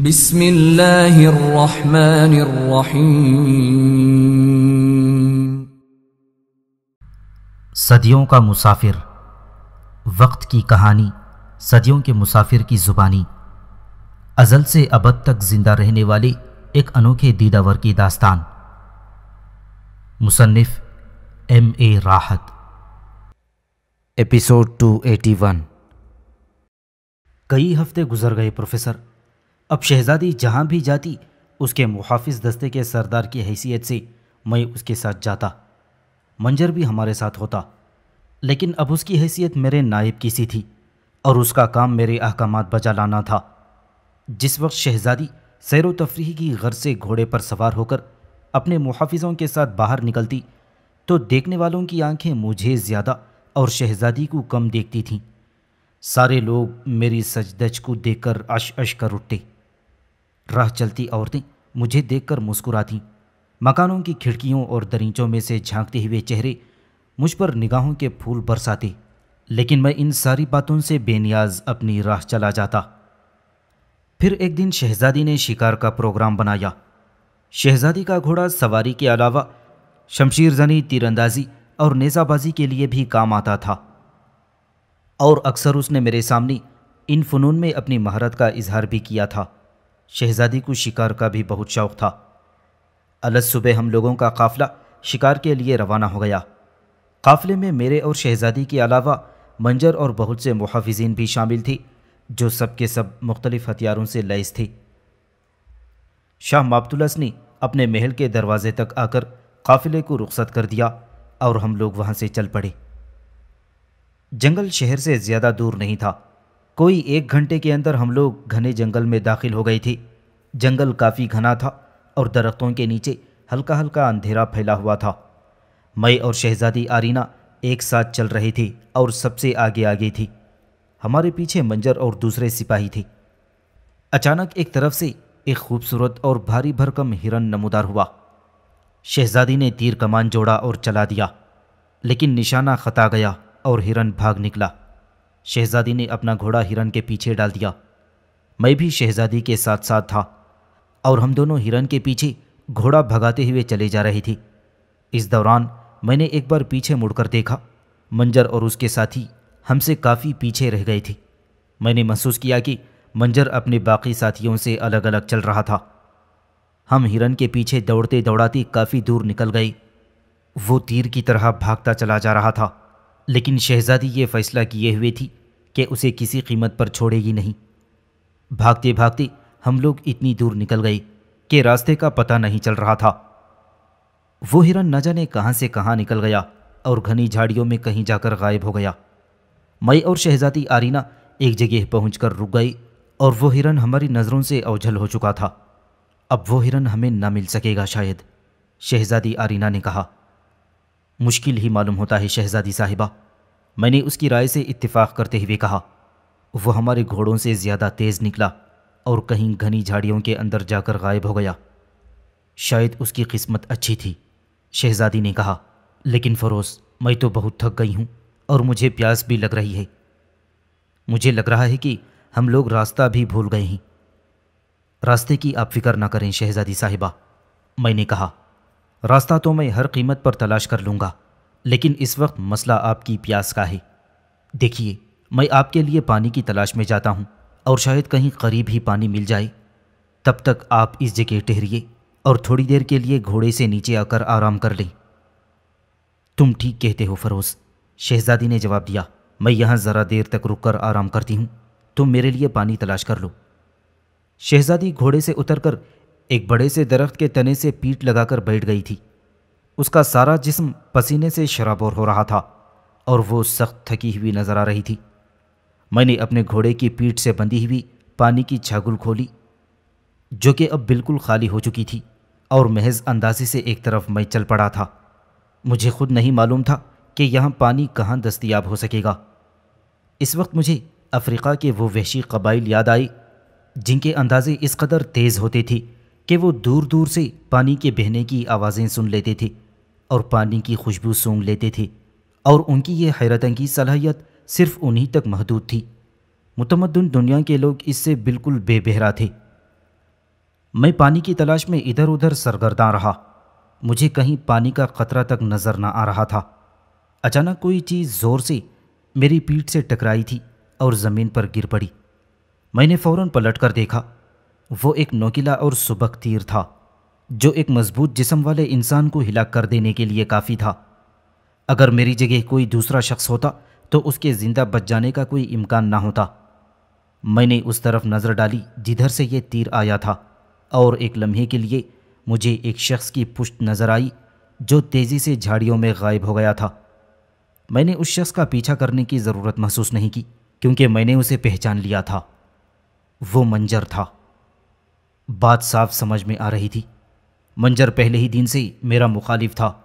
بسم الله الرحمن الرحيم सदियों का मुसाफिर वक्त की कहानी सदियों के मुसाफिर की ज़ुबानी अज़ल से अबद तक ज़िंदा रहने वाली एक अनोखे दीदावर की दास्तान मुसन्फ़ एम ए राहत एपिसोड 281 कई हफ्ते गुजर गए प्रोफेसर अब शहज़ादी जहाँ भी जाती उसके मुहाफ़ दस्ते के सरदार की हैसियत से मैं उसके साथ जाता मंजर भी हमारे साथ होता लेकिन अब उसकी हैसियत मेरे नायब की सी थी और उसका काम मेरे अहकाम बजा लाना था जिस वक्त शहज़ादी सैर तफरी की गर से घोड़े पर सवार होकर अपने मुहाफ़ों के साथ बाहर निकलती तो देखने वालों की आंखें मुझे ज़्यादा और शहज़ादी को कम देखती थीं सारे लोग मेरी सजदज को देखकर अश अश कर उठते राह चलती औरतें मुझे देखकर मुस्कुरा थीं मकानों की खिड़कियों और दरींचों में से झांकते हुए चेहरे मुझ पर निगाहों के फूल बरसाते लेकिन मैं इन सारी बातों से बेनियाज अपनी राह चला जाता फिर एक दिन शहजादी ने शिकार का प्रोग्राम बनाया शहजादी का घोड़ा सवारी के अलावा शमशीर जनी तीरंदाजी और नेज़ाबाजी के लिए भी काम आता था और अक्सर उसने मेरे सामने इन फ़नून में अपनी महारत का इजहार भी किया था शहजादी को शिकार का भी बहुत शौक़ था अलग सुबह हम लोगों का काफ़िला शिकार के लिए रवाना हो गया काफ़िले में मेरे और शहजादी के अलावा मंजर और बहुत से मुहाफिजीन भी शामिल थी जो सब सब मुख्तलिफ हथियारों से लैस थी शाह माबतुलस ने अपने महल के दरवाजे तक आकर काफ़िले को रुखसत कर दिया और हम लोग वहां से चल पड़े जंगल शहर से ज़्यादा दूर नहीं था कोई एक घंटे के अंदर हम लोग घने जंगल में दाखिल हो गए थे जंगल काफ़ी घना था और दरख्तों के नीचे हल्का हल्का अंधेरा फैला हुआ था मैं और शहजादी आरीना एक साथ चल रही थी और सबसे आगे आगे थी हमारे पीछे मंजर और दूसरे सिपाही थे अचानक एक तरफ से एक खूबसूरत और भारी भरकम हिरन नमूदार हुआ शहजादी ने तीर कमान जोड़ा और चला दिया लेकिन निशाना खता गया और हिरन भाग निकला शहजादी ने अपना घोड़ा हिरन के पीछे डाल दिया मैं भी शहजादी के साथ साथ था और हम दोनों हिरन के पीछे घोड़ा भगाते हुए चले जा रहे थे इस दौरान मैंने एक बार पीछे मुड़कर देखा मंजर और उसके साथी हमसे काफ़ी पीछे रह गए थे मैंने महसूस किया कि मंजर अपने बाकी साथियों से अलग अलग चल रहा था हम हिरन के पीछे दौड़ते दौड़ाते काफ़ी दूर निकल गए वो तीर की तरह भागता चला जा रहा था लेकिन शहज़ादी ये फ़ैसला किए हुए थी कि उसे किसी कीमत पर छोड़ेगी नहीं भागते भागते हम लोग इतनी दूर निकल गए कि रास्ते का पता नहीं चल रहा था वो हिरन न जाने कहाँ से कहाँ निकल गया और घनी झाड़ियों में कहीं जाकर गायब हो गया मैं और शहज़ादी आरीना एक जगह पहुंचकर रुक गई और वो हिरन हमारी नज़रों से अवझल हो चुका था अब वो हिरन हमें न मिल सकेगा शायद शहज़ादी आरीना ने कहा मुश्किल ही मालूम होता है शहजादी साहिबा मैंने उसकी राय से इत्तेफाक करते हुए कहा वह हमारे घोड़ों से ज़्यादा तेज़ निकला और कहीं घनी झाड़ियों के अंदर जाकर गायब हो गया शायद उसकी किस्मत अच्छी थी शहजादी ने कहा लेकिन फरोज़ मैं तो बहुत थक गई हूँ और मुझे प्यास भी लग रही है मुझे लग रहा है कि हम लोग रास्ता भी भूल गए हैं रास्ते की आप फिक्र ना करें शहजादी साहिबा मैंने कहा रास्ता तो मैं हर कीमत पर तलाश कर लूँगा लेकिन इस वक्त मसला आपकी प्यास का है देखिए मैं आपके लिए पानी की तलाश में जाता हूँ और शायद कहीं करीब ही पानी मिल जाए तब तक आप इस जगह ठहरिए और थोड़ी देर के लिए घोड़े से नीचे आकर आराम कर लें तुम ठीक कहते हो फरोज़ शहजादी ने जवाब दिया मैं यहाँ ज़रा देर तक रुक कर आराम करती हूँ तुम मेरे लिए पानी तलाश कर लो शहजादी घोड़े से उतरकर एक बड़े से दरख्त के तने से पीट लगाकर बैठ गई थी उसका सारा जिस्म पसीने से शराबोर हो रहा था और वो सख्त थकी हुई नजर आ रही थी मैंने अपने घोड़े की पीठ से बंधी हुई पानी की छागुल खोली जो कि अब बिल्कुल खाली हो चुकी थी और महज अंदाजे से एक तरफ मैं चल पड़ा था मुझे खुद नहीं मालूम था कि यहाँ पानी कहाँ दस्तियाब हो सकेगा इस वक्त मुझे अफ्रीका के वो वहशी कबाइल याद आई जिनके अंदाजे इस कदर तेज़ होते थे कि वो दूर दूर से पानी के बहने की आवाज़ें सुन लेते थे और पानी की खुशबू सूंघ लेते थे और उनकी ये हैरत अंगीज सलाहियत सिर्फ उन्हीं तक महदूद थी मुतमदन दुनिया के लोग इससे बिल्कुल बेबहरा थे मैं पानी की तलाश में इधर उधर सरगर्दा रहा मुझे कहीं पानी का ख़तरा तक नज़र ना आ रहा था अचानक कोई चीज़ ज़ोर से मेरी पीठ से टकराई थी और ज़मीन पर गिर पड़ी मैंने फ़ौरन पलट कर देखा वो एक नोकीला और सुबक तीर था जो एक मजबूत जिसम वाले इंसान को हिला कर देने के लिए काफ़ी था अगर मेरी जगह कोई दूसरा शख्स होता तो उसके ज़िंदा बच जाने का कोई इम्कान ना होता मैंने उस तरफ नज़र डाली जिधर से ये तीर आया था और एक लम्हे के लिए मुझे एक शख्स की पुष्ट नज़र आई जो तेज़ी से झाड़ियों में गायब हो गया था मैंने उस शख्स का पीछा करने की ज़रूरत महसूस नहीं की क्योंकि मैंने उसे पहचान लिया था वो मंजर था बात साफ समझ में आ रही थी मंजर पहले ही दिन से मेरा मुखालिफ था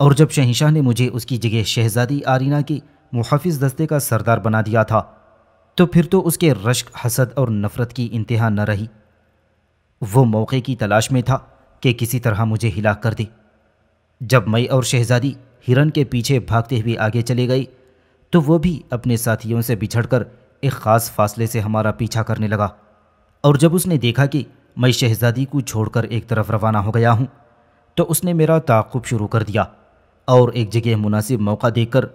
और जब शहनशाह ने मुझे उसकी जगह शहजादी आरीना के मुहाफ़ दस्ते का सरदार बना दिया था तो फिर तो उसके रश्क हसद और नफ़रत की इंतहा न रही वो मौके की तलाश में था कि किसी तरह मुझे हिला कर दे जब मई और शहजादी हिरन के पीछे भागते हुए आगे चले गई तो वो भी अपने साथियों से बिछड़कर एक ख़ास फासले से हमारा पीछा करने लगा और जब उसने देखा कि मैं शहजादी को छोड़कर एक तरफ रवाना हो गया हूँ तो उसने मेरा ताकुब शुरू कर दिया और एक जगह मुनासिब मौका देकर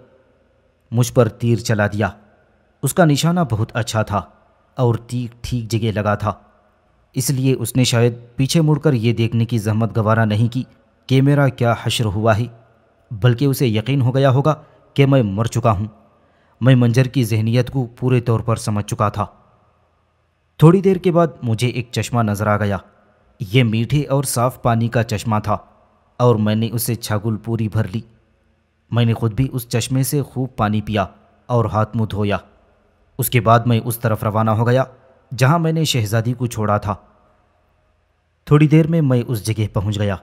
मुझ पर तीर चला दिया उसका निशाना बहुत अच्छा था और ठीक ठीक जगह लगा था इसलिए उसने शायद पीछे मुड़कर ये देखने की जहमत गवारा नहीं की कि मेरा क्या हशर हुआ है बल्कि उसे यकीन हो गया होगा कि मैं मर चुका हूँ मैं मंजर की जहनीत को पूरे तौर पर समझ चुका था थोड़ी देर के बाद मुझे एक चश्मा नजर आ गया ये मीठे और साफ पानी का चश्मा था और मैंने उसे छागुल पूरी भर ली मैंने खुद भी उस चश्मे से खूब पानी पिया और हाथ मुँह धोया उसके बाद मैं उस तरफ रवाना हो गया जहाँ मैंने शहजादी को छोड़ा था थोड़ी देर में मैं उस जगह पहुँच गया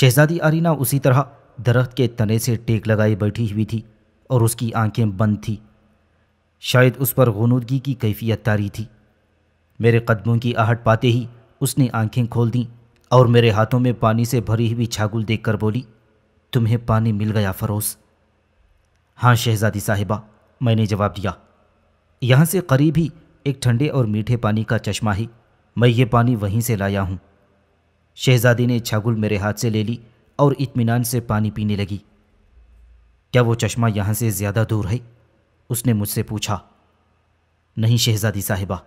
शहजादी आरीना उसी तरह दरख्त के तने से टेक लगाए बैठी हुई थी और उसकी आंखें बंद थी शायद उस पर गनूदगी की कैफियत तारी थी मेरे कदमों की आहट पाते ही उसने आंखें खोल दीं और मेरे हाथों में पानी से भरी हुई छागुल देखकर बोली तुम्हें पानी मिल गया फरोज हाँ शहजादी साहिबा मैंने जवाब दिया यहाँ से करीब ही एक ठंडे और मीठे पानी का चश्मा ही मैं ये पानी वहीं से लाया हूँ शहजादी ने छागुल मेरे हाथ से ले ली और इत्मीनान से पानी पीने लगी क्या वो चश्मा यहाँ से ज़्यादा दूर है उसने मुझसे पूछा नहीं शहजादी साहिबा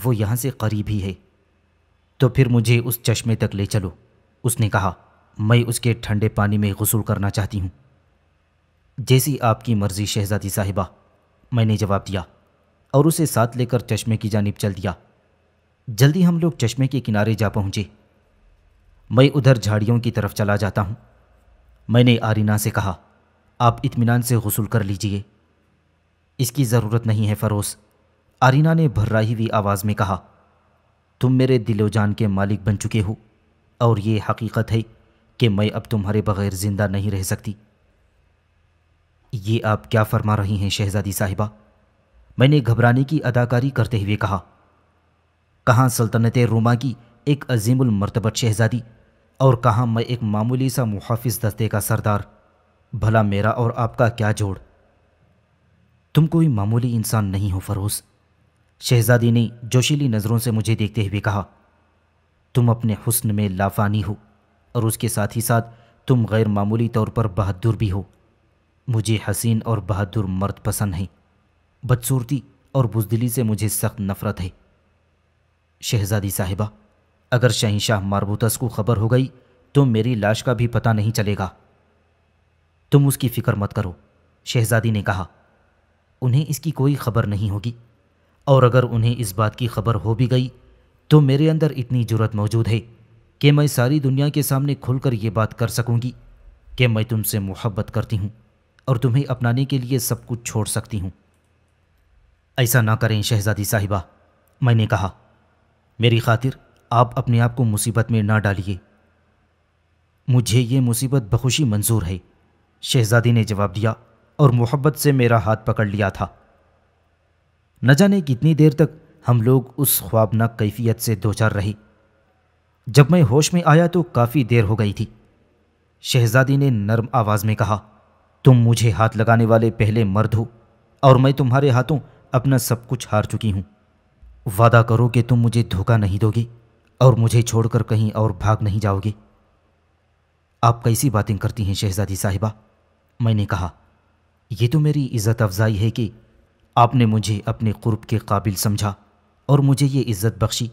वो यहाँ से करीब ही है तो फिर मुझे उस चश्मे तक ले चलो उसने कहा मैं उसके ठंडे पानी में गसूल करना चाहती हूँ जैसी आपकी मर्ज़ी शहजादी साहिबा मैंने जवाब दिया और उसे साथ लेकर चश्मे की जानब चल दिया जल्दी हम लोग चश्मे के किनारे जा पहुँचे मैं उधर झाड़ियों की तरफ चला जाता हूँ मैंने आरीना से कहा आप इतमान से गसूल कर लीजिए इसकी ज़रूरत नहीं है फ़रोज़ आरीना ने भर्राई हुई आवाज़ में कहा तुम मेरे दिलो जान के मालिक बन चुके हो और ये हकीकत है कि मैं अब तुम्हारे बगैर ज़िंदा नहीं रह सकती ये आप क्या फरमा रही हैं शहज़ादी साहिबा मैंने घबराने की अदाकारी करते हुए कहा कहाँ सल्तनत रोमा की एक अजीमुल मरतबत शहज़ादी और कहाँ मैं एक मामूली सा मुहाफिज दस्ते का सरदार भला मेरा और आपका क्या जोड़ तुम कोई मामूली इंसान नहीं हो फरोज़ शहजादी ने जोशीली नज़रों से मुझे देखते हुए कहा तुम अपने हुस्न में लाफानी हो और उसके साथ ही साथ तुम गैर मामूली तौर पर बहादुर भी हो मुझे हसीन और बहादुर मर्द पसंद हैं बदसूरती और बुजदिली से मुझे सख्त नफरत है शहजादी साहिबा अगर शहनशाह मारबूतस को खबर हो गई तो मेरी लाश का भी पता नहीं चलेगा तुम उसकी फिक्र मत करो शहजादी ने कहा उन्हें इसकी कोई खबर नहीं होगी और अगर उन्हें इस बात की खबर हो भी गई तो मेरे अंदर इतनी जरूरत मौजूद है कि मैं सारी दुनिया के सामने खुलकर ये बात कर सकूंगी कि मैं तुमसे मोहब्बत करती हूँ और तुम्हें अपनाने के लिए सब कुछ छोड़ सकती हूँ ऐसा ना करें शहजादी साहिबा मैंने कहा मेरी खातिर आप अपने आप को मुसीबत में ना डालिए मुझे ये मुसीबत बखुशी मंजूर है शहजादी ने जवाब दिया और मोहब्बत से मेरा हाथ पकड़ लिया था न जाने कितनी देर तक हम लोग उस ख्वाबनाक कैफियत से दो चार रहे जब मैं होश में आया तो काफ़ी देर हो गई थी शहजादी ने नर्म आवाज़ में कहा तुम मुझे हाथ लगाने वाले पहले मर्द हो और मैं तुम्हारे हाथों अपना सब कुछ हार चुकी हूं वादा करो कि तुम मुझे धोखा नहीं दोगे और मुझे छोड़कर कहीं और भाग नहीं जाओगे आप कैसी बातें करती हैं शहजादी साहिबा मैंने कहा यह तो मेरी इज़्ज़त अफजाई है कि आपने मुझे अपने कुर्ब के काबिल समझा और मुझे ये इज्जत बख्शी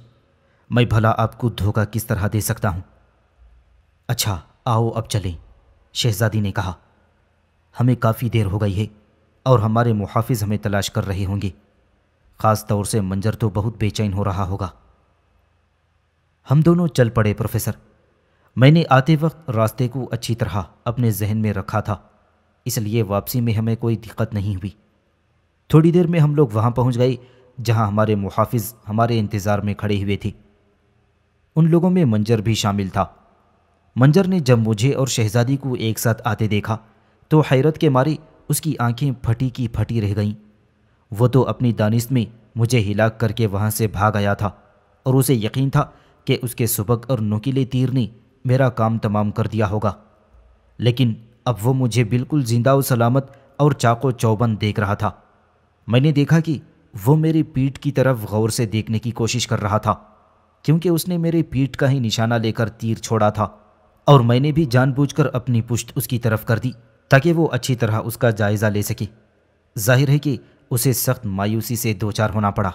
मैं भला आपको धोखा किस तरह दे सकता हूँ अच्छा आओ अब चलें शहजादी ने कहा हमें काफ़ी देर हो गई है और हमारे मुहाफ़ हमें तलाश कर रहे होंगे ख़ास तौर से मंजर तो बहुत बेचैन हो रहा होगा हम दोनों चल पड़े प्रोफेसर मैंने आते वक्त रास्ते को अच्छी तरह अपने जहन में रखा था इसलिए वापसी में हमें कोई दिक्कत नहीं हुई थोड़ी देर में हम लोग वहाँ पहुँच गए जहाँ हमारे मुहाफ़ हमारे इंतज़ार में खड़े हुए थे उन लोगों में मंजर भी शामिल था मंजर ने जब मुझे और शहज़ादी को एक साथ आते देखा तो हैरत के मारे उसकी आंखें फटी की फटी रह गईं वो तो अपनी दानिश में मुझे हिला करके वहाँ से भाग आया था और उसे यकीन था कि उसके सुबक और नुकीले तीर ने मेरा काम तमाम कर दिया होगा लेकिन अब वो मुझे बिल्कुल जिंदा व सलामत और चाको चौबंद देख रहा था मैंने देखा कि वो मेरी पीठ की तरफ गौर से देखने की कोशिश कर रहा था क्योंकि उसने मेरे पीठ का ही निशाना लेकर तीर छोड़ा था और मैंने भी जानबूझकर अपनी पुश्त उसकी तरफ कर दी ताकि वो अच्छी तरह उसका जायज़ा ले सके जाहिर है कि उसे सख्त मायूसी से दो चार होना पड़ा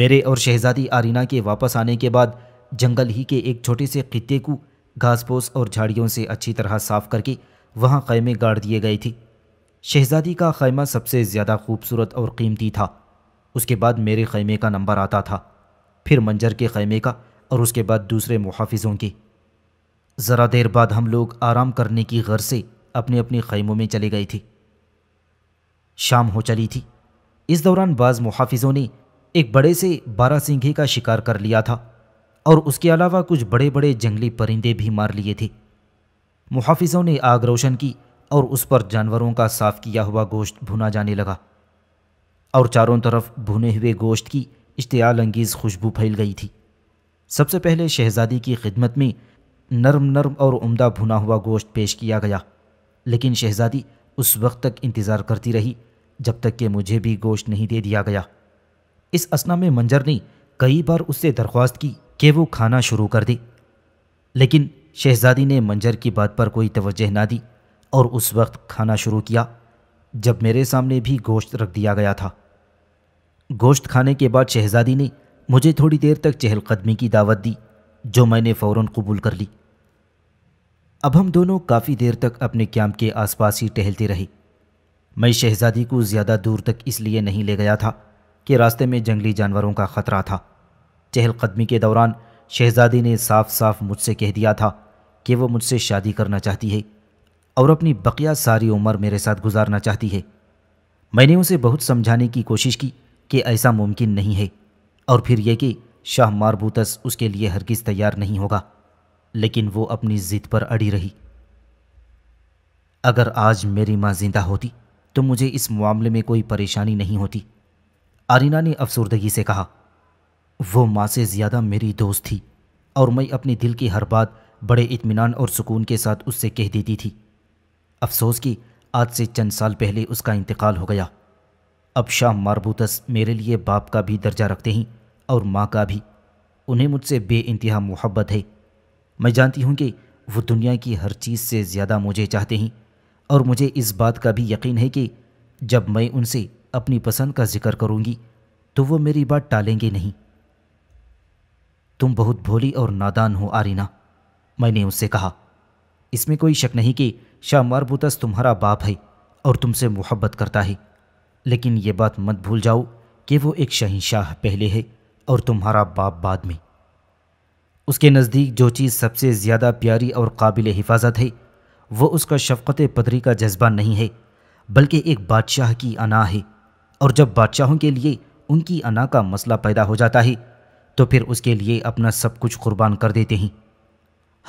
मेरे और शहजादी आरीना के वापस आने के बाद जंगल ही के एक छोटे से खत्े को घास पोस और झाड़ियों से अच्छी तरह साफ करके वहाँ ख़ैमे गाड़ दिए गए थी शहज़ादी का ख़ैमा सबसे ज़्यादा खूबसूरत और कीमती था उसके बाद मेरे ख़ैमे का नंबर आता था फिर मंजर के ख़ैमे का और उसके बाद दूसरे मुहाफिजों की ज़रा देर बाद हम लोग आराम करने की ग़र से अपने अपने ख़ैमों में चले गए थे शाम हो चली थी इस दौरान बाज़ मुहाफिजों ने एक बड़े से बारह सिंघे का शिकार कर लिया था और उसके अलावा कुछ बड़े बड़े जंगली परिंदे भी मार लिए थे मुहाफिजों ने आग रोशन की और उस पर जानवरों का साफ किया हुआ गोश्त भुना जाने लगा और चारों तरफ भुने हुए गोश्त की इश्तियाल अंगीज़ खुशबू फैल गई थी सबसे पहले शहज़ादी की खिदमत में नरम नरम और उम्दा भुना हुआ गोश्त पेश किया गया लेकिन शहज़ादी उस वक्त तक इंतज़ार करती रही जब तक कि मुझे भी गोश्त नहीं दे दिया गया इस असना में मंजर ने कई बार उससे दरख्वास्त की कि वो खाना शुरू कर दे लेकिन शहज़ादी ने मंजर की बात पर कोई तवज्जह ना दी और उस वक्त खाना शुरू किया जब मेरे सामने भी गोश्त रख दिया गया था गोश्त खाने के बाद शहजादी ने मुझे थोड़ी देर तक चहलकदमी की दावत दी जो मैंने फ़ौर कबूल कर ली अब हम दोनों काफ़ी देर तक अपने कैम्प के आसपास ही टहलते रहे मैं शहजादी को ज़्यादा दूर तक इसलिए नहीं ले गया था कि रास्ते में जंगली जानवरों का ख़तरा था चहलकदमी के दौरान शहजादी ने साफ साफ मुझसे कह दिया था कि वो मुझसे शादी करना चाहती है और अपनी बकिया सारी उम्र मेरे साथ गुजारना चाहती है मैंने उसे बहुत समझाने की कोशिश की कि ऐसा मुमकिन नहीं है और फिर यह कि शाह मारबूतस उसके लिए हरगिज़ तैयार नहीं होगा लेकिन वो अपनी ज़िद पर अड़ी रही अगर आज मेरी माँ जिंदा होती तो मुझे इस मामले में कोई परेशानी नहीं होती आरिना ने अफसरदगी से कहा वो माँ से ज़्यादा मेरी दोस्त थी और मैं अपने दिल की हर बात बड़े इत्मीनान और सुकून के साथ उससे कह देती थी अफसोस कि आज से चंद साल पहले उसका इंतकाल हो गया अब शाह मारबूतस मेरे लिए बाप का भी दर्जा रखते हैं और माँ का भी उन्हें मुझसे बे इंतहा मोहब्बत है मैं जानती हूँ कि वो दुनिया की हर चीज़ से ज़्यादा मुझे चाहते हैं और मुझे इस बात का भी यकीन है कि जब मैं उनसे अपनी पसंद का जिक्र करूँगी तो वो मेरी बात टालेंगे नहीं तुम बहुत भोली और नादान हो आरीना मैंने उससे कहा इसमें कोई शक नहीं कि शाह मरबूतस तुम्हारा बाप है और तुमसे मोहब्बत करता है लेकिन ये बात मत भूल जाओ कि वो एक शहनशाह पहले है और तुम्हारा बाप बाद में उसके नज़दीक जो चीज़ सबसे ज़्यादा प्यारी और काबिल हिफाजत है वो उसका शफकत पदरी का जज्बा नहीं है बल्कि एक बादशाह की अना है और जब बादशाहों के लिए उनकी अना का मसला पैदा हो जाता है तो फिर उसके लिए अपना सब कुछ कुर्बान कर देते हैं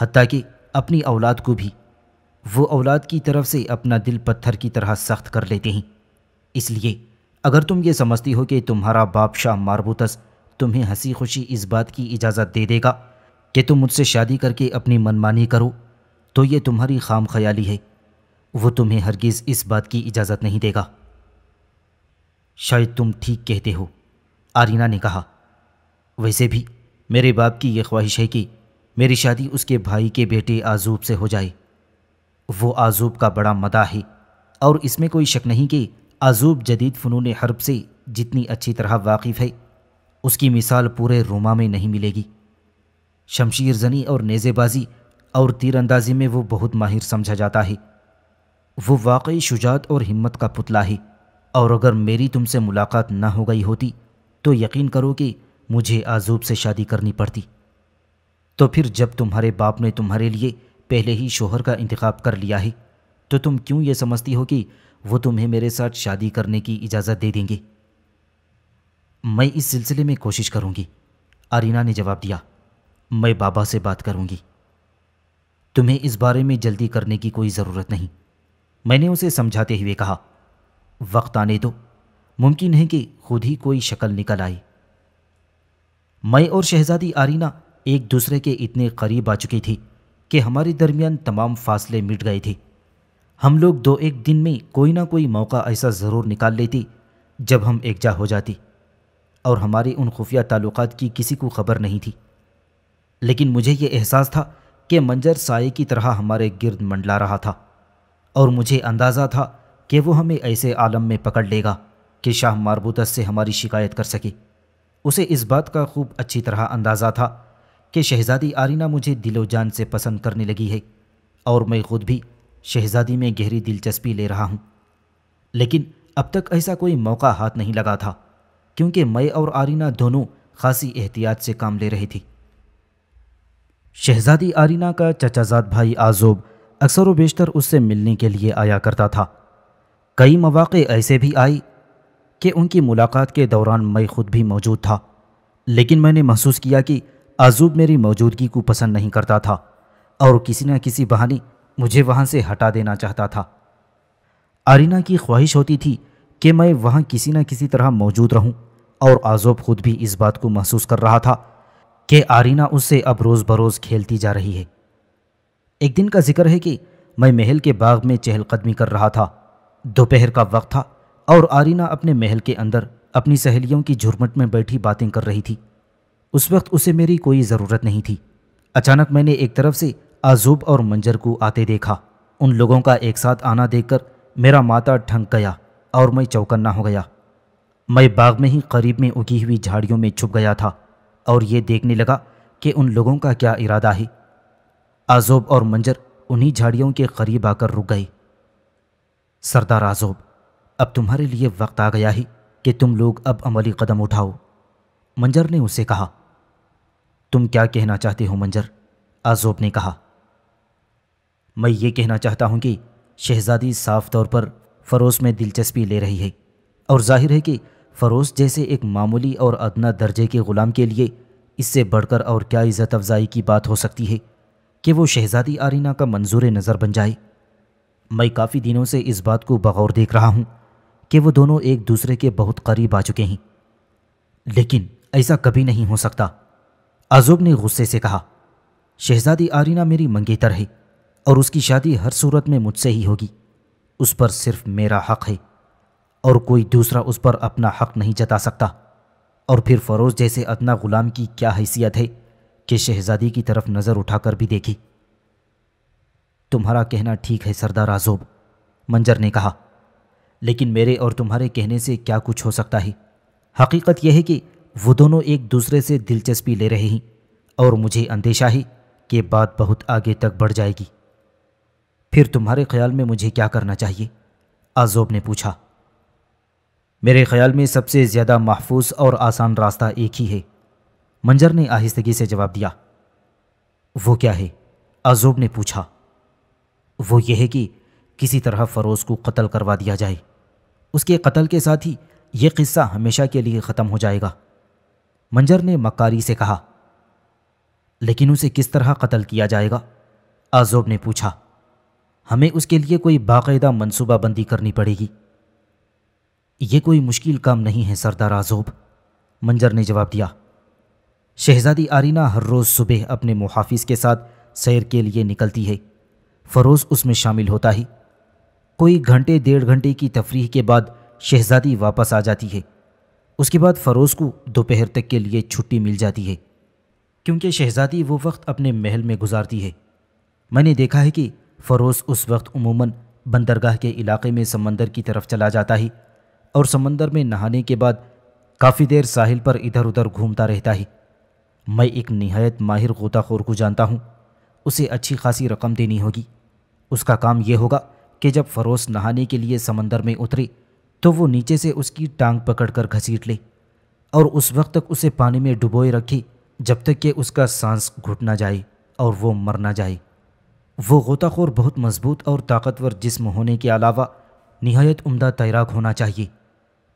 हती कि अपनी औलाद को भी वो औलाद की तरफ से अपना दिल पत्थर की तरह सख्त कर लेते हैं इसलिए अगर तुम ये समझती हो कि तुम्हारा बाप शाह मारबूतस तुम्हें हंसी खुशी इस बात की इजाज़त दे देगा कि तुम मुझसे शादी करके अपनी मनमानी करो तो ये तुम्हारी खाम ख्याली है वो तुम्हें हरगिज़ इस बात की इजाज़त नहीं देगा शायद तुम ठीक कहते हो आरीना ने कहा वैसे भी मेरे बाप की यह ख्वाहिश है कि मेरी शादी उसके भाई के बेटे आजूब से हो जाए वो आजूब का बड़ा मदा है और इसमें कोई शक नहीं कि आजूब जदीद फ़नून हर्ब से जितनी अच्छी तरह वाकिफ़ है उसकी मिसाल पूरे रोमा में नहीं मिलेगी शमशीर जनी और नेज़ेबाजी और तीरंदाजी में वो बहुत माहिर समझा जाता है वो वाकई शुजात और हिम्मत का पुतला है और अगर मेरी तुमसे मुलाकात ना हो गई होती तो यकीन करो कि मुझे आजूब से शादी करनी पड़ती तो फिर जब तुम्हारे बाप ने तुम्हारे लिए पहले ही शोहर का इंतखब कर लिया है तो तुम क्यों ये समझती हो कि वो तुम्हें मेरे साथ शादी करने की इजाज़त दे देंगे मैं इस सिलसिले में कोशिश करूंगी आरीना ने जवाब दिया मैं बाबा से बात करूँगी तुम्हें इस बारे में जल्दी करने की कोई ज़रूरत नहीं मैंने उसे समझाते हुए कहा वक्त आने दो मुमकिन है कि खुद ही कोई शक्ल निकल आई मैं और शहजादी आरीना एक दूसरे के इतने करीब आ चुकी थी कि हमारे दरमियान तमाम फासले मिट गए थे हम लोग दो एक दिन में कोई ना कोई मौका ऐसा ज़रूर निकाल लेती जब हम एकजा हो जाती और हमारे उन खुफिया ताल्लुकात की किसी को खबर नहीं थी लेकिन मुझे ये एहसास था कि मंजर साय की तरह हमारे गिर्द मंडला रहा था और मुझे अंदाज़ा था कि वो हमें ऐसे आलम में पकड़ लेगा कि शाह मारबूत से हमारी शिकायत कर सके उसे इस बात का खूब अच्छी तरह अंदाज़ा था कि शहज़ादी आरीना मुझे दिलो जान से पसंद करने लगी है और मैं खुद भी शहज़ादी में गहरी दिलचस्पी ले रहा हूँ लेकिन अब तक ऐसा कोई मौका हाथ नहीं लगा था क्योंकि मैं और आरीना दोनों खासी एहतियात से काम ले रही थी शहज़ादी आरीना का चचाजाद भाई आजोब अक्सर व बेशतर उससे मिलने के लिए आया करता था कई मौाक़े ऐसे भी आए कि उनकी मुलाकात के दौरान मैं खुद भी मौजूद था लेकिन मैंने महसूस किया कि आजूब मेरी मौजूदगी को पसंद नहीं करता था और किसी न किसी बहाने मुझे वहाँ से हटा देना चाहता था आरीना की ख्वाहिश होती थी कि मैं वहाँ किसी न किसी तरह मौजूद रहूँ और आजोब खुद भी इस बात को महसूस कर रहा था कि आरीना उससे अब रोज़ बरोज़ खेलती जा रही है एक दिन का जिक्र है कि मैं महल के बाग में चहलकदमी कर रहा था दोपहर का वक्त था और आरीना अपने महल के अंदर अपनी सहेलियों की झुरमट में बैठी बातें कर रही थी उस वक्त उसे मेरी कोई ज़रूरत नहीं थी अचानक मैंने एक तरफ से आजूब और मंजर को आते देखा उन लोगों का एक साथ आना देखकर मेरा माता ठंक गया और मैं चौकन्ना हो गया मैं बाग में ही करीब में उगी हुई झाड़ियों में छुप गया था और ये देखने लगा कि उन लोगों का क्या इरादा है आजोब और मंजर उन्हीं झाड़ियों के करीब आकर रुक गए सरदार आजोब अब तुम्हारे लिए वक्त आ गया है कि तुम लोग अब अमली कदम उठाओ मंजर ने उसे कहा तुम क्या कहना चाहते हो मंजर आजोब ने कहा मैं ये कहना चाहता हूं कि शहजादी साफ तौर पर फ़रोज़ में दिलचस्पी ले रही है और जाहिर है कि फ़रोज़ जैसे एक मामूली और अदना दर्जे के ग़ुलाम के लिए इससे बढ़कर और क्या इज़्ज़त अफजाई की बात हो सकती है कि वो शहज़ादी आरीना का मंजूर नज़र बन जाए मैं काफ़ी दिनों से इस बात को बगौर देख रहा हूँ कि वो दोनों एक दूसरे के बहुत करीब आ चुके हैं लेकिन ऐसा कभी नहीं हो सकता आजोब ने गुस्से से कहा शहजादी आरीना मेरी मंगेतर है और उसकी शादी हर सूरत में मुझसे ही होगी उस पर सिर्फ मेरा हक है और कोई दूसरा उस पर अपना हक नहीं जता सकता और फिर फरोज जैसे अदना गुलाम की क्या हैसियत है कि शहजादी की तरफ नज़र उठाकर भी देखी तुम्हारा कहना ठीक है सरदार आजोब मंजर ने कहा लेकिन मेरे और तुम्हारे कहने से क्या कुछ हो सकता है हकीकत यह है कि वो दोनों एक दूसरे से दिलचस्पी ले रहे हैं और मुझे अंदेशा है कि बात बहुत आगे तक बढ़ जाएगी फिर तुम्हारे ख्याल में मुझे क्या करना चाहिए आजोब ने पूछा मेरे ख्याल में सबसे ज़्यादा महफूज और आसान रास्ता एक ही है मंजर ने आहिस्तगी से जवाब दिया वो क्या है आजोब ने पूछा वो यह है कि किसी तरह फरोज को कत्ल करवा दिया जाए उसके कत्ल के साथ ही यह किस्सा हमेशा के लिए ख़त्म हो जाएगा मंजर ने मकारी से कहा लेकिन उसे किस तरह कत्ल किया जाएगा आजोब ने पूछा हमें उसके लिए कोई बाकायदा मनसूबाबंदी करनी पड़ेगी ये कोई मुश्किल काम नहीं है सरदार आजोब मंजर ने जवाब दिया शहजादी आरीना हर रोज़ सुबह अपने मुहाफिज के साथ सैर के लिए निकलती है फरोज़ उसमें शामिल होता ही कोई घंटे डेढ़ घंटे की तफरीह के बाद शहजादी वापस आ जाती है उसके बाद फ़रोज़ को दोपहर तक के लिए छुट्टी मिल जाती है क्योंकि शहज़ादी वो वक्त अपने महल में गुजारती है मैंने देखा है कि फ़रोज़ उस वक्त उमूमन बंदरगाह के इलाके में समंदर की तरफ चला जाता है और समंदर में नहाने के बाद काफ़ी देर साहिल पर इधर उधर घूमता रहता है मैं एक नहायत माहिर गोताखोर को जानता हूँ उसे अच्छी खासी रकम देनी होगी उसका काम यह होगा कि जब फ़रोज़ नहाने के लिए समंदर में उतरे तो वो नीचे से उसकी टांग पकड़कर घसीट ली और उस वक्त तक उसे पानी में डुबोए रखी जब तक कि उसका सांस घुट ना जाए और वो मर ना जाए वो गोताखोर बहुत मजबूत और ताकतवर जिस्म होने के अलावा नहायत उम्दा तैराक होना चाहिए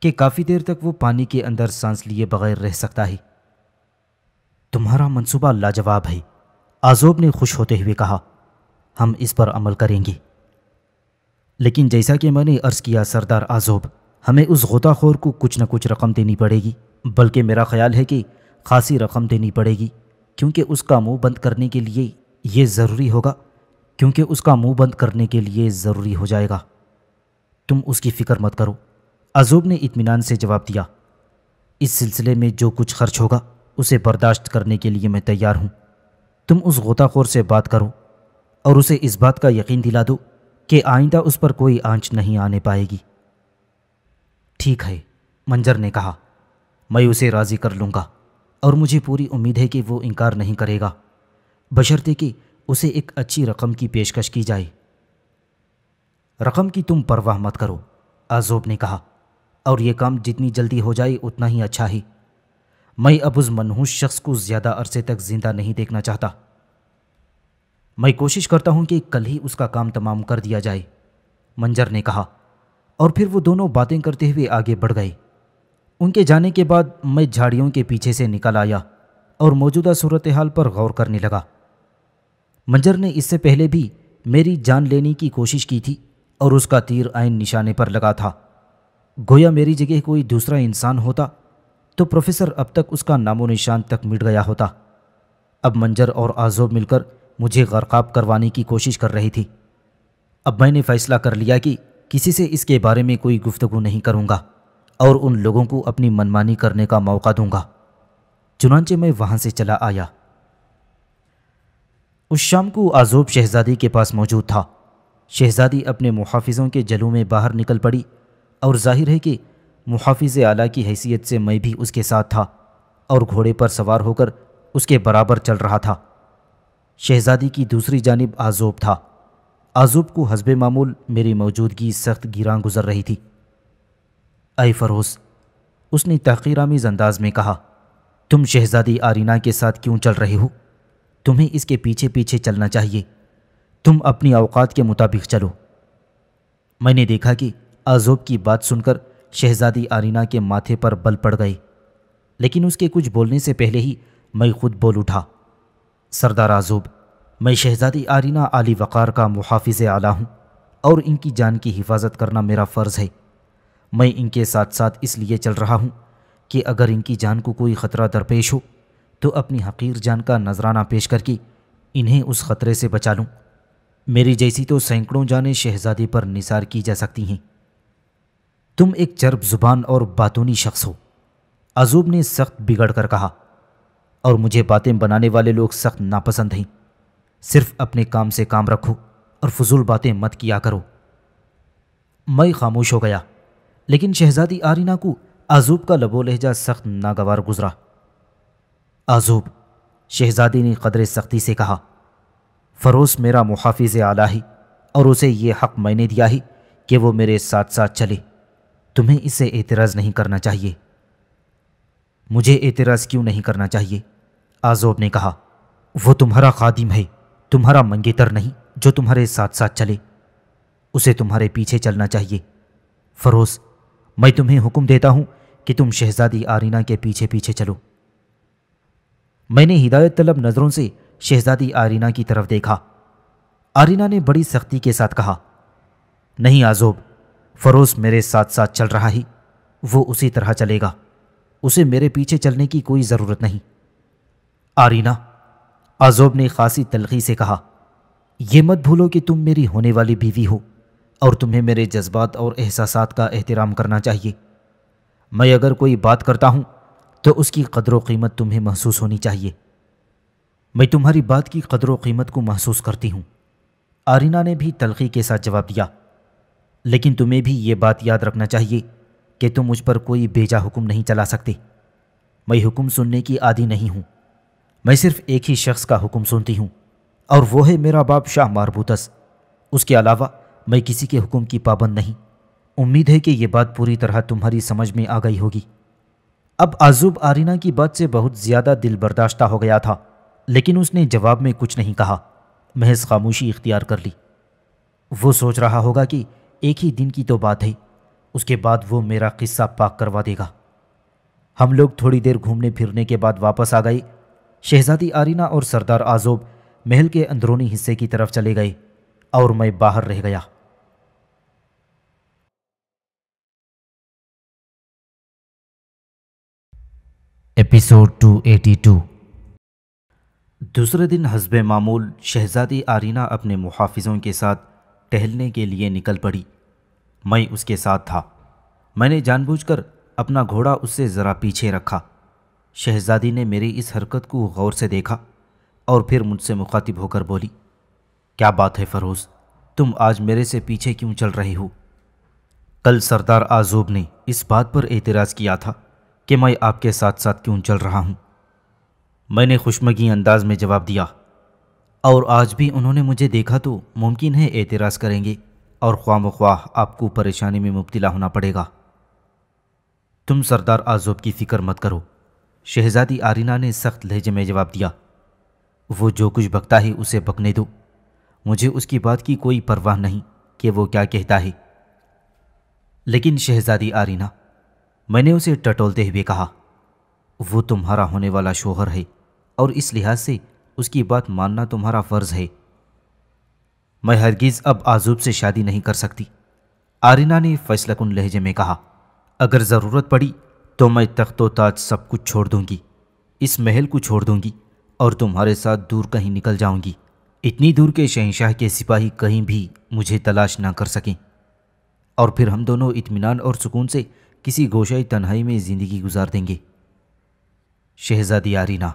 कि काफ़ी देर तक वो पानी के अंदर सांस लिए बगैर रह सकता है तुम्हारा मंसूबा लाजवाब है आजोब ने खुश होते हुए कहा हम इस पर अमल करेंगे लेकिन जैसा कि मैंने अर्ज़ किया सरदार आज़ोब हमें उस गोताखोर को कुछ न कुछ रकम देनी पड़ेगी बल्कि मेरा ख्याल है कि खासी रकम देनी पड़ेगी क्योंकि उसका मुंह बंद करने के लिए ये ज़रूरी होगा क्योंकि उसका मुंह बंद करने के लिए ज़रूरी हो जाएगा तुम उसकी फ़िक्र मत करो अजूब ने इतमान से जवाब दिया इस सिलसिले में जो कुछ खर्च होगा उसे बर्दाश्त करने के लिए मैं तैयार हूँ तुम उस गोताखोर से बात करो और उसे इस बात का यकीन दिला दो कि आइंदा उस पर कोई आंच नहीं आने पाएगी ठीक है मंजर ने कहा मैं उसे राज़ी कर लूँगा और मुझे पूरी उम्मीद है कि वो इनकार नहीं करेगा बशर्ते कि उसे एक अच्छी रकम की पेशकश की जाए रकम की तुम परवाह मत करो आजोब ने कहा और ये काम जितनी जल्दी हो जाए उतना ही अच्छा ही मैं अब उस मनहूस शख्स को ज़्यादा अरसे तक ज़िंदा नहीं देखना चाहता मैं कोशिश करता हूँ कि कल ही उसका काम तमाम कर दिया जाए मंजर ने कहा और फिर वो दोनों बातें करते हुए आगे बढ़ गए उनके जाने के बाद मैं झाड़ियों के पीछे से निकल आया और मौजूदा सूरत हाल पर गौर करने लगा मंजर ने इससे पहले भी मेरी जान लेने की कोशिश की थी और उसका तीर आयन निशाने पर लगा था गोया मेरी जगह कोई दूसरा इंसान होता तो प्रोफेसर अब तक उसका नामो निशान तक मिट गया होता अब मंजर और आजोब मिलकर मुझे गरकाब करवाने की कोशिश कर रही थी अब मैंने फ़ैसला कर लिया कि किसी से इसके बारे में कोई गुफ्तगु नहीं करूँगा और उन लोगों को अपनी मनमानी करने का मौका दूंगा चुनाचे मैं वहाँ से चला आया उस शाम को आजोब शहजादी के पास मौजूद था शहजादी अपने मुहाफिजों के जलू में बाहर निकल पड़ी और जाहिर है कि मुहाफिज आला की हैसियत से मैं भी उसके साथ था और घोड़े पर सवार होकर उसके बराबर चल रहा था शहजादी की दूसरी जानब आजूब था आजूब को हसब मामूल मेरी मौजूदगी सख्त गिरां गुजर रही थी आई फरोज उसने तहकीरामीज अंदाज में कहा तुम शहजादी आरीना के साथ क्यों चल रहे हो तुम्हें इसके पीछे पीछे चलना चाहिए तुम अपनी अवकात के मुताबिक चलो मैंने देखा कि आजोब की बात सुनकर शहजादी आरीना के माथे पर बल पड़ गए लेकिन उसके कुछ बोलने से पहले ही मैं खुद बोल उठा सरदार आजूब मैं शहज़ादी आरीना आली वक़ार का मुहाफ़ आला हूँ और इनकी जान की हिफाजत करना मेरा फ़र्ज़ है मैं इनके साथ साथ इसलिए चल रहा हूँ कि अगर इनकी जान को कोई ख़तरा दरपेश हो तो अपनी हकीर जान का नजराना पेश करके इन्हें उस ख़तरे से बचा लूँ मेरी जैसी तो सैकड़ों जानें शहज़ादी पर निसार की जा सकती हैं तुम एक चर्ब ज़ुबान और बातूनी शख्स हो अजूब ने सख्त बिगड़ कर कहा और मुझे बातें बनाने वाले लोग सख्त नापसंद हैं सिर्फ अपने काम से काम रखो और फजूल बातें मत किया करो मैं खामोश हो गया लेकिन शहजादी आरीना को आजूब का लबो लहजा सख्त नागवार गुजरा आजूब शहजादी ने कदर सख्ती से कहा फ़रोस मेरा मुहाफिज आला ही और उसे यह हक मैंने दिया ही कि वो मेरे साथ साथ चले तुम्हें इसे एतराज़ नहीं करना चाहिए मुझे एतराज़ क्यों नहीं करना चाहिए आजोब ने कहा वो तुम्हारा खादिम है तुम्हारा मंगेतर नहीं जो तुम्हारे साथ साथ चले उसे तुम्हारे पीछे चलना चाहिए फरोज़ मैं तुम्हें हुक्म देता हूँ कि तुम शहज़ादी आरीना के पीछे पीछे चलो मैंने हिदायत तलब नज़रों से शहज़ादी आरीना की तरफ देखा आरीना ने बड़ी सख्ती के साथ कहा नहीं आजोब फरोज़ मेरे साथ साथ चल रहा ही वो उसी तरह चलेगा उसे मेरे पीछे चलने की कोई ज़रूरत नहीं आरीना आजोब ने खासी तलखी से कहा यह मत भूलो कि तुम मेरी होने वाली बीवी हो और तुम्हें मेरे जज्बात और एहसास का एहतराम करना चाहिए मैं अगर कोई बात करता हूँ तो उसकी कदर कीमत तुम्हें महसूस होनी चाहिए मैं तुम्हारी बात की कदर कीमत को महसूस करती हूँ आरीना ने भी तलखी के साथ जवाब दिया लेकिन तुम्हें भी ये बात याद रखना चाहिए कि तुम मुझ पर कोई बेजा हुक्म नहीं चला सकते मैं हुक्म सुनने की आदि नहीं हूँ मैं सिर्फ एक ही शख्स का हुक्म सुनती हूँ और वो है मेरा बाप शाह मारबूतस उसके अलावा मैं किसी के हुक्म की पाबंद नहीं उम्मीद है कि यह बात पूरी तरह तुम्हारी समझ में आ गई होगी अब आजूब आरिना की बात से बहुत ज़्यादा दिल बर्दाश्ता हो गया था लेकिन उसने जवाब में कुछ नहीं कहा महज खामोशी इख्तियार कर ली वो सोच रहा होगा कि एक ही दिन की तो बात है उसके बाद वो मेरा किस्सा पाक करवा देगा हम लोग थोड़ी देर घूमने फिरने के बाद वापस आ गए शहजादी आरीना और सरदार आजोब महल के अंदरूनी हिस्से की तरफ चले गए और मैं बाहर रह गया एपिसोड 282 दूसरे दिन हसब मामूल शहजादी आरीना अपने मुहाफिजों के साथ टहलने के लिए निकल पड़ी मैं उसके साथ था मैंने जानबूझकर अपना घोड़ा उससे ज़रा पीछे रखा शहजादी ने मेरी इस हरकत को गौर से देखा और फिर मुझसे मुखातिब होकर बोली क्या बात है फरोज़ तुम आज मेरे से पीछे क्यों चल रही हो कल सरदार आजूब ने इस बात पर एतराज़ किया था कि मैं आपके साथ साथ क्यों चल रहा हूँ मैंने खुशमगी अंदाज में जवाब दिया और आज भी उन्होंने मुझे देखा तो मुमकिन है एतराज़ करेंगे और ख्वाम ख्वाह आपको परेशानी में मुबतला होना पड़ेगा तुम सरदार आजोब की फ़िक्र मत करो शहजादी आरिना ने सख्त लहजे में जवाब दिया वो जो कुछ बकता है उसे बकने दो मुझे उसकी बात की कोई परवाह नहीं कि वो क्या कहता है लेकिन शहजादी आरिना मैंने उसे टटोलते हुए कहा वो तुम्हारा होने वाला शोहर है और इस लिहाज से उसकी बात मानना तुम्हारा फ़र्ज़ है मैं हरगिज़ अब आजूब से शादी नहीं कर सकती आरिना ने फैसलाकुन लहजे में कहा अगर ज़रूरत पड़ी तो मैं तख्तो ताज सब कुछ छोड़ दूंगी इस महल को छोड़ दूंगी और तुम्हारे साथ दूर कहीं निकल जाऊंगी इतनी दूर के शहनशाह के सिपाही कहीं भी मुझे तलाश ना कर सकें और फिर हम दोनों इत्मीनान और सुकून से किसी गोशाई तन्हाई में ज़िंदगी गुजार देंगे शहजादी आरीना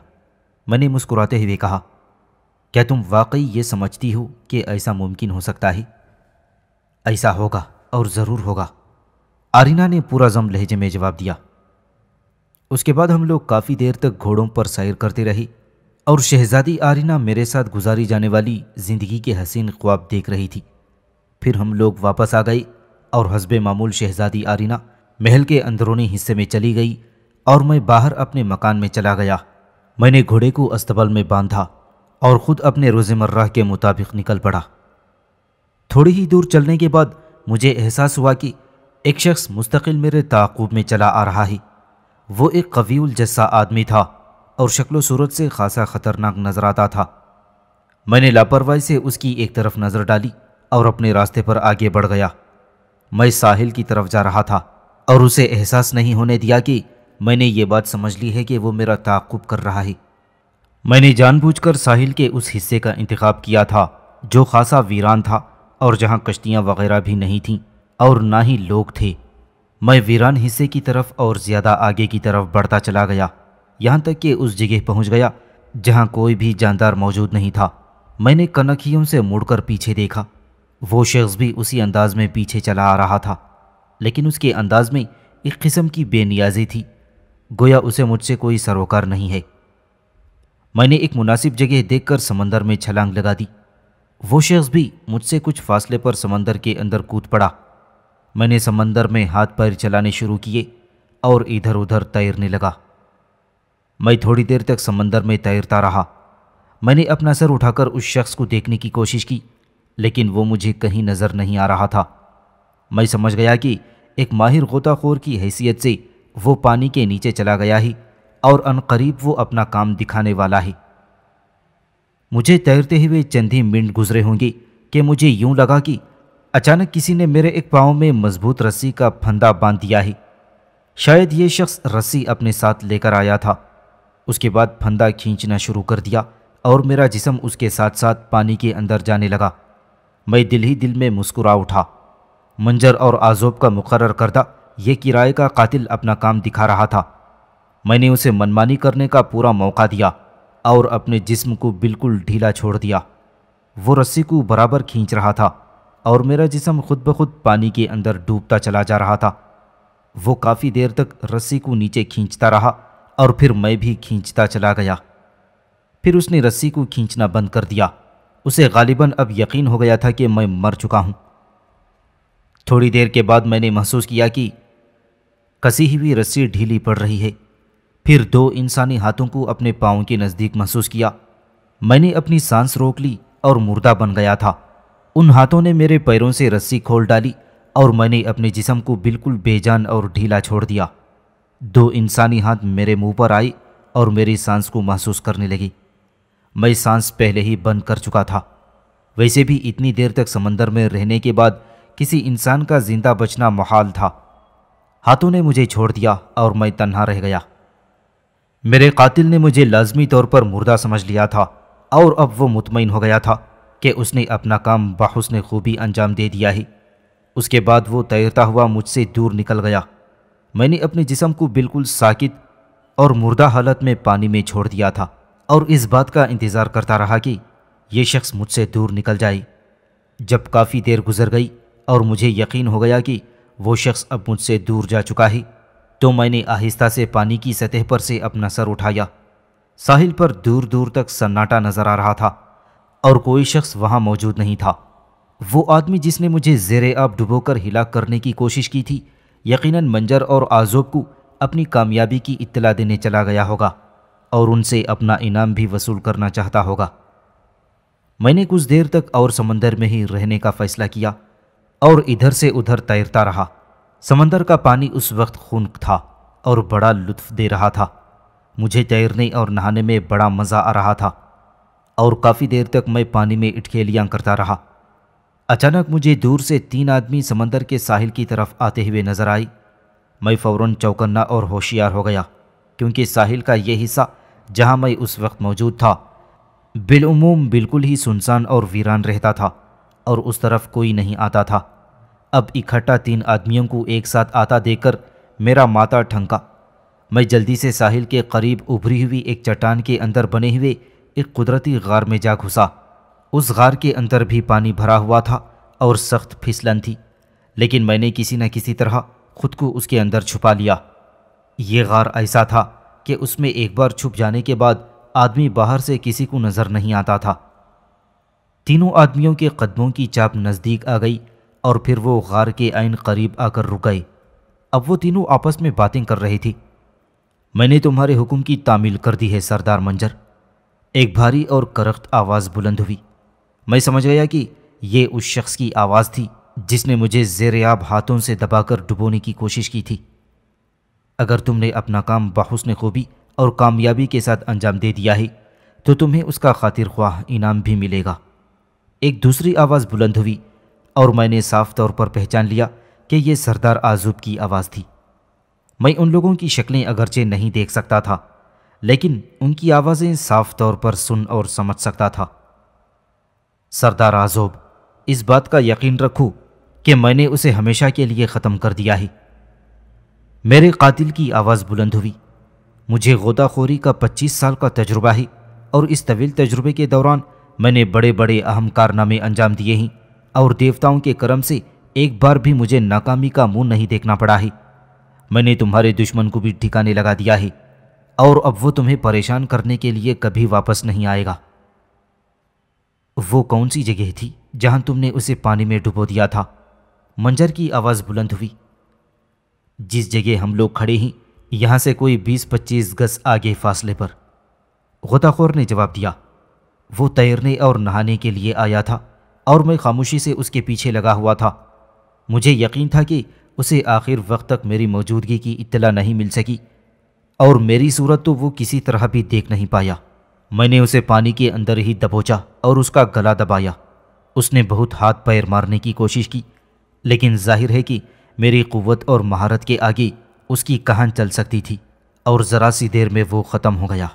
मैंने मुस्कुराते हुए कहा क्या तुम वाकई ये समझती हो कि ऐसा मुमकिन हो सकता है ऐसा होगा और ज़रूर होगा आरिना ने पूरा जम लहजे में जवाब दिया उसके बाद हम लोग काफ़ी देर तक घोड़ों पर सैर करते रहे और शहजादी आरिना मेरे साथ गुजारी जाने वाली ज़िंदगी के हसीन ख्वाब देख रही थी फिर हम लोग वापस आ गए और हसब मामूल शहजादी आरिना महल के अंदरूनी हिस्से में चली गई और मैं बाहर अपने मकान में चला गया मैंने घोड़े को अस्तबल में बांधा और ख़ुद अपने रोज़मर्रा के मुताबिक निकल पड़ा थोड़ी ही दूर चलने के बाद मुझे एहसास हुआ कि एक शख्स मुस्तकिल मेरे ताकूब में चला आ रहा है वो एक कवील जैसा आदमी था और शक्लो सूरत से खासा ख़तरनाक नज़र आता था मैंने लापरवाही से उसकी एक तरफ नज़र डाली और अपने रास्ते पर आगे बढ़ गया मैं साहिल की तरफ जा रहा था और उसे एहसास नहीं होने दिया कि मैंने ये बात समझ ली है कि वो मेरा ताकुब कर रहा है मैंने जानबूझकर साहिल के उस हिस्से का इंतखब किया था जो खासा वीरान था और जहाँ कश्तियाँ वगैरह भी नहीं थीं और ना ही लोग थे मैं वीरान हिस्से की तरफ और ज़्यादा आगे की तरफ बढ़ता चला गया यहाँ तक कि उस जगह पहुँच गया जहाँ कोई भी जानदार मौजूद नहीं था मैंने कनखियों से मुड़कर पीछे देखा वो शख्स भी उसी अंदाज में पीछे चला आ रहा था लेकिन उसके अंदाज में एक किस्म की बेनियाजी थी गोया उसे मुझसे कोई सरोकार नहीं है मैंने एक मुनासिब जगह देखकर समंदर में छलांग लगा दी वो शख्स भी मुझसे कुछ फासले पर समंदर के अंदर कूद पड़ा मैंने समंदर में हाथ पैर चलाने शुरू किए और इधर उधर तैरने लगा मैं थोड़ी देर तक समंदर में तैरता रहा मैंने अपना सर उठाकर उस शख्स को देखने की कोशिश की लेकिन वो मुझे कहीं नज़र नहीं आ रहा था मैं समझ गया कि एक माहिर गोताखोर की हैसियत से वो पानी के नीचे चला गया ही और अनकरीब वो अपना काम दिखाने वाला है मुझे तैरते हुए चंद ही मिनट गुजरे होंगे कि मुझे यूं लगा कि अचानक किसी ने मेरे एक पाँव में मजबूत रस्सी का फंदा बांध दिया है शायद ये शख्स रस्सी अपने साथ लेकर आया था उसके बाद फंदा खींचना शुरू कर दिया और मेरा जिसम उसके साथ साथ पानी के अंदर जाने लगा मैं दिल ही दिल में मुस्कुरा उठा मंजर और आजोब का मुकर करदा ये किराए का कातिल अपना काम दिखा रहा था मैंने उसे मनमानी करने का पूरा मौका दिया और अपने जिस्म को बिल्कुल ढीला छोड़ दिया वो रस्सी को बराबर खींच रहा था और मेरा जिसम खुद ब खुद पानी के अंदर डूबता चला जा रहा था वो काफ़ी देर तक रस्सी को नीचे खींचता रहा और फिर मैं भी खींचता चला गया फिर उसने रस्सी को खींचना बंद कर दिया उसे गालिबा अब यकीन हो गया था कि मैं मर चुका हूँ थोड़ी देर के बाद मैंने महसूस किया कि कसी हुई रस्सी ढीली पड़ रही है फिर दो इंसानी हाथों को अपने पाँव के नज़दीक महसूस किया मैंने अपनी सांस रोक ली और मुर्दा बन गया था उन हाथों ने मेरे पैरों से रस्सी खोल डाली और मैंने अपने जिसम को बिल्कुल बेजान और ढीला छोड़ दिया दो इंसानी हाथ मेरे मुंह पर आई और मेरी सांस को महसूस करने लगी मैं सांस पहले ही बंद कर चुका था वैसे भी इतनी देर तक समंदर में रहने के बाद किसी इंसान का जिंदा बचना महाल था हाथों ने मुझे छोड़ दिया और मैं तन्हा रह गया मेरे कातिल ने मुझे लाजमी तौर पर मुर्दा समझ लिया था और अब वो मुतमिन हो गया था कि उसने अपना काम बाहुसन खूबी अंजाम दे दिया ही उसके बाद वो तैरता हुआ मुझसे दूर निकल गया मैंने अपने जिसम को बिल्कुल साकित और मुर्दा हालत में पानी में छोड़ दिया था और इस बात का इंतज़ार करता रहा कि यह शख्स मुझसे दूर निकल जाए जब काफ़ी देर गुजर गई और मुझे यकीन हो गया कि वो शख्स अब मुझसे दूर जा चुका है तो मैंने आहिस्ता से पानी की सतह पर से अपना सर उठाया साहिल पर दूर दूर तक सन्नाटा नजर आ रहा था और कोई शख्स वहां मौजूद नहीं था वो आदमी जिसने मुझे जेरे आप डुबोकर हिला करने की कोशिश की थी यकीनन मंजर और आजोब को अपनी कामयाबी की इत्तला देने चला गया होगा और उनसे अपना इनाम भी वसूल करना चाहता होगा मैंने कुछ देर तक और समंदर में ही रहने का फैसला किया और इधर से उधर तैरता रहा समंदर का पानी उस वक्त खून था और बड़ा लुत्फ दे रहा था मुझे तैरने और नहाने में बड़ा मज़ा आ रहा था और काफ़ी देर तक मैं पानी में इटखेलियाँ करता रहा अचानक मुझे दूर से तीन आदमी समंदर के साहिल की तरफ आते हुए नज़र आई मैं फ़ौर चौकन्ना और होशियार हो गया क्योंकि साहिल का ये हिस्सा जहाँ मैं उस वक्त मौजूद था बिलूम बिल्कुल ही सुनसान और वीरान रहता था और उस तरफ कोई नहीं आता था अब इकट्ठा तीन आदमियों को एक साथ आता देकर मेरा माता ठंका मैं जल्दी से साहिल के करीब उभरी हुई एक चट्टान के अंदर बने हुए एक कुदरती गार में जा घुसा उस गार के अंदर भी पानी भरा हुआ था और सख्त फिसलन थी लेकिन मैंने किसी न किसी तरह खुद को उसके अंदर छुपा लिया ये गार ऐसा था कि उसमें एक बार छुप जाने के बाद आदमी बाहर से किसी को नज़र नहीं आता था तीनों आदमियों के कदमों की चाप नज़दीक आ गई और फिर वो गार के आइन करीब आकर रुक गई अब वो तीनों आपस में बातें कर रही थी मैंने तुम्हारे हुक्म की तामील कर दी है सरदार मंजर एक भारी और करख्त आवाज़ बुलंद हुई मैं समझ गया कि ये उस शख्स की आवाज़ थी जिसने मुझे जेरयाब हाथों से दबाकर डुबोने की कोशिश की थी अगर तुमने अपना काम बहुसन खूबी और कामयाबी के साथ अंजाम दे दिया है तो तुम्हें उसका खातिर ख्वाह इनाम भी मिलेगा एक दूसरी आवाज़ बुलंद हुई और मैंने साफ तौर पर पहचान लिया कि यह सरदार आजूब की आवाज़ थी मैं उन लोगों की शक्लें अगरचे नहीं देख सकता था लेकिन उनकी आवाज़ें साफ तौर पर सुन और समझ सकता था सरदार आजोब इस बात का यकीन रखूँ कि मैंने उसे हमेशा के लिए ख़त्म कर दिया है मेरे कातिल की आवाज़ बुलंद हुई मुझे गोदाखोरी का पच्चीस साल का तजुर्बा है और इस तवील तजुर्बे के दौरान मैंने बड़े बड़े अहम कारनामे अंजाम दिए हैं और देवताओं के कर्म से एक बार भी मुझे नाकामी का मुंह नहीं देखना पड़ा है मैंने तुम्हारे दुश्मन को भी ठिकाने लगा दिया है और अब वो तुम्हें परेशान करने के लिए कभी वापस नहीं आएगा वो कौन सी जगह थी जहां तुमने उसे पानी में डुबो दिया था मंजर की आवाज़ बुलंद हुई जिस जगह हम लोग खड़े हैं यहां से कोई बीस पच्चीस गज आगे फासले पर गोताखोर ने जवाब दिया वो तैरने और नहाने के लिए आया था और मैं खामोशी से उसके पीछे लगा हुआ था मुझे यकीन था कि उसे आखिर वक्त तक मेरी मौजूदगी की इत्तला नहीं मिल सकी और मेरी सूरत तो वो किसी तरह भी देख नहीं पाया मैंने उसे पानी के अंदर ही दबोचा और उसका गला दबाया उसने बहुत हाथ पैर मारने की कोशिश की लेकिन जाहिर है कि मेरी कुवत और महारत के आगे उसकी कहान चल सकती थी और ज़रा सी देर में वो ख़त्म हो गया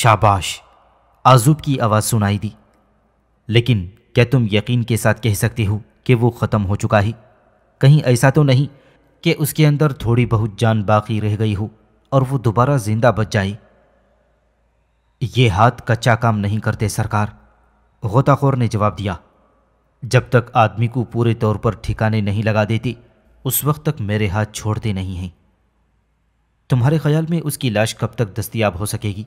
शाबाश आजुब की आवाज़ सुनाई दी लेकिन क्या तुम यकीन के साथ कह सकते हो कि वो ख़त्म हो चुका है कहीं ऐसा तो नहीं कि उसके अंदर थोड़ी बहुत जान बाकी रह गई हो और वो दोबारा जिंदा बच जाए ये हाथ कच्चा काम नहीं करते सरकार गोताखोर ने जवाब दिया जब तक आदमी को पूरे तौर पर ठिकाने नहीं लगा देते उस वक्त तक मेरे हाथ छोड़ते नहीं हैं तुम्हारे ख्याल में उसकी लाश कब तक दस्तियाब हो सकेगी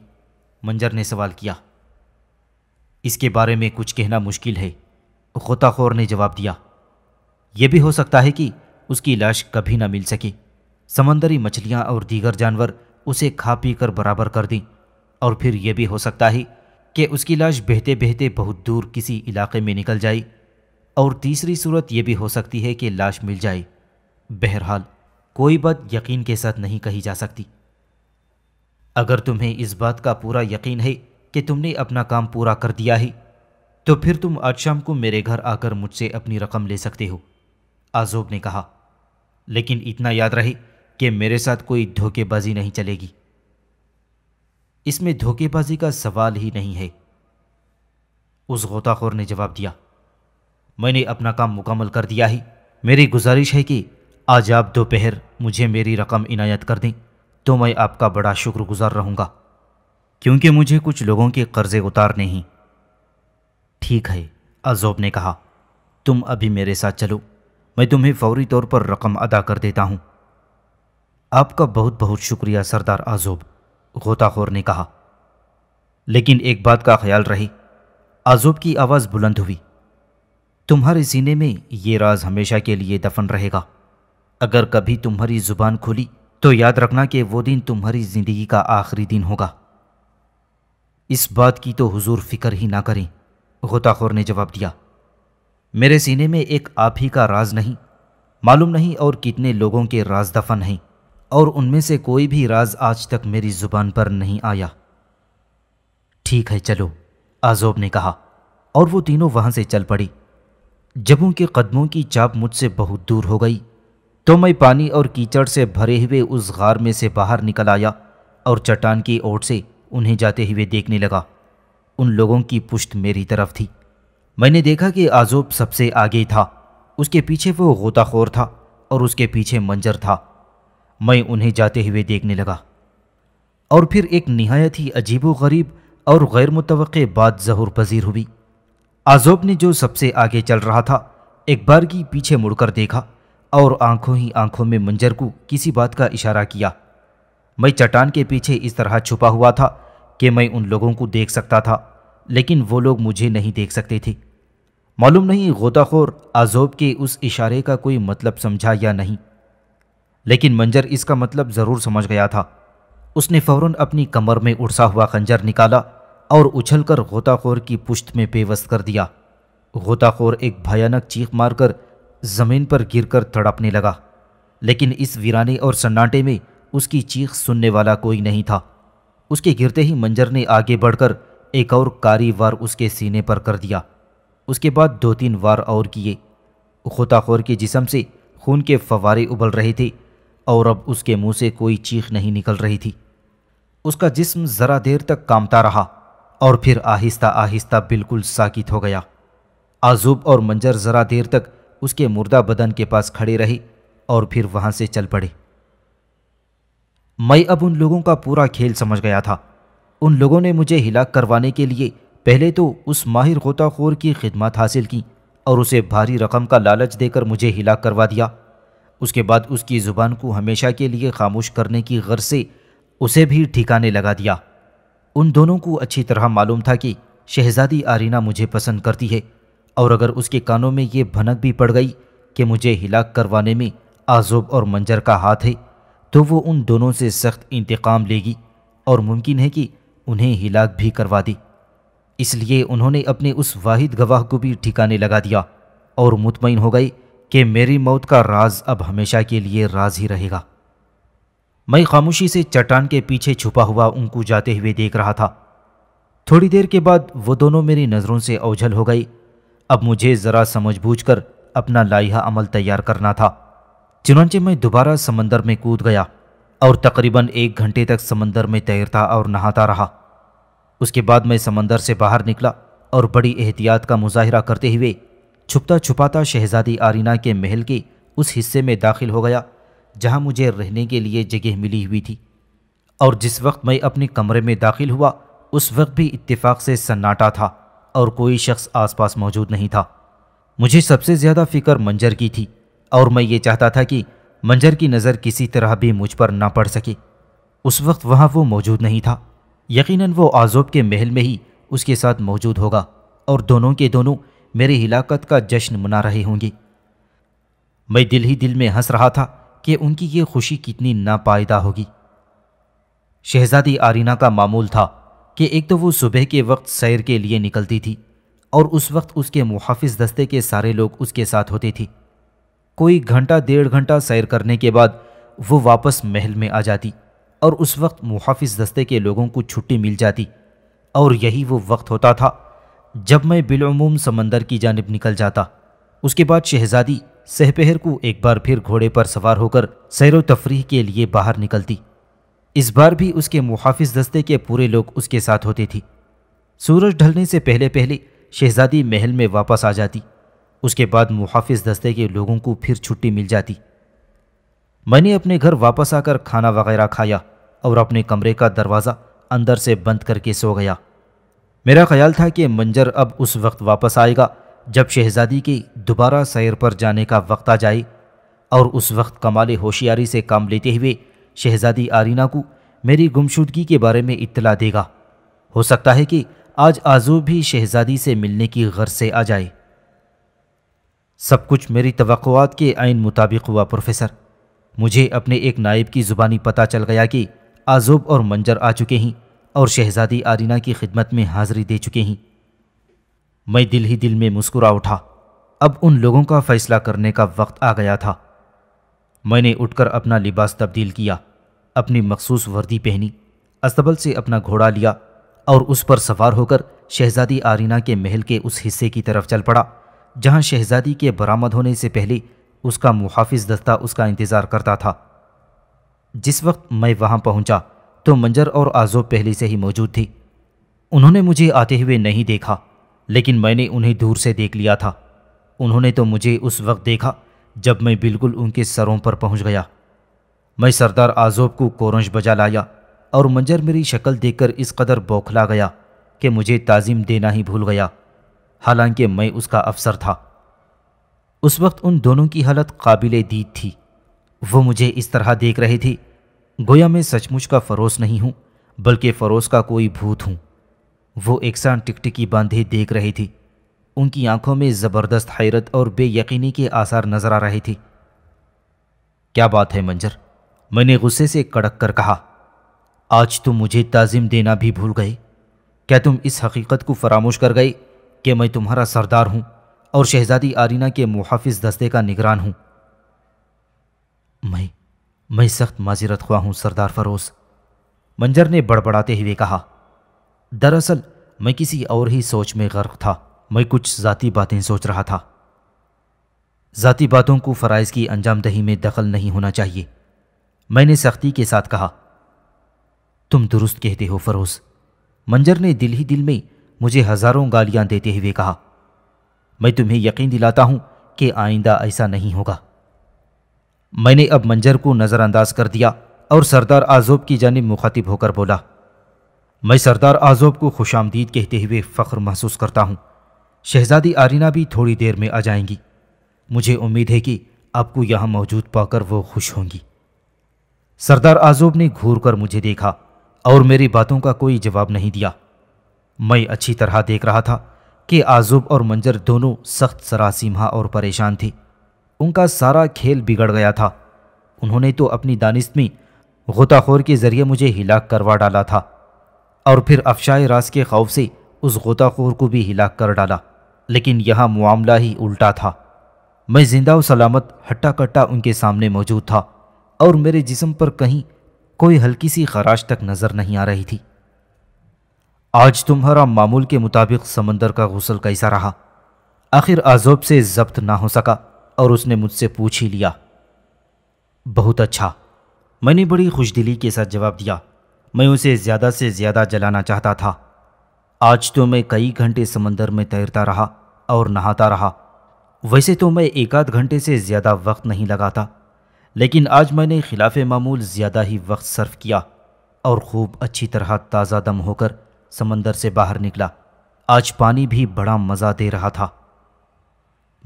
मंजर ने सवाल किया इसके बारे में कुछ कहना मुश्किल है गोताखोर ने जवाब दिया यह भी हो सकता है कि उसकी लाश कभी ना मिल सके समंदरी मछलियाँ और दीगर जानवर उसे खा पी कर बराबर कर दें और फिर यह भी हो सकता है कि उसकी लाश बहते बहते बहुत दूर किसी इलाके में निकल जाए और तीसरी सूरत यह भी हो सकती है कि लाश मिल जाए बहरहाल कोई बात यकीन के साथ नहीं कही जा सकती अगर तुम्हें इस बात का पूरा यकीन है कि तुमने अपना काम पूरा कर दिया ही तो फिर तुम आज शाम को मेरे घर आकर मुझसे अपनी रकम ले सकते हो आजोब ने कहा लेकिन इतना याद रहे कि मेरे साथ कोई धोखेबाजी नहीं चलेगी इसमें धोखेबाजी का सवाल ही नहीं है उस गोताखोर ने जवाब दिया मैंने अपना काम मुकम्मल कर दिया ही मेरी गुजारिश है कि आज आप दोपहर मुझे मेरी रकम इनायत कर दें तो मैं आपका बड़ा शुक्रगुजार रहूंगा क्योंकि मुझे कुछ लोगों के कर्जे उतारने ही ठीक है अजोब ने कहा तुम अभी मेरे साथ चलो मैं तुम्हें फौरी तौर पर रकम अदा कर देता हूं आपका बहुत बहुत शुक्रिया सरदार आजोब गोताखोर ने कहा लेकिन एक बात का ख्याल रही आजोब की आवाज़ बुलंद हुई तुम्हारे सीने में ये राज हमेशा के लिए दफन रहेगा अगर कभी तुम्हारी ज़ुबान खुली तो याद रखना कि वो दिन तुम्हारी ज़िंदगी का आखिरी दिन होगा इस बात की तो हुजूर फिक्र ही ना करें गोताखोर ने जवाब दिया मेरे सीने में एक आप ही का राज नहीं मालूम नहीं और कितने लोगों के राज दफन हैं और उनमें से कोई भी राज आज तक मेरी ज़ुबान पर नहीं आया ठीक है चलो आजोब ने कहा और वो तीनों वहाँ से चल पड़ी जब उनके कदमों की चाप मुझसे बहुत दूर हो गई तो मैं पानी और कीचड़ से भरे हुए उस गार में से बाहर निकल आया और चट्टान की ओर से उन्हें जाते हुए देखने लगा उन लोगों की पुश्त मेरी तरफ थी मैंने देखा कि आजोब सबसे आगे था उसके पीछे वो गोताखोर था और उसके पीछे मंजर था मैं उन्हें जाते हुए देखने लगा और फिर एक नहायत ही अजीब गरीब और गैर मुतव बात जहूर पजीर हुई आजोब ने जो सबसे आगे चल रहा था एक बार की पीछे मुड़कर देखा और आंखों ही आंखों में मंजर को किसी बात का इशारा किया मैं चट्टान के पीछे इस तरह छुपा हुआ था कि मैं उन लोगों को देख सकता था लेकिन वो लोग मुझे नहीं देख सकते थे मालूम नहीं गोताखोर आजोब के उस इशारे का कोई मतलब समझा या नहीं लेकिन मंजर इसका मतलब ज़रूर समझ गया था उसने फ़ौरन अपनी कमर में उड़सा हुआ खंजर निकाला और उछलकर गोताखोर की पुश्त में बेवस्त कर दिया गोताखोर एक भयानक चीख मारकर ज़मीन पर गिरकर तड़पने लगा लेकिन इस वीराने और सन्नाटे में उसकी चीख सुनने वाला कोई नहीं था उसके गिरते ही मंजर ने आगे बढ़कर एक और कारी वार उसके सीने पर कर दिया उसके बाद दो तीन वार और किए खोताखोर के जिसम से खून के फवारे उबल रहे थे और अब उसके मुंह से कोई चीख नहीं निकल रही थी उसका जिस्म ज़रा देर तक कामता रहा और फिर आहिस्ता आहिस्ता बिल्कुल साकित हो गया आजूब और मंजर ज़रा देर तक उसके मुर्दा बदन के पास खड़े रहे और फिर वहाँ से चल पड़े मैं अब उन लोगों का पूरा खेल समझ गया था उन लोगों ने मुझे हिला करवाने के लिए पहले तो उस माहिर गोताखोर की खिदमत हासिल की और उसे भारी रकम का लालच देकर मुझे हिला करवा दिया उसके बाद उसकी ज़ुबान को हमेशा के लिए खामोश करने की गर्ज से उसे भी ठिकाने लगा दिया उन दोनों को अच्छी तरह मालूम था कि शहज़ादी आरीना मुझे पसंद करती है और अगर उसके कानों में ये भनक भी पड़ गई कि मुझे हिला करवाने में आजोब और मंजर का हाथ है तो वो उन दोनों से सख्त इंतकाम लेगी और मुमकिन है कि उन्हें हिलाक भी करवा दी इसलिए उन्होंने अपने उस वाहिद गवाह को भी ठिकाने लगा दिया और मुतमिन हो गई कि मेरी मौत का राज अब हमेशा के लिए राज ही रहेगा मैं खामोशी से चट्टान के पीछे छुपा हुआ उनको जाते हुए देख रहा था थोड़ी देर के बाद वो दोनों मेरी नज़रों से ओझल हो गई अब मुझे ज़रा समझ बूझ कर अपना लाइहा अमल तैयार करना था चुनाचे मैं दोबारा समंदर में कूद गया और तकरीबन एक घंटे तक समंदर में तैरता और नहाता रहा उसके बाद मैं समंदर से बाहर निकला और बड़ी एहतियात का मुजाहरा करते हुए छुपता छुपाता शहजादी आरीना के महल के उस हिस्से में दाखिल हो गया जहां मुझे रहने के लिए जगह मिली हुई थी और जिस वक्त मैं अपने कमरे में दाखिल हुआ उस वक्त भी इत्तेफाक से सन्नाटा था और कोई शख्स आसपास मौजूद नहीं था मुझे सबसे ज़्यादा फिक्र मंजर की थी और मैं ये चाहता था कि मंजर की नज़र किसी तरह भी मुझ पर ना पड़ सके उस वक्त वहाँ वो मौजूद नहीं था यकीनन वो आजोब के महल में ही उसके साथ मौजूद होगा और दोनों के दोनों मेरी हिलाकत का जश्न मना रहे होंगे मैं दिल ही दिल में हंस रहा था कि उनकी ये खुशी कितनी नापायदा होगी शहजादी आरीना का मामूल था कि एक तो वो सुबह के वक्त सैर के लिए निकलती थी और उस वक्त उसके मुहाफ़ दस्ते के सारे लोग उसके साथ होते थे कोई घंटा डेढ़ घंटा सैर करने के बाद वो वापस महल में आ जाती और उस वक्त मुहाफिज दस्ते के लोगों को छुट्टी मिल जाती और यही वो वक्त होता था जब मैं बिलूम समंदर की जानब निकल जाता उसके बाद शहजादी सहपहर को एक बार फिर घोड़े पर सवार होकर सैर तफरी के लिए बाहर निकलती इस बार भी उसके मुहाफिज दस्ते के पूरे लोग उसके साथ होते थे सूरज ढलने से पहले पहले शहजादी महल में वापस आ जाती उसके बाद मुहाफ़ दस्ते के लोगों को फिर छुट्टी मिल जाती मैंने अपने घर वापस आकर खाना वगैरह खाया और अपने कमरे का दरवाज़ा अंदर से बंद करके सो गया मेरा ख्याल था कि मंजर अब उस वक्त वापस आएगा जब शहज़ादी के दोबारा सैर पर जाने का वक्त आ जाए और उस वक्त कमाल होशियारी से काम लेते हुए शहज़ादी आरीना को मेरी गुमशुदगी के बारे में इत्तला देगा हो सकता है कि आज आजू भी शहज़ादी से मिलने की गर्ज से आ जाए सब कुछ मेरी तो के आइन मुताबिक हुआ प्रोफेसर मुझे अपने एक नायब की ज़ुबानी पता चल गया कि आज़ुब और मंजर आ चुके हैं और शहज़ादी आरीना की खिदमत में हाज़िरी दे चुके हैं मैं दिल ही दिल में मुस्कुरा उठा अब उन लोगों का फ़ैसला करने का वक्त आ गया था मैंने उठकर अपना लिबास तब्दील किया अपनी मखसूस वर्दी पहनी अस्तबल से अपना घोड़ा लिया और उस पर सवार होकर शहज़ादी आरीना के महल के उस हिस्से की तरफ चल पड़ा जहां शहजादी के बरामद होने से पहले उसका मुहाफिज दस्ता उसका इंतज़ार करता था जिस वक्त मैं वहां पहुंचा तो मंजर और आजोब पहले से ही मौजूद थी उन्होंने मुझे आते हुए नहीं देखा लेकिन मैंने उन्हें दूर से देख लिया था उन्होंने तो मुझे उस वक्त देखा जब मैं बिल्कुल उनके सरों पर पहुंच गया मैं सरदार आजोब को कोरंश बजा लाया और मंजर मेरी शक्ल देखकर इस कदर बौखला गया कि मुझे ताज़ीम देना ही भूल गया हालांकि मैं उसका अफसर था उस वक्त उन दोनों की हालत काबिल दीद थी वो मुझे इस तरह देख रहे थे गोया मैं सचमुच का फरोश नहीं हूं बल्कि फरोश का कोई भूत हूं वो एकसान टिकटिकी बांधे देख रही थी उनकी आंखों में ज़बरदस्त हैरत और बेयकीनी के आसार नज़र आ रहे थे क्या बात है मंजर मैंने गुस्से से कड़क कर कहा आज तुम मुझे ताज़िम देना भी भूल गए क्या तुम इस हकीकत को फरामोश कर गए कि मैं तुम्हारा सरदार हूं और शहजादी आरीना के मुहाफ़ दस्ते का निगरान हूं मैं मैं सख्त माजिरत ख्वा हूं सरदार फरोज मंजर ने बड़बड़ाते हुए कहा दरअसल मैं किसी और ही सोच में गर्क था मैं कुछ ज़ाती बातें सोच रहा था ज़ाती बातों को फ़राइज़ की अंजामदही में दखल नहीं होना चाहिए मैंने सख्ती के साथ कहा तुम दुरुस्त कहते हो फरोज मंजर ने दिल ही दिल में मुझे हज़ारों गालियां देते हुए कहा मैं तुम्हें यकीन दिलाता हूं कि आइंदा ऐसा नहीं होगा मैंने अब मंजर को नज़रअंदाज कर दिया और सरदार आजोब की जानब मुखातिब होकर बोला मैं सरदार आजोब को खुश आमदीद कहते हुए फ़ख्र महसूस करता हूं शहज़ादी आरिना भी थोड़ी देर में आ जाएंगी मुझे उम्मीद है कि आपको यहां मौजूद पाकर वो खुश होंगी सरदार आजोब ने घूर कर मुझे देखा और मेरी बातों का कोई जवाब नहीं दिया मैं अच्छी तरह देख रहा था कि आजुब और मंजर दोनों सख्त सरासीमा और परेशान थी उनका सारा खेल बिगड़ गया था उन्होंने तो अपनी दानिश में गोताखोर के ज़रिए मुझे हिलाक करवा डाला था और फिर अफशाए रास के खौफ से उस गोताखोर को भी हिलाक कर डाला लेकिन यहाँ मामला ही उल्टा था मैं जिंदा और सलामत हट्टा कट्टा उनके सामने मौजूद था और मेरे जिसम पर कहीं कोई हल्की सी खराश तक नज़र नहीं आ रही थी आज तुम्हारा मामूल के मुताबिक समंदर का गुसल कैसा रहा आखिर आजोब से जब्त ना हो सका और उसने मुझसे पूछ ही लिया बहुत अच्छा मैंने बड़ी खुशदिली के साथ जवाब दिया मैं उसे ज़्यादा से ज़्यादा जलाना चाहता था आज तो मैं कई घंटे समंदर में तैरता रहा और नहाता रहा वैसे तो मैं एक आध घंटे से ज़्यादा वक्त नहीं लगाता लेकिन आज मैंने खिलाफ मामूल ज़्यादा ही वक्त सर्व किया और खूब अच्छी तरह ताज़ा दम होकर समंदर से बाहर निकला आज पानी भी बड़ा मज़ा दे रहा था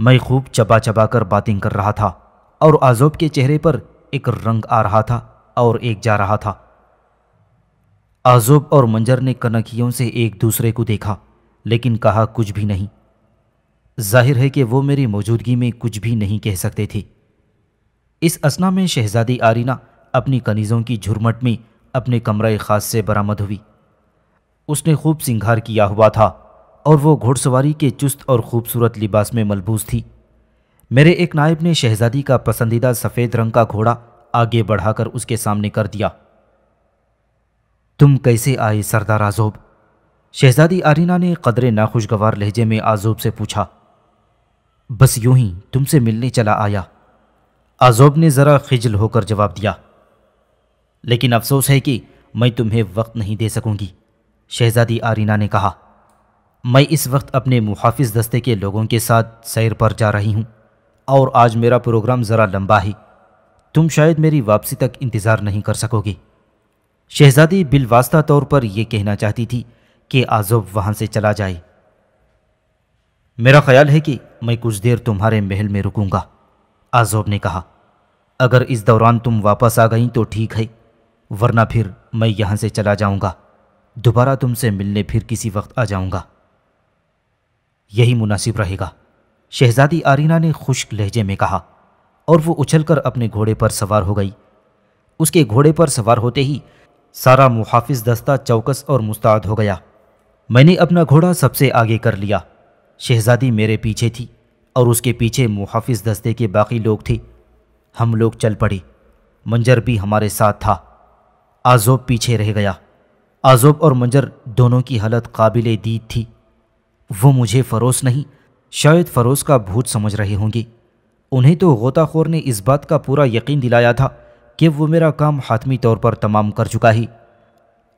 मैं खूब चबा चबा कर बातें कर रहा था और आजोब के चेहरे पर एक रंग आ रहा था और एक जा रहा था आजोब और मंजर ने कनकियों से एक दूसरे को देखा लेकिन कहा कुछ भी नहीं जाहिर है कि वो मेरी मौजूदगी में कुछ भी नहीं कह सकते थे इस असना में शहजादी आरीना अपनी कनीज़ों की झुरमट में अपने कमरे खास से बरामद हुई उसने खूब सिंगार किया हुआ था और वो घुड़सवारी के चुस्त और खूबसूरत लिबास में मलबूस थी मेरे एक नायब ने शहजादी का पसंदीदा सफ़ेद रंग का घोड़ा आगे बढ़ाकर उसके सामने कर दिया तुम कैसे आए सरदार आजोब शहजादी आरीना ने कदरे नाखुशगवार लहजे में आजोब से पूछा बस यूं ही तुमसे मिलने चला आया आजोब ने ज़रा खिजल होकर जवाब दिया लेकिन अफसोस है कि मैं तुम्हें वक्त नहीं दे सकूंगी शहज़ादी आरीना ने कहा मैं इस वक्त अपने मुहाफ़ दस्ते के लोगों के साथ सैर पर जा रही हूँ और आज मेरा प्रोग्राम ज़रा लंबा ही तुम शायद मेरी वापसी तक इंतज़ार नहीं कर सकोगे शहज़ादी बिलवास्ता तौर पर यह कहना चाहती थी कि आज़ोब वहाँ से चला जाए मेरा ख्याल है कि मैं कुछ देर तुम्हारे महल में रुकूंगा आज़ोब ने कहा अगर इस दौरान तुम वापस आ गई तो ठीक है वरना फिर मैं यहाँ से चला जाऊँगा दोबारा तुमसे मिलने फिर किसी वक्त आ जाऊंगा यही मुनासिब रहेगा शहजादी आरीना ने खुश्क लहजे में कहा और वो उछलकर अपने घोड़े पर सवार हो गई उसके घोड़े पर सवार होते ही सारा मुहाफिज दस्ता चौकस और मुस्ताद हो गया मैंने अपना घोड़ा सबसे आगे कर लिया शहजादी मेरे पीछे थी और उसके पीछे मुहाफिज दस्ते के बाकी लोग थे हम लोग चल पड़े मंजर भी हमारे साथ था आजोब पीछे रह गया आजोब और मंजर दोनों की हालत काबिल दीद थी वो मुझे फरोस नहीं शायद फरोस का भूत समझ रहे होंगे उन्हें तो गोताखोर ने इस बात का पूरा यकीन दिलाया था कि वो मेरा काम हातमी तौर पर तमाम कर चुका है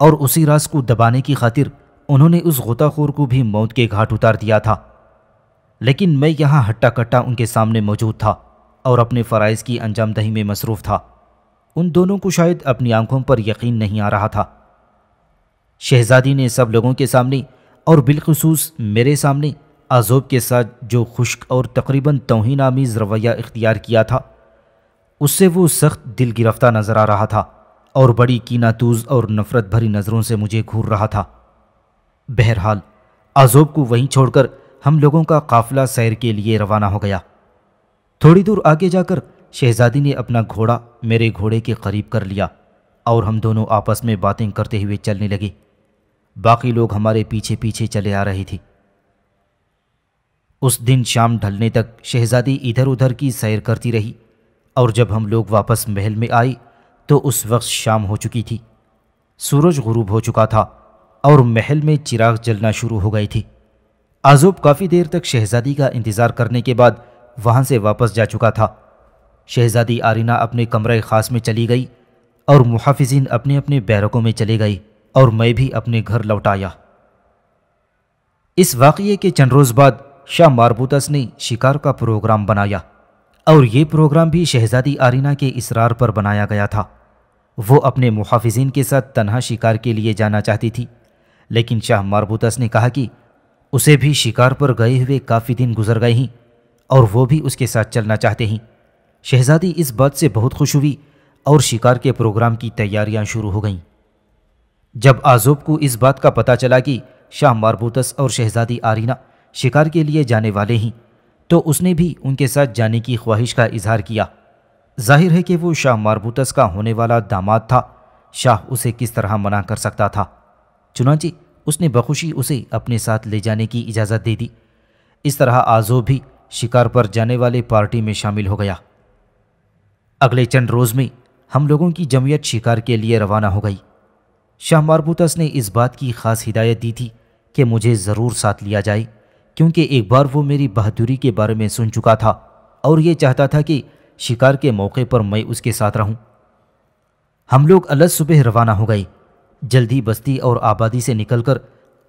और उसी रास को दबाने की खातिर उन्होंने उस गोताखोर को भी मौत के घाट उतार दिया था लेकिन मैं यहाँ हट्टा कट्टा उनके सामने मौजूद था और अपने फ़राइज़ की अंजामदही में मसरूफ़ था उन दोनों को शायद अपनी आंखों पर यकीन नहीं आ रहा था शहजादी ने सब लोगों के सामने और बिलखसूस मेरे सामने आजोब के साथ जो खुश्क और तकरीबन तोहिन आमीज़ रवैया इख्तियार किया था उससे वो सख्त दिल गिरफ्तार नज़र आ रहा था और बड़ी कीनातूज़ और नफ़रत भरी नज़रों से मुझे घूर रहा था बहरहाल आजोब को वहीं छोड़कर हम लोगों का काफिला सैर के लिए रवाना हो गया थोड़ी दूर आगे जाकर शहजादी ने अपना घोड़ा मेरे घोड़े के करीब कर लिया और हम दोनों आपस में बातें करते हुए चलने लगे बाकी लोग हमारे पीछे पीछे चले आ रही थी उस दिन शाम ढलने तक शहजादी इधर उधर की सैर करती रही और जब हम लोग वापस महल में आई तो उस वक्त शाम हो चुकी थी सूरज गुरूब हो चुका था और महल में चिराग जलना शुरू हो गई थी आजूब काफ़ी देर तक शहजादी का इंतज़ार करने के बाद वहाँ से वापस जा चुका था शहजादी आरिना अपने कमरे ख़ास में चली गई और मुहाफिजिन अपने अपने बैरकों में चले गई और मैं भी अपने घर लौट आया इस वाक़े के चंद रोज़ बाद शाह मारबूतस ने शिकार का प्रोग्राम बनाया और ये प्रोग्राम भी शहजादी आरीना के इसरार पर बनाया गया था वो अपने मुहाफिजीन के साथ तनहा शिकार के लिए जाना चाहती थी लेकिन शाह मारबूतस ने कहा कि उसे भी शिकार पर गए हुए काफ़ी दिन गुजर गए हैं और वो भी उसके साथ चलना चाहते हैं शहजादी इस बात से बहुत खुश हुई और शिकार के प्रोग्राम की तैयारियां शुरू हो गईं जब आज़ोब को इस बात का पता चला कि शाह मारबूतस और शहजादी आरीना शिकार के लिए जाने वाले हैं तो उसने भी उनके साथ जाने की ख्वाहिश का इजहार किया जाहिर है कि वो शाह मारबूतस का होने वाला दामाद था शाह उसे किस तरह मना कर सकता था चुनाचे उसने बखुशी उसे अपने साथ ले जाने की इजाज़त दे दी इस तरह आजो भी शिकार पर जाने वाले पार्टी में शामिल हो गया अगले चंद रोज़ में हम लोगों की जमीयत शिकार के लिए रवाना हो गई शाह मारबूतस ने इस बात की ख़ास हिदायत दी थी कि मुझे ज़रूर साथ लिया जाए क्योंकि एक बार वो मेरी बहादुरी के बारे में सुन चुका था और ये चाहता था कि शिकार के मौके पर मैं उसके साथ रहूं। हम लोग अलग सुबह रवाना हो गए जल्दी बस्ती और आबादी से निकलकर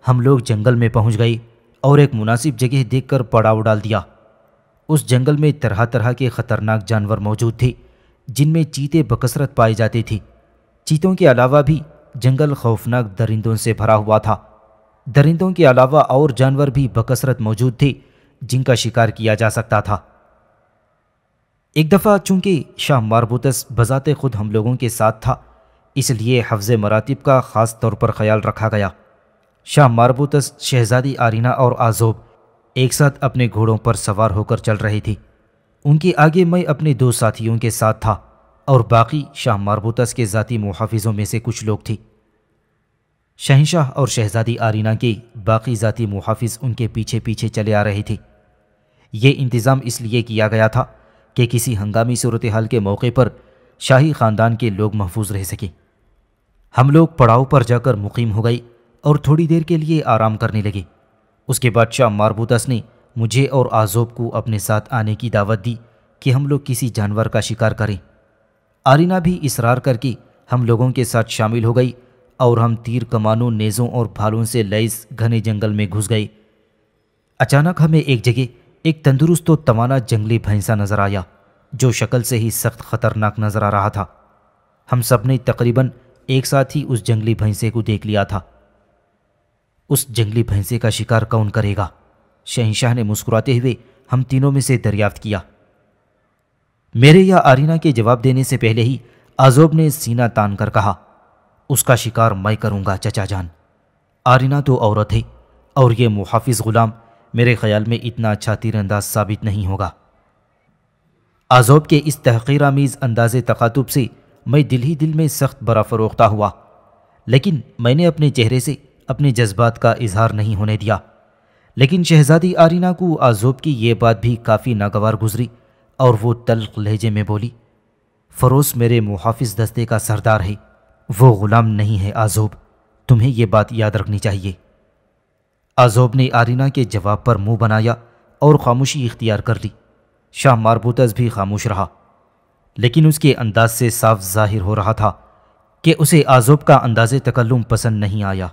हम लोग जंगल में पहुंच गए और एक मुनासिब जगह देखकर पड़ाव डाल दिया उस जंगल में तरह तरह के ख़तरनाक जानवर मौजूद थे जिनमें चीते बकसरत पाए जाते थे चीतों के अलावा भी जंगल खौफनाक दरिंदों से भरा हुआ था दरिंदों के अलावा और जानवर भी बकसरत मौजूद थे जिनका शिकार किया जा सकता था एक दफ़ा चूंकि शाह मारबूतस बजाते खुद हम लोगों के साथ था इसलिए हफ्ज मरातब का ख़ास तौर पर ख्याल रखा गया शाह मारबूतस शहजादी आरिना और आजोब एक साथ अपने घोड़ों पर सवार होकर चल रही थी उनके आगे मैं अपने दो साथियों के साथ था और बाकी शाह मारबूतस के ज़ाती मुहाफ़िजों में से कुछ लोग थे शहनशाह और शहज़ादी आरीना के बाकी ज़ाती मुहाफिज उनके पीछे पीछे चले आ रहे थे ये इंतज़ाम इसलिए किया गया था कि किसी हंगामी सूरत हाल के मौके पर शाही ख़ानदान के लोग महफूज रह सकें हम लोग पड़ाव पर जाकर मुकीम हो गए और थोड़ी देर के लिए आराम करने लगे उसके बाद शाह मारबूतस ने मुझे और आज़ोब को अपने साथ आने की दावत दी कि हम लोग किसी जानवर का शिकार करें आरिना भी इसरार करके हम लोगों के साथ शामिल हो गई और हम तीर कमानों नेज़ों और भालों से लैस घने जंगल में घुस गए अचानक हमें एक जगह एक तंदुरुस्त तो तवाना जंगली भैंसा नज़र आया जो शक्ल से ही सख्त खतरनाक नज़र आ रहा था हम सब ने तकरीबन एक साथ ही उस जंगली भैंसे को देख लिया था उस जंगली भैंसे का शिकार कौन करेगा शहनशाह ने मुस्कुराते हुए हम तीनों में से दरियाफ्त किया मेरे या आरीना के जवाब देने से पहले ही आजोब ने सीना तान कर कहा उसका शिकार मैं करूँगा चचा जान आरिना तो औरत है और ये मुहाफिज ग़ुलाम मेरे ख्याल में इतना अच्छा तीरंदाज साबित नहीं होगा आजोब के इस तहकीरामीज़ अंदाज़ तकातुब से मैं दिल ही दिल में सख्त बरा फरोख्ता हुआ लेकिन मैंने अपने चेहरे से अपने जज्बात का इजहार नहीं होने दिया लेकिन शहज़ादी आरिना को आजोब की ये बात भी काफ़ी नागवार गुजरी और वो तल्ख लहजे में बोली फ़रोस मेरे मुहाफिज दस्ते का सरदार है वो ग़ुलाम नहीं है आज़ोब तुम्हें यह बात याद रखनी चाहिए आज़ोब ने आरिना के जवाब पर मुंह बनाया और खामोशी इख्तियार कर ली शाह मारबूतस भी खामोश रहा लेकिन उसके अंदाज से साफ जाहिर हो रहा था कि उसे आज़ोब का अंदाज तकल्लुम पसंद नहीं आया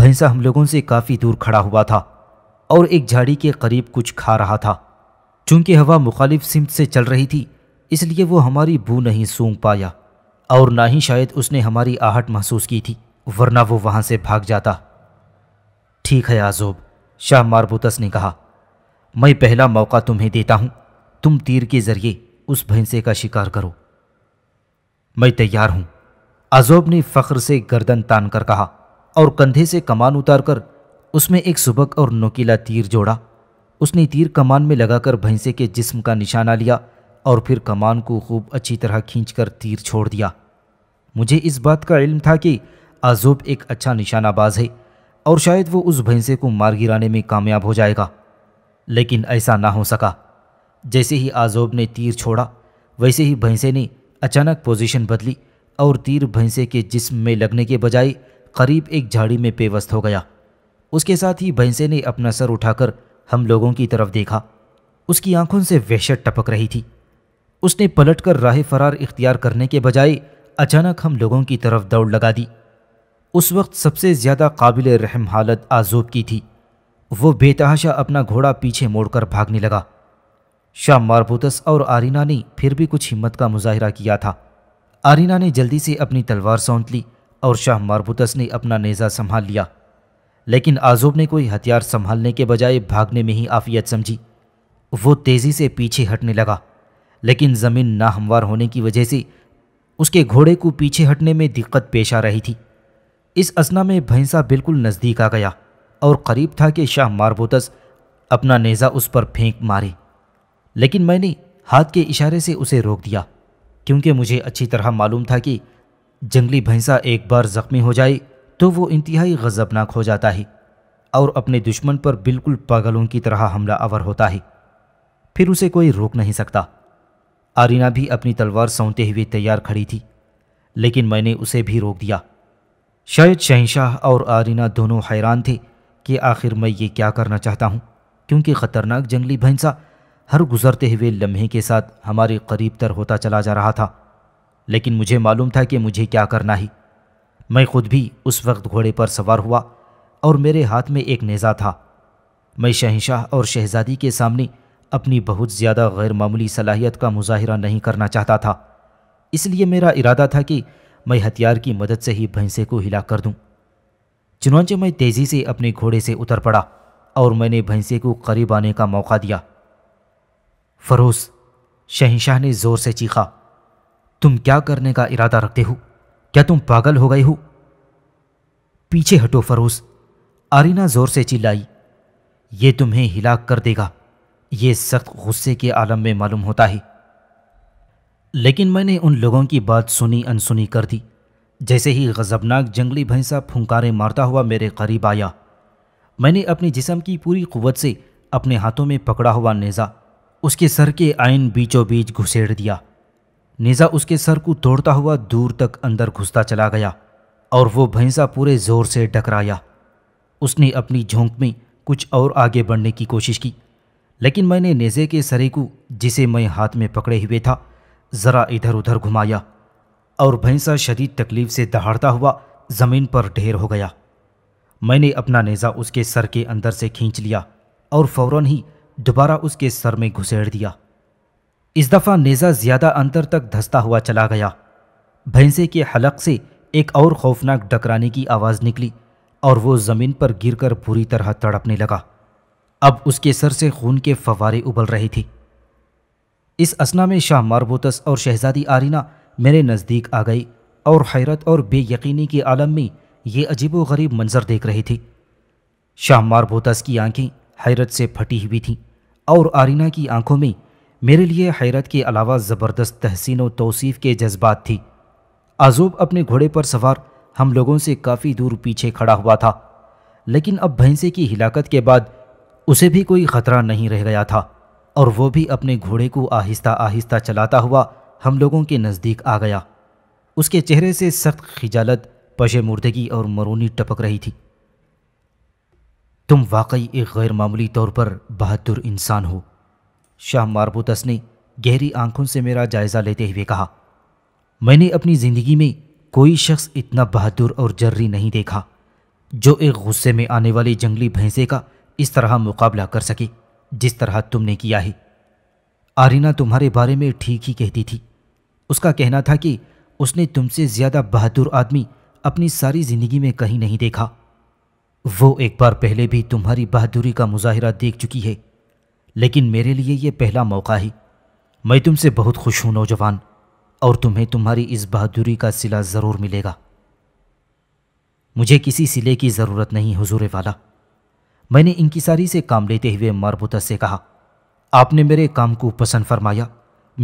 भैंसा हम लोगों से काफ़ी दूर खड़ा हुआ था और एक झाड़ी के करीब कुछ खा रहा था चूंकि हवा मुखालिफ सिमत से चल रही थी इसलिए वो हमारी बू नहीं सूंघ पाया और ना ही शायद उसने हमारी आहट महसूस की थी वरना वो वहां से भाग जाता ठीक है आजोब शाह मारबूतस ने कहा मैं पहला मौका तुम्हें देता हूँ तुम तीर के ज़रिए उस भैंसे का शिकार करो मैं तैयार हूँ आजोब ने फ़ख्र से गर्दन तान कर कहा और कंधे से कमान उतारकर उसमें एक सुबक और नोकीला तीर जोड़ा उसने तीर कमान में लगाकर भैंसे के जिस्म का निशाना लिया और फिर कमान को खूब अच्छी तरह खींचकर तीर छोड़ दिया मुझे इस बात का इल्म था कि आजूब एक अच्छा निशानाबाज है और शायद वो उस भैंसे को मार गिराने में कामयाब हो जाएगा लेकिन ऐसा ना हो सका जैसे ही आजोब ने तीर छोड़ा वैसे ही भैंसे ने अचानक पोजीशन बदली और तीर भैंसे के जिस्म में लगने के बजाय करीब एक झाड़ी में पेवस्त हो गया उसके साथ ही भैंसे ने अपना सर उठाकर हम लोगों की तरफ देखा उसकी आंखों से वहशत टपक रही थी उसने पलटकर राह फरार इख्तियार करने के बजाय अचानक हम लोगों की तरफ दौड़ लगा दी उस वक्त सबसे ज़्यादा काबिल रहम हालत आजूब की थी वो बेतहाशा अपना घोड़ा पीछे मोड़कर भागने लगा शाम मारबूतस और आरीना ने फिर भी कुछ हिम्मत का मुजाहरा किया था आरीना ने जल्दी से अपनी तलवार सौंत ली और शाह मारबूतस ने अपना नेज़ा संभाल लिया लेकिन आजोब ने कोई हथियार संभालने के बजाय भागने में ही आफियत समझी वो तेज़ी से पीछे हटने लगा लेकिन ज़मीन नाहमवार होने की वजह से उसके घोड़े को पीछे हटने में दिक्कत पेश आ रही थी इस असना में भैंसा बिल्कुल नज़दीक आ गया और करीब था कि शाह मारबोतस अपना नेज़ा उस पर फेंक मारे लेकिन मैंने हाथ के इशारे से उसे रोक दिया क्योंकि मुझे अच्छी तरह मालूम था कि जंगली भैंसा एक बार ज़ख्मी हो जाए तो वो इंतहाई गज़बनाक हो जाता है और अपने दुश्मन पर बिल्कुल पागलों की तरह हमला अवर होता है फिर उसे कोई रोक नहीं सकता आरीना भी अपनी तलवार सौंते हुए तैयार खड़ी थी लेकिन मैंने उसे भी रोक दिया शायद शहनशाह और आरीना दोनों हैरान थे कि आखिर मैं ये क्या करना चाहता हूँ क्योंकि ख़तरनाक जंगली भैंसा हर गुजरते हुए लम्हे के साथ हमारे करीब तर होता चला जा रहा था लेकिन मुझे मालूम था कि मुझे क्या करना ही मैं खुद भी उस वक्त घोड़े पर सवार हुआ और मेरे हाथ में एक नेज़ा था मैं शहनशाह और शहजादी के सामने अपनी बहुत ज़्यादा मामूली सलाहियत का मुजाहरा नहीं करना चाहता था इसलिए मेरा इरादा था कि मैं हथियार की मदद से ही भैंसे को हिला कर दूं। चुनौचे मैं तेज़ी से अपने घोड़े से उतर पड़ा और मैंने भैंसे को करीब आने का मौका दिया फरोज शहनशाह ने ज़ोर से चीखा तुम क्या करने का इरादा रखते हो क्या तुम पागल हो गए हो पीछे हटो फरोज आरीना जोर से चिल्लाई ये तुम्हें हिला कर देगा ये सख्त गुस्से के आलम में मालूम होता है लेकिन मैंने उन लोगों की बात सुनी अनसुनी कर दी जैसे ही गज़बनाक जंगली भैंसा फुंकारे मारता हुआ मेरे करीब आया मैंने अपने जिसम की पूरी कुवत से अपने हाथों में पकड़ा हुआ नेज़ा उसके सर के आयन बीचों बीच घुसेड़ दिया निज़ा उसके सर को तोड़ता हुआ दूर तक अंदर घुसता चला गया और वो भैंसा पूरे ज़ोर से टकराया उसने अपनी झोंक में कुछ और आगे बढ़ने की कोशिश की लेकिन मैंने नेज़े के सरे को जिसे मैं हाथ में पकड़े हुए था ज़रा इधर उधर घुमाया और भैंसा शदीद तकलीफ से दहाड़ता हुआ ज़मीन पर ढेर हो गया मैंने अपना नेज़ा उसके सर के अंदर से खींच लिया और फ़ौर ही दोबारा उसके सर में घुसेड़ दिया इस दफ़ा नेज़ा ज़्यादा अंतर तक धसता हुआ चला गया भैंसे के हलक से एक और खौफनाक डकराने की आवाज़ निकली और वो ज़मीन पर गिरकर बुरी तरह तड़पने लगा अब उसके सर से खून के फवारे उबल रहे थे इस असना में शाह मारबोतस और शहजादी आरिना मेरे नज़दीक आ गई और हैरत और बेयकीनी के आलम में ये अजीबो गरीब मंजर देख रही थी शाह मारबोतस की आंखें हैरत से फटी हुई थीं और आरीना की आंखों में मेरे लिए हैरत के अलावा ज़बरदस्त तहसीन व तोसीफ़ के जज्बात थी आजूब अपने घोड़े पर सवार हम लोगों से काफ़ी दूर पीछे खड़ा हुआ था लेकिन अब भैंसे की हिलाकत के बाद उसे भी कोई ख़तरा नहीं रह गया था और वो भी अपने घोड़े को आहिस्ता आहिस्ता चलाता हुआ हम लोगों के नज़दीक आ गया उसके चेहरे से सख्त खिजालत पशे मुर्दगी और मरूनी टपक रही थी तुम वाकई एक गैर मामूली तौर पर बहादुर इंसान हो शाह मारबूतस ने गहरी आंखों से मेरा जायज़ा लेते हुए कहा मैंने अपनी ज़िंदगी में कोई शख्स इतना बहादुर और जर्री नहीं देखा जो एक गुस्से में आने वाली जंगली भैंसे का इस तरह मुकाबला कर सके जिस तरह तुमने किया है आरिना तुम्हारे बारे में ठीक ही कहती थी उसका कहना था कि उसने तुमसे ज़्यादा बहादुर आदमी अपनी सारी ज़िंदगी में कहीं नहीं देखा वो एक बार पहले भी तुम्हारी बहादुरी का मुजाहरा देख चुकी है लेकिन मेरे लिए यह पहला मौका ही मैं तुमसे बहुत खुश हूँ नौजवान और तुम्हें तुम्हारी इस बहादुरी का सिला ज़रूर मिलेगा मुझे किसी सिले की ज़रूरत नहीं हुजूर वाला मैंने इंकिसारी से काम लेते हुए मारबुता से कहा आपने मेरे काम को पसंद फरमाया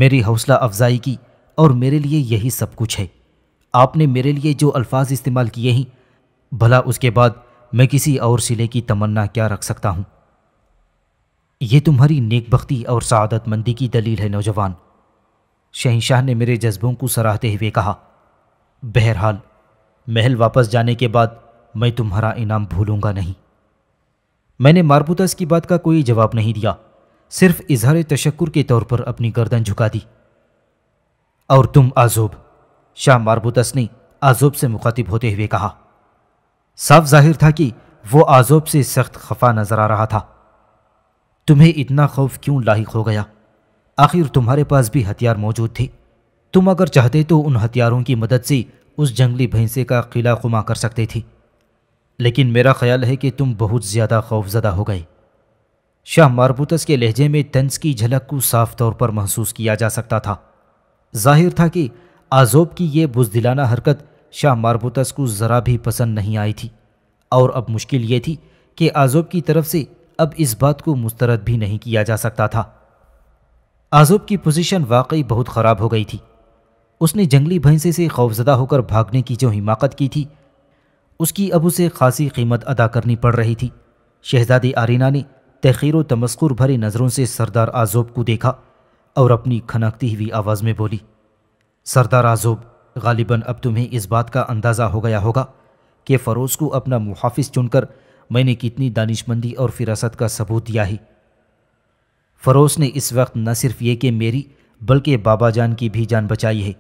मेरी हौसला अफजाई की और मेरे लिए यही सब कुछ है आपने मेरे लिए जो अल्फाज इस्तेमाल किए हैं भला उसके बाद मैं किसी और सिले की तमन्ना क्या रख सकता हूँ ये तुम्हारी नेकबख्ती और सआदतमंदी की दलील है नौजवान शहनशाह ने मेरे जज्बों को सराहते हुए कहा बहरहाल महल वापस जाने के बाद मैं तुम्हारा इनाम भूलूंगा नहीं मैंने मारबूतस की बात का कोई जवाब नहीं दिया सिर्फ इजहार तशक्र के तौर पर अपनी गर्दन झुका दी और तुम आजोब शाह मारबूतस ने आजोब से मुखातिब होते हुए कहा साफ जाहिर था कि वो आजोब से सख्त खफा नजर आ रहा था तुम्हें इतना खौफ क्यों लाक हो गया आखिर तुम्हारे पास भी हथियार मौजूद थे तुम अगर चाहते तो उन हथियारों की मदद से उस जंगली भैंसे का किला खुमा कर सकते थे लेकिन मेरा ख्याल है कि तुम बहुत ज़्यादा खौफजदा हो गए शाह मारबूतस के लहजे में तंज की झलक को साफ तौर पर महसूस किया जा सकता था जाहिर था कि आजोब की ये बुजदिलाना हरकत शाह मारबूतस को ज़रा भी पसंद नहीं आई थी और अब मुश्किल ये थी कि आजोब की तरफ से अब इस बात को मुस्तरद भी नहीं किया जा सकता था आजोब की पोजीशन वाकई बहुत ख़राब हो गई थी उसने जंगली भैंसे से खौफजदा होकर भागने की जो हिमाकत की थी उसकी अब उसे खासी कीमत अदा करनी पड़ रही थी शहजादी आरिना ने तहकीर तमस्कुर भरी नज़रों से सरदार आजोब को देखा और अपनी खनकती हुई आवाज़ में बोली सरदार आजोब गालिबन अब तुम्हें इस बात का अंदाज़ा हो गया होगा कि फ़रोज़ को अपना मुहाफिज चुनकर मैंने कितनी दानिशमंदी और फिरासत का सबूत दिया ही फरोज ने इस वक्त न सिर्फ ये कि मेरी बल्कि बाबा जान की भी जान बचाई है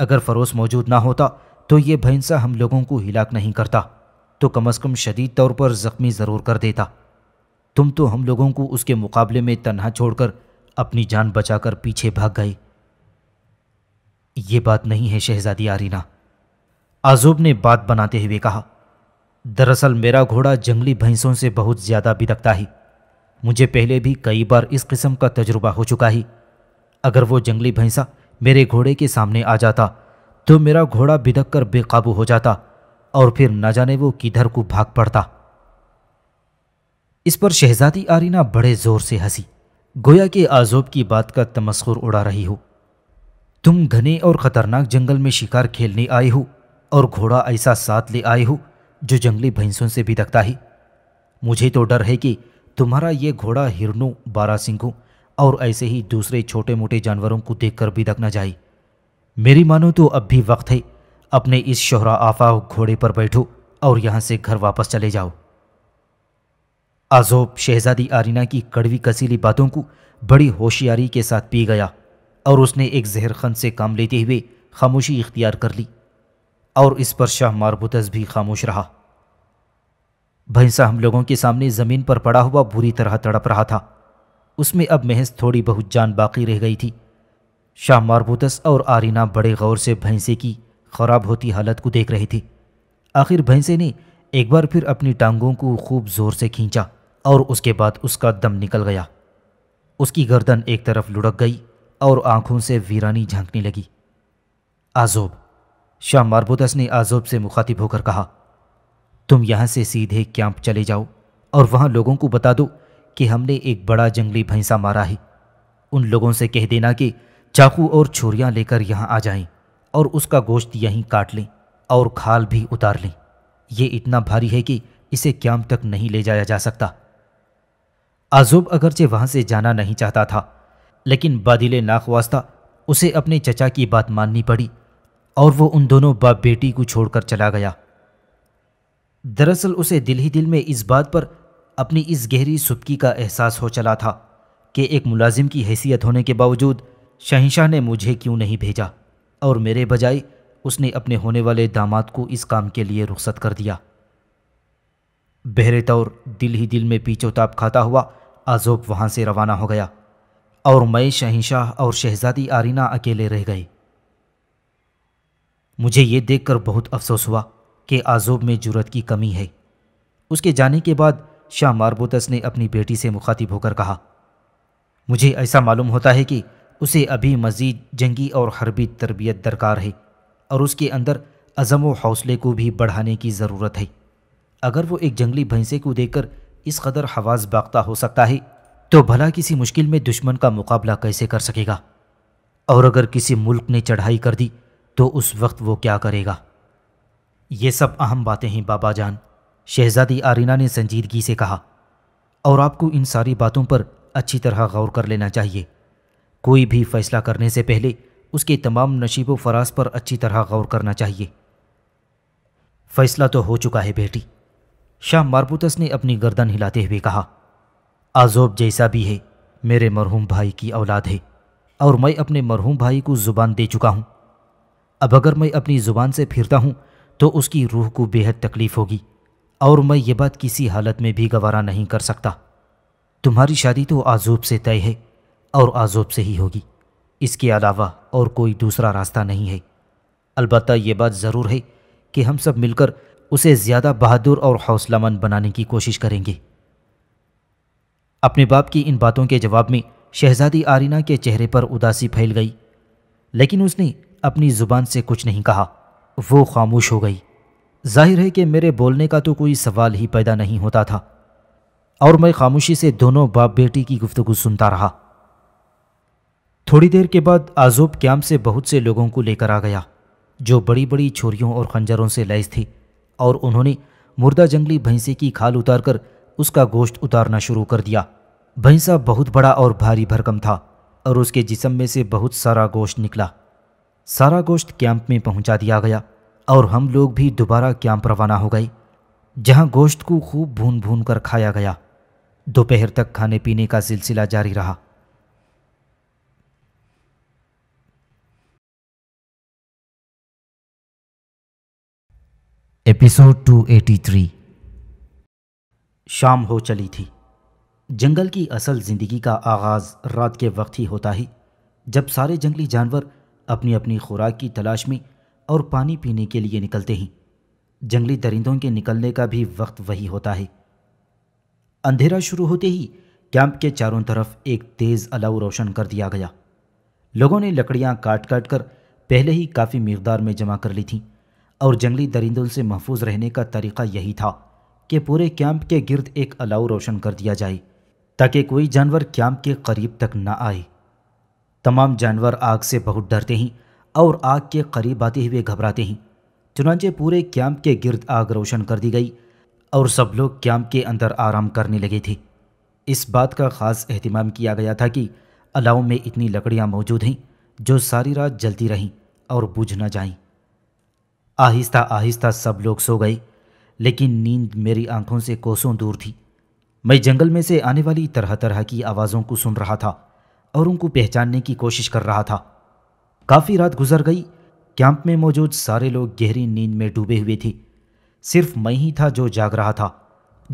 अगर फरोज मौजूद ना होता तो ये भैंसा हम लोगों को हिलाक नहीं करता तो कम अज़ कम शदीद तौर पर ज़ख्मी ज़रूर कर देता तुम तो हम लोगों को उसके मुकाबले में तनहा छोड़कर अपनी जान बचाकर पीछे भाग गए ये बात नहीं है शहजादी आरीना आजूब ने बात बनाते हुए कहा दरअसल मेरा घोड़ा जंगली भैंसों से बहुत ज़्यादा बिदकता ही मुझे पहले भी कई बार इस किस्म का तजुर्बा हो चुका ही अगर वो जंगली भैंसा मेरे घोड़े के सामने आ जाता तो मेरा घोड़ा बिदक कर बेकाबू हो जाता और फिर न जाने वो किधर को भाग पड़ता इस पर शहजादी आरीना बड़े ज़ोर से हंसी गोया के आजोब की बात का तमस्कुर उड़ा रही हो तुम घने और ख़तरनाक जंगल में शिकार खेलने आए हो और घोड़ा ऐसा साथ ले आए हो जो जंगली भैंसों से भी दखता ही मुझे तो डर है कि तुम्हारा ये घोड़ा हिरनू बारा सिंघू और ऐसे ही दूसरे छोटे मोटे जानवरों को देखकर भी दक न जाए मेरी मानो तो अब भी वक्त है अपने इस शोहरा आफा घोड़े पर बैठो और यहां से घर वापस चले जाओ आजोब शहजादी आरीना की कड़वी कसीली बातों को बड़ी होशियारी के साथ पी गया और उसने एक जहर खन से काम लेते हुए खामोशी इख्तियार कर ली और इस पर शाह मारबूतस भी खामोश रहा भैंसा हम लोगों के सामने ज़मीन पर पड़ा हुआ बुरी तरह तड़प रहा था उसमें अब महज थोड़ी बहुत जान बाकी रह गई थी शाह मारबूतस और आरीना बड़े गौर से भैंसे की खराब होती हालत को देख रही थी आखिर भैंसे ने एक बार फिर अपनी टांगों को खूब ज़ोर से खींचा और उसके बाद उसका दम निकल गया उसकी गर्दन एक तरफ लुढ़क गई और आंखों से वीरानी झांकने लगी आजोब श्याम मारबोदस ने आजोब से मुखातिब होकर कहा तुम यहां से सीधे कैंप चले जाओ और वहां लोगों को बता दो कि हमने एक बड़ा जंगली भैंसा मारा है उन लोगों से कह देना कि चाकू और छोरियां लेकर यहां आ जाएं और उसका गोश्त यहीं काट लें और खाल भी उतार लें ये इतना भारी है कि इसे कैंप तक नहीं ले जाया जा सकता आजूब अगरचे वहां से जाना नहीं चाहता था लेकिन बादिले नाखवास्ता उसे अपने चचा की बात माननी पड़ी और वो उन दोनों बाप बेटी को छोड़कर चला गया दरअसल उसे दिल ही दिल में इस बात पर अपनी इस गहरी सुबकी का एहसास हो चला था कि एक मुलाजिम की हैसियत होने के बावजूद शहनशाह ने मुझे क्यों नहीं भेजा और मेरे बजाय उसने अपने होने वाले दामाद को इस काम के लिए रुख्सत कर दिया बहरे तौर दिल ही दिल में पीछोताप खाता हुआ आजोब वहाँ से रवाना हो गया और मैं शहनशाह और शहजादी आरीना अकेले रह गए मुझे ये देखकर बहुत अफसोस हुआ कि आजोब में जरूरत की कमी है उसके जाने के बाद शाह मारबोतस ने अपनी बेटी से मुखातिब होकर कहा मुझे ऐसा मालूम होता है कि उसे अभी मज़ीद जंगी और हरबी तरबियत दरकार है और उसके अंदर अज़म व हौसले को भी बढ़ाने की ज़रूरत है अगर वो एक जंगली भैंसे को देखकर इस कदर हवास बागता हो सकता है तो भला किसी मुश्किल में दुश्मन का मुकाबला कैसे कर सकेगा और अगर किसी मुल्क ने चढ़ाई कर दी तो उस वक्त वो क्या करेगा ये सब अहम बातें हैं बाबा जान शहजादी आरिना ने संजीदगी से कहा और आपको इन सारी बातों पर अच्छी तरह गौर कर लेना चाहिए कोई भी फैसला करने से पहले उसके तमाम नशीब फराज पर अच्छी तरह गौर करना चाहिए फैसला तो हो चुका है बेटी शाह मारबूतस ने अपनी गर्दन हिलाते हुए कहा आजोब जैसा भी है मेरे मरहूम भाई की औलाद है और मैं अपने मरहूम भाई को ज़ुबान दे चुका हूँ अब अगर मैं अपनी ज़ुबान से फिरता हूँ तो उसकी रूह को बेहद तकलीफ़ होगी और मैं ये बात किसी हालत में भी गवारा नहीं कर सकता तुम्हारी शादी तो आजूब से तय है और आजूब से ही होगी इसके अलावा और कोई दूसरा रास्ता नहीं है अलबत् ये बात ज़रूर है कि हम सब मिलकर उसे ज़्यादा बहादुर और हौसलामंद बनाने की कोशिश करेंगे अपने बाप की इन बातों के जवाब में शहजादी आरिना के चेहरे पर उदासी फैल गई लेकिन उसने अपनी ज़ुबान से कुछ नहीं कहा वो खामोश हो गई जाहिर है कि मेरे बोलने का तो कोई सवाल ही पैदा नहीं होता था और मैं खामोशी से दोनों बाप बेटी की गुफ्तगु सुनता रहा थोड़ी देर के बाद आजोब क्याम से बहुत से लोगों को लेकर आ गया जो बड़ी बड़ी छोरियों और खंजरों से लैस थी और उन्होंने मुर्दा जंगली भैंसे की खाल उतारकर उसका गोश्त उतारना शुरू कर दिया भैंसा बहुत बड़ा और भारी भरकम था और उसके जिसम में से बहुत सारा गोश्त निकला सारा गोश्त कैंप में पहुंचा दिया गया और हम लोग भी दोबारा कैंप रवाना हो गए जहां गोश्त को खूब भून भून कर खाया गया दोपहर तक खाने पीने का सिलसिला जारी रहा एपिसोड 283 शाम हो चली थी जंगल की असल ज़िंदगी का आगाज़ रात के वक्त ही होता ही जब सारे जंगली जानवर अपनी अपनी खुराक की तलाश में और पानी पीने के लिए निकलते हैं जंगली दरिंदों के निकलने का भी वक्त वही होता है अंधेरा शुरू होते ही कैंप के चारों तरफ एक तेज़ अलाव रोशन कर दिया गया लोगों ने लकड़ियाँ काट काट कर पहले ही काफ़ी मकदार में जमा कर ली थीं और जंगली दरिंदों से महफूज रहने का तरीका यही था कि पूरे कैंप के गिर्द एक अलाव रोशन कर दिया जाए ताकि कोई जानवर कैंप के करीब तक ना आए तमाम जानवर आग से बहुत डरते हैं और आग के करीब आते हुए घबराते हैं चुनाचे पूरे कैंप के गिर्द आग रोशन कर दी गई और सब लोग कैंप के अंदर आराम करने लगे थे इस बात का ख़ास अहतमाम किया गया था कि अलाव में इतनी लकड़ियाँ मौजूद हैं जो सारी रात जलती रहीं और बुझ न जाएं। आहिस्ता आहिस्ता सब लोग सो गए लेकिन नींद मेरी आंखों से कोसों दूर थी मैं जंगल में से आने वाली तरह तरह की आवाज़ों को सुन रहा था और उनको पहचानने की कोशिश कर रहा था काफ़ी रात गुजर गई कैंप में मौजूद सारे लोग गहरी नींद में डूबे हुए थे सिर्फ मैं ही था जो जाग रहा था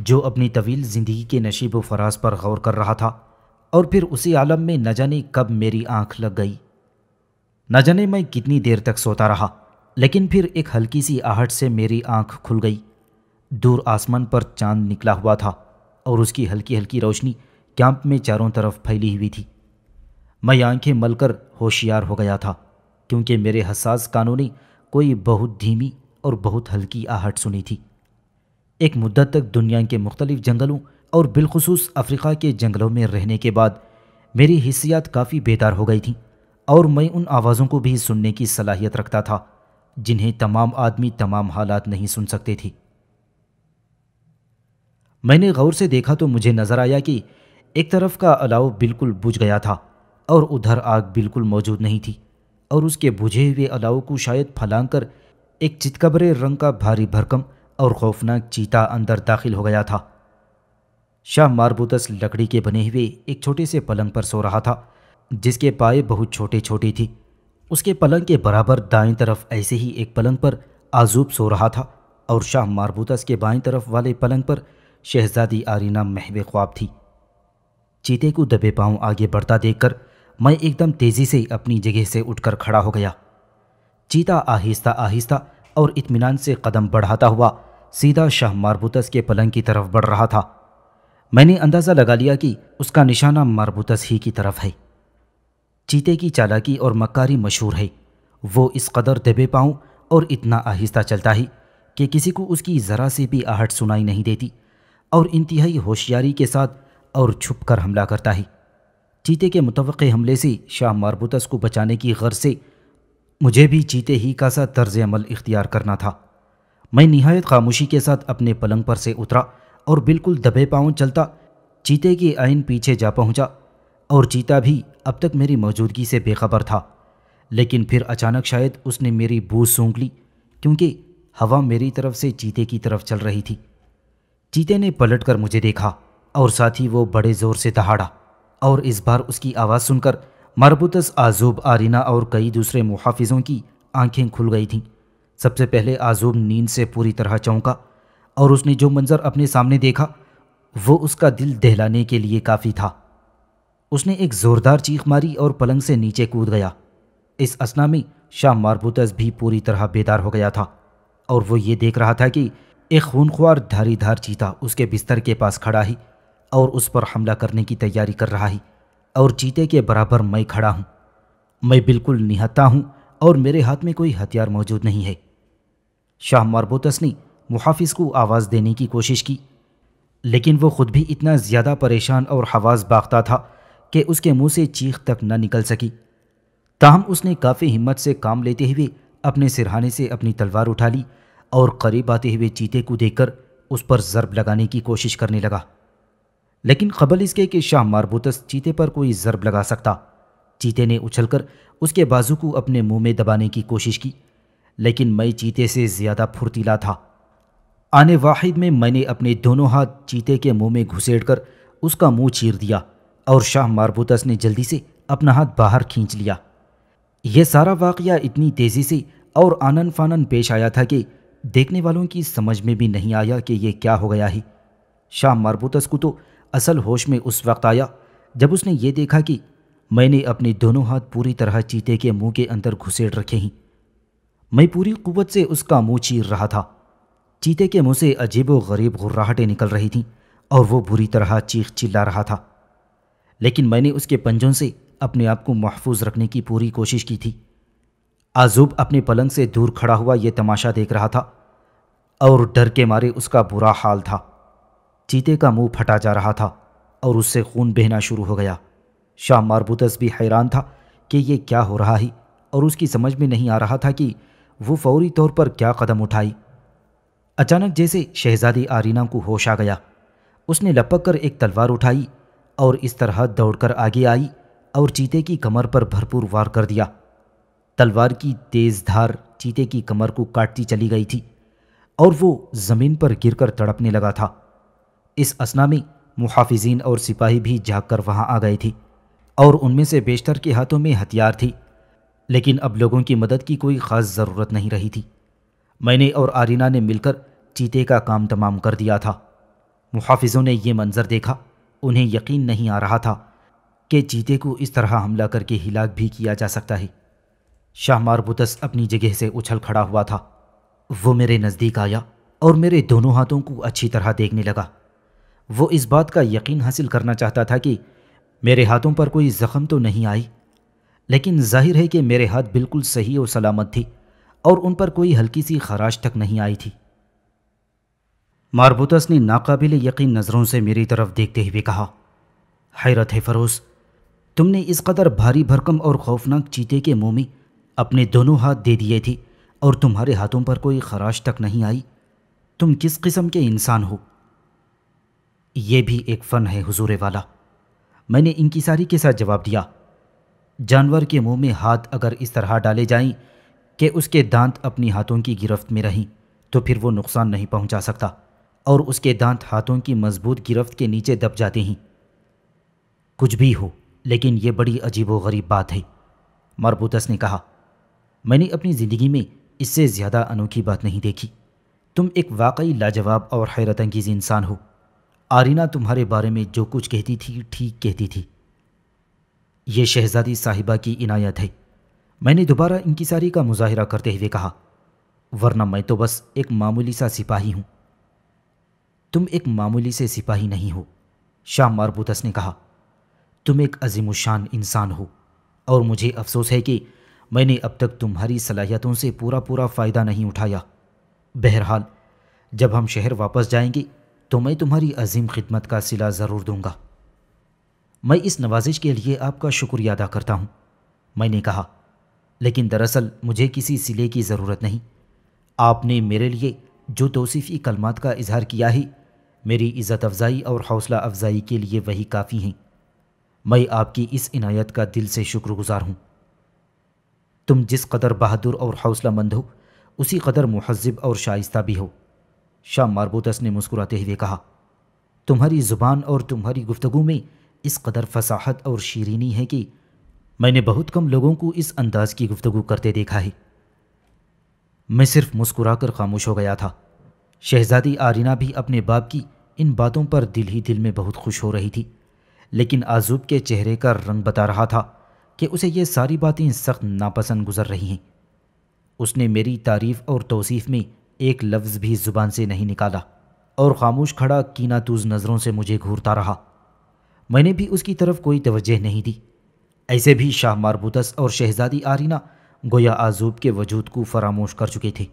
जो अपनी तवील ज़िंदगी के नशीब फराज पर गौर कर रहा था और फिर उसी आलम में न जाने कब मेरी आंख लग गई न जाने मैं कितनी देर तक सोता रहा लेकिन फिर एक हल्की सी आहट से मेरी आंख खुल गई दूर आसमान पर चांद निकला हुआ था और उसकी हल्की हल्की रोशनी कैंप में चारों तरफ फैली हुई थी मैं आंखें मलकर होशियार हो गया था क्योंकि मेरे हसास कानों ने कोई बहुत धीमी और बहुत हल्की आहट सुनी थी एक मुद्दत तक दुनिया के मुख्तलिफ जंगलों और बिलखसूस अफ्रीका के जंगलों में रहने के बाद मेरी हिस्सियात काफ़ी बेदार हो गई थी और मैं उन आवाज़ों को भी सुनने की सलाहियत रखता था जिन्हें तमाम आदमी तमाम हालात नहीं सुन सकते थे मैंने गौर से देखा तो मुझे नज़र आया कि एक तरफ का अलाव बिल्कुल बुझ गया था और उधर आग बिल्कुल मौजूद नहीं थी और उसके बुझे हुए अलाव को शायद फैलांग कर एक चितकबरे रंग का भारी भरकम और खौफनाक चीता अंदर दाखिल हो गया था शाह मारबूतस लकड़ी के बने हुए एक छोटे से पलंग पर सो रहा था जिसके पाए बहुत छोटे छोटे थी उसके पलंग के बराबर दाएं तरफ ऐसे ही एक पलंग पर आजूब सो रहा था और शाह मारबूतस के बाएं तरफ वाले पलंग पर शहजादी आरीना महव ख्वाब थी चीते को दबे पांव आगे बढ़ता देखकर मैं एकदम तेज़ी से अपनी जगह से उठकर खड़ा हो गया चीता आहिस्ता आहिस्ता और इत्मीनान से कदम बढ़ाता हुआ सीधा शाह मारबूतस के पलंग की तरफ बढ़ रहा था मैंने अंदाज़ा लगा लिया कि उसका निशाना मारबूतस ही की तरफ है चीते की चालाकी और मक्कारी मशहूर है वो इस कदर दबे पाऊँ और इतना आहिस्ता चलता ही कि किसी को उसकी ज़रा से भी आहट सुनाई नहीं देती और इंतहाई होशियारी के साथ और छुप कर हमला करता ही चीते के मुतव हमले से शाह मारबूतस को बचाने की गर्ज से मुझे भी चीते ही का सा तर्ज अमल इख्तियार करना था मैं नहायत खामोशी के साथ अपने पलंग पर से उतरा और बिल्कुल दबे पाँव चलता चीते के आइन पीछे जा पहुंचा और चीता भी अब तक मेरी मौजूदगी से बेखबर था लेकिन फिर अचानक शायद उसने मेरी बूझ सूंघ ली क्योंकि हवा मेरी तरफ से चीते की तरफ चल रही थी चीते ने पलटकर मुझे देखा और साथ ही वो बड़े ज़ोर से दहाड़ा और इस बार उसकी आवाज़ सुनकर मरबूतस आजूब आरीना और कई दूसरे मुहाफिजों की आंखें खुल गई थीं सबसे पहले आजूब नींद से पूरी तरह चौंका और उसने जो मंज़र अपने सामने देखा वो उसका दिल दहलाने के लिए काफ़ी था उसने एक ज़ोरदार चीख मारी और पलंग से नीचे कूद गया इस असना में शाह मारबूतस भी पूरी तरह बेदार हो गया था और वो ये देख रहा था कि एक खूनख्वार धारीधार चीता उसके बिस्तर के पास खड़ा ही और उस पर हमला करने की तैयारी कर रहा है और चीते के बराबर मैं खड़ा हूँ मैं बिल्कुल निहत्ता हूँ और मेरे हाथ में कोई हथियार मौजूद नहीं है शाह मारबोतस ने मुहाफिज को आवाज़ देने की कोशिश की लेकिन वो खुद भी इतना ज़्यादा परेशान और हवास बागता था कि उसके मुंह से चीख तक न निकल सकी ताहम उसने काफ़ी हिम्मत से काम लेते हुए अपने सिरहाने से अपनी तलवार उठा ली और करीब आते हुए चीते को देखकर उस पर ज़रब लगाने की कोशिश करने लगा लेकिन खबल इसके कि शाह मारबूतस चीते पर कोई ज़रब लगा सकता चीते ने उछलकर उसके बाजू को अपने मुंह में दबाने की कोशिश की लेकिन मैं चीते से ज़्यादा फुर्तीला था आने वाहिद में मैंने अपने दोनों हाथ चीते के मुंह में घुसेड़कर उसका मुंह चीर दिया और शाह मारबूतस ने जल्दी से अपना हाथ बाहर खींच लिया यह सारा वाक़ इतनी तेज़ी से और आनन फानन पेश आया था कि देखने वालों की समझ में भी नहीं आया कि यह क्या हो गया है शाह मारबूतस को तो असल होश में उस वक्त आया जब उसने ये देखा कि मैंने अपने दोनों हाथ पूरी तरह चीते के मुंह के अंदर घुसेड़ रखे हैं मैं पूरी कुवत से उसका मुंह चीर रहा था चीते के मुंह से अजीब व गरीब गुर्राहटें निकल रही थीं और वो बुरी तरह चीख चिल्ला रहा था लेकिन मैंने उसके पंजों से अपने आप को महफूज रखने की पूरी कोशिश की थी आजूब अपने पलंग से दूर खड़ा हुआ ये तमाशा देख रहा था और डर के मारे उसका बुरा हाल था चीते का मुंह फटा जा रहा था और उससे खून बहना शुरू हो गया शाह मारबूतस भी हैरान था कि ये क्या हो रहा है और उसकी समझ में नहीं आ रहा था कि वो फौरी तौर पर क्या कदम उठाई अचानक जैसे शहजादी आरीना को होश आ गया उसने लपक कर एक तलवार उठाई और इस तरह दौड़कर आगे आई और चीते की कमर पर भरपूर वार कर दिया तलवार की तेज धार चीते की कमर को काटती चली गई थी और वो ज़मीन पर गिरकर तड़पने लगा था इस असना में मुहाफिजीन और सिपाही भी झाँक कर वहाँ आ गए थे और उनमें से बेशतर के हाथों में हथियार थी लेकिन अब लोगों की मदद की कोई ख़ास ज़रूरत नहीं रही थी मैंने और आरिना ने मिलकर चीते का काम तमाम कर दिया था मुहाफिजों ने यह मंज़र देखा उन्हें यकीन नहीं आ रहा था कि चीते को इस तरह हमला करके हिलाक भी किया जा सकता है शाह मारबुतस अपनी जगह से उछल खड़ा हुआ था वो मेरे नज़दीक आया और मेरे दोनों हाथों को अच्छी तरह देखने लगा वो इस बात का यकीन हासिल करना चाहता था कि मेरे हाथों पर कोई ज़ख्म तो नहीं आई लेकिन जाहिर है कि मेरे हाथ बिल्कुल सही और सलामत थी और उन पर कोई हल्की सी खराश तक नहीं आई थी मारबूतस ने नाकाबिल यकीन नज़रों से मेरी तरफ देखते हुए कहा हैरत है फरोज़ तुमने इस कदर भारी भरकम और खौफनाक चीते के मुँह में अपने दोनों हाथ दे दिए थे और तुम्हारे हाथों पर कोई खराश तक नहीं आई तुम किस किस्म के इंसान हो ये भी एक फ़न है हुजूर वाला मैंने इंकिसारी के साथ जवाब दिया जानवर के मुंह में हाथ अगर इस तरह डाले जाएं कि उसके दांत अपनी हाथों की गिरफ्त में रहें तो फिर वो नुकसान नहीं पहुंचा सकता और उसके दांत हाथों की मजबूत गिरफ्त के नीचे दब जाते हैं कुछ भी हो लेकिन ये बड़ी अजीब व गरीब बात है मरबूतस ने कहा मैंने अपनी ज़िंदगी में इससे ज़्यादा अनोखी बात नहीं देखी तुम एक वाकई लाजवाब और हैरत इंसान हो आरीना तुम्हारे बारे में जो कुछ कहती थी ठीक कहती थी ये शहजादी साहिबा की इनायत है मैंने दोबारा इंकिसारी का मुजाहरा करते हुए कहा वरना मैं तो बस एक मामूली सा सिपाही हूं तुम एक मामूली से सिपाही नहीं हो शाम मारबूतस ने कहा तुम एक अजीमुशान इंसान हो और मुझे अफसोस है कि मैंने अब तक तुम्हारी सलाहियतों से पूरा पूरा फ़ायदा नहीं उठाया बहरहाल जब हम शहर वापस जाएंगे तो मैं तुम्हारी अजीम खिदमत का सिला ज़रूर दूंगा मैं इस नवाजिश के लिए आपका शुक्रिया अदा करता हूं मैंने कहा लेकिन दरअसल मुझे किसी सिले की ज़रूरत नहीं आपने मेरे लिए जो तोसीफ़ी कलमात का इजहार किया है मेरी इज़्ज़त अफजाई और हौसला अफजाई के लिए वही काफ़ी हैं मैं आपकी इस इनायत का दिल से शुक्रगुजार हूँ तुम जिस कदर बहादुर और हौसला मंद हो उसी कदर महजब और शाइस्ता भी हो शाह मारबोतस ने मुस्कुराते हुए कहा तुम्हारी ज़ुबान और तुम्हारी गुफ्तगु में इस कदर फसाहत और शीरीनी है कि मैंने बहुत कम लोगों को इस अंदाज की गुफ्तगु करते देखा है मैं सिर्फ मुस्कुरा कर खामोश हो गया था शहजादी आरिना भी अपने बाप की इन बातों पर दिल ही दिल में बहुत खुश हो रही थी लेकिन आजूब के चेहरे का रंग बता रहा था कि उसे ये सारी बातें सख्त नापसंद गुजर रही हैं उसने मेरी तारीफ़ और तोसीफ़ में एक लफ्ज़ भी ज़ुबान से नहीं निकाला और खामोश खड़ा तूज नज़रों से मुझे घूरता रहा मैंने भी उसकी तरफ कोई तवज्जह नहीं दी ऐसे भी शाह मारबूतस और शहजादी आरीना गोया आजूब के वजूद को फरामोश कर चुके थे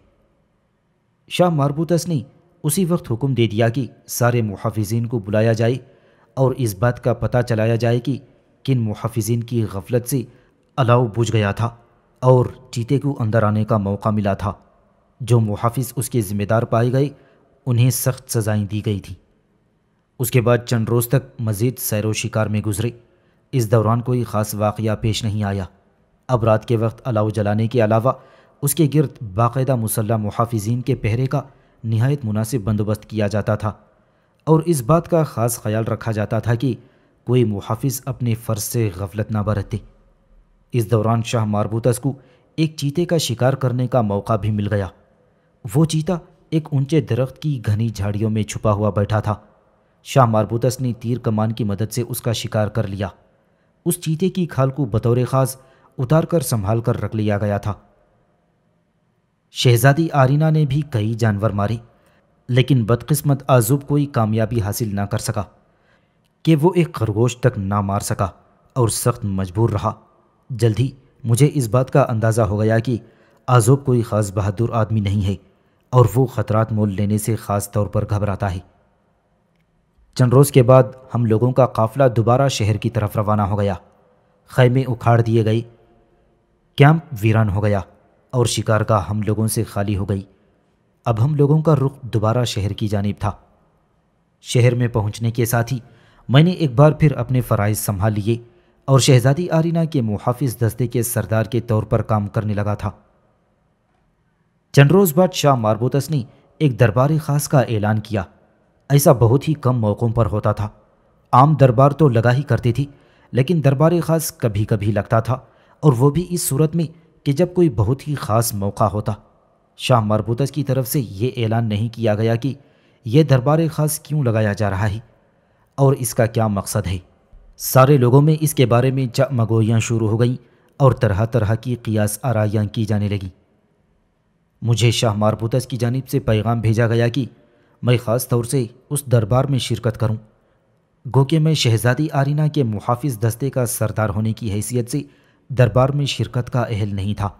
शाह मारबूतस ने उसी वक्त हुक्म दे दिया कि सारे मुहाफिजीन को बुलाया जाए और इस बात का पता चलाया जाए कि किन मुहाफिजीन की गफलत से अलाव बुझ गया था और चीते को अंदर आने का मौका मिला था जो मुहाफ़ उसके ज़िम्मेदार पाए गए उन्हें सख्त सज़ाएँ दी गई थीं उसके बाद चंद रोज़ तक मज़ीद सैर शिकार में गुजरे इस दौरान कोई ख़ास वाक़ पेश नहीं आया अब रात के वक्त अलाव जलाने के अलावा उसके गिरद बायदा मुसल्ह मुहाफिजीन के पहरे का नहायत मुनासिब बंदोबस्त किया जाता था और इस बात का ख़ास ख्याल रखा जाता था कि कोई मुहाफ़ अपने फ़र्ज से गफलत ना बरते इस दौरान शाह मारबूतस को एक चीते का शिकार करने का मौका भी मिल गया वो चीता एक ऊंचे दरख्त की घनी झाड़ियों में छुपा हुआ बैठा था शाह मारबूतस ने तीर कमान की मदद से उसका शिकार कर लिया उस चीते की खाल को बतौर ख़ास उतार कर संभाल कर रख लिया गया था शहजादी आरीना ने भी कई जानवर मारे लेकिन बदकिस्मत आजूब कोई कामयाबी हासिल ना कर सका कि वो एक खरगोश तक ना मार सका और सख्त मजबूर रहा जल्द ही मुझे इस बात का अंदाज़ा हो गया कि आजुब कोई ख़ास बहादुर आदमी नहीं है और वो ख़तरात मोल लेने से ख़ास तौर पर घबराता है चंद रोज़ के बाद हम लोगों का काफ़िला दोबारा शहर की तरफ रवाना हो गया खैमे उखाड़ दिए गए कैंप वीरान हो गया और शिकार का हम लोगों से खाली हो गई अब हम लोगों का रुख दोबारा शहर की जानब था शहर में पहुंचने के साथ ही मैंने एक बार फिर अपने फ़राइज संभाल लिए और शहज़ादी आरिना के मुहाफ़ दस्ते के सरदार के तौर पर काम करने लगा था चंद रोज़ बाद शाह मारबोतस ने एक दरबार ख़ास का ऐलान किया ऐसा बहुत ही कम मौक़ों पर होता था आम दरबार तो लगा ही करती थी लेकिन दरबार ख़ास कभी कभी लगता था और वो भी इस सूरत में कि जब कोई बहुत ही ख़ास मौका होता शाह मारबूतस की तरफ से ये ऐलान नहीं किया गया कि यह दरबार ख़ास क्यों लगाया जा रहा है और इसका क्या मकसद है सारे लोगों में इसके बारे में चमगोयाँ शुरू हो गईं और तरह तरह की कियास आरायाँ की जाने लगीं मुझे शाह मारबूतस की जानब से पैगाम भेजा गया कि मैं ख़ास तौर से उस दरबार में शिरकत करूं। गो मैं शहज़ादी आरिना के मुहाफ़ दस्ते का सरदार होने की हैसियत से दरबार में शिरकत का अहल नहीं था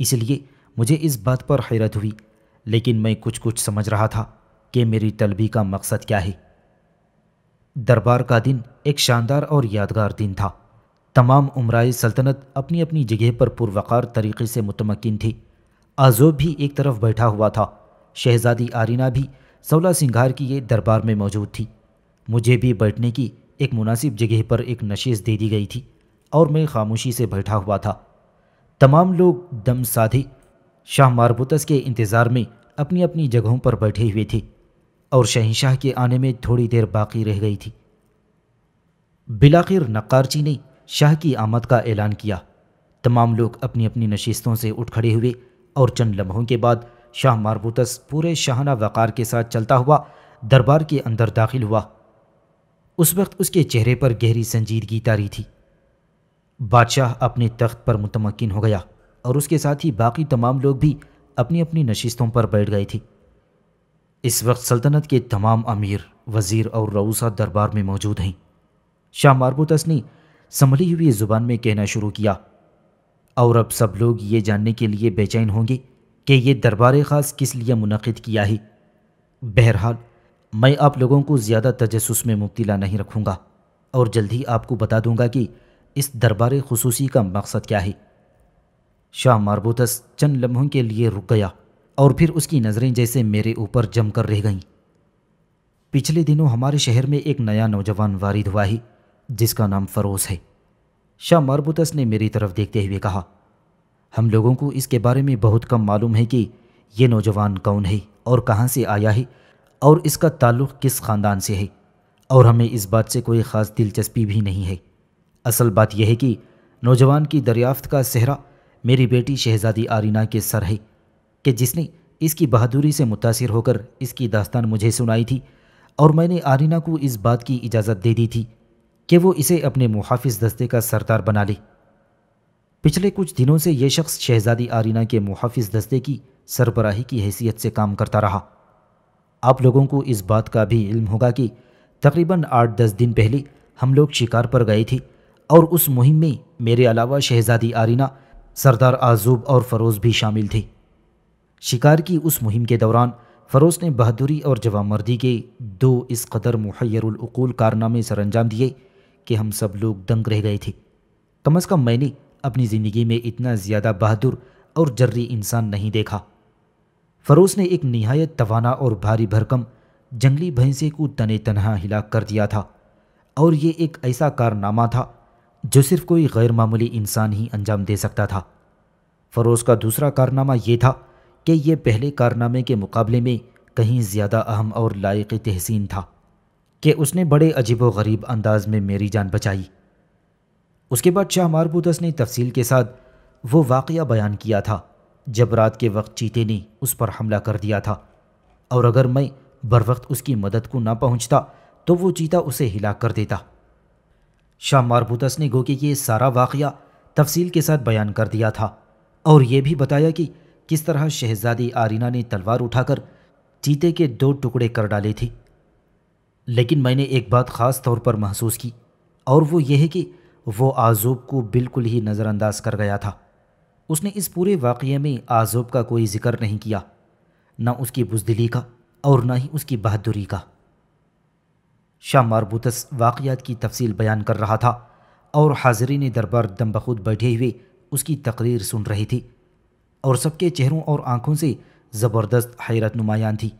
इसलिए मुझे इस बात पर हैरत हुई लेकिन मैं कुछ कुछ समझ रहा था कि मेरी तलबी का मकसद क्या है दरबार का दिन एक शानदार और यादगार दिन था तमाम उम्राई सल्तनत अपनी अपनी जगह पर पुरवकार तरीके से मुतमकिन थी आजोब भी एक तरफ बैठा हुआ था शहजादी आरीना भी सौला सिंगार की ये दरबार में मौजूद थी मुझे भी बैठने की एक मुनासिब जगह पर एक नशेज दे दी गई थी और मैं खामोशी से बैठा हुआ था तमाम लोग दम साधे शाह मारबुतस के इंतज़ार में अपनी अपनी जगहों पर बैठे हुए थे और शहनशाह के आने में थोड़ी देर बाकी रह गई थी बिलाखिर नक्कारची ने शाह की आमद का ऐलान किया तमाम लोग अपनी अपनी नशिस्तों से उठ खड़े हुए और चंद लम्हों के बाद शाह मारबूतस पूरे शाहाना वक़ार के साथ चलता हुआ दरबार के अंदर दाखिल हुआ उस वक्त उसके चेहरे पर गहरी संजीदगी तारी थी बादशाह अपने तख्त पर मुतमकिन हो गया और उसके साथ ही बाकी तमाम लोग भी अपनी अपनी नशिस्तों पर बैठ गए थे इस वक्त सल्तनत के तमाम अमीर वज़ीर और रऊसा दरबार में मौजूद हैं शाह मारबूतस ने संभली हुई ज़ुबान में कहना शुरू किया और अब सब लोग ये जानने के लिए बेचैन होंगे कि ये दरबार ख़ास किस लिए मुनद किया है बहरहाल मैं आप लोगों को ज़्यादा तजस में मुबतला नहीं रखूँगा और जल्द ही आपको बता दूँगा कि इस दरबार खसूसी का मकसद क्या है शाह मारबोतस चंद लम्हों के लिए रुक गया और फिर उसकी नज़रें जैसे मेरे ऊपर जम कर रह गईं पिछले दिनों हमारे शहर में एक नया नौजवान वारिद हुआ है जिसका नाम फरोज़ है शाह मारबुतस ने मेरी तरफ देखते हुए कहा हम लोगों को इसके बारे में बहुत कम मालूम है कि ये नौजवान कौन है और कहाँ से आया है और इसका ताल्लुक़ किस ख़ानदान से है और हमें इस बात से कोई ख़ास दिलचस्पी भी नहीं है असल बात यह है कि नौजवान की दरियाफ्त का सेहरा मेरी बेटी शहज़ादी आरीना के सर है कि जिसने इसकी बहादुरी से मुतासर होकर इसकी दास्तान मुझे सुनाई थी और मैंने आरीना को इस बात की इजाज़त दे दी थी कि वो इसे अपने मुहाफिज दस्ते का सरदार बना ले पिछले कुछ दिनों से यह शख्स शहजादी आरीना के मुहाफिज दस्ते की सरबराही की हैसियत से काम करता रहा आप लोगों को इस बात का भी इल्म होगा कि तकरीबन आठ दस दिन पहले हम लोग शिकार पर गए थे और उस मुहिम में मेरे अलावा शहजादी आरीना सरदार आजूब और फरोज़ भी शामिल थे शिकार की उस मुहिम के दौरान फरोज़ ने बहादुरी और जवामर्दी के दो इस कदर महैरकूल कारनामे सरंजाम दिए कि हम सब लोग दंग रह गए थे कम अज़ कम मैंने अपनी ज़िंदगी में इतना ज़्यादा बहादुर और जर्री इंसान नहीं देखा फरोज ने एक नहायत तवाना और भारी भरकम जंगली भैंसे को तने तनहा हिला कर दिया था और ये एक ऐसा कारनामा था जो सिर्फ कोई गैरमामूली इंसान ही अंजाम दे सकता था फरोज का दूसरा कारनामा ये था कि यह पहले कारनामे के मुकाबले में कहीं ज़्यादा अहम और लायक तहसीन था कि उसने बड़े अजीबोगरीब अंदाज में मेरी जान बचाई उसके बाद शाह मारबूदस ने तफसील के साथ वो वाक़ बयान किया था जब रात के वक्त चीते ने उस पर हमला कर दिया था और अगर मैं बर वक्त उसकी मदद को ना पहुंचता तो वो चीता उसे हिला कर देता शाह मारबूदस ने गो कि यह सारा वाक़ तफसील के साथ बयान कर दिया था और ये भी बताया कि किस तरह शहजादी आरीना ने तलवार उठाकर चीते के दो टुकड़े कर डाले थी लेकिन मैंने एक बात ख़ास तौर पर महसूस की और वो यह है कि वो आज़ूब को बिल्कुल ही नज़रअंदाज कर गया था उसने इस पूरे वाक़े में आज़ूब का कोई जिक्र नहीं किया ना उसकी बुजदिली का और ना ही उसकी बहादुरी का शाह मारबूतस वाक़ात की तफसील बयान कर रहा था और हाजरीन दरबार दम बखूद बैठे हुए उसकी तकरीर सुन रही थी और सबके चेहरों और आँखों से ज़बरदस्त हैरत नुमायान थी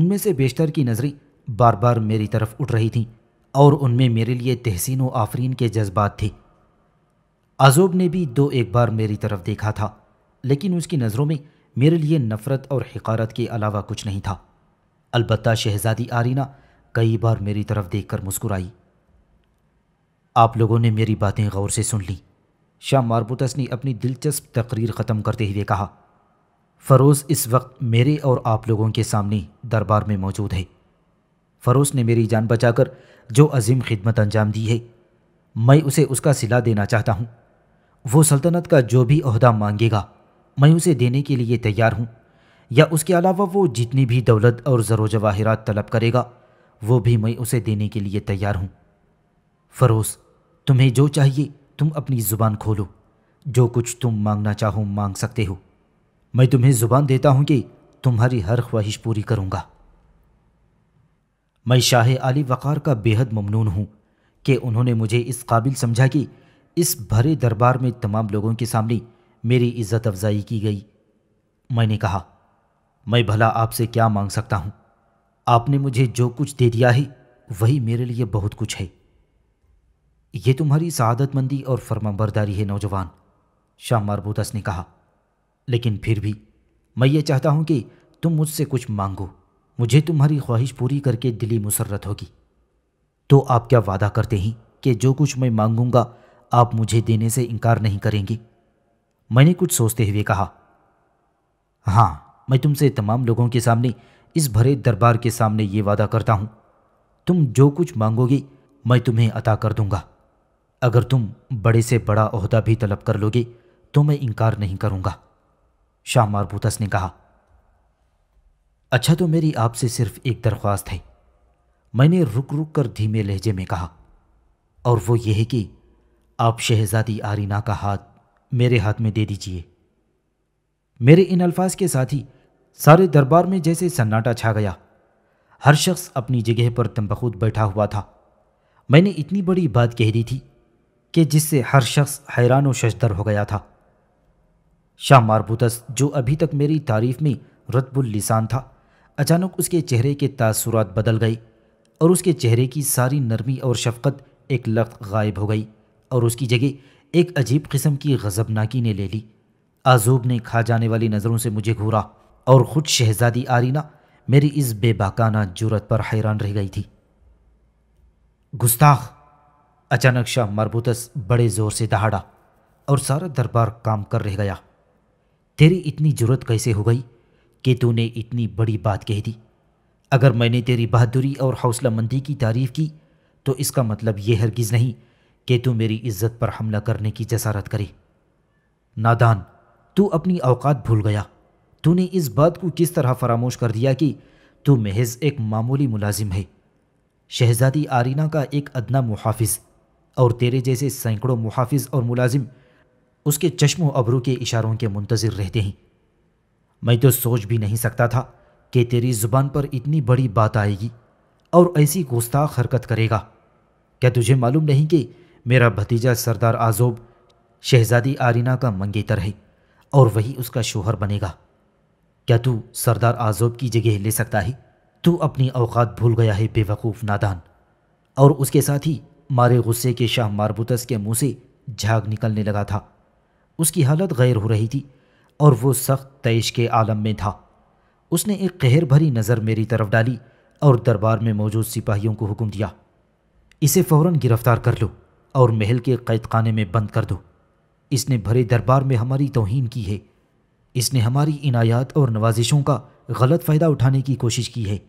उनमें से बेशतर की नज़रें बार बार मेरी तरफ उठ रही थीं और उनमें मेरे लिए तहसीन व आफरीन के जज्बात थे आजोब ने भी दो एक बार मेरी तरफ देखा था लेकिन उसकी नज़रों में मेरे लिए नफ़रत और हकारत के अलावा कुछ नहीं था अलबत् शहज़ादी आरीना कई बार मेरी तरफ देख कर मुस्कुराई आप लोगों ने मेरी बातें गौर से सुन ली शाह मारबुतस ने अपनी दिलचस्प तकरीर ख़त्म करते हुए कहा फ़रोज़ इस वक्त मेरे और आप लोगों के सामने दरबार में मौजूद है फ़रोस ने मेरी जान बचाकर जो अजीम खिदमत अंजाम दी है मैं उसे उसका सिला देना चाहता हूँ वो सल्तनत का जो भी अहदा मांगेगा मैं उसे देने के लिए तैयार हूँ या उसके अलावा वो जितनी भी दौलत और ज़रो जवाहरात तलब करेगा वो भी मैं उसे देने के लिए तैयार हूँ फ़रोस तुम्हें जो चाहिए तुम अपनी ज़ुबान खोलो जो कुछ तुम मांगना चाहो मांग सकते हो मैं तुम्हें ज़ुबान देता हूँ कि तुम्हारी हर ख्वाहिश पूरी करूँगा मैं शाह आली वक़ार का बेहद ममनून हूँ कि उन्होंने मुझे इस काबिल समझा कि इस भरे दरबार में तमाम लोगों के सामने मेरी इज़्ज़त अफजाई की गई मैंने कहा मैं भला आपसे क्या मांग सकता हूँ आपने मुझे जो कुछ दे दिया है वही मेरे लिए बहुत कुछ है ये तुम्हारी सहादतमंदी और फर्माबरदारी है नौजवान शाह मारबूदस ने कहा लेकिन फिर भी मैं ये चाहता हूँ कि तुम मुझसे कुछ मांगो मुझे तुम्हारी ख्वाहिश पूरी करके दिली मुसरत होगी तो आप क्या वादा करते हैं कि जो कुछ मैं मांगूंगा आप मुझे देने से इनकार नहीं करेंगे मैंने कुछ सोचते हुए कहा हाँ मैं तुमसे तमाम लोगों के सामने इस भरे दरबार के सामने ये वादा करता हूँ तुम जो कुछ मांगोगे मैं तुम्हें अता कर दूंगा अगर तुम बड़े से बड़ा अहदा भी तलब कर लोगे तो मैं इनकार नहीं करूंगा शाह मारबूतस ने कहा अच्छा तो मेरी आपसे सिर्फ एक दरख्वास्त है मैंने रुक रुक कर धीमे लहजे में कहा और वो ये कि आप शहजादी आरीना का हाथ मेरे हाथ में दे दीजिए मेरे इन अल्फाज के साथ ही सारे दरबार में जैसे सन्नाटा छा गया हर शख्स अपनी जगह पर तम्बखुद बैठा हुआ था मैंने इतनी बड़ी बात कह दी थी कि जिससे हर शख्स हैरान शशदर हो गया था शाह मारबूतस जो अभी तक मेरी तारीफ में रतबुल लिसान था अचानक उसके चेहरे के तासुरात बदल गए और उसके चेहरे की सारी नरमी और शफकत एक लख गायब हो गई और उसकी जगह एक अजीब किस्म की गजबनाकी ने ले ली आजूब ने खा जाने वाली नज़रों से मुझे घूरा और ख़ुद शहजादी आरीना मेरी इस बेबाकाना जरूरत पर हैरान रह गई थी गुस्ताख अचानक शाह मरबूतस बड़े ज़ोर से दहाड़ा और सारा दरबार काम कर रह गया तेरी इतनी जरूरत कैसे हो गई कि तूने इतनी बड़ी बात कह दी अगर मैंने तेरी बहादुरी और हौसला मंदी की तारीफ़ की तो इसका मतलब यह हरगिज़ नहीं कि तू मेरी इज्जत पर हमला करने की जसारत करे नादान तू अपनी औकात भूल गया तूने इस बात को किस तरह फरामोश कर दिया कि तू महज एक मामूली मुलाजिम है शहजादी आरीना का एक अदना मुहाफ़ और तेरे जैसे सैकड़ों मुहाफ़ और मुलाजिम उसके चश्मो अबरू के इशारों के मुंतज़र रहते हैं मैं तो सोच भी नहीं सकता था कि तेरी ज़ुबान पर इतनी बड़ी बात आएगी और ऐसी गुस्ताख हरकत करेगा क्या तुझे मालूम नहीं कि मेरा भतीजा सरदार आजोब शहजादी आरीना का मंगेतर है और वही उसका शोहर बनेगा क्या तू सरदार आजोब की जगह ले सकता है तू अपनी औकात भूल गया है बेवकूफ़ नादान और उसके साथ ही मारे गुस्से के शाह मारबूतस के मुंह से झाग निकलने लगा था उसकी हालत गैर हो रही थी और वो सख्त तयश के आलम में था उसने एक कहर भरी नज़र मेरी तरफ डाली और दरबार में मौजूद सिपाहियों को हुक्म दिया इसे फौरन गिरफ्तार कर लो और महल के कैद खाने में बंद कर दो इसने भरे दरबार में हमारी तोहन की है इसने हमारी इनायात और नवाजिशों का गलत फ़ायदा उठाने की कोशिश की है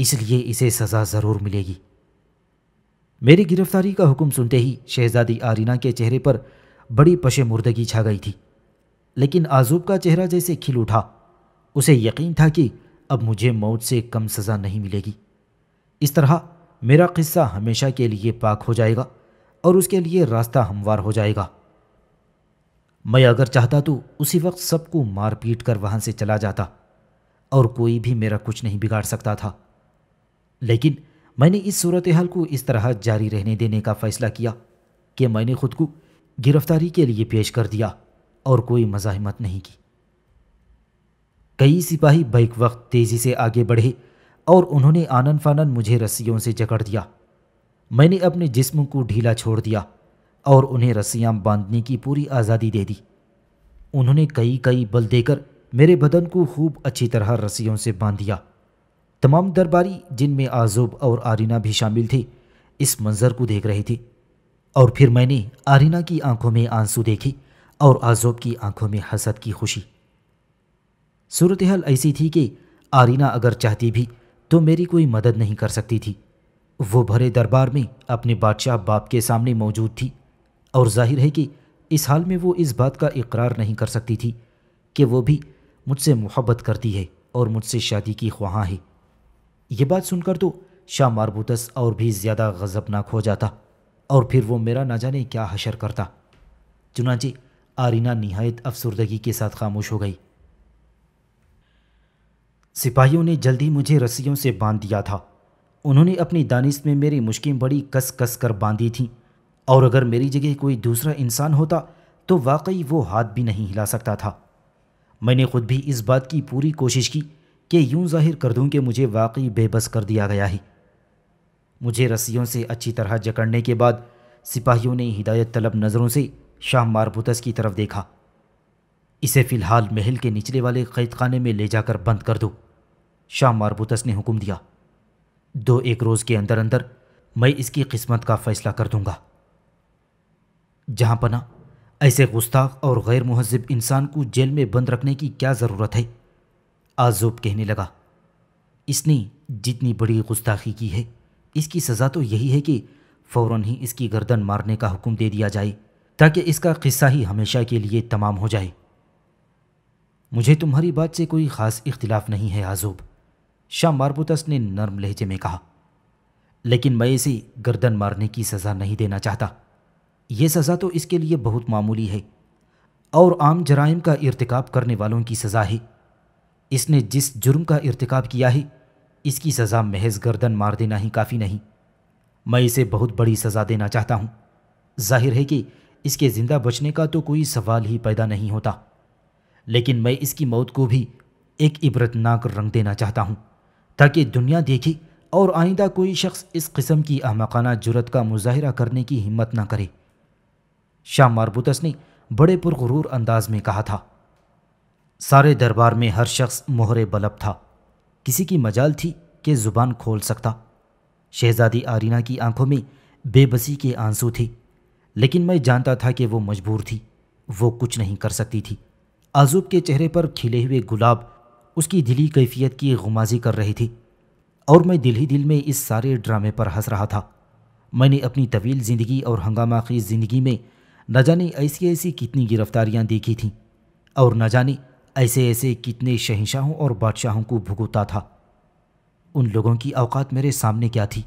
इसलिए इसे सज़ा ज़रूर मिलेगी मेरी गिरफ्तारी का हुक्म सुनते ही शहजादी आरीना के चेहरे पर बड़ी पशे मुर्दगी छा गई थी लेकिन आजूब का चेहरा जैसे खिल उठा उसे यकीन था कि अब मुझे मौत से कम सज़ा नहीं मिलेगी इस तरह मेरा किस्सा हमेशा के लिए पाक हो जाएगा और उसके लिए रास्ता हमवार हो जाएगा मैं अगर चाहता तो उसी वक्त सबको मार पीट कर वहां से चला जाता और कोई भी मेरा कुछ नहीं बिगाड़ सकता था लेकिन मैंने इस सूरत हाल को इस तरह जारी रहने देने का फ़ैसला किया कि मैंने खुद को गिरफ्तारी के लिए पेश कर दिया और कोई मजाहमत नहीं की कई सिपाही बैक वक्त तेज़ी से आगे बढ़े और उन्होंने आनन फानन मुझे रस्सियों से जकड़ दिया मैंने अपने जिस्म को ढीला छोड़ दिया और उन्हें रस्सियाँ बांधने की पूरी आज़ादी दे दी उन्होंने कई कई बल देकर मेरे बदन को खूब अच्छी तरह रस्सियों से बांध दिया तमाम दरबारी जिनमें आजूब और आरीना भी शामिल थे इस मंज़र को देख रहे थे और फिर मैंने आरीना की आंखों में आंसू देखी और आजोब की आंखों में हसद की खुशी सूरत हाल ऐसी थी कि आरीना अगर चाहती भी तो मेरी कोई मदद नहीं कर सकती थी वो भरे दरबार में अपने बादशाह बाप के सामने मौजूद थी और जाहिर है कि इस हाल में वो इस बात का इकरार नहीं कर सकती थी कि वो भी मुझसे मोहब्बत करती है और मुझसे शादी की ख्वाह है ये बात सुनकर तो शाह मारबूतस और भी ज़्यादा गज़बनाक हो जाता और फिर वो मेरा ना जाने क्या हशर करता चुनाचे आरीना नहायत अफसरदगी के साथ खामोश हो गई सिपाहियों ने जल्दी मुझे रस्सियों से बांध दिया था उन्होंने अपनी दानिश में मेरी मुश्किल बड़ी कस कस कर बांधी थीं और अगर मेरी जगह कोई दूसरा इंसान होता तो वाकई वो हाथ भी नहीं हिला सकता था मैंने खुद भी इस बात की पूरी कोशिश की कि यूं जाहिर कर दूं कि मुझे वाकई बेबस कर दिया गया है मुझे रस्सियों से अच्छी तरह जकड़ने के बाद सिपाहियों ने हिदायत तलब नज़रों से शाम मारबूतस की तरफ देखा इसे फ़िलहाल महल के निचले वाले कैद खाने में ले जाकर बंद कर दो शाम मारबूतस ने हुक्म दिया दो एक रोज़ के अंदर अंदर मैं इसकी किस्मत का फ़ैसला कर दूंगा जहां पना ऐसे गुस्ताख और गैर महजब इंसान को जेल में बंद रखने की क्या ज़रूरत है आजोब कहने लगा इसने जितनी बड़ी गुस्ताखी की है इसकी सज़ा तो यही है कि फौरन ही इसकी गर्दन मारने का हुक्म दे दिया जाए ताकि इसका किस्सा ही हमेशा के लिए तमाम हो जाए मुझे तुम्हारी बात से कोई ख़ास इख्तिलाफ नहीं है आजूब शाह मारबुतस ने नर्म लहजे में कहा लेकिन मैं इसे गर्दन मारने की सज़ा नहीं देना चाहता ये सज़ा तो इसके लिए बहुत मामूली है और आम जराइम का इरतकब करने वालों की सज़ा है इसने जिस जुर्म का इरतकब किया है इसकी सज़ा महज गर्दन मार देना ही काफ़ी नहीं मैं इसे बहुत बड़ी सज़ा देना चाहता हूँ जाहिर है कि इसके ज़िंदा बचने का तो कोई सवाल ही पैदा नहीं होता लेकिन मैं इसकी मौत को भी एक इबरतनाक रंग देना चाहता हूँ ताकि दुनिया देखे और आइंदा कोई शख्स इस किस्म की अहमकाना जुरत का मुजाहरा करने की हिम्मत ना करे शाह मारबूतस ने बड़े पुरगरूर अंदाज में कहा था सारे दरबार में हर शख्स मोहरे बलब था किसी की मजाल थी कि ज़ुबान खोल सकता शहजादी आरीना की आंखों में बेबसी के आंसू थी लेकिन मैं जानता था कि वो मजबूर थी वो कुछ नहीं कर सकती थी आजूब के चेहरे पर खिले हुए गुलाब उसकी दिली कैफियत की गुमाजी कर रही थी और मैं दिल ही दिल में इस सारे ड्रामे पर हंस रहा था मैंने अपनी तवील ज़िंदगी और हंगामा खीज ज़िंदगी में न जाने ऐसी ऐसी कितनी गिरफ्तारियां देखी थीं और न जाने ऐसे ऐसे कितने शहनशाहों और बादशाहों को भुगता था उन लोगों की अवकात मेरे सामने क्या थी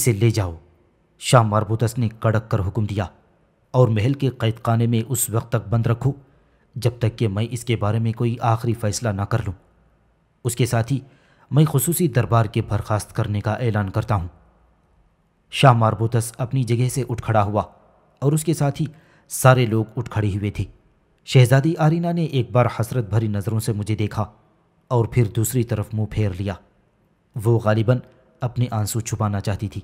इसे ले जाओ शाह मारबूतस ने कड़क कर हुक्म दिया और महल के कैद खाने में उस वक्त तक बंद रखो जब तक कि मैं इसके बारे में कोई आखिरी फ़ैसला ना कर लूँ उसके साथ ही मैं खसूसी दरबार के बर्खास्त करने का ऐलान करता हूँ शाह मारबूतस अपनी जगह से उठ खड़ा हुआ और उसके साथ ही सारे लोग उठ खड़े हुए थे शहजादी आरीना ने एक बार हसरत भरी नज़रों से मुझे देखा और फिर दूसरी तरफ मुंह फेर लिया वो गालिबन अपने आंसू छुपाना चाहती थी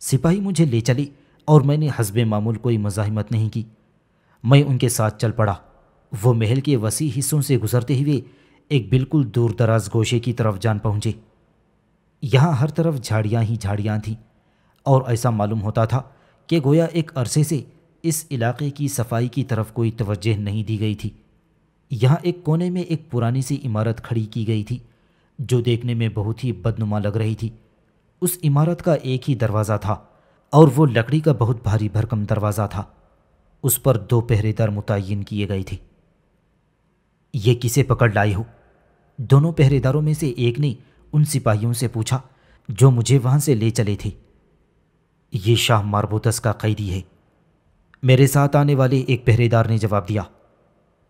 सिपाही मुझे ले चले और मैंने हसब मामूल कोई मजामत नहीं की मैं उनके साथ चल पड़ा वो महल के वसी हिस्सों से गुजरते हुए एक बिल्कुल दूर दराज गोशे की तरफ जान पहुँचे यहाँ हर तरफ झाड़ियाँ ही झाड़ियाँ थीं और ऐसा मालूम होता था कि गोया एक अरसे से इस इलाके की सफाई की तरफ कोई तवज्जह नहीं दी गई थी यहाँ एक कोने में एक पुरानी सी इमारत खड़ी की गई थी जो देखने में बहुत ही बदनुमा लग रही थी उस इमारत का एक ही दरवाज़ा था और वो लकड़ी का बहुत भारी भरकम दरवाज़ा था उस पर दो पहरेदार मुतन किए गए थे ये किसे पकड़ लाई हो दोनों पहरेदारों में से एक ने उन सिपाहियों से पूछा जो मुझे वहाँ से ले चले थे ये शाह मारबोतस का कैदी है मेरे साथ आने वाले एक पहरेदार ने जवाब दिया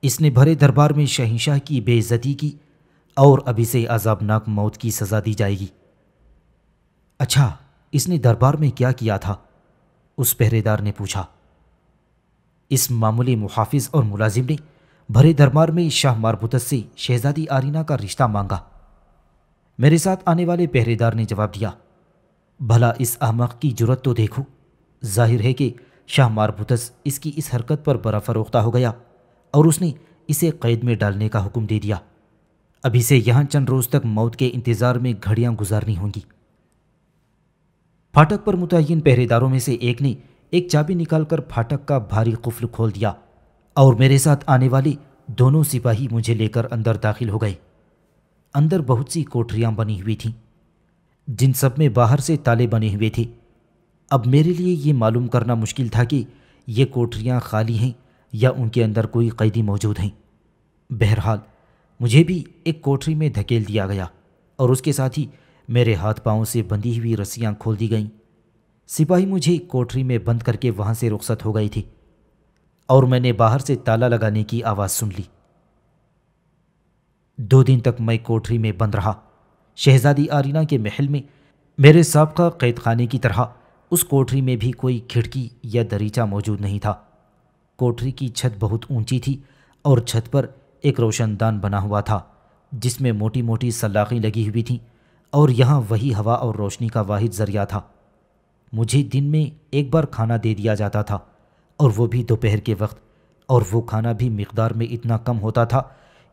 इसने भरे दरबार में शहनशाह की बेइज्जती की और अभी से अजाबनाक मौत की सज़ा दी जाएगी अच्छा इसने दरबार में क्या किया था उस पहरेदार ने पूछा इस मामूली मुहाफिज और मुलाजिम ने भरे दरबार में शाह मारबुतस से शहजादी आरीना का रिश्ता मांगा मेरे साथ आने वाले पहरेदार ने जवाब दिया भला इस अहमक की जरूरत तो देखो जाहिर है कि शाह मारबुतस इसकी इस हरकत पर बड़ा फरोख्ता हो गया और उसने इसे कैद में डालने का हुक्म दे दिया अभी से यहाँ चंद रोज़ तक मौत के इंतज़ार में घड़ियाँ गुजारनी होंगी फाटक पर मुतयन पहरेदारों में से एक ने एक चाबी निकालकर फाटक का भारी कुफल खोल दिया और मेरे साथ आने वाले दोनों सिपाही मुझे लेकर अंदर दाखिल हो गए अंदर बहुत सी कोठरियाँ बनी हुई थीं जिन सब में बाहर से ताले बने हुए थे अब मेरे लिए ये मालूम करना मुश्किल था कि ये कोठरियाँ खाली हैं या उनके अंदर कोई कैदी मौजूद हैं बहरहाल मुझे भी एक कोठरी में धकेल दिया गया और उसके साथ ही मेरे हाथ पाँव से बंधी हुई रस्सियाँ खोल दी गईं सिपाही मुझे कोठरी में बंद करके वहाँ से रुखसत हो गई थी और मैंने बाहर से ताला लगाने की आवाज़ सुन ली दो दिन तक मैं कोठरी में बंद रहा शहजादी आरीना के महल में मेरे सबका कैद खाने की तरह उस कोठरी में भी कोई खिड़की या दरीचा मौजूद नहीं था कोठरी की छत बहुत ऊंची थी और छत पर एक रोशनदान बना हुआ था जिसमें मोटी मोटी सलाखें लगी हुई थीं और यहाँ वही हवा और रोशनी का वाहिद ज़रिया था मुझे दिन में एक बार खाना दे दिया जाता था और वो भी दोपहर के वक्त और वो खाना भी मकदार में इतना कम होता था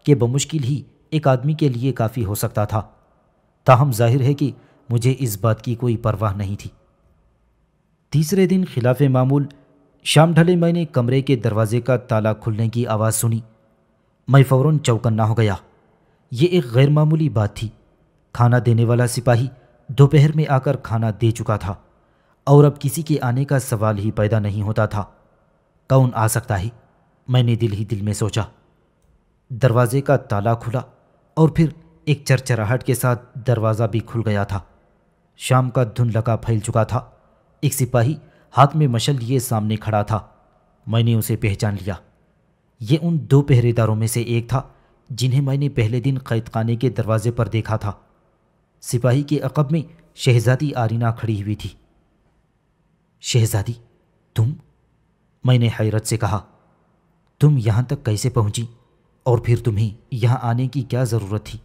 कि बमुश्किल ही एक आदमी के लिए काफ़ी हो सकता था ताहम जाहिर है कि मुझे इस बात की कोई परवाह नहीं थी तीसरे दिन खिलाफ मामूल शाम ढले मैंने कमरे के दरवाजे का ताला खुलने की आवाज़ सुनी मैं फ़ौर चौकन्ना हो गया ये एक गैरमामूली बात थी खाना देने वाला सिपाही दोपहर में आकर खाना दे चुका था और अब किसी के आने का सवाल ही पैदा नहीं होता था कौन आ सकता है मैंने दिल ही दिल में सोचा दरवाजे का ताला खुला और फिर एक चरचराहट के साथ दरवाज़ा भी खुल गया था शाम का धुन लगा फैल चुका था एक सिपाही हाथ में मशल लिए सामने खड़ा था मैंने उसे पहचान लिया ये उन दो पहरेदारों में से एक था जिन्हें मैंने पहले दिन कैदखाने के दरवाजे पर देखा था सिपाही के अकब में शहजादी आरीना खड़ी हुई थी शहजादी तुम मैंने हैरत से कहा तुम यहाँ तक कैसे पहुंची और फिर तुम्हें यहाँ आने की क्या ज़रूरत थी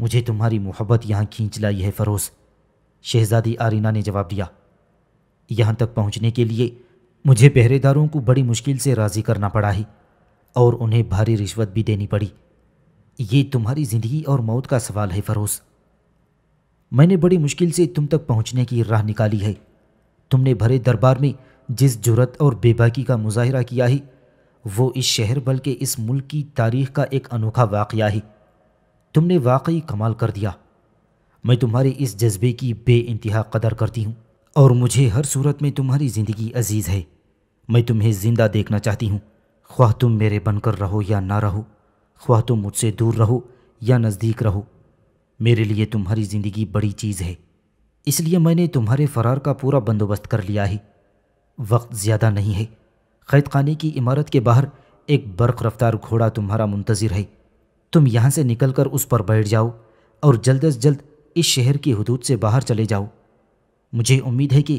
मुझे तुम्हारी मोहब्बत यहाँ खींच लाई है फरोज़ शहजादी आरीना ने जवाब दिया यहाँ तक पहुँचने के लिए मुझे पहरेदारों को बड़ी मुश्किल से राज़ी करना पड़ा ही और उन्हें भारी रिश्वत भी देनी पड़ी ये तुम्हारी ज़िंदगी और मौत का सवाल है फ़रोज़ मैंने बड़ी मुश्किल से तुम तक पहुंचने की राह निकाली है तुमने भरे दरबार में जिस जुरत और बेबाकी का मुजाहरा किया है वो इस शहर बल्कि इस मुल्क की तारीख का एक अनोखा वाक़ है तुमने वाकई कमाल कर दिया मैं तुम्हारे इस जज्बे की बे इंतहा कदर करती हूँ और मुझे हर सूरत में तुम्हारी ज़िंदगी अजीज़ है मैं तुम्हें ज़िंदा देखना चाहती हूँ ख्वाह तुम मेरे बनकर रहो या ना रहो ख्वाह तुम मुझसे दूर रहो या नज़दीक रहो मेरे लिए तुम्हारी ज़िंदगी बड़ी चीज़ है इसलिए मैंने तुम्हारे फ़रार का पूरा बंदोबस्त कर लिया है वक्त ज़्यादा नहीं है क़ैद खाने की इमारत के बाहर एक बर्क रफ्तार घोड़ा तुम्हारा मुंतज़र है तुम यहाँ से निकल कर उस पर बैठ जाओ और जल्द अज जल्द इस शहर की हदूद से बाहर चले जाओ मुझे उम्मीद है कि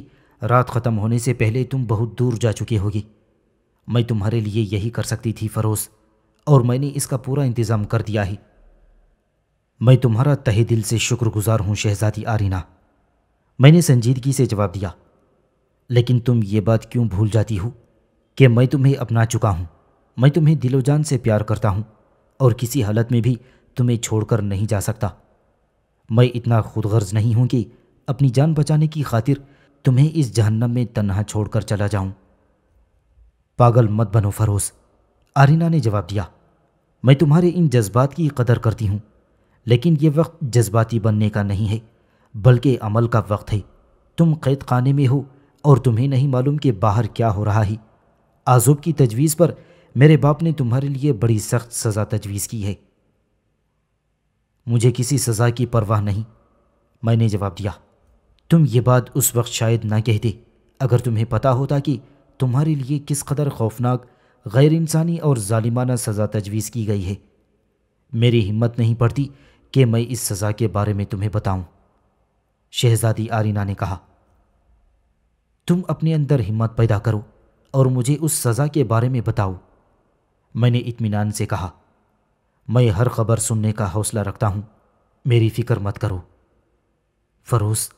रात ख़त्म होने से पहले तुम बहुत दूर जा चुके होगी मैं तुम्हारे लिए यही कर सकती थी फ़रोज़ और मैंने इसका पूरा इंतज़ाम कर दिया है मैं तुम्हारा तहे दिल से शुक्रगुजार हूं शहजादी आरीना मैंने संजीदगी से जवाब दिया लेकिन तुम ये बात क्यों भूल जाती हो कि मैं तुम्हें अपना चुका हूं मैं तुम्हें दिलोजान से प्यार करता हूं और किसी हालत में भी तुम्हें छोड़कर नहीं जा सकता मैं इतना खुदगर्ज नहीं हूं कि अपनी जान बचाने की खातिर तुम्हें इस जहन्नम में तन्हा छोड़कर चला जाऊं पागल मत बनो फरोज आरीना ने जवाब दिया मैं तुम्हारे इन जज्बात की कदर करती हूँ लेकिन ये वक्त जज्बाती बनने का नहीं है बल्कि अमल का वक्त है तुम कैद खाने में हो और तुम्हें नहीं मालूम कि बाहर क्या हो रहा है आजूब की तजवीज़ पर मेरे बाप ने तुम्हारे लिए बड़ी सख्त सज़ा तजवीज़ की है मुझे किसी सज़ा की परवाह नहीं मैंने जवाब दिया तुम ये बात उस वक्त शायद ना कहते अगर तुम्हें पता होता कि तुम्हारे लिए किस कदर खौफनाक गैर इंसानी और ालिमाना सज़ा तजवीज़ की गई है मेरी हिम्मत नहीं पड़ती कि मैं इस सज़ा के बारे में तुम्हें बताऊं। शहजादी आरीना ने कहा तुम अपने अंदर हिम्मत पैदा करो और मुझे उस सज़ा के बारे में बताओ मैंने इत्मीनान से कहा मैं हर खबर सुनने का हौसला रखता हूँ मेरी फिक्र मत करो फरोज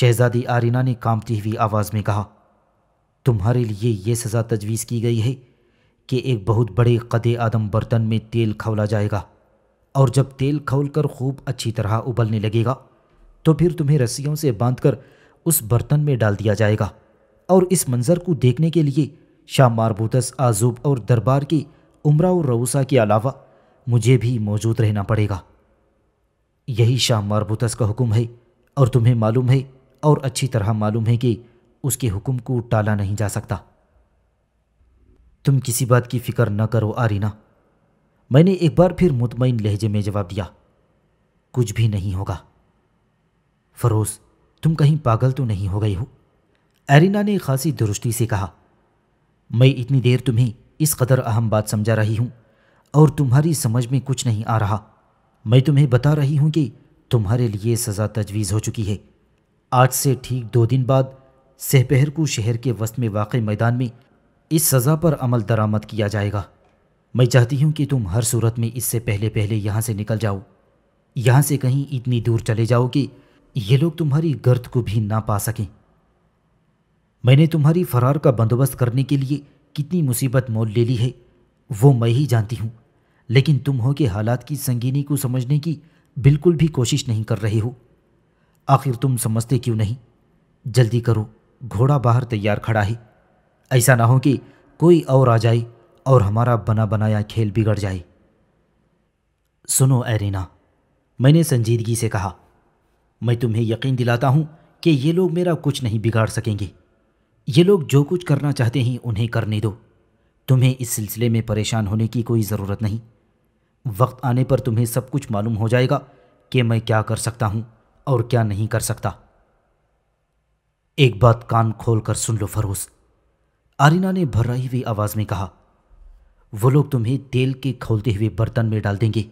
शहजादी आरीना ने कांपती हुई आवाज़ में कहा तुम्हारे लिए यह सज़ा तजवीज़ की गई है कि एक बहुत बड़े कदे आदम बर्तन में तेल खौला जाएगा और जब तेल खौल कर खूब अच्छी तरह उबलने लगेगा तो फिर तुम्हें रस्सियों से बांधकर उस बर्तन में डाल दिया जाएगा और इस मंज़र को देखने के लिए शाह मारबूतस आजूब और दरबार की उम्र और रऊसा के अलावा मुझे भी मौजूद रहना पड़ेगा यही शाह मारबूतस का हुक्म है और तुम्हें मालूम है और अच्छी तरह मालूम है कि उसके हुक्म को टाला नहीं जा सकता तुम किसी बात की फ़िक्र न करो आरीना मैंने एक बार फिर मुतमिन लहजे में जवाब दिया कुछ भी नहीं होगा फरोज़ तुम कहीं पागल तो नहीं हो गई हो एरिना ने खासी दुरुस्ती से कहा मैं इतनी देर तुम्हें इस कदर अहम बात समझा रही हूँ और तुम्हारी समझ में कुछ नहीं आ रहा मैं तुम्हें बता रही हूँ कि तुम्हारे लिए सज़ा तजवीज़ हो चुकी है आज से ठीक दो दिन बाद सहपहर को शहर के वस्त में वाक़ मैदान में इस सज़ा पर अमल दरामद किया जाएगा मैं चाहती हूँ कि तुम हर सूरत में इससे पहले पहले यहाँ से निकल जाओ यहाँ से कहीं इतनी दूर चले जाओ कि ये लोग तुम्हारी गर्द को भी ना पा सकें मैंने तुम्हारी फरार का बंदोबस्त करने के लिए कितनी मुसीबत मोल ले ली है वो मैं ही जानती हूँ लेकिन तुम हो के हालात की संगीनी को समझने की बिल्कुल भी कोशिश नहीं कर रहे हो आखिर तुम समझते क्यों नहीं जल्दी करो घोड़ा बाहर तैयार खड़ा है ऐसा ना हो कि कोई और आ जाए और हमारा बना बनाया खेल बिगड़ जाए सुनो एरिना मैंने संजीदगी से कहा मैं तुम्हें यकीन दिलाता हूँ कि ये लोग मेरा कुछ नहीं बिगाड़ सकेंगे ये लोग जो कुछ करना चाहते हैं उन्हें करने दो तुम्हें इस सिलसिले में परेशान होने की कोई ज़रूरत नहीं वक्त आने पर तुम्हें सब कुछ मालूम हो जाएगा कि मैं क्या कर सकता हूं और क्या नहीं कर सकता एक बात कान खोल कर सुन लो फरोज़ आरिना ने भर्राई हुई आवाज़ में कहा वो लोग तुम्हें तेल के खोलते हुए बर्तन में डाल देंगे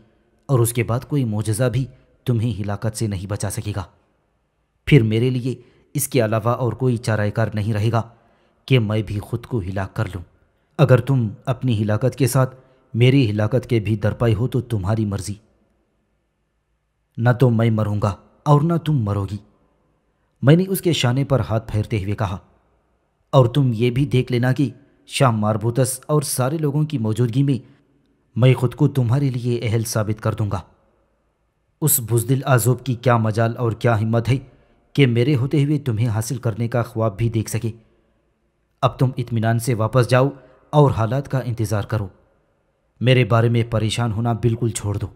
और उसके बाद कोई मोजज़ा भी तुम्हें हिलाकत से नहीं बचा सकेगा फिर मेरे लिए इसके अलावा और कोई चारायकार नहीं रहेगा कि मैं भी खुद को हिला कर लूँ अगर तुम अपनी हिलाकत के साथ मेरी हिलाकत के भी दरपाई हो तो तुम्हारी मर्जी न तो मैं मरूंगा और न तुम मरोगी मैंने उसके शाने पर हाथ फेरते हुए कहा और तुम ये भी देख लेना कि शाम मारबूतस और सारे लोगों की मौजूदगी में मैं खुद को तुम्हारे लिए अहल साबित कर दूंगा उस बुजदिल आजोब की क्या मजाल और क्या हिम्मत है कि मेरे होते हुए तुम्हें हासिल करने का ख्वाब भी देख सके अब तुम इत्मीनान से वापस जाओ और हालात का इंतज़ार करो मेरे बारे में परेशान होना बिल्कुल छोड़ दो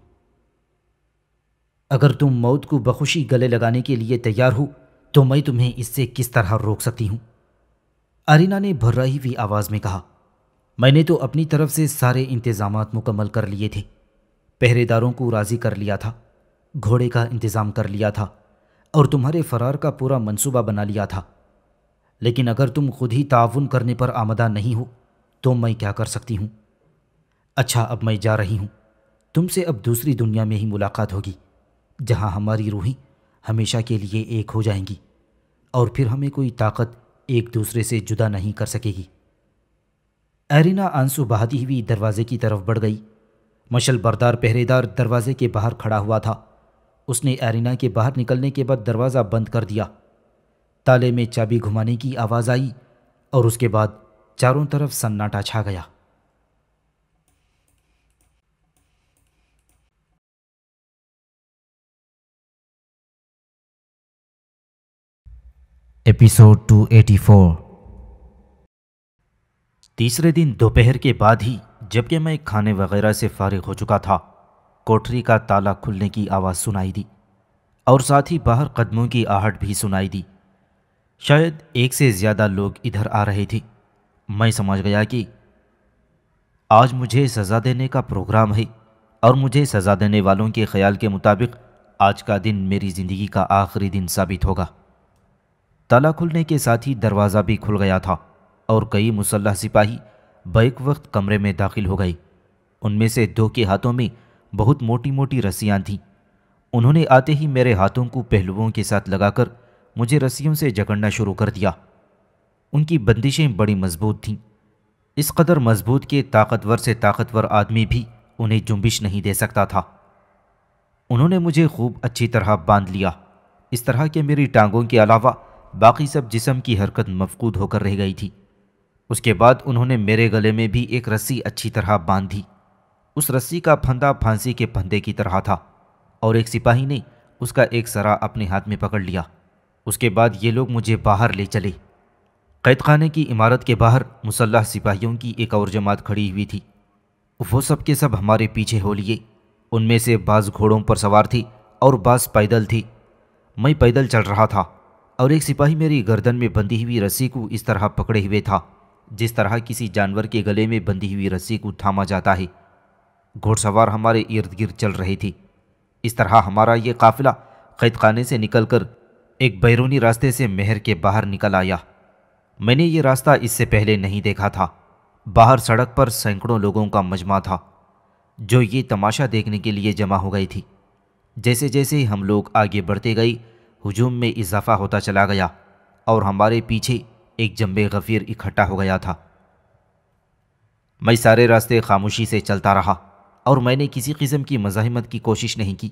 अगर तुम मौत को बखुशी गले लगाने के लिए तैयार हो तो मैं तुम्हें इससे किस तरह रोक सकती हूँ अरिना ने भर्राही हुई आवाज़ में कहा मैंने तो अपनी तरफ से सारे इंतज़ाम मुकम्मल कर लिए थे पहरेदारों को राज़ी कर लिया था घोड़े का इंतज़ाम कर लिया था और तुम्हारे फ़रार का पूरा मंसूबा बना लिया था लेकिन अगर तुम खुद ही ताउन करने पर आमदा नहीं हो तो मैं क्या कर सकती हूँ अच्छा अब मैं जा रही हूँ तुमसे अब दूसरी दुनिया में ही मुलाकात होगी जहाँ हमारी रूहें हमेशा के लिए एक हो जाएंगी और फिर हमें कोई ताकत एक दूसरे से जुदा नहीं कर सकेगी एरिना आंसू बहाती हुई दरवाजे की तरफ बढ़ गई मशल बरदार पहरेदार दरवाजे के बाहर खड़ा हुआ था उसने एरिना के बाहर निकलने के बाद दरवाज़ा बंद कर दिया ताले में चाबी घुमाने की आवाज़ आई और उसके बाद चारों तरफ सन्नाटा छा गया एपिसोड 284 तीसरे दिन दोपहर के बाद ही जबकि मैं खाने वगैरह से फारिग हो चुका था कोठरी का ताला खुलने की आवाज़ सुनाई दी और साथ ही बाहर कदमों की आहट भी सुनाई दी शायद एक से ज़्यादा लोग इधर आ रहे थे मैं समझ गया कि आज मुझे सज़ा देने का प्रोग्राम है और मुझे सज़ा देने वालों के ख्याल के मुताबिक आज का दिन मेरी ज़िंदगी का आखिरी दिन साबित होगा ताला खुलने के साथ ही दरवाज़ा भी खुल गया था और कई मुसल्ह सिपाही बैक वक्त कमरे में दाखिल हो गए उनमें से दो के हाथों में बहुत मोटी मोटी रस्सियाँ थीं उन्होंने आते ही मेरे हाथों को पहलुओं के साथ लगाकर मुझे रस्सियों से जकड़ना शुरू कर दिया उनकी बंदिशें बड़ी मजबूत थीं इस कदर मजबूत के ताकतवर से ताकतवर आदमी भी उन्हें जुम्बिश नहीं दे सकता था उन्होंने मुझे खूब अच्छी तरह बांध लिया इस तरह के मेरी टांगों के अलावा बाकी सब जिसम की हरकत मफकूद होकर रह गई थी उसके बाद उन्होंने मेरे गले में भी एक रस्सी अच्छी तरह बांध दी उस रस्सी का फंदा फांसी के फंदे की तरह था और एक सिपाही ने उसका एक सरा अपने हाथ में पकड़ लिया उसके बाद ये लोग मुझे बाहर ले चले कैद खाने की इमारत के बाहर मुसल्ह सिपाहियों की एक और जमात खड़ी हुई थी वो सब के सब हमारे पीछे हो लिए उनमें से बाज़ घोड़ों पर सवार थी और बाज़ पैदल थी मैं पैदल चल रहा था और एक सिपाही मेरी गर्दन में बंधी हुई रस्सी को इस तरह पकड़े हुए था जिस तरह किसी जानवर के गले में बंधी हुई रस्सी को थामा जाता है घोड़सवार हमारे इर्द गिर्द चल रहे थे इस तरह हमारा ये काफिला कैद खाने से निकलकर एक बैरूनी रास्ते से महर के बाहर निकल आया मैंने ये रास्ता इससे पहले नहीं देखा था बाहर सड़क पर सैकड़ों लोगों का मजमा था जो ये तमाशा देखने के लिए जमा हो गई थी जैसे जैसे हम लोग आगे बढ़ते गए हजूम में इजाफा होता चला गया और हमारे पीछे एक जम्बे गफीर इकट्ठा हो गया था मैं सारे रास्ते खामोशी से चलता रहा और मैंने किसी किस्म की मज़ाहमत की कोशिश नहीं की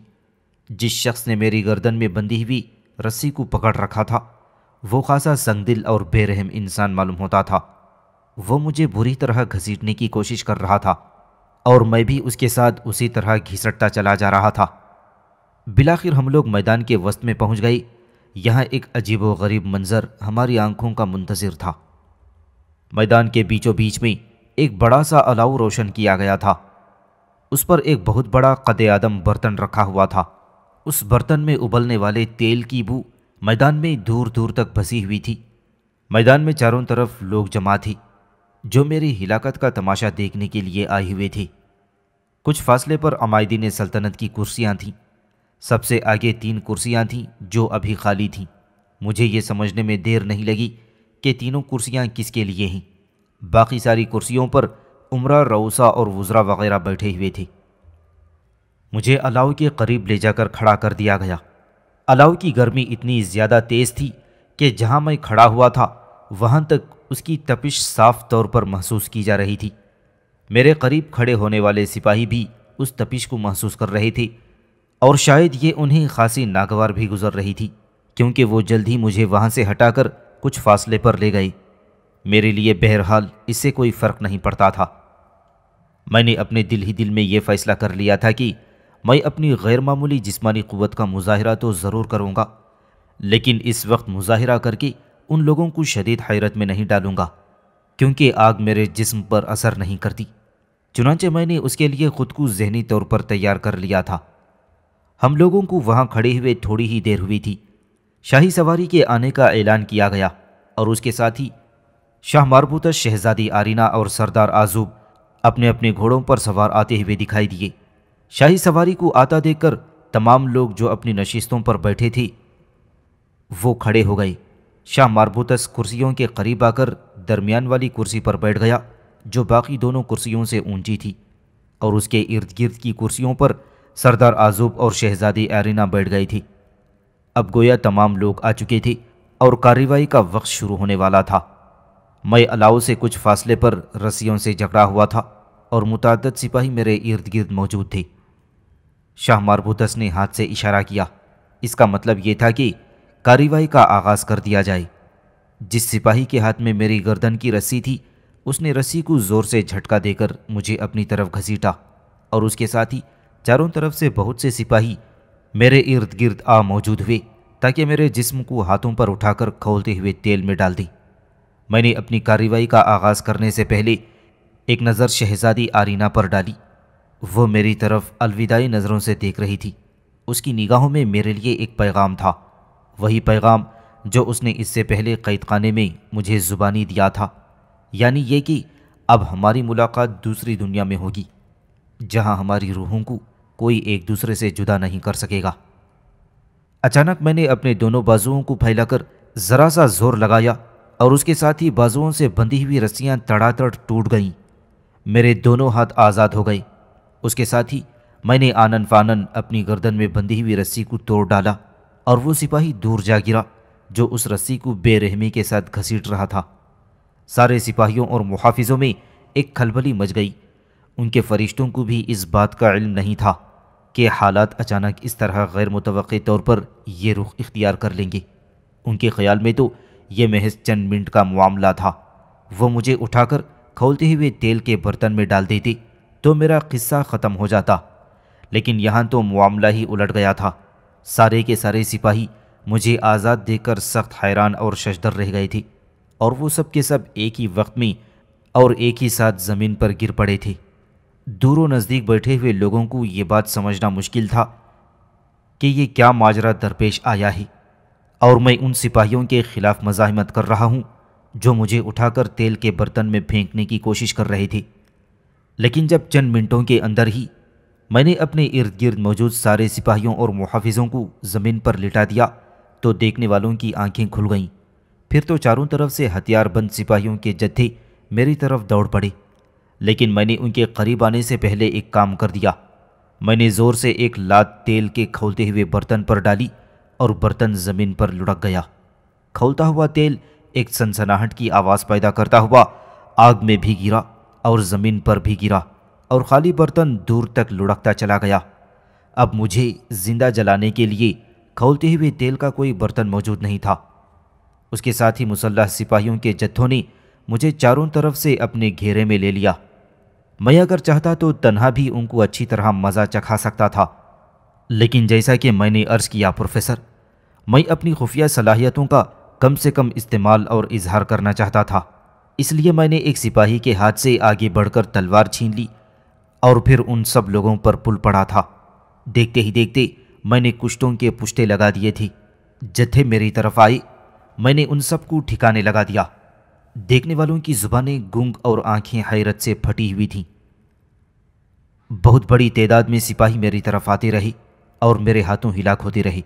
जिस शख्स ने मेरी गर्दन में बंधी हुई रस्सी को पकड़ रखा था वो खासा संगदिल और बेरहम इंसान मालूम होता था वो मुझे बुरी तरह घसीटने की कोशिश कर रहा था और मैं भी उसके साथ उसी तरह घिसटता चला जा रहा था बिलाखिर हम लोग मैदान के वस्त में पहुंच गए यहाँ एक अजीब व गरीब मंजर हमारी आंखों का मुंतजर था मैदान के बीचों बीच में एक बड़ा सा अलाव रोशन किया गया था उस पर एक बहुत बड़ा कद आदम बर्तन रखा हुआ था उस बर्तन में उबलने वाले तेल की बू मैदान में दूर दूर तक बसी हुई थी मैदान में चारों तरफ लोग जमा थी जो मेरी हिलाकत का तमाशा देखने के लिए आए हुए थे कुछ फासले पर अमायदी ने सल्तनत की कुर्सियाँ थीं सबसे आगे तीन कुर्सियां थीं जो अभी खाली थीं मुझे ये समझने में देर नहीं लगी कि तीनों कुर्सियां किसके लिए हैं बाकी सारी कुर्सियों पर उम्र रऊसा और वज़रा वगैरह बैठे हुए थे मुझे अलाव के करीब ले जाकर खड़ा कर दिया गया अलाव की गर्मी इतनी ज़्यादा तेज़ थी कि जहाँ मैं खड़ा हुआ था वहाँ तक उसकी तपिश साफ तौर पर महसूस की जा रही थी मेरे करीब खड़े होने वाले सिपाही भी उस तपिश को महसूस कर रहे थे और शायद ये उन्हें खासी नागवार भी गुजर रही थी क्योंकि वो जल्द ही मुझे वहाँ से हटाकर कुछ फासले पर ले गई मेरे लिए बहरहाल इससे कोई फ़र्क नहीं पड़ता था मैंने अपने दिल ही दिल में यह फ़ैसला कर लिया था कि मैं अपनी गैरमूली जिस्मानी क़वत का मुजाहरा तो ज़रूर करूँगा लेकिन इस वक्त मुजाहरा करके उन लोगों को शदीद हैरत में नहीं डालूँगा क्योंकि आग मेरे जिस्म पर असर नहीं करती चुनाचे मैंने उसके लिए ख़ुद को जहनी तौर पर तैयार कर लिया था हम लोगों को वहाँ खड़े हुए थोड़ी ही देर हुई थी शाही सवारी के आने का ऐलान किया गया और उसके साथ ही शाह मारबूत शहजादी आरीना और सरदार आजूब अपने अपने घोड़ों पर सवार आते हुए दिखाई दिए शाही सवारी को आता देखकर तमाम लोग जो अपनी नशिस्तों पर बैठे थे वो खड़े हो गए शाह मारबूतस कुर्सियों के करीब आकर दरमियान वाली कुर्सी पर बैठ गया जो बाकी दोनों कुर्सियों से ऊंची थी और उसके इर्द गिर्द की कुर्सियों पर सरदार आजूब और शहजादी एरिना बैठ गई थी अब गोया तमाम लोग आ चुके थे और कार्रवाई का वक्त शुरू होने वाला था मैं अलाव से कुछ फासले पर रस्सियों से झगड़ा हुआ था और मुतद सिपाही मेरे इर्द गिर्द मौजूद थे शाह मारबूतस ने हाथ से इशारा किया इसका मतलब ये था कि कार्रवाई का आगाज़ कर दिया जाए जिस सिपाही के हाथ में मेरी गर्दन की रस्सी थी उसने रस्सी को ज़ोर से झटका देकर मुझे अपनी तरफ घसीटा और उसके साथ ही चारों तरफ से बहुत से सिपाही मेरे इर्द गिर्द आ मौजूद हुए ताकि मेरे जिस्म को हाथों पर उठाकर खोलते हुए तेल में डाल दी मैंने अपनी कार्रवाई का आगाज़ करने से पहले एक नज़र शहजादी आरीना पर डाली वो मेरी तरफ अलविदाई नज़रों से देख रही थी उसकी निगाहों में मेरे लिए एक पैगाम था वही पैगाम जो उसने इससे पहले कैद खाने में मुझे ज़ुबानी दिया था यानी ये कि अब हमारी मुलाकात दूसरी दुनिया में होगी जहाँ हमारी रूहों को कोई एक दूसरे से जुदा नहीं कर सकेगा अचानक मैंने अपने दोनों बाजुओं को फैलाकर ज़रा सा जोर लगाया और उसके साथ ही बाजुओं से बंधी हुई रस्सियाँ तड़ातड़ टूट गईं मेरे दोनों हाथ आज़ाद हो गए उसके साथ ही मैंने आनन फानन अपनी गर्दन में बंधी हुई रस्सी को तोड़ डाला और वो सिपाही दूर जा गिरा जो उस रस्सी को बेरहमी के साथ घसीट रहा था सारे सिपाहियों और मुहाफिजों में एक खलबली मच गई उनके फरिश्तों को भी इस बात का इल्म नहीं था कि हालात अचानक इस तरह गैर मुतव तौर पर यह रुख इख्तियार कर लेंगे उनके ख्याल में तो ये महज चंद मिनट का मामला था वो मुझे उठाकर खोलते हुए तेल के बर्तन में डाल देती तो मेरा किस्सा ख़त्म हो जाता लेकिन यहाँ तो मामला ही उलट गया था सारे के सारे सिपाही मुझे आज़ाद देकर सख्त हैरान और शशदर रह गए थे और वो सब के सब एक ही वक्त में और एक ही साथ ज़मीन पर गिर पड़े थे दूरों नज़दीक बैठे हुए लोगों को ये बात समझना मुश्किल था कि ये क्या माजरा दरपेश आया है और मैं उन सिपाहियों के ख़िलाफ़ मज़ाहमत कर रहा हूँ जो मुझे उठाकर तेल के बर्तन में फेंकने की कोशिश कर रहे थे लेकिन जब चंद मिनटों के अंदर ही मैंने अपने इर्द गिर्द मौजूद सारे सिपाहियों और मुहाफिजों को ज़मीन पर लिटा दिया तो देखने वालों की आंखें खुल गईं फिर तो चारों तरफ से हथियार बंद सिपाहियों के जत्थे मेरी तरफ दौड़ पड़े लेकिन मैंने उनके करीब आने से पहले एक काम कर दिया मैंने ज़ोर से एक लात तेल के खोलते हुए बर्तन पर डाली और बर्तन ज़मीन पर लुढ़क गया खोलता हुआ तेल एक सनसनाहट की आवाज़ पैदा करता हुआ आग में भी गिरा और ज़मीन पर भी गिरा और खाली बर्तन दूर तक लुढ़कता चला गया अब मुझे ज़िंदा जलाने के लिए खोलते हुए तेल का कोई बर्तन मौजूद नहीं था उसके साथ ही मुसल्ह सिपाहियों के जत्थों ने मुझे चारों तरफ से अपने घेरे में ले लिया मैं अगर चाहता तो तन्हा भी उनको अच्छी तरह मज़ा चखा सकता था लेकिन जैसा कि मैंने अर्ज़ किया प्रोफेसर मैं अपनी खुफिया सलाहियतों का कम से कम इस्तेमाल और इजहार करना चाहता था इसलिए मैंने एक सिपाही के हाथ से आगे बढ़कर तलवार छीन ली और फिर उन सब लोगों पर पुल पड़ा था देखते ही देखते मैंने कुश्तों के पुश्ते लगा दिए थे जत्थे मेरी तरफ आई मैंने उन सबको ठिकाने लगा दिया देखने वालों की जुबानें गुंग और आंखें हैरत से फटी हुई थीं बहुत बड़ी तादाद में सिपाही मेरी तरफ आते रहे और मेरे हाथों हिलाक होते रहे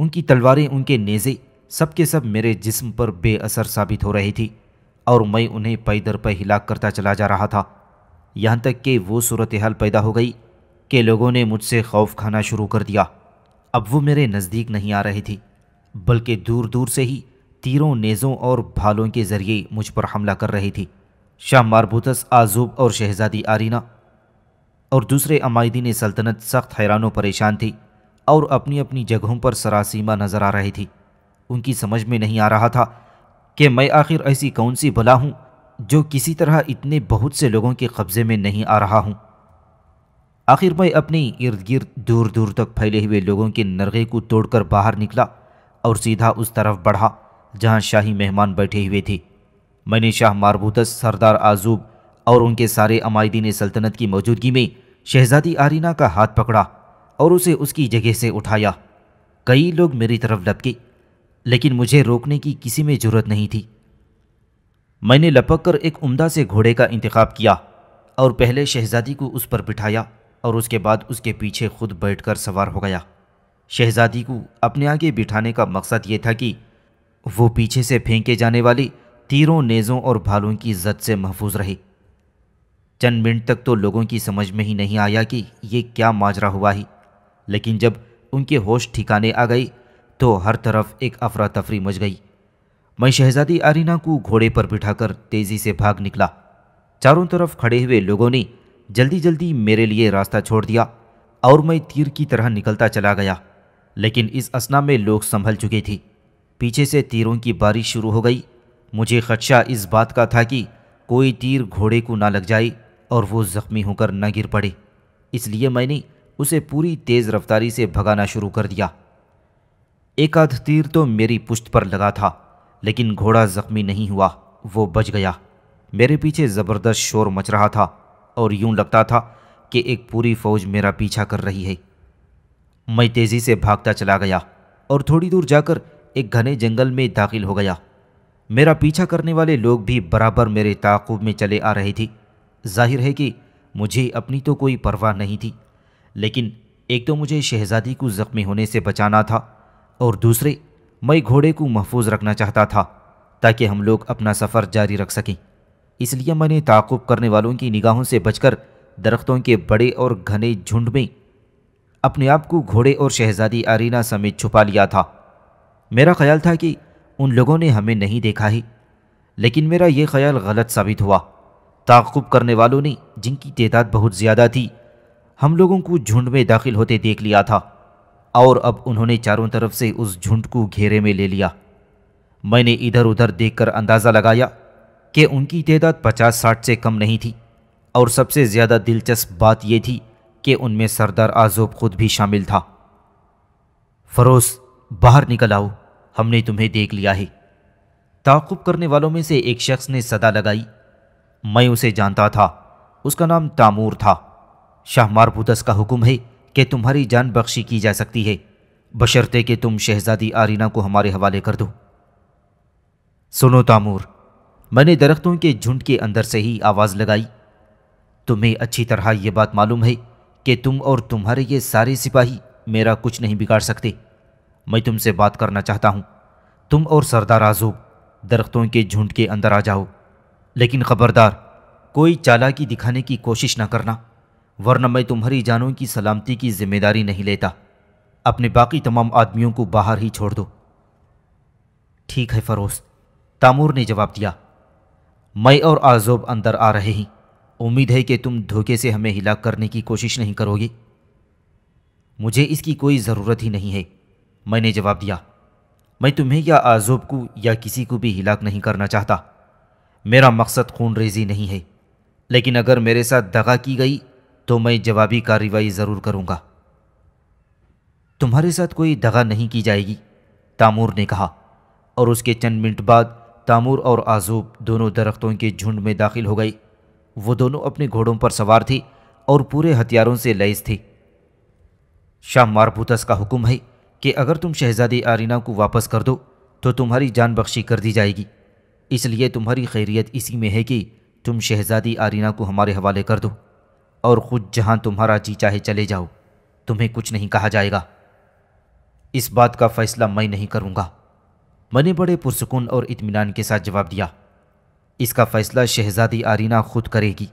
उनकी तलवारें उनके नेज़े सब के सब मेरे जिस्म पर बेअसर साबित हो रही थी और मैं उन्हें पैदर पर हिला हिलाक करता चला जा रहा था यहाँ तक कि वो सूरत हाल पैदा हो गई कि लोगों ने मुझसे खौफ खाना शुरू कर दिया अब वो मेरे नज़दीक नहीं आ रही थी बल्कि दूर दूर से ही तीरों नेज़ों और भालों के ज़रिए मुझ पर हमला कर रही थी शाह मारबूतस आजूब और शहजादी आरीना और दूसरे ने सल्तनत सख्त हैरान परेशान थी और अपनी अपनी जगहों पर सरासीमा नज़र आ रही थी उनकी समझ में नहीं आ रहा था कि मैं आखिर ऐसी कौन सी भला हूँ जो किसी तरह इतने बहुत से लोगों के कब्ज़े में नहीं आ रहा हूँ आखिर मैं अपने इर्द गिर्द दूर दूर तक फैले हुए लोगों के नरगे को तोड़कर बाहर निकला और सीधा उस तरफ बढ़ा जहां शाही मेहमान बैठे हुए थे मैंने शाह मारबूतस सरदार आजूब और उनके सारे अमायदीन सल्तनत की मौजूदगी में शहजादी आरीना का हाथ पकड़ा और उसे उसकी जगह से उठाया कई लोग मेरी तरफ लपके लेकिन मुझे रोकने की किसी में ज़रूरत नहीं थी मैंने लपक कर एक उम्दा से घोड़े का इंतखब किया और पहले शहज़ादी को उस पर बिठाया और उसके बाद उसके पीछे खुद बैठकर सवार हो गया शहज़ादी को अपने आगे बिठाने का मकसद ये था कि वो पीछे से फेंके जाने वाली तीरों नेज़ों और भालों की जद से महफूज रही चंद मिनट तक तो लोगों की समझ में ही नहीं आया कि ये क्या माजरा हुआ ही लेकिन जब उनके होश ठिकाने आ गई तो हर तरफ एक अफरा तफरी मच गई मैं शहजादी आरीना को घोड़े पर बिठाकर तेज़ी से भाग निकला चारों तरफ खड़े हुए लोगों ने जल्दी जल्दी मेरे लिए रास्ता छोड़ दिया और मैं तीर की तरह निकलता चला गया लेकिन इस असना में लोग संभल चुके थी पीछे से तीरों की बारिश शुरू हो गई मुझे खदशा इस बात का था कि कोई तीर घोड़े को ना लग जाए और वो ज़ख्मी होकर न गिर पड़े इसलिए मैंने उसे पूरी तेज़ रफ्तारी से भगाना शुरू कर दिया एक आध तीर तो मेरी पुश्त पर लगा था लेकिन घोड़ा ज़ख्मी नहीं हुआ वो बच गया मेरे पीछे ज़बरदस्त शोर मच रहा था और यूं लगता था कि एक पूरी फौज मेरा पीछा कर रही है मैं तेज़ी से भागता चला गया और थोड़ी दूर जाकर एक घने जंगल में दाखिल हो गया मेरा पीछा करने वाले लोग भी बराबर मेरे ताकुब में चले आ रहे थे जाहिर है कि मुझे अपनी तो कोई परवाह नहीं थी लेकिन एक तो मुझे शहज़ादी को ज़ख्मी होने से बचाना था और दूसरे मैं घोड़े को महफूज रखना चाहता था ताकि हम लोग अपना सफ़र जारी रख सकें इसलिए मैंने ताकुब करने वालों की निगाहों से बचकर दरख्तों के बड़े और घने झुंड में अपने आप को घोड़े और शहज़ादी आरीना समेत छुपा लिया था मेरा ख्याल था कि उन लोगों ने हमें नहीं देखा ही लेकिन मेरा यह ख्याल गलत साबित हुआ ताकुब करने वालों ने जिनकी तादाद बहुत ज़्यादा थी हम लोगों को झुंड में दाखिल होते देख लिया था और अब उन्होंने चारों तरफ से उस झुंड को घेरे में ले लिया मैंने इधर उधर देखकर अंदाज़ा लगाया कि उनकी तादाद पचास साठ से कम नहीं थी और सबसे ज़्यादा दिलचस्प बात यह थी कि उनमें सरदार आजोब खुद भी शामिल था फरोज बाहर निकल आओ हमने तुम्हें देख लिया है ताकुब करने वालों में से एक शख्स ने सदा लगाई मैं उसे जानता था उसका नाम तामूर था शाह मारबूदस का हुक्म है कि तुम्हारी जान बख्शी की जा सकती है बशर्ते कि तुम शहजादी आरीना को हमारे हवाले कर दो सुनो तामूर मैंने दरख्तों के झुंड के अंदर से ही आवाज़ लगाई तुम्हें अच्छी तरह ये बात मालूम है कि तुम और तुम्हारे ये सारे सिपाही मेरा कुछ नहीं बिगाड़ सकते मैं तुमसे बात करना चाहता हूँ तुम और सरदार आजूब दरख्तों के झुंड के अंदर आ जाओ लेकिन ख़बरदार कोई चालाकी दिखाने की कोशिश ना करना वरना मैं तुम्हारी जानों की सलामती की जिम्मेदारी नहीं लेता अपने बाकी तमाम आदमियों को बाहर ही छोड़ दो ठीक है फरोज तामूर ने जवाब दिया मैं और आजोब अंदर आ रहे हैं उम्मीद है कि तुम धोखे से हमें हिला करने की कोशिश नहीं करोगे मुझे इसकी कोई ज़रूरत ही नहीं है मैंने जवाब दिया मैं तुम्हें या आजोब को या किसी को भी हिलाक नहीं करना चाहता मेरा मकसद खून रेजी नहीं है लेकिन अगर मेरे साथ दगा की गई तो मैं जवाबी कार्रवाई ज़रूर करूंगा तुम्हारे साथ कोई दगा नहीं की जाएगी तामूर ने कहा और उसके चंद मिनट बाद तामूर और आजूब दोनों दरख्तों के झुंड में दाखिल हो गई वो दोनों अपने घोड़ों पर सवार थे और पूरे हथियारों से लैस थे शाह मारपूतस का हुक्म है कि अगर तुम शहजादी आरीना को वापस कर दो तो तुम्हारी जान बख्शी कर दी जाएगी इसलिए तुम्हारी खैरियत इसी में है कि तुम शहजादी आरीना को हमारे हवाले कर दो और ख़ुद जहाँ तुम्हारा जी चाहे चले जाओ तुम्हें कुछ नहीं कहा जाएगा इस बात का फ़ैसला मैं नहीं करूँगा मैंने बड़े पुरसकून और इतमान के साथ जवाब दिया इसका फ़ैसला शहजादी आरीना खुद करेगी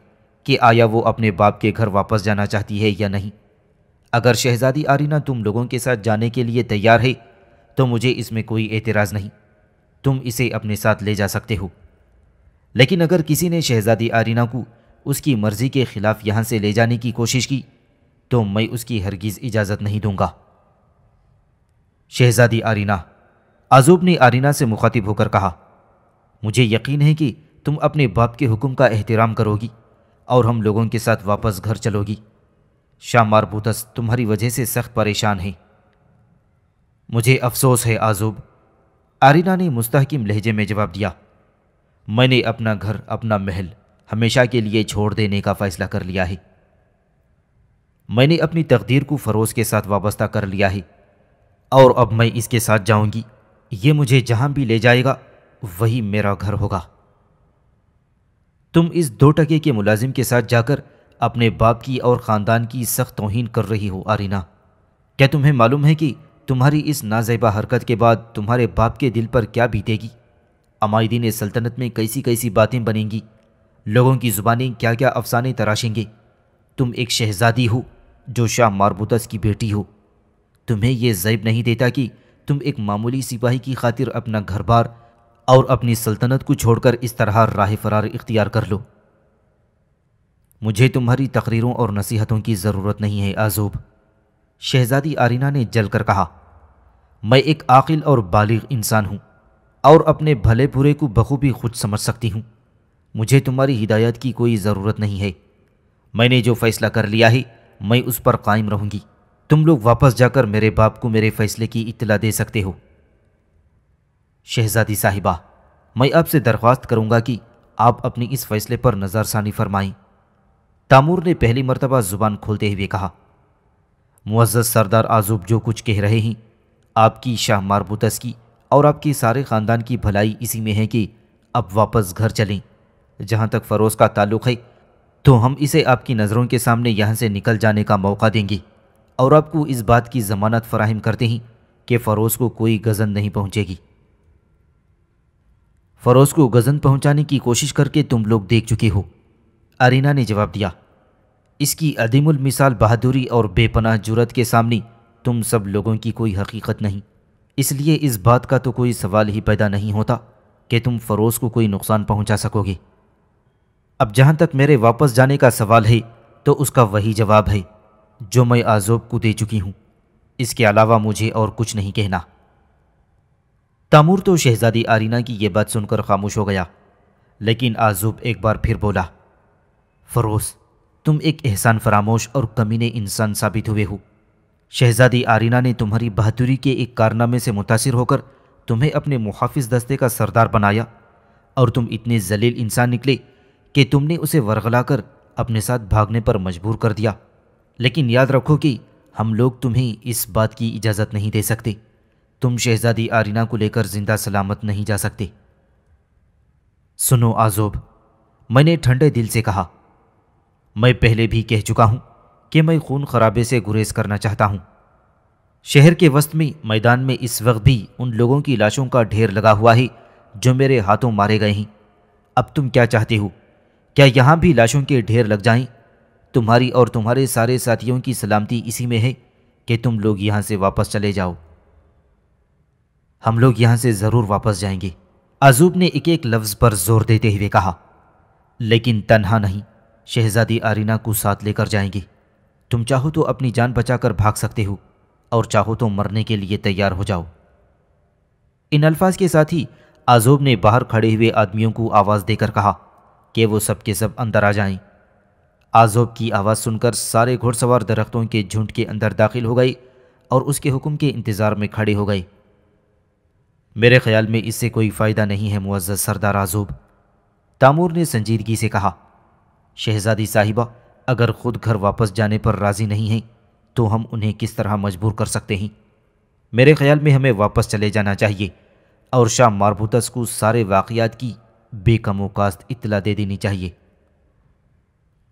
कि आया वो अपने बाप के घर वापस जाना चाहती है या नहीं अगर शहजादी आरीना तुम लोगों के साथ जाने के लिए तैयार है तो मुझे इसमें कोई एतराज़ नहीं तुम इसे अपने साथ ले जा सकते हो लेकिन अगर किसी ने शहजादी आरीना को उसकी मर्ज़ी के ख़िलाफ़ यहाँ से ले जाने की कोशिश की तो मैं उसकी हरगिज़ इजाज़त नहीं दूंगा शहजादी आरीना आजूब ने आरीना से मुखातिब होकर कहा मुझे यकीन है कि तुम अपने बाप के हुक्म का एहतराम करोगी और हम लोगों के साथ वापस घर चलोगी श्याम और तुम्हारी वजह से सख्त परेशान है मुझे अफसोस है आजूब आरिना ने मुस्तकम लहजे में जवाब दिया मैंने अपना घर अपना महल हमेशा के लिए छोड़ देने का फ़ैसला कर लिया है मैंने अपनी तकदीर को फ़रोज़ के साथ वाबस्ता कर लिया है और अब मैं इसके साथ जाऊंगी ये मुझे जहां भी ले जाएगा वही मेरा घर होगा तुम इस दो टके के मुलाजिम के साथ जाकर अपने बाप की और ख़ानदान की सख्त तोहन कर रही हो आरिना क्या तुम्हें मालूम है कि तुम्हारी इस नाजैबा हरकत के बाद तुम्हारे बाप के दिल पर क्या बीतेगी अमायदीन सल्तनत में कैसी कैसी बातें बनेंगी लोगों की ज़ुबानें क्या क्या अफसाने तराशेंगे तुम एक शहजादी हो जो शाह मारबूतस की बेटी हो तुम्हें यह जैब नहीं देता कि तुम एक मामूली सिपाही की खातिर अपना घर बार और अपनी सल्तनत को छोड़कर इस तरह राह फरार इख्तियार कर लो मुझे तुम्हारी तकरीरों और नसीहतों की ज़रूरत नहीं है आजूब शहज़ादी आरीना ने जलकर कहा मैं एक आकिल और बालिग इंसान हूँ और अपने भले बुरे को बखूबी खुद समझ सकती हूँ मुझे तुम्हारी हिदायत की कोई ज़रूरत नहीं है मैंने जो फ़ैसला कर लिया है मैं उस पर कायम रहूँगी तुम लोग वापस जाकर मेरे बाप को मेरे फ़ैसले की इतला दे सकते हो शहज़ादी साहिबा मैं आपसे दरख्वास्त करूँगा कि आप अपने इस फ़ैसले पर नज़रसानी फरमाएं तामूर ने पहली मरतबा ज़ुबान खोलते हुए कहा मुआज़ सरदार आजूब जो कुछ कह रहे हैं आपकी शाह मारबूतस की और आपके सारे ख़ानदान की भलाई इसी में है कि अब वापस घर चलें जहाँ तक फ़रोज़ का ताल्लुक़ है तो हम इसे आपकी नज़रों के सामने यहाँ से निकल जाने का मौका देंगे और आपको इस बात की ज़मानत फराहम करते हैं कि फ़रोज़ को कोई गज़न नहीं पहुँचेगी फ़रोज़ को गज़न पहुँचाने की कोशिश करके तुम लोग देख चुके हो अरीना ने जवाब दिया इसकी अदीमुल मिसाल बहादुरी और बेपनाह जुरत के सामने तुम सब लोगों की कोई हकीकत नहीं इसलिए इस बात का तो कोई सवाल ही पैदा नहीं होता कि तुम फरोज़ को कोई नुकसान पहुंचा सकोगे अब जहां तक मेरे वापस जाने का सवाल है तो उसका वही जवाब है जो मैं आजोब को दे चुकी हूँ इसके अलावा मुझे और कुछ नहीं कहना तमूर तो शहजादी आरीना की यह बात सुनकर खामोश हो गया लेकिन आजूब एक बार फिर बोला फरोस तुम एक एहसान फरामोश और कमीने इंसान साबित हुए हो शहजादी आरीना ने तुम्हारी बहादुरी के एक कारनामे से मुतासर होकर तुम्हें अपने मुहाफिज दस्ते का सरदार बनाया और तुम इतने जलील इंसान निकले कि तुमने उसे वरगलाकर अपने साथ भागने पर मजबूर कर दिया लेकिन याद रखो कि हम लोग तुम्हें इस बात की इजाज़त नहीं दे सकते तुम शहजादी आरीना को लेकर जिंदा सलामत नहीं जा सकते सुनो आजोब मैंने ठंडे दिल से कहा मैं पहले भी कह चुका हूँ कि मैं खून खराबे से गुरेज करना चाहता हूँ शहर के वस्त में मैदान में इस वक्त भी उन लोगों की लाशों का ढेर लगा हुआ है जो मेरे हाथों मारे गए हैं अब तुम क्या चाहते हो क्या यहाँ भी लाशों के ढेर लग जाएं? तुम्हारी और तुम्हारे सारे साथियों की सलामती इसी में है कि तुम लोग यहाँ से वापस चले जाओ हम लोग यहाँ से ज़रूर वापस जाएंगे आजूब ने एक एक लफ्ज़ पर जोर देते हुए कहा लेकिन तनहा नहीं शहजादी आरीना को साथ लेकर जाएंगी तुम चाहो तो अपनी जान बचाकर भाग सकते हो और चाहो तो मरने के लिए तैयार हो जाओ इन अल्फाज के साथ ही आजोब ने बाहर खड़े हुए आदमियों को आवाज़ देकर कहा कि वो सबके सब अंदर आ जाएं। आजोब की आवाज़ सुनकर सारे घुड़सवार दरख्तों के झुंड के अंदर दाखिल हो गए और उसके हुक्म के इंतज़ार में खड़े हो गए मेरे ख्याल में इससे कोई फ़ायदा नहीं है मुआज़ सरदार आजोब तामूर ने संजीदगी से कहा शहजादी साहिबा अगर खुद घर वापस जाने पर राज़ी नहीं हैं तो हम उन्हें किस तरह मजबूर कर सकते हैं मेरे ख्याल में हमें वापस चले जाना चाहिए और शाह मारबूतस को सारे वाकयात की बेकमोकास्त इतला दे देनी चाहिए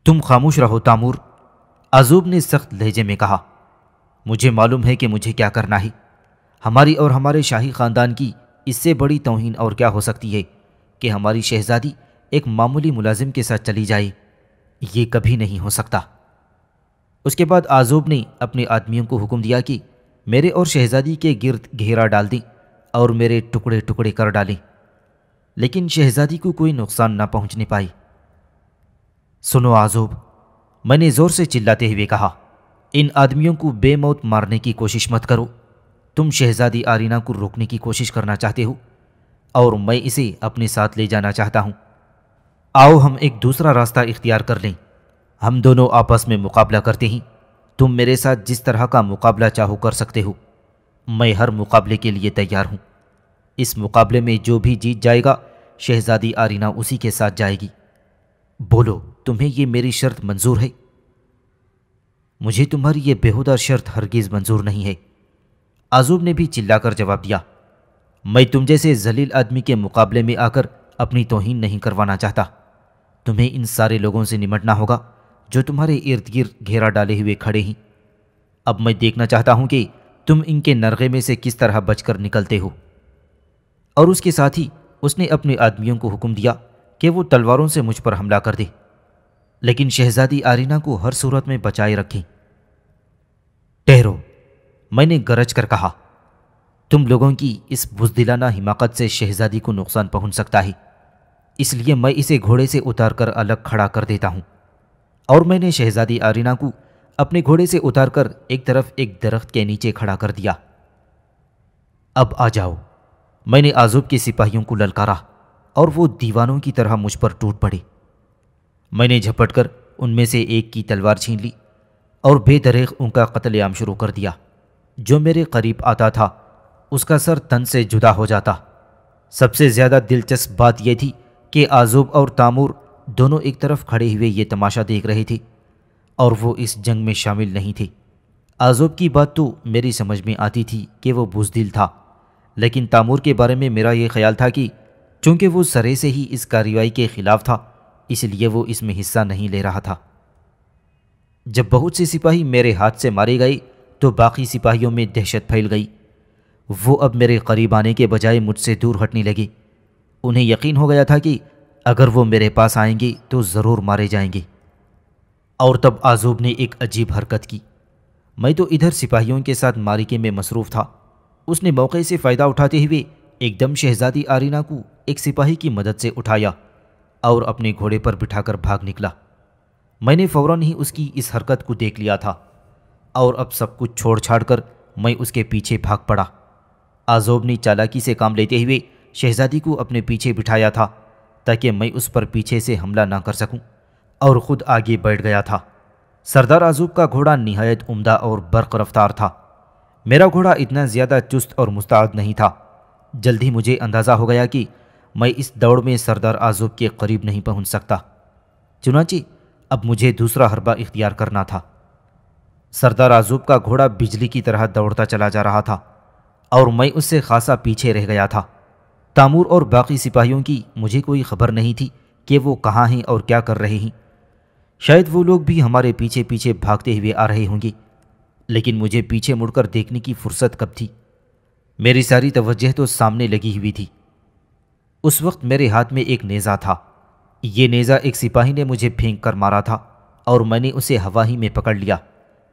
तुम खामोश रहो तामूर आजूब ने सख्त लहजे में कहा मुझे मालूम है कि मुझे क्या करना है हमारी और हमारे शाही ख़ानदान की इससे बड़ी तोहन और क्या हो सकती है कि हमारी शहज़ादी एक मामूली मुलाजिम के साथ चली जाए ये कभी नहीं हो सकता उसके बाद आजूब ने अपने आदमियों को हुक्म दिया कि मेरे और शहज़ादी के गिरद घेरा डाल दें और मेरे टुकड़े टुकड़े कर डालें लेकिन शहज़ादी को कोई नुकसान ना पहुंचने पाई सुनो आजूब मैंने ज़ोर से चिल्लाते हुए कहा इन आदमियों को बेमौत मारने की कोशिश मत करो तुम शहज़ादी आरीना को रोकने की कोशिश करना चाहते हो और मैं इसे अपने साथ ले जाना चाहता हूं आओ हम एक दूसरा रास्ता इख्तियार कर लें हम दोनों आपस में मुकाबला करते हैं तुम मेरे साथ जिस तरह का मुकाबला चाहो कर सकते हो मैं हर मुकाबले के लिए तैयार हूँ इस मुकाबले में जो भी जीत जाएगा शहजादी आरीना उसी के साथ जाएगी बोलो तुम्हें ये मेरी शर्त मंजूर है मुझे तुम्हारी ये बेहुदा शर्त हरगिज़ मंजूर नहीं है आजूब ने भी चिल्लाकर जवाब दिया मैं तुम जैसे जलील आदमी के मुकाबले में आकर अपनी तोहन नहीं करवाना चाहता तुम्हें इन सारे लोगों से निमटना होगा जो तुम्हारे इर्द गिर्द घेरा डाले हुए खड़े हैं अब मैं देखना चाहता हूं कि तुम इनके नरगे में से किस तरह बचकर निकलते हो और उसके साथ ही उसने अपने आदमियों को हुक्म दिया कि वो तलवारों से मुझ पर हमला कर दे लेकिन शहजादी आरीना को हर सूरत में बचाए रखें ठहरो मैंने गरज कर कहा तुम लोगों की इस बुजदिलाना हिमाकत से शहजादी को नुकसान पहुंच सकता है इसलिए मैं इसे घोड़े से उतारकर अलग खड़ा कर देता हूँ और मैंने शहजादी आरिना को अपने घोड़े से उतारकर एक तरफ एक दरख्त के नीचे खड़ा कर दिया अब आ जाओ मैंने आजूब के सिपाहियों को ललकारा और वो दीवानों की तरह मुझ पर टूट पड़े मैंने झपट कर उनमें से एक की तलवार छीन ली और बेदरेख उनका कत्लेआम शुरू कर दिया जो मेरे करीब आता था उसका सर तन से जुदा हो जाता सबसे ज़्यादा दिलचस्प बात यह थी कि आजूब और तामूर दोनों एक तरफ खड़े हुए ये तमाशा देख रहे थे और वो इस जंग में शामिल नहीं थे आजूब की बात तो मेरी समझ में आती थी कि वो बुजदिल था लेकिन तामूर के बारे में मेरा ये ख्याल था कि चूँकि वो सरे से ही इस कार्रवाई के ख़िलाफ़ था इसलिए वो इसमें हिस्सा नहीं ले रहा था जब बहुत से सिपाही मेरे हाथ से मारे गए तो बाकी सिपाहियों में दहशत फैल गई वो अब मेरे करीब आने के बजाय मुझसे दूर हटने लगे उन्हें यकीन हो गया था कि अगर वो मेरे पास आएंगी तो ज़रूर मारे जाएंगे और तब आजूब ने एक अजीब हरकत की मैं तो इधर सिपाहियों के साथ मारिके में मसरूफ़ था उसने मौके से फ़ायदा उठाते हुए एकदम शहजादी आरीना को एक सिपाही की मदद से उठाया और अपने घोड़े पर बिठाकर भाग निकला मैंने फ़ौरन ही उसकी इस हरकत को देख लिया था और अब सब कुछ छोड़ छाड़ कर मैं उसके पीछे भाग पड़ा आजोब ने चालाकी से काम लेते हुए शहजादी को अपने पीछे बिठाया था ताकि मैं उस पर पीछे से हमला ना कर सकूं और ख़ुद आगे बैठ गया था सरदार आजूब का घोड़ा नहायत उम्दा और बर्क रफ्तार था मेरा घोड़ा इतना ज़्यादा चुस्त और मुस्ताद नहीं था जल्द ही मुझे अंदाज़ा हो गया कि मैं इस दौड़ में सरदार आजूब के करीब नहीं पहुँच सकता चुनाची अब मुझे दूसरा हरबा इख्तियार करना था सरदार आजूब का घोड़ा बिजली की तरह दौड़ता चला जा रहा था और मैं उससे खासा पीछे रह गया था तामूर और बाकी सिपाहियों की मुझे कोई खबर नहीं थी कि वो कहाँ हैं और क्या कर रहे हैं शायद वो लोग भी हमारे पीछे पीछे भागते हुए आ रहे होंगे लेकिन मुझे पीछे मुड़कर देखने की फुर्सत कब थी मेरी सारी तवज्जह तो सामने लगी हुई थी उस वक्त मेरे हाथ में एक नेज़ा था ये नेज़ा एक सिपाही ने मुझे फेंक कर मारा था और मैंने उसे हवा ही में पकड़ लिया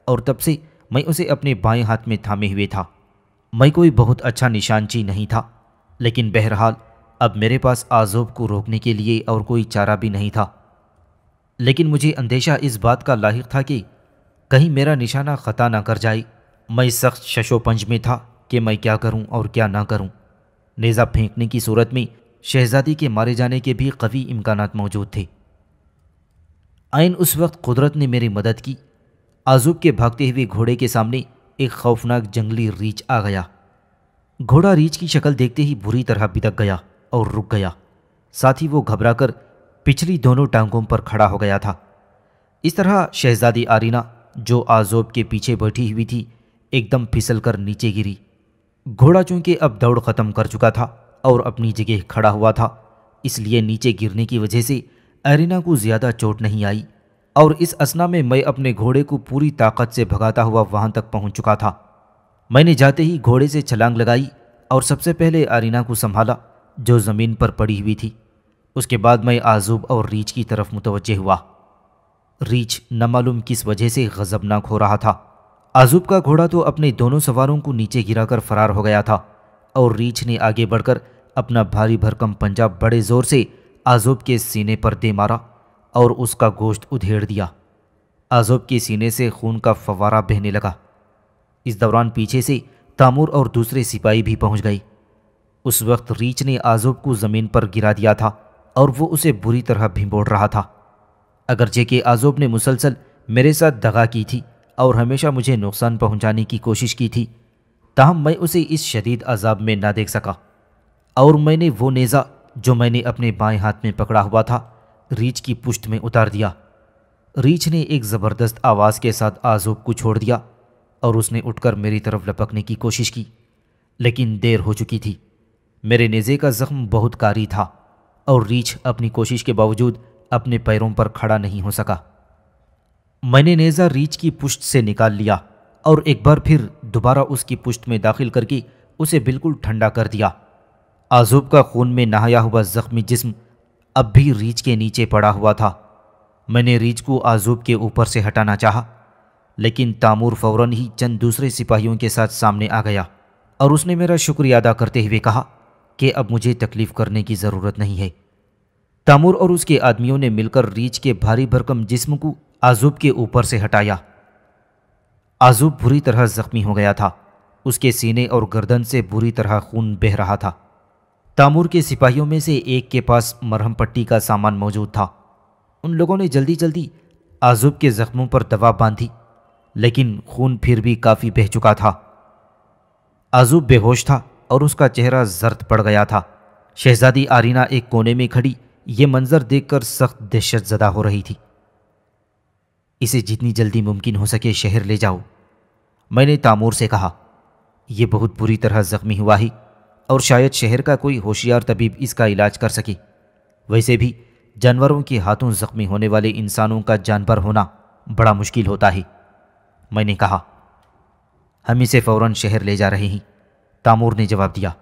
और तब से मैं उसे अपने बाएं हाथ में थामे हुए था मैं कोई बहुत अच्छा निशानची नहीं था लेकिन बहरहाल अब मेरे पास आज़ोब को रोकने के लिए और कोई चारा भी नहीं था लेकिन मुझे अंदेशा इस बात का लाक था कि कहीं मेरा निशाना ख़ता ना कर जाए मैं सख्त शशोपंज में था कि मैं क्या करूं और क्या ना करूं। नेज़ा फेंकने की सूरत में शहज़ादी के मारे जाने के भी कभी इम्कान मौजूद थे आयन उस वक्त कुदरत ने मेरी मदद की आजूब के भागते हुए घोड़े के सामने एक खौफनाक जंगली रीच आ गया घोड़ा रीछ की शक्ल देखते ही बुरी तरह बिदक गया और रुक गया साथ ही वो घबराकर पिछली दोनों टांगों पर खड़ा हो गया था इस तरह शहजादी आरीना जो आजोब के पीछे बैठी हुई थी एकदम फिसल कर नीचे गिरी घोड़ा चूंकि अब दौड़ ख़त्म कर चुका था और अपनी जगह खड़ा हुआ था इसलिए नीचे गिरने की वजह से आरीना को ज़्यादा चोट नहीं आई और इस असना में मैं अपने घोड़े को पूरी ताकत से भगाता हुआ वहाँ तक पहुँच चुका था मैंने जाते ही घोड़े से छलांग लगाई और सबसे पहले आरीना को संभाला जो ज़मीन पर पड़ी हुई थी उसके बाद मैं आजूब और रीच की तरफ मुतवजह हुआ रीच न मालूम किस वजह से गजबनाक हो रहा था आजूब का घोड़ा तो अपने दोनों सवारों को नीचे गिराकर फरार हो गया था और रीछ ने आगे बढ़कर अपना भारी भरकम पंजा बड़े जोर से आजूब के सीने पर दे मारा और उसका गोश्त उधेड़ दिया आजूब के सीने से खून का फवारा बहने लगा इस दौरान पीछे से तामूर और दूसरे सिपाही भी पहुंच गए उस वक्त रीच ने आजोब को ज़मीन पर गिरा दिया था और वो उसे बुरी तरह भिंबोड़ रहा था अगर जेके आजोब ने मुसलसल मेरे साथ दगा की थी और हमेशा मुझे नुकसान पहुंचाने की कोशिश की थी ताहम मैं उसे इस शदीद अजाब में ना देख सका और मैंने वो नेज़ा जो मैंने अपने बाएं हाथ में पकड़ा हुआ था रीछ की पुष्ट में उतार दिया रीछ ने एक ज़बरदस्त आवाज़ के साथ आजोब को छोड़ दिया और उसने उठकर मेरी तरफ लपकने की कोशिश की लेकिन देर हो चुकी थी मेरे नेज़े का ज़ख्म बहुत कारी था और रीछ अपनी कोशिश के बावजूद अपने पैरों पर खड़ा नहीं हो सका मैंने नेज़ा रीछ की पुष्ट से निकाल लिया और एक बार फिर दोबारा उसकी पुष्ट में दाखिल करके उसे बिल्कुल ठंडा कर दिया आजूब का खून में नहाया हुआ ज़ख्मी जिस्म अब भी रीछ के नीचे पड़ा हुआ था मैंने रीछ को आजूब के ऊपर से हटाना चाहा लेकिन तामूर फौरन ही चंद दूसरे सिपाहियों के साथ सामने आ गया और उसने मेरा शुक्रिया अदा करते हुए कहा कि अब मुझे तकलीफ़ करने की ज़रूरत नहीं है तामूर और उसके आदमियों ने मिलकर रीछ के भारी भरकम जिस्म को आजूब के ऊपर से हटाया आजूब बुरी तरह ज़ख्मी हो गया था उसके सीने और गर्दन से बुरी तरह खून बह रहा था तामूर के सिपाहियों में से एक के पास मरहम पट्टी का सामान मौजूद था उन लोगों ने जल्दी जल्दी आजूब के ज़ख्मों पर दवा बांधी लेकिन खून फिर भी काफ़ी बह चुका था आजूब बेहोश था और उसका चेहरा जर्द पड़ गया था शहजादी आरीना एक कोने में खड़ी ये मंज़र देखकर सख्त दहशत ज़दा हो रही थी इसे जितनी जल्दी मुमकिन हो सके शहर ले जाओ मैंने तामूर से कहा यह बहुत बुरी तरह ज़ख्मी हुआ ही और शायद शहर का कोई होशियार तबीब इसका इलाज कर सके वैसे भी जानवरों के हाथों ज़ख्मी होने वाले इंसानों का जानवर होना बड़ा मुश्किल होता है मैंने कहा हम इसे फौरन शहर ले जा रहे हैं तामूर ने जवाब दिया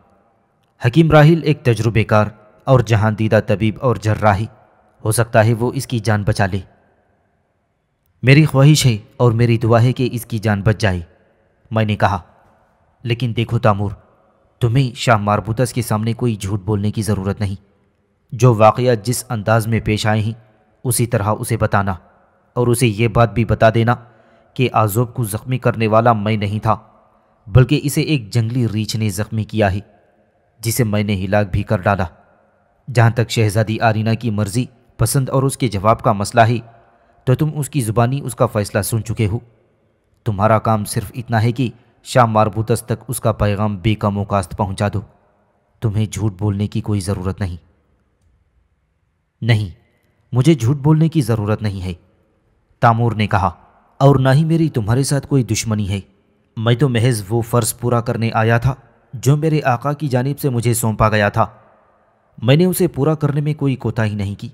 हकीम राहिल एक तजुर्बेकार और जहां दीदा तबीब और जर्राही हो सकता है वो इसकी जान बचा ले मेरी ख्वाहिश है और मेरी दुआ है कि इसकी जान बच जाए मैंने कहा लेकिन देखो तामूर तुम्हें शाह मारबूतस के सामने कोई झूठ बोलने की ज़रूरत नहीं जो वाक़ जिस अंदाज में पेश आए हैं उसी तरह उसे बताना और उसे ये बात भी बता देना कि आजोब को ज़ख्मी करने वाला मैं नहीं था बल्कि इसे एक जंगली रीछ ने ज़ख्मी किया ही जिसे मैंने हिलाक भी कर डाला जहां तक शहजादी आरीना की मर्ज़ी पसंद और उसके जवाब का मसला है तो तुम उसकी ज़ुबानी उसका फ़ैसला सुन चुके हो तुम्हारा काम सिर्फ इतना है कि शाम मारबूतस तक उसका पैगाम बेकामोकास्त पहुंचा दो तुम्हें झूठ बोलने की कोई ज़रूरत नहीं नहीं मुझे झूठ बोलने की ज़रूरत नहीं है तामूर ने कहा और ना ही मेरी तुम्हारे साथ कोई दुश्मनी है मैं तो महज वो फ़र्ज़ पूरा करने आया था जो मेरे आका की जानिब से मुझे सौंपा गया था मैंने उसे पूरा करने में कोई कोताही नहीं की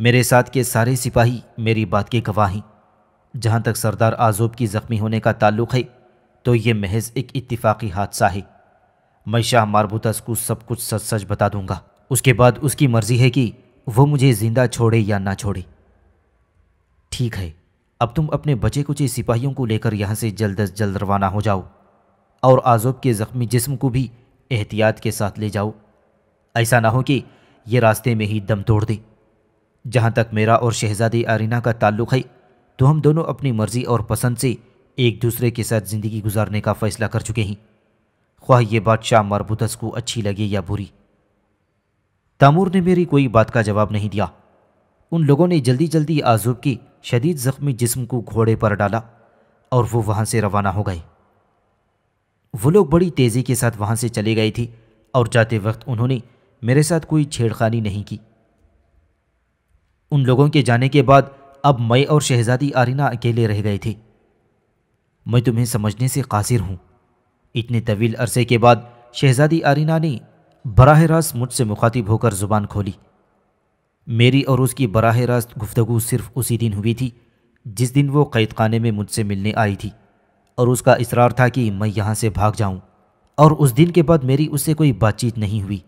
मेरे साथ के सारे सिपाही मेरी बात के गवाह हैं जहाँ तक सरदार आजोब की ज़ख्मी होने का ताल्लुक़ है तो ये महज एक इत्तिफाक़ी हादसा है मैं शाह मारबूतस को सब कुछ सच सच बता दूंगा उसके बाद उसकी मर्ज़ी है कि वो मुझे ज़िंदा छोड़े या ना छोड़े ठीक है अब तुम अपने बचे कुचे सिपाहियों को लेकर यहाँ से जल्द अज जल्द रवाना हो जाओ और आजोब के ज़ख्मी जिस्म को भी एहतियात के साथ ले जाओ ऐसा ना हो कि ये रास्ते में ही दम तोड़ दे जहाँ तक मेरा और शहजादी आरीना का ताल्लुक़ है तो हम दोनों अपनी मर्ज़ी और पसंद से एक दूसरे के साथ ज़िंदगी गुजारने का फ़ैसला कर चुके हैं ख्वाह ये बात शाह मरबूतस को अच्छी लगे या बुरी तामूर ने मेरी कोई बात का जवाब नहीं दिया उन लोगों ने जल्दी जल्दी आजूब की शदीद ज़ख्मी जिस्म को घोड़े पर डाला और वो वहाँ से रवाना हो गए वो लोग बड़ी तेज़ी के साथ वहाँ से चले गए थी और जाते वक्त उन्होंने मेरे साथ कोई छेड़खानी नहीं की उन लोगों के जाने के बाद अब मैं और शहज़ादी आरिना अकेले रह गए थे मैं तुम्हें समझने से कासिर हूँ इतने तवील अरसे के बाद शहज़ादी आरिना ने बरह रास्त मुझसे मुखातिब होकर ज़ुबान खोली मेरी और उसकी बराह रास्त गुफ्तगु सिर्फ उसी दिन हुई थी जिस दिन वो कैद खाने में मुझसे मिलने आई थी और उसका इसरार था कि मैं यहाँ से भाग जाऊँ और उस दिन के बाद मेरी उससे कोई बातचीत नहीं हुई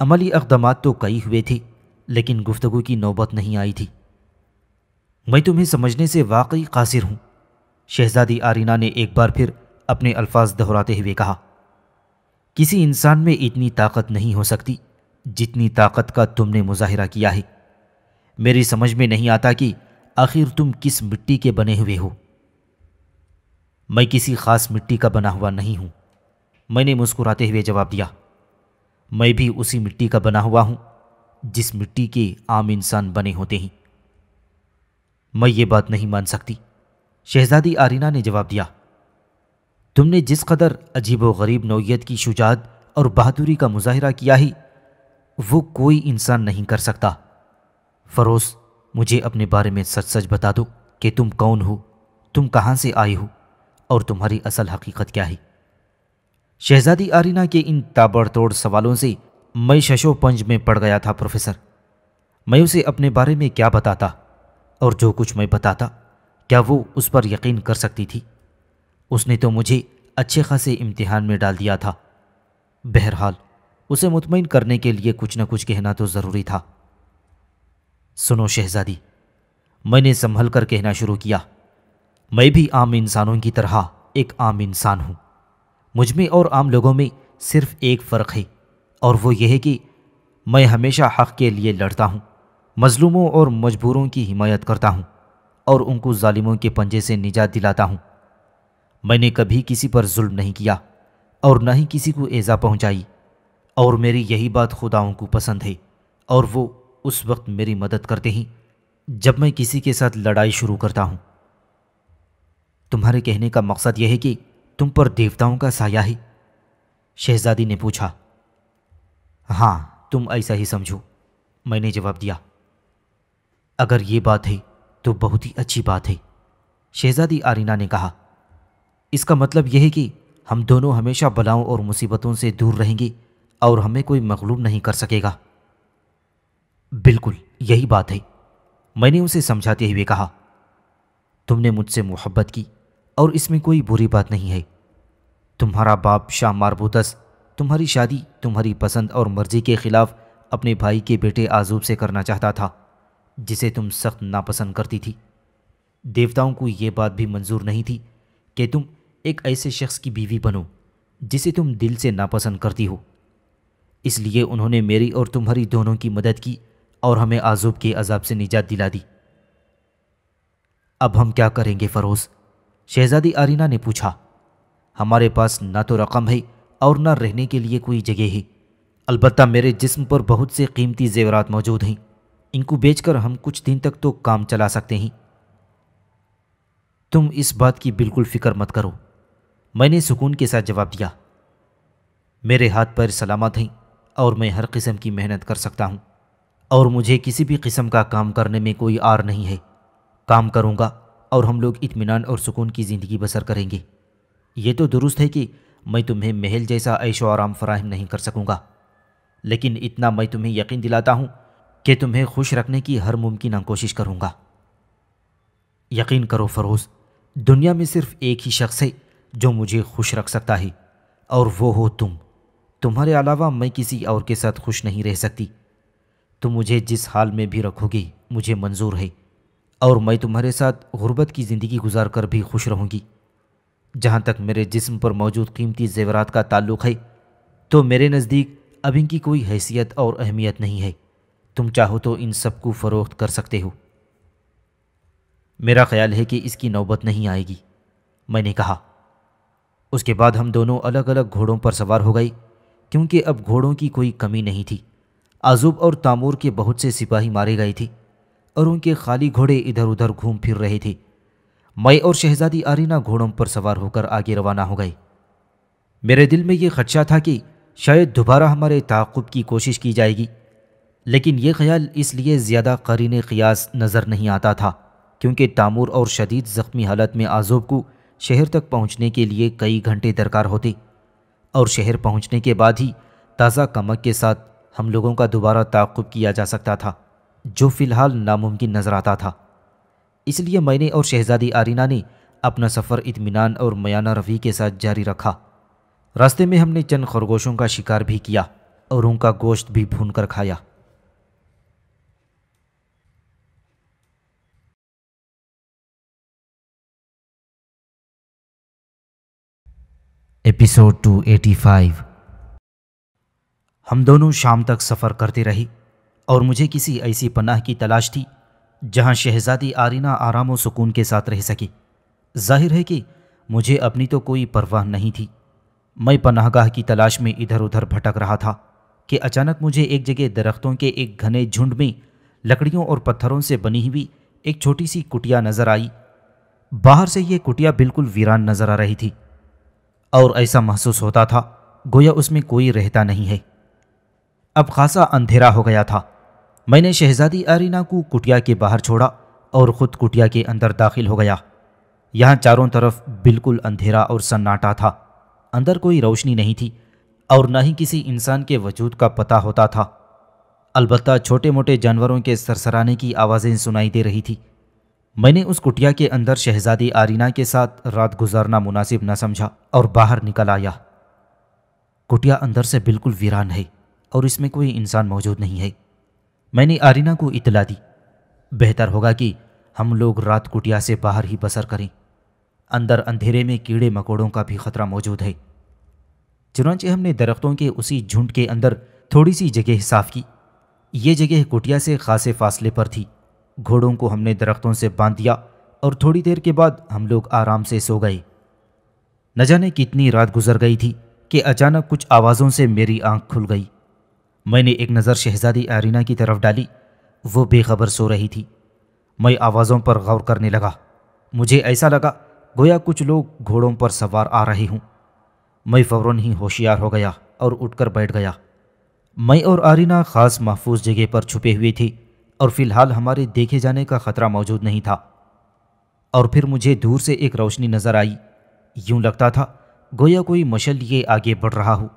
अमली अकदाम तो कई हुए थे लेकिन गुफ्तगु की नौबत नहीं आई थी मैं तुम्हें समझने से वाकई कासिर हूँ शहजादी आरिना ने एक बार फिर अपने अल्फाज दोहराते हुए कहा किसी इंसान में इतनी ताकत नहीं हो सकती जितनी ताकत का तुमने मुजाहिरा किया है मेरी समझ में नहीं आता कि आखिर तुम किस मिट्टी के बने हुए हो मैं किसी ख़ास मिट्टी का बना हुआ नहीं हूं मैंने मुस्कुराते हुए जवाब दिया मैं भी उसी मिट्टी का बना हुआ हूं जिस मिट्टी के आम इंसान बने होते हैं मैं ये बात नहीं मान सकती शहजादी आरीना ने जवाब दिया तुमने जिस कदर अजीब व गरीब नौीयत की शुजात और बहादुरी का मुजाहरा किया ही वो कोई इंसान नहीं कर सकता फरोज मुझे अपने बारे में सच सच बता दो कि तुम कौन हो तुम कहाँ से आए हो और तुम्हारी असल हकीकत क्या है शहजादी आरिना के इन ताबड़तोड़ सवालों से मैं शशो पंज में पड़ गया था प्रोफेसर मैं उसे अपने बारे में क्या बताता और जो कुछ मैं बताता क्या वो उस पर यकीन कर सकती थी उसने तो मुझे अच्छे खासे इम्तिहान में डाल दिया था बहरहाल उसे मुतमिन करने के लिए कुछ न कुछ कहना तो ज़रूरी था सुनो शहज़ादी मैंने संभल कर कहना शुरू किया मैं भी आम इंसानों की तरह एक आम इंसान हूँ मुझ में और आम लोगों में सिर्फ एक फ़र्क है और वो यह है कि मैं हमेशा हक़ के लिए लड़ता हूँ मज़लूमों और मजबूरों की हिमायत करता हूँ और उनको जालिमों के पंजे से निजात दिलाता हूँ मैंने कभी किसी पर जुल्म नहीं किया और न ही किसी को ऐजा पहुँचाई और मेरी यही बात खुदाओं को पसंद है और वो उस वक्त मेरी मदद करते हैं जब मैं किसी के साथ लड़ाई शुरू करता हूँ तुम्हारे कहने का मकसद यह है कि तुम पर देवताओं का साया है शहजादी ने पूछा हाँ तुम ऐसा ही समझो मैंने जवाब दिया अगर ये बात है तो बहुत ही अच्छी बात है शहजादी आरीना ने कहा इसका मतलब यह है कि हम दोनों हमेशा बलाओं और मुसीबतों से दूर रहेंगे और हमें कोई मकलूम नहीं कर सकेगा बिल्कुल यही बात है मैंने उसे समझाते हुए कहा तुमने मुझसे मोहब्बत की और इसमें कोई बुरी बात नहीं है तुम्हारा बाप शाह मारबूतस तुम्हारी शादी तुम्हारी पसंद और मर्ज़ी के ख़िलाफ़ अपने भाई के बेटे आजूब से करना चाहता था जिसे तुम सख्त नापसंद करती थी देवताओं को यह बात भी मंजूर नहीं थी कि तुम एक ऐसे शख्स की बीवी बनो जिसे तुम दिल से नापसंद करती हो इसलिए उन्होंने मेरी और तुम्हारी दोनों की मदद की और हमें आजूब के अजाब से निजात दिला दी अब हम क्या करेंगे फ़रोज़ शहज़ादी आरीना ने पूछा हमारे पास ना तो रकम है और ना रहने के लिए कोई जगह है अलबत् मेरे जिस्म पर बहुत से कीमती जेवरात मौजूद हैं इनको बेचकर हम कुछ दिन तक तो काम चला सकते हैं तुम इस बात की बिल्कुल फ़िक्र मत करो मैंने सुकून के साथ जवाब दिया मेरे हाथ पर सलामत हैं और मैं हर किस्म की मेहनत कर सकता हूँ और मुझे किसी भी किस्म का काम करने में कोई आर नहीं है काम करूँगा और हम लोग इतमान और सुकून की ज़िंदगी बसर करेंगे ये तो दुरुस्त है कि मैं तुम्हें महल जैसा ऐशो आराम फराहम नहीं कर सकूँगा लेकिन इतना मैं तुम्हें यकीन दिलाता हूँ कि तुम्हें खुश रखने की हर मुमकिन कोशिश करूँगा यकीन करो फरोज़ दुनिया में सिर्फ़ एक ही शख्स है जो मुझे खुश रख सकता है और वो हो तुम तुम्हारे अलावा मैं किसी और के साथ खुश नहीं रह सकती तुम मुझे जिस हाल में भी रखोगी मुझे मंजूर है और मैं तुम्हारे साथ गुर्बत की ज़िंदगी गुजार कर भी खुश रहूँगी जहाँ तक मेरे जिस्म पर मौजूद कीमती जेवरात का ताल्लुक है तो मेरे नज़दीक अब इनकी कोई हैसियत और अहमियत नहीं है तुम चाहो तो इन सब को फ़रोख्त कर सकते हो मेरा ख्याल है कि इसकी नौबत नहीं आएगी मैंने कहा उसके बाद हम दोनों अलग अलग घोड़ों पर सवार हो गए क्योंकि अब घोड़ों की कोई कमी नहीं थी आजूब और तामूर के बहुत से सिपाही मारे गए थे और उनके खाली घोड़े इधर उधर घूम फिर रहे थे मैं और शहजादी आरीना घोड़ों पर सवार होकर आगे रवाना हो गए मेरे दिल में ये खदशा था कि शायद दोबारा हमारे ताकुब की कोशिश की जाएगी लेकिन ये ख्याल इसलिए ज़्यादा करीन क़ियास नज़र नहीं आता था क्योंकि तामूर और शदीद ज़ख्मी हालत में आज़ोब को शहर तक पहुँचने के लिए कई घंटे दरकार होते और शहर पहुंचने के बाद ही ताज़ा कमक के साथ हम लोगों का दोबारा ताकुब किया जा सकता था जो फ़िलहाल नामुमकिन नज़र आता था इसलिए मैंने और शहज़ादी आरिना ने अपना सफ़र इतमान और मयाना रवी के साथ जारी रखा रास्ते में हमने चंद खरगोशों का शिकार भी किया और उनका गोश्त भी भून कर खाया एपिसोड 285 हम दोनों शाम तक सफ़र करते रहे और मुझे किसी ऐसी पनाह की तलाश थी जहां शहजादी आरीना आराम और सुकून के साथ रह सके जाहिर है कि मुझे अपनी तो कोई परवाह नहीं थी मैं पनाहगाह की तलाश में इधर उधर भटक रहा था कि अचानक मुझे एक जगह दरख्तों के एक घने झुंड में लकड़ियों और पत्थरों से बनी हुई एक छोटी सी कुटिया नज़र आई बाहर से ये कुटिया बिल्कुल वीरान नज़र आ रही थी और ऐसा महसूस होता था गोया उसमें कोई रहता नहीं है अब खासा अंधेरा हो गया था मैंने शहजादी आरिना को कुटिया के बाहर छोड़ा और ख़ुद कुटिया के अंदर दाखिल हो गया यहाँ चारों तरफ बिल्कुल अंधेरा और सन्नाटा था अंदर कोई रोशनी नहीं थी और न ही किसी इंसान के वजूद का पता होता था अलबत्त छोटे मोटे जानवरों के सरसराने की आवाज़ें सुनाई दे रही थी मैंने उस कुटिया के अंदर शहजादी आरिना के साथ रात गुजारना मुनासिब न समझा और बाहर निकल आया कुटिया अंदर से बिल्कुल वीरान है और इसमें कोई इंसान मौजूद नहीं है मैंने आरीना को इतला दी बेहतर होगा कि हम लोग रात कुटिया से बाहर ही बसर करें अंदर अंधेरे में कीड़े मकोड़ों का भी खतरा मौजूद है चुनाचे हमने दरख्तों के उसी झुंड के अंदर थोड़ी सी जगह साफ की ये जगह कुटिया से खासे फासले पर थी घोड़ों को हमने दरख्तों से बांध दिया और थोड़ी देर के बाद हम लोग आराम से सो गए न जाने कितनी रात गुजर गई थी कि अचानक कुछ आवाज़ों से मेरी आंख खुल गई मैंने एक नज़र शहजादी आरीना की तरफ डाली वो बेखबर सो रही थी मैं आवाज़ों पर गौर करने लगा मुझे ऐसा लगा गोया कुछ लोग घोड़ों पर सवार आ रहे हूँ मैं फ़ौरन ही होशियार हो गया और उठकर बैठ गया मैं और आरीना ख़ास महफूज जगह पर छुपे हुए थी और फिलहाल हमारे देखे जाने का खतरा मौजूद नहीं था और फिर मुझे दूर से एक रोशनी नज़र आई यूं लगता था गोया कोई मशल ये आगे बढ़ रहा हो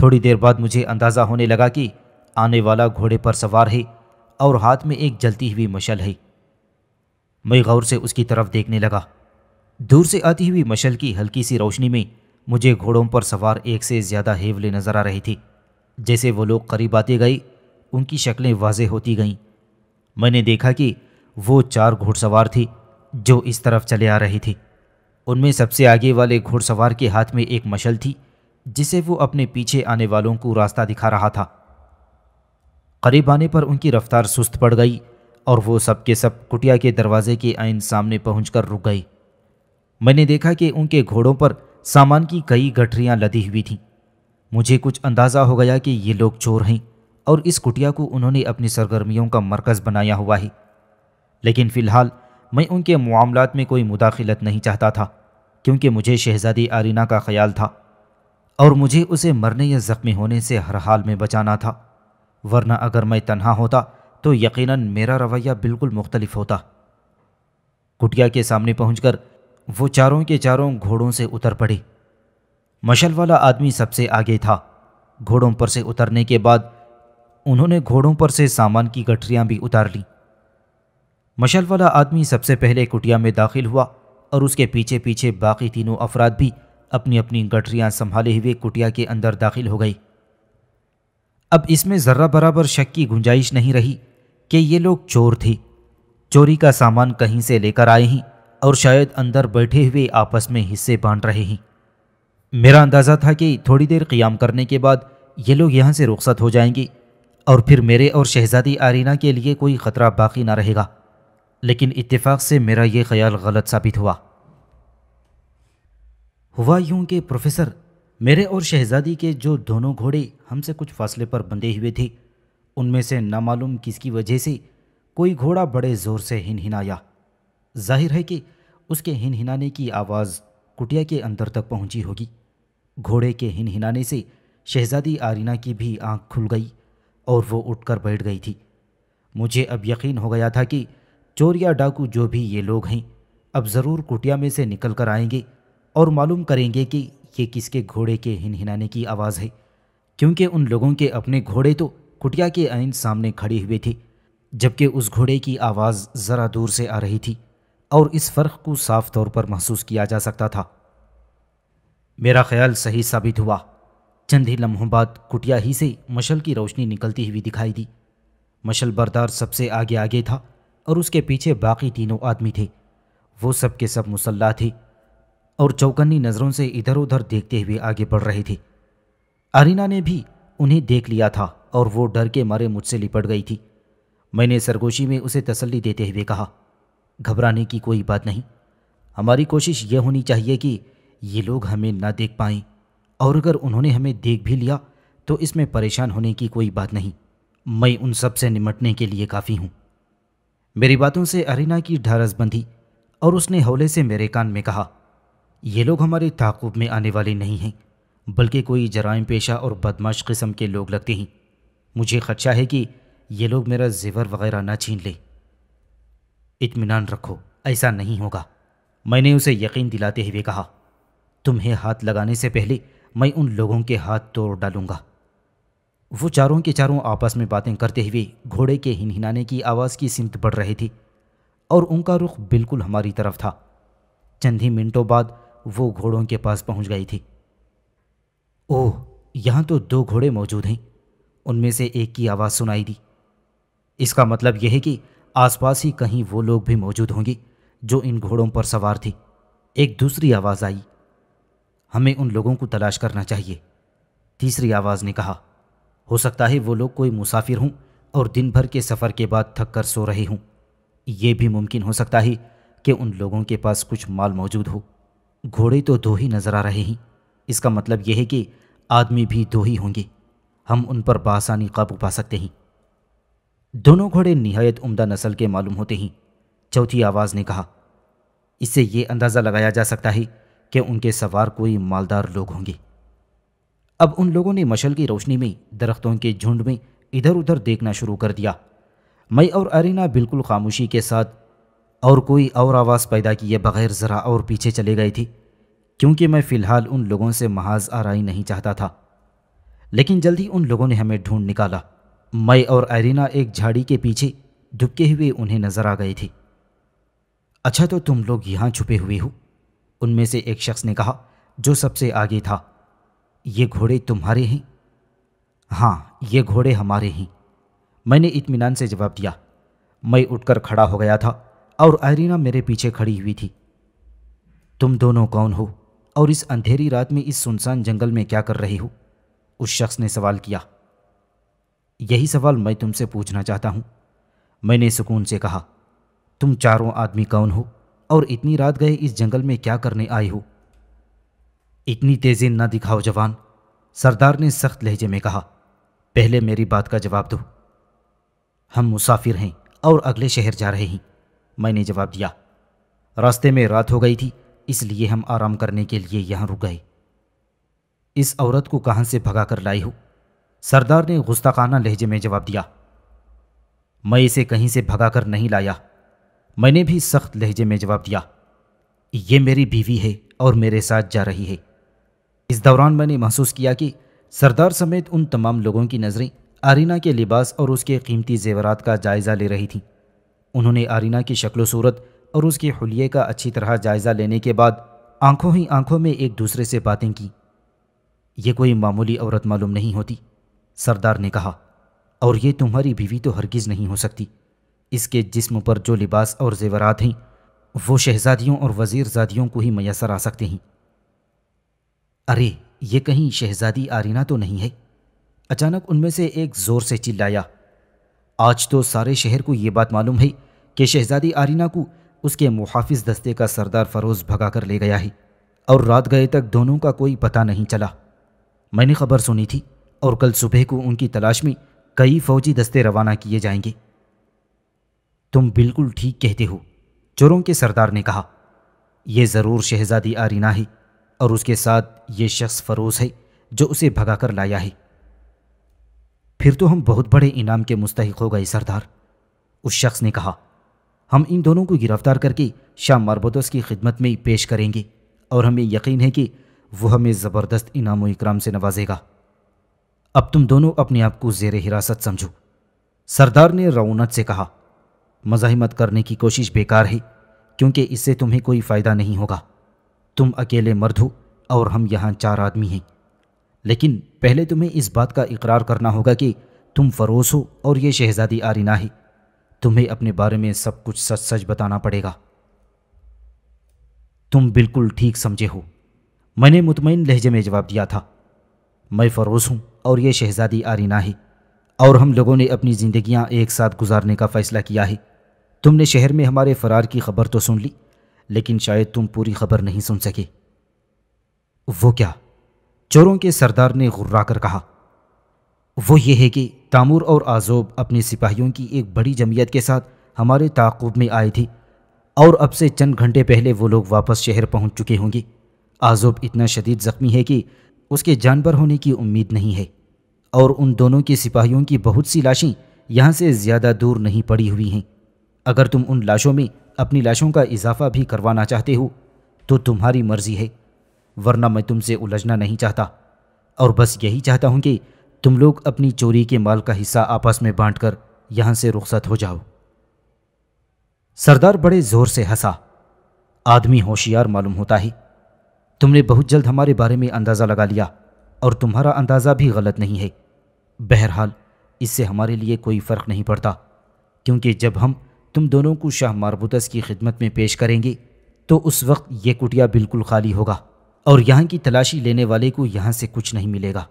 थोड़ी देर बाद मुझे अंदाज़ा होने लगा कि आने वाला घोड़े पर सवार है और हाथ में एक जलती हुई मशल है मैं गौर से उसकी तरफ देखने लगा दूर से आती हुई मशल की हल्की सी रोशनी में मुझे घोड़ों पर सवार एक से ज़्यादा हेवले नज़र आ रही थी जैसे वो लोग करीब आते गए उनकी शक्लें वाजे होती गईं मैंने देखा कि वो चार घुड़सवार थी जो इस तरफ चले आ रही थी उनमें सबसे आगे वाले घुड़सवार के हाथ में एक मशल थी जिसे वो अपने पीछे आने वालों को रास्ता दिखा रहा था करीब आने पर उनकी रफ्तार सुस्त पड़ गई और वो सब के सब कुटिया के दरवाजे के आइन सामने पहुंचकर रुक गई मैंने देखा कि उनके घोड़ों पर सामान की कई गठरियां लदी हुई थीं मुझे कुछ अंदाज़ा हो गया कि ये लोग चोर हैं और इस कुटिया को उन्होंने अपनी सरगर्मियों का मरकज़ बनाया हुआ ही लेकिन फ़िलहाल मैं उनके मामलों में कोई मुदाखलत नहीं चाहता था क्योंकि मुझे शहज़ादी आरिना का ख्याल था और मुझे उसे मरने या ज़ख्मी होने से हर हाल में बचाना था वरना अगर मैं तनहा होता तो यकीनन मेरा रवैया बिल्कुल मुख्तलिफ होता कुटिया के सामने पहुंचकर वो चारों के चारों घोड़ों से उतर पड़े मशल वाला आदमी सबसे आगे था घोड़ों पर से उतरने के बाद उन्होंने घोड़ों पर से सामान की गठरियाँ भी उतार लीं मशल वाला आदमी सबसे पहले कुटिया में दाखिल हुआ और उसके पीछे पीछे बाकी तीनों अफराद भी अपनी अपनी गठरियाँ संभाले हुए कुटिया के अंदर दाखिल हो गई अब इसमें ज़र्रा बराबर शक की गुंजाइश नहीं रही कि ये लोग चोर थे चोरी का सामान कहीं से लेकर आए हैं और शायद अंदर बैठे हुए आपस में हिस्से बांट रहे हैं मेरा अंदाज़ा था कि थोड़ी देर क्याम करने के बाद ये लोग यहाँ से रुखसत हो जाएंगे और फिर मेरे और शहज़ादी आरीना के लिए कोई ख़तरा बाकी ना रहेगा लेकिन इत्तेफाक से मेरा ये ख्याल गलत साबित हुआ हुआ यूं कि प्रोफेसर मेरे और शहज़ादी के जो दोनों घोड़े हमसे कुछ फासले पर बंधे हुए थे उनमें से नामालूम किसकी वजह से कोई घोड़ा बड़े ज़ोर से हिनहिनाया जाहिर है कि उसके हिनहिनाने की आवाज़ कुटिया के अंदर तक पहुंची होगी घोड़े के हिनहिनाने से शहज़ादी आरीना की भी आंख खुल गई और वो उठकर बैठ गई थी मुझे अब यकीन हो गया था कि चोर या डाकू जो भी ये लोग हैं अब ज़रूर कुटिया में से निकल कर आएंगे और मालूम करेंगे कि ये किसके घोड़े के हिनहिनाने की आवाज़ है क्योंकि उन लोगों के अपने घोड़े तो कुटिया के आइन सामने खड़े हुए थे जबकि उस घोड़े की आवाज़ ज़रा दूर से आ रही थी और इस फ़र्क को साफ तौर पर महसूस किया जा सकता था मेरा ख्याल सही साबित हुआ चंद ही लम्हों बाद कुटिया ही से मशल की रोशनी निकलती हुई दिखाई दी मशल बरदार सबसे आगे आगे था और उसके पीछे बाकी तीनों आदमी थे वो सब के सब मुसल्ला थे और चौकन्नी नज़रों से इधर उधर देखते हुए आगे बढ़ रहे थे अरिना ने भी उन्हें देख लिया था और वो डर के मारे मुझसे लिपट गई थी मैंने सरगोशी में उसे तसल्ली देते हुए कहा घबराने की कोई बात नहीं हमारी कोशिश यह होनी चाहिए कि ये लोग हमें ना देख पाएँ और अगर उन्होंने हमें देख भी लिया तो इसमें परेशान होने की कोई बात नहीं मैं उन सब से निमटने के लिए काफ़ी हूं मेरी बातों से अरिना की ढारस बंधी और उसने हौले से मेरे कान में कहा ये लोग हमारे ताकुब में आने वाले नहीं हैं बल्कि कोई जराइम पेशा और बदमाश किस्म के लोग लगते हैं मुझे खदशा है कि ये लोग मेरा जेवर वगैरह ना छीन ले इतमान रखो ऐसा नहीं होगा मैंने उसे यकीन दिलाते हुए कहा तुम्हें हाथ लगाने से पहले मैं उन लोगों के हाथ तोड़ डालूंगा वो चारों के चारों आपस में बातें करते हुए घोड़े के हिनहिनाने की आवाज़ की सिमत बढ़ रही थी और उनका रुख बिल्कुल हमारी तरफ था चंद ही मिनटों बाद वो घोड़ों के पास पहुंच गई थी ओह यहाँ तो दो घोड़े मौजूद हैं उनमें से एक की आवाज़ सुनाई दी इसका मतलब यह है कि आसपास ही कहीं वो लोग भी मौजूद होंगे जो इन घोड़ों पर सवार थी एक दूसरी आवाज़ आई हमें उन लोगों को तलाश करना चाहिए तीसरी आवाज़ ने कहा हो सकता है वो लोग कोई मुसाफिर हों और दिन भर के सफ़र के बाद थक कर सो रहे हों ये भी मुमकिन हो सकता है कि उन लोगों के पास कुछ माल मौजूद हो घोड़े तो दो ही नज़र आ रहे हैं इसका मतलब यह है कि आदमी भी दो ही होंगे हम उन पर बासानी काबू पा सकते हैं दोनों घोड़े नहायत उम्दा नस्ल के मालूम होते हैं चौथी आवाज़ ने कहा इससे ये अंदाज़ा लगाया जा सकता है कि उनके सवार कोई मालदार लोग होंगे अब उन लोगों ने मशल की रोशनी में दरख्तों के झुंड में इधर उधर देखना शुरू कर दिया मई और अरीना बिल्कुल खामोशी के साथ और कोई और आवाज़ पैदा किए बगैर ज़रा और पीछे चले गए थी क्योंकि मैं फ़िलहाल उन लोगों से महाज आरई नहीं चाहता था लेकिन जल्दी उन लोगों ने हमें ढूंढ निकाला मई और अरीना एक झाड़ी के पीछे दुबके हुए उन्हें नज़र आ गए थे अच्छा तो तुम लोग यहाँ छुपे हुए हो हु? उनमें से एक शख्स ने कहा जो सबसे आगे था ये घोड़े तुम्हारे हैं हाँ ये घोड़े हमारे हैं मैंने इतमान से जवाब दिया मैं उठकर खड़ा हो गया था और आयरीना मेरे पीछे खड़ी हुई थी तुम दोनों कौन हो और इस अंधेरी रात में इस सुनसान जंगल में क्या कर रहे हो उस शख्स ने सवाल किया यही सवाल मैं तुमसे पूछना चाहता हूँ मैंने सुकून से कहा तुम चारों आदमी कौन हो और इतनी रात गए इस जंगल में क्या करने आए हो इतनी तेजी ना दिखाओ जवान सरदार ने सख्त लहजे में कहा पहले मेरी बात का जवाब दो हम मुसाफिर हैं और अगले शहर जा रहे हैं मैंने जवाब दिया रास्ते में रात हो गई थी इसलिए हम आराम करने के लिए यहां रुक गए इस औरत को कहां से भगा कर लाई हो सरदार ने गुस्ताखाना लहजे में जवाब दिया मैं इसे कहीं से भगा कर नहीं लाया मैंने भी सख्त लहजे में जवाब दिया ये मेरी बीवी है और मेरे साथ जा रही है इस दौरान मैंने महसूस किया कि सरदार समेत उन तमाम लोगों की नज़रें आरीना के लिबास और उसके कीमती जेवरात का जायज़ा ले रही थीं उन्होंने आरीना की शक्ल सूरत और उसके हलिए का अच्छी तरह जायज़ा लेने के बाद आंखों ही आंखों में एक दूसरे से बातें की ये कोई मामूली औरत मालूम नहीं होती सरदार ने कहा और ये तुम्हारी बीवी तो हरगिज़ नहीं हो सकती इसके जिस्म पर जो लिबास और जेवरात हैं वो शहजादियों और वज़ीरजादियों को ही मैसर आ सकते हैं अरे ये कहीं शहजादी आरीना तो नहीं है अचानक उनमें से एक ज़ोर से चिल्लाया आज तो सारे शहर को ये बात मालूम है कि शहजादी आरीना को उसके मुहाफ़ दस्ते का सरदार फरोज भगा कर ले गया है और रात गए तक दोनों का कोई पता नहीं चला मैंने खबर सुनी थी और कल सुबह को उनकी तलाश में कई फ़ौजी दस्ते रवाना किए जाएंगे तुम बिल्कुल ठीक कहते हो चोरों के सरदार ने कहा यह ज़रूर शहजादी आरीना है और उसके साथ ये शख्स फरोज है जो उसे भगा कर लाया है फिर तो हम बहुत बड़े इनाम के मुस्तक हो गए सरदार उस शख्स ने कहा हम इन दोनों को गिरफ्तार करके शाह मारबोदस की खिदमत में पेश करेंगे और हमें यकीन है कि वह हमें ज़बरदस्त इनाम इकराम से नवाजेगा अब तुम दोनों अपने आप को जेर हिरासत समझो सरदार ने रौनत से कहा मजाहिमत करने की कोशिश बेकार है क्योंकि इससे तुम्हें कोई फ़ायदा नहीं होगा तुम अकेले मर्द हो और हम यहाँ चार आदमी हैं लेकिन पहले तुम्हें इस बात का इकरार करना होगा कि तुम फरोस हो और ये शहज़ादी आरिना है तुम्हें अपने बारे में सब कुछ सच सच बताना पड़ेगा तुम बिल्कुल ठीक समझे हो मैंने मुतमिन लहजे में जवाब दिया था मैं फरोस हूँ और ये शहज़ादी आरिना है और हम लोगों ने अपनी ज़िंदियाँ एक साथ गुजारने का फ़ैसला किया है तुमने शहर में हमारे फ़रार की खबर तो सुन ली लेकिन शायद तुम पूरी खबर नहीं सुन सके वो क्या चोरों के सरदार ने गुर्रा कर कहा वो ये है कि तामूर और आजोब अपने सिपाहियों की एक बड़ी जमीयत के साथ हमारे ताकुब में आई थी और अब से चंद घंटे पहले वो लोग वापस शहर पहुंच चुके होंगे आजोब इतना शदीद ज़ख्मी है कि उसके जानवर होने की उम्मीद नहीं है और उन दोनों के सिपाहियों की बहुत सी लाशें यहाँ से ज़्यादा दूर नहीं पड़ी हुई हैं अगर तुम उन लाशों में अपनी लाशों का इजाफा भी करवाना चाहते हो तो तुम्हारी मर्जी है वरना मैं तुमसे उलझना नहीं चाहता और बस यही चाहता हूँ कि तुम लोग अपनी चोरी के माल का हिस्सा आपस में बांट कर यहां से रुखसत हो जाओ सरदार बड़े ज़ोर से हंसा आदमी होशियार मालूम होता है तुमने बहुत जल्द हमारे बारे में अंदाज़ा लगा लिया और तुम्हारा अंदाज़ा भी गलत नहीं है बहरहाल इससे हमारे लिए कोई फ़र्क नहीं पड़ता क्योंकि जब हम तुम दोनों को शाह मारबुदस की खिदमत में पेश करेंगे तो उस वक्त ये कुटिया बिल्कुल खाली होगा और यहाँ की तलाशी लेने वाले को यहाँ से कुछ नहीं मिलेगा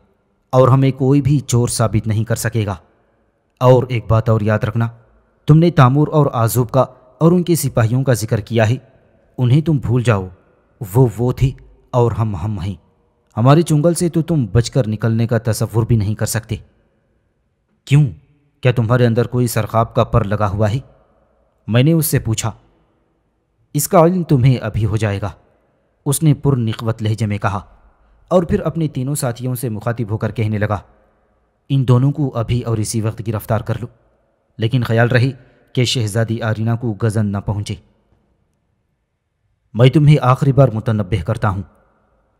और हमें कोई भी चोर साबित नहीं कर सकेगा और एक बात और याद रखना तुमने तामूर और आजूब का और उनके सिपाहियों का जिक्र किया है उन्हें तुम भूल जाओ वो वो थे और हम हम हैं हमारे चुंगल से तो तुम बचकर निकलने का तस्वुर भी नहीं कर सकते क्यों क्या तुम्हारे अंदर कोई सरखाब का पर लगा हुआ है मैंने उससे पूछा इसका इल्म तुम्हें अभी हो जाएगा उसने पुरनिकवत लहजे में कहा और फिर अपने तीनों साथियों से मुखातिब होकर कहने लगा इन दोनों को अभी और इसी वक्त गिरफ्तार कर लो लेकिन ख्याल रही कि शहजादी आरीना को गज़न न पहुंचे मैं तुम्हें आखिरी बार मुतनबह करता हूँ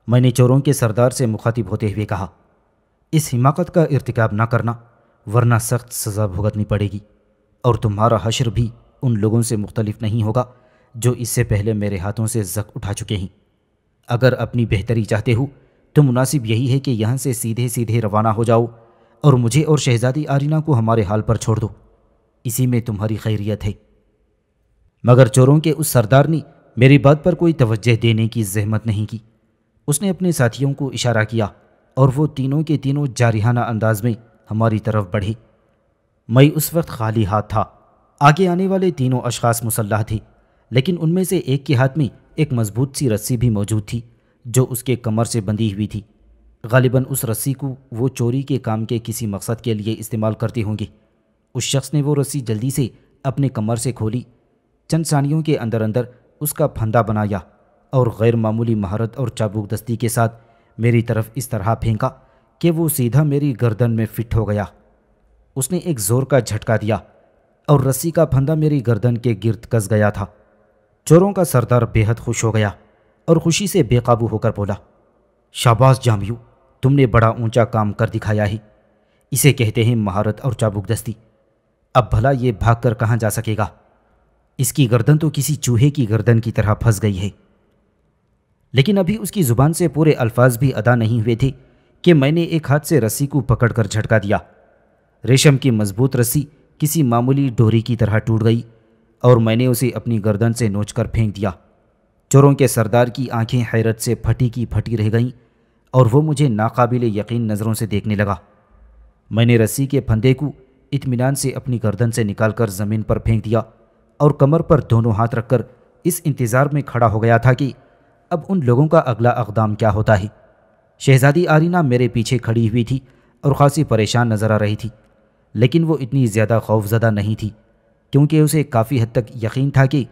मैंने चोरों के सरदार से मुखातिब होते हुए कहा इस हिमाकत का इरतकब ना करना वरना सख्त सज़ा भुगतनी पड़ेगी और तुम्हारा हशर भी उन लोगों से मुख्तलिफ नहीं होगा जो इससे पहले मेरे हाथों से जख उठा चुके हैं अगर अपनी बेहतरी चाहते हो तो मुनासिब यही है कि यहाँ से सीधे सीधे रवाना हो जाओ और मुझे और शहजादी आरिना को हमारे हाल पर छोड़ दो इसी में तुम्हारी खैरियत है मगर चोरों के उस सरदार ने मेरी बात पर कोई तवज्जह देने की जहमत नहीं की उसने अपने साथियों को इशारा किया और वो तीनों के तीनों जारिहाना अंदाज में हमारी तरफ बढ़ी मैं उस वक्त खाली हाथ था आगे आने वाले तीनों अशखास मुसल्ह थे लेकिन उनमें से एक के हाथ में एक मजबूत सी रस्सी भी मौजूद थी जो उसके कमर से बंधी हुई थी गालिबा उस रस्सी को वो चोरी के काम के किसी मकसद के लिए इस्तेमाल करते होंगे उस शख्स ने वो रस्सी जल्दी से अपने कमर से खोली चंद सानियों के अंदर अंदर उसका फंदा बनाया और गैर मामूली महारत और चाबुक दस्ती के साथ मेरी तरफ इस तरह फेंका कि वो सीधा मेरी गर्दन में फिट हो गया उसने एक ज़ोर का झटका दिया और रस्सी का फंदा मेरी गर्दन के गिरद कस गया था चोरों का सरदार बेहद खुश हो गया और खुशी से बेकाबू होकर बोला शाबाश जामयू तुमने बड़ा ऊंचा काम कर दिखाया ही इसे कहते हैं महारत और चाबुकदस्ती अब भला ये भाग कर कहाँ जा सकेगा इसकी गर्दन तो किसी चूहे की गर्दन की तरह फंस गई है लेकिन अभी उसकी ज़ुबान से पूरे अल्फाज भी अदा नहीं हुए थे कि मैंने एक हाथ से रस्सी को पकड़कर झटका दिया रेशम की मजबूत रस्सी किसी मामूली डोरी की तरह टूट गई और मैंने उसे अपनी गर्दन से नोच कर फेंक दिया चोरों के सरदार की आंखें हैरत से फटी की फटी रह गईं और वो मुझे नाकाबिल यकीन नज़रों से देखने लगा मैंने रस्सी के फंदे को इतमान से अपनी गर्दन से निकालकर ज़मीन पर फेंक दिया और कमर पर दोनों हाथ रखकर इस इंतज़ार में खड़ा हो गया था कि अब उन लोगों का अगला अकदाम क्या होता है शहजादी आरीना मेरे पीछे खड़ी हुई थी और ख़ासी परेशान नज़र आ रही थी लेकिन वो इतनी ज़्यादा खौफजदा नहीं थी क्योंकि उसे काफ़ी हद तक यकीन था कि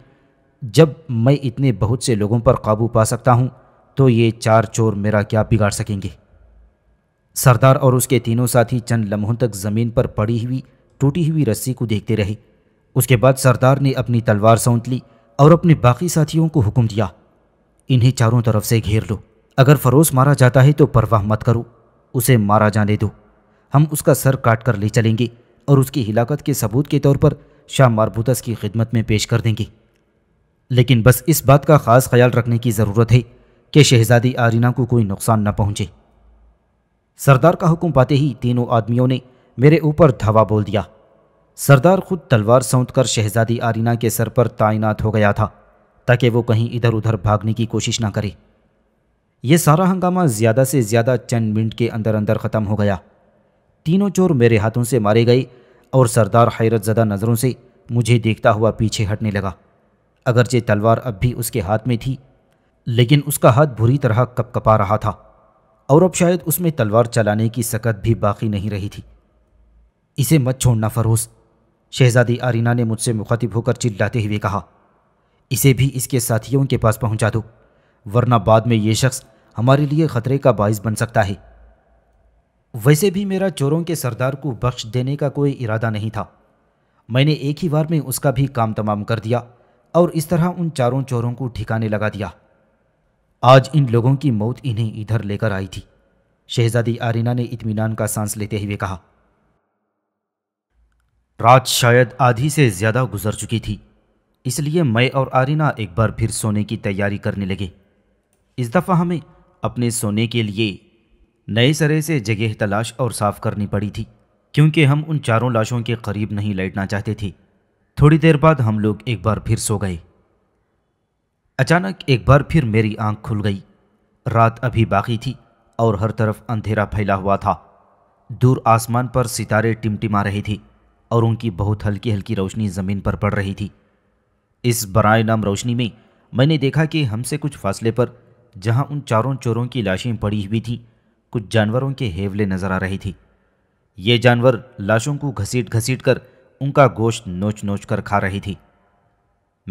जब मैं इतने बहुत से लोगों पर काबू पा सकता हूँ तो ये चार चोर मेरा क्या बिगाड़ सकेंगे सरदार और उसके तीनों साथी चंद लम्हों तक ज़मीन पर पड़ी हुई टूटी हुई रस्सी को देखते रहे उसके बाद सरदार ने अपनी तलवार सौंत ली और अपने बाकी साथियों को हुक्म दिया इन्हें चारों तरफ से घेर लो अगर फरोश मारा जाता है तो परवाह मत करो उसे मारा जाने दो हम उसका सर काट कर ले चलेंगे और उसकी हिलाकत के सबूत के तौर पर शाह मारबूतस की खिदमत में पेश कर देंगे लेकिन बस इस बात का ख़ास ख्याल रखने की ज़रूरत है कि शहजादी आरीना को कोई नुकसान न पहुँचे सरदार का हुक्म पाते ही तीनों आदमियों ने मेरे ऊपर धावा बोल दिया सरदार खुद तलवार सौंत कर शहजादी आरीना के सर पर तैनात हो गया था ताकि वो कहीं इधर उधर भागने की कोशिश ना करे ये सारा हंगामा ज़्यादा से ज़्यादा चंद मिनट के अंदर अंदर ख़त्म हो गया तीनों चोर मेरे हाथों से मारे गए और सरदार हैरत ज़दा नज़रों से मुझे देखता हुआ पीछे हटने लगा अगरचे तलवार अब भी उसके हाथ में थी लेकिन उसका हाथ बुरी तरह कपकपा रहा था और अब शायद उसमें तलवार चलाने की सकत भी बाकी नहीं रही थी इसे मत छोड़ना फरोज शहजादी आरीना ने मुझसे मुखातिब होकर चिल्लाते हुए कहा इसे भी इसके साथियों के पास पहुंचा दो वरना बाद में ये शख्स हमारे लिए ख़तरे का बायस बन सकता है वैसे भी मेरा चोरों के सरदार को बख्श देने का कोई इरादा नहीं था मैंने एक ही बार में उसका भी काम तमाम कर दिया और इस तरह उन चारों चोरों को ठिकाने लगा दिया आज इन लोगों की मौत इन्हें इधर लेकर आई थी शहजादी आरिना ने इतमान का सांस लेते हुए कहा रात शायद आधी से ज़्यादा गुजर चुकी थी इसलिए मैं और आरिना एक बार फिर सोने की तैयारी करने लगे इस दफ़ा हमें अपने सोने के लिए नए सरे से जगह तलाश और साफ करनी पड़ी थी क्योंकि हम उन चारों लाशों के करीब नहीं लेटना चाहते थे थोड़ी देर बाद हम लोग एक बार फिर सो गए अचानक एक बार फिर मेरी आंख खुल गई रात अभी बाकी थी और हर तरफ अंधेरा फैला हुआ था दूर आसमान पर सितारे टिमटिमा रहे थे और उनकी बहुत हल्की हल्की रोशनी ज़मीन पर पड़ रही थी इस बराए नाम रोशनी में मैंने देखा कि हमसे कुछ फासले पर जहां उन चारों चोरों की लाशें पड़ी हुई थीं कुछ जानवरों के हेवले नजर आ रही थी ये जानवर लाशों को घसीट घसीट कर उनका गोश्त नोच नोच कर खा रही थी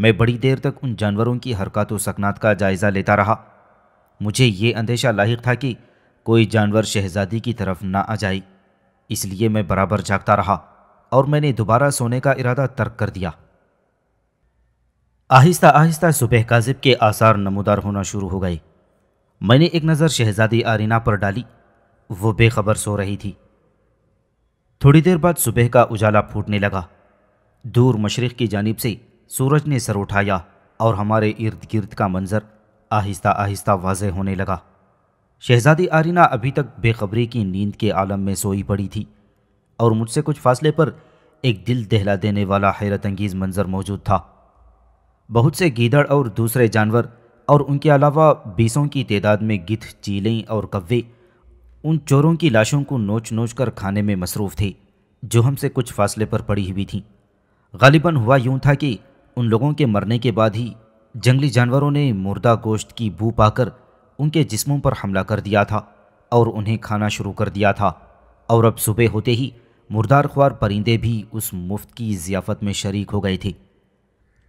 मैं बड़ी देर तक उन जानवरों की हरकत व सकनात का जायज़ा लेता रहा मुझे ये अंदेशा लाइक था कि कोई जानवर शहजादी की तरफ ना आ जाए इसलिए मैं बराबर जागता रहा और मैंने दोबारा सोने का इरादा तर्क कर दिया आहिस्ता आहिस्ता सुबह काजिब के आसार नमोदार होना शुरू हो गए मैंने एक नज़र शहजादी आरीना पर डाली वो बेखबर सो रही थी थोड़ी देर बाद सुबह का उजाला फूटने लगा दूर मशरक़ की जानब से सूरज ने सर उठाया और हमारे इर्द गिर्द का मंज़र आहिस्ता आहिस्ता वाज होने लगा शहजादी आरिना अभी तक बेखबरी की नींद के आलम में सोई पड़ी थी और मुझसे कुछ फासले पर एक दिल दहला देने वाला हैरत अंगेज़ मंज़र मौजूद था बहुत से गीदड़ और दूसरे जानवर और उनके अलावा बीसों की तादाद में गिथ चीलें और कव्वे उन चोरों की लाशों को नोच नोच कर खाने में मसरूफ़ थे जो हमसे कुछ फासले पर पड़ी हुई थी गालिबन हुआ यूं था कि उन लोगों के मरने के बाद ही जंगली जानवरों ने मुर्दा गोश्त की बू पाकर उनके जिस्मों पर हमला कर दिया था और उन्हें खाना शुरू कर दिया था और अब सुबह होते ही मुर्दार ख्वार परिंदे भी उस मुफ्त की जियाफत में शरीक हो गए थे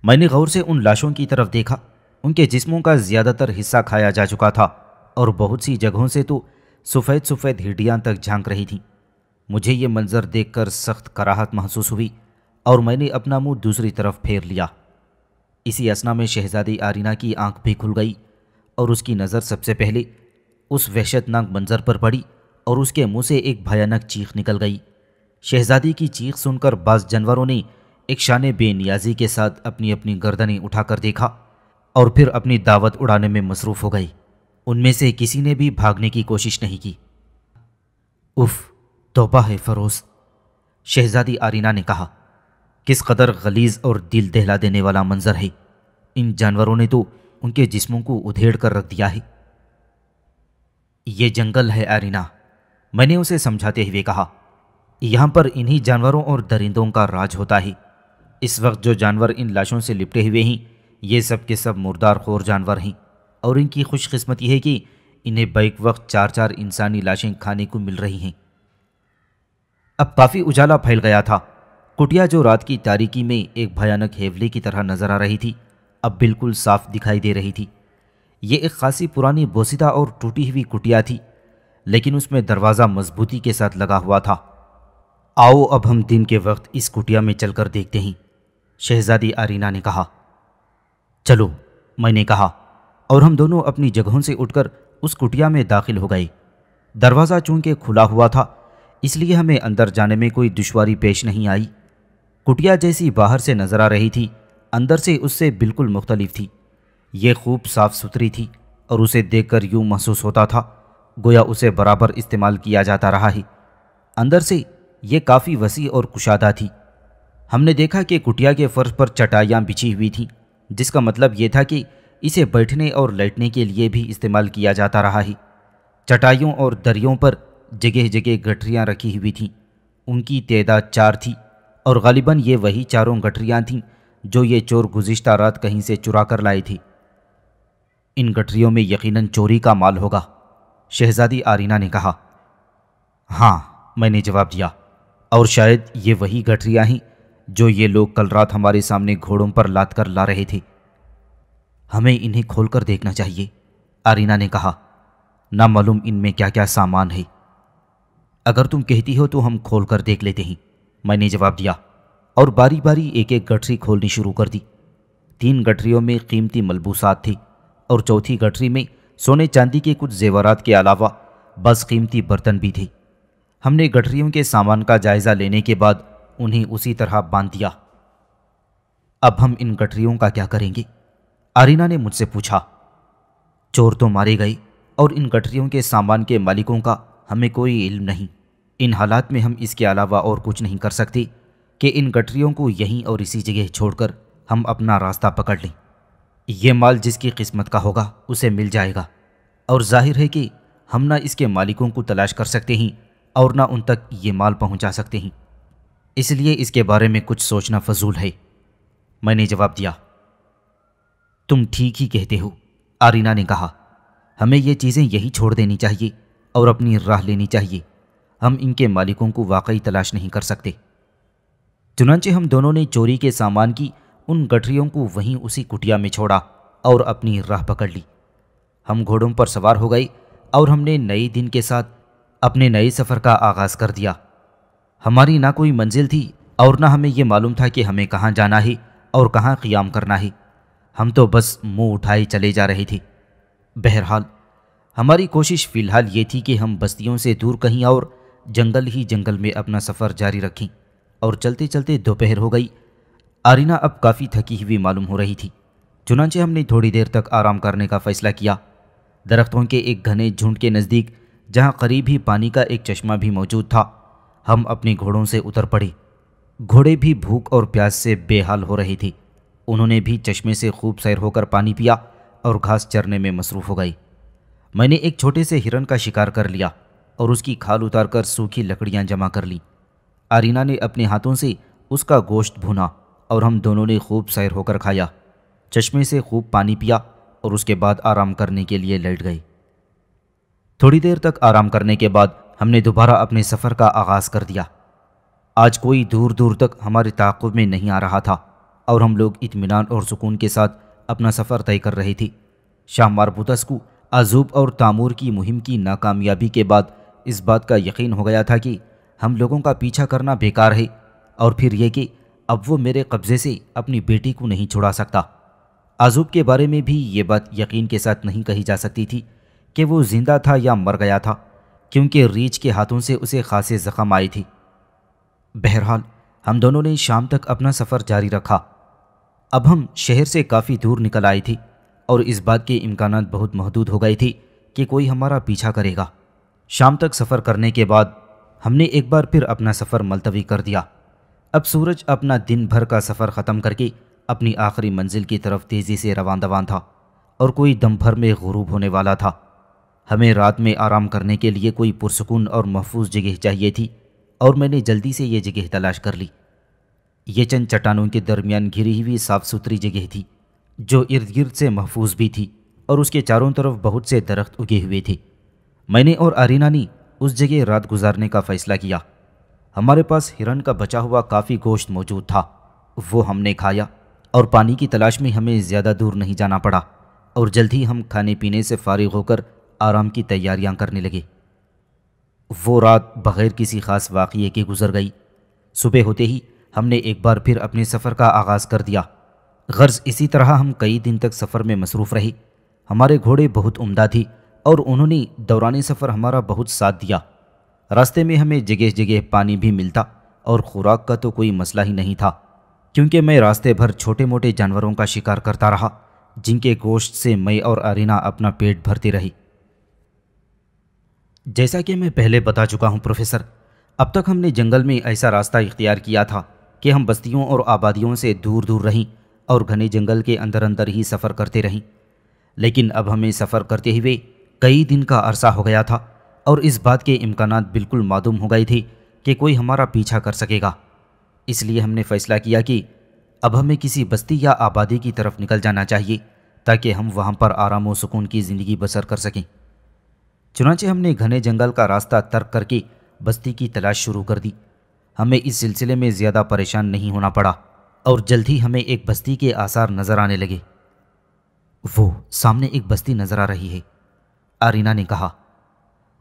मैंने गौर से उन लाशों की तरफ देखा उनके जिस्मों का ज़्यादातर हिस्सा खाया जा चुका था और बहुत सी जगहों से तो सफ़ेद सफ़ेद हिडियाँ तक झांक रही थीं मुझे ये मंज़र देखकर सख्त कराहत महसूस हुई और मैंने अपना मुंह दूसरी तरफ फेर लिया इसी असना में शहजादी आरीना की आंख भी खुल गई और उसकी नज़र सबसे पहले उस वहशतनाक मंज़र पर पड़ी और उसके मुंह से एक भयानक चीख निकल गई शहजादी की चीख सुनकर बस जानवरों ने एक शान बेनियाजी के साथ अपनी अपनी गर्दनें उठाकर देखा और फिर अपनी दावत उड़ाने में मसरूफ़ हो गई उनमें से किसी ने भी भागने की कोशिश नहीं की उफ तोबा है फरोज शहजादी आरीना ने कहा किस कदर गलीज और दिल दहला देने वाला मंजर है इन जानवरों ने तो उनके जिस्मों को उधेड़ कर रख दिया है ये जंगल है आरीना मैंने उसे समझाते हुए कहा यहां पर इन्हीं जानवरों और दरिंदों का राज होता है इस वक्त जो जानवर इन लाशों से लिपटे हुए हैं ये सब के सब मुर्दार खोर जानवर हैं और इनकी खुशकस्मती है कि इन्हें बैक वक्त चार चार इंसानी लाशें खाने को मिल रही हैं अब काफ़ी उजाला फैल गया था कुटिया जो रात की तारीकी में एक भयानक हेवले की तरह नजर आ रही थी अब बिल्कुल साफ दिखाई दे रही थी ये एक खासी पुरानी बोसीदा और टूटी हुई कुटिया थी लेकिन उसमें दरवाज़ा मजबूती के साथ लगा हुआ था आओ अब हम दिन के वक्त इस कुटिया में चलकर देखते हैं शहजादी आरीना ने कहा चलो मैंने कहा और हम दोनों अपनी जगहों से उठकर उस कुटिया में दाखिल हो गए दरवाज़ा चूंकि खुला हुआ था इसलिए हमें अंदर जाने में कोई दुश्वारी पेश नहीं आई कुटिया जैसी बाहर से नज़र आ रही थी अंदर से उससे बिल्कुल मुख्तलिफ थी ये खूब साफ़ सुथरी थी और उसे देखकर यूं महसूस होता था गोया उसे बराबर इस्तेमाल किया जाता रहा है अंदर से ये काफ़ी वसी और कुशादा थी हमने देखा कि कुटिया के फर्श पर चटाइयाँ बिछी हुई थी जिसका मतलब ये था कि इसे बैठने और लेटने के लिए भी इस्तेमाल किया जाता रहा है चटाइयों और दरियों पर जगह जगह गठरियाँ रखी हुई थीं उनकी तदाद चार थी और गालिबा ये वही चारों गठरियाँ थीं जो ये चोर गुज्त रात कहीं से चुरा कर लाए थे इन गठरियों में यकीनन चोरी का माल होगा शहजादी आरीना ने कहा हाँ मैंने जवाब दिया और शायद ये वही गठरियाँ हैं जो ये लोग कल रात हमारे सामने घोड़ों पर लाद कर ला रहे थे हमें इन्हें खोलकर देखना चाहिए आरीना ने कहा ना मालूम इनमें क्या क्या सामान है अगर तुम कहती हो तो हम खोल कर देख लेते हैं मैंने जवाब दिया और बारी बारी एक एक गठरी खोलनी शुरू कर दी तीन गठरियों में कीमती मलबूसात थी और चौथी गठरी में सोने चांदी के कुछ जेवरात के अलावा बस कीमती बर्तन भी थे हमने गठरियों के सामान का जायज़ा लेने के बाद उन्हें उसी तरह बांध दिया अब हम इन गठरियों का क्या करेंगे आरीना ने मुझसे पूछा चोर तो मारे गए और इन गठरियों के सामान के मालिकों का हमें कोई इल्म नहीं इन हालात में हम इसके अलावा और कुछ नहीं कर सकते कि इन गठरियों को यहीं और इसी जगह छोड़कर हम अपना रास्ता पकड़ लें यह माल जिसकी किस्मत का होगा उसे मिल जाएगा और जाहिर है कि हम ना इसके मालिकों को तलाश कर सकते हैं और ना उन तक ये माल पहुंचा सकते हैं इसलिए इसके बारे में कुछ सोचना फजूल है मैंने जवाब दिया तुम ठीक ही कहते हो आरीना ने कहा हमें ये चीज़ें यही छोड़ देनी चाहिए और अपनी राह लेनी चाहिए हम इनके मालिकों को वाकई तलाश नहीं कर सकते चुनाचे हम दोनों ने चोरी के सामान की उन गठरियों को वहीं उसी कुटिया में छोड़ा और अपनी राह पकड़ ली हम घोड़ों पर सवार हो गए और हमने नए दिन के साथ अपने नए सफ़र का आगाज़ कर दिया हमारी ना कोई मंजिल थी और ना हमें यह मालूम था कि हमें कहाँ जाना है और कहाँ क्याम करना है हम तो बस मुंह उठाए चले जा रहे थे बहरहाल हमारी कोशिश फ़िलहाल ये थी कि हम बस्तियों से दूर कहीं और जंगल ही जंगल में अपना सफ़र जारी रखें और चलते चलते दोपहर हो गई आरिना अब काफ़ी थकी हुई मालूम हो रही थी चुनाचे हमने थोड़ी देर तक आराम करने का फ़ैसला किया दरख्तों के एक घने झुंड के नज़दीक जहाँ करीब ही पानी का एक चश्मा भी मौजूद था हम अपने घोड़ों से उतर पड़े घोड़े भी भूख और प्यास से बेहाल हो रहे थी उन्होंने भी चश्मे से खूब सैर होकर पानी पिया और घास चरने में मसरूफ़ हो गई मैंने एक छोटे से हिरन का शिकार कर लिया और उसकी खाल उतार कर सूखी लकड़ियाँ जमा कर ली आरीना ने अपने हाथों से उसका गोश्त भुना और हम दोनों ने खूब सैर होकर खाया चश्मे से खूब पानी पिया और उसके बाद आराम करने के लिए लेट गई थोड़ी देर तक आराम करने के बाद हमने दोबारा अपने सफ़र का आगाज़ कर दिया आज कोई दूर दूर तक हमारे ताकुब में नहीं आ रहा था और हम लोग इतमान और सुकून के साथ अपना सफ़र तय कर रहे थे शाह मारबूतस को आजूब और तामूर की मुहिम की नाकामयाबी के बाद इस बात का यकीन हो गया था कि हम लोगों का पीछा करना बेकार है और फिर यह कि अब वो मेरे कब्ज़े से अपनी बेटी को नहीं छुड़ा सकता आजूब के बारे में भी ये बात यकीन के साथ नहीं कही जा सकती थी कि वो जिंदा था या मर गया था क्योंकि रीच के हाथों से उसे खासे जख्म आई थी बहरहाल हम दोनों ने शाम तक अपना सफ़र जारी रखा अब हम शहर से काफ़ी दूर निकल आए थी और इस बात के इम्कान बहुत महदूद हो गए थी कि कोई हमारा पीछा करेगा शाम तक सफ़र करने के बाद हमने एक बार फिर अपना सफ़र मुलतवी कर दिया अब सूरज अपना दिन भर का सफ़र ख़त्म करके अपनी आखिरी मंजिल की तरफ तेज़ी से रवान दवान था और कोई दम भर में गरूब होने वाला था हमें रात में आराम करने के लिए कोई पुरसकून और महफूज जगह चाहिए थी और मैंने जल्दी से ये जगह तलाश कर ली ये चंद चट्टानों के दरमियान घिरी हुई साफ सुथरी जगह थी जो इर्द गिर्द से महफूज भी थी और उसके चारों तरफ बहुत से दरख्त उगे हुए थे मैंने और आरिना ने उस जगह रात गुजारने का फ़ैसला किया हमारे पास हिरन का बचा हुआ काफ़ी गोश्त मौजूद था वो हमने खाया और पानी की तलाश में हमें ज़्यादा दूर नहीं जाना पड़ा और जल्द ही हम खाने पीने से फारिग होकर आराम की तैयारियां करने लगे वो रात बग़ैर किसी ख़ास वाक़े के गुजर गई सुबह होते ही हमने एक बार फिर अपने सफ़र का आगाज़ कर दिया गर्ज इसी तरह हम कई दिन तक सफ़र में मसरूफ़ रहे हमारे घोड़े बहुत उम्दा थी और उन्होंने दौरानी सफ़र हमारा बहुत साथ दिया रास्ते में हमें जगह जगह पानी भी मिलता और खुराक का तो कोई मसला ही नहीं था क्योंकि मैं रास्ते भर छोटे मोटे जानवरों का शिकार करता रहा जिनके गोश्त से मैं और अरीना अपना पेट भरती रही जैसा कि मैं पहले बता चुका हूँ प्रोफेसर अब तक हमने जंगल में ऐसा रास्ता इख्तियार किया था कि हम बस्तियों और आबादियों से दूर दूर रहीं और घने जंगल के अंदर अंदर ही सफ़र करते रहें लेकिन अब हमें सफ़र करते हुए कई दिन का अरसा हो गया था और इस बात के इम्कान बिल्कुल मालूम हो गए थे कि कोई हमारा पीछा कर सकेगा इसलिए हमने फ़ैसला किया कि अब हमें किसी बस्ती या आबादी की तरफ निकल जाना चाहिए ताकि हम वहाँ पर आराम और सुकून की ज़िंदगी बसर कर सकें चुनाचे हमने घने जंगल का रास्ता तर्क करके बस्ती की तलाश शुरू कर दी हमें इस सिलसिले में ज़्यादा परेशान नहीं होना पड़ा और जल्द ही हमें एक बस्ती के आसार नज़र आने लगे वो सामने एक बस्ती नज़र आ रही है आरीना ने कहा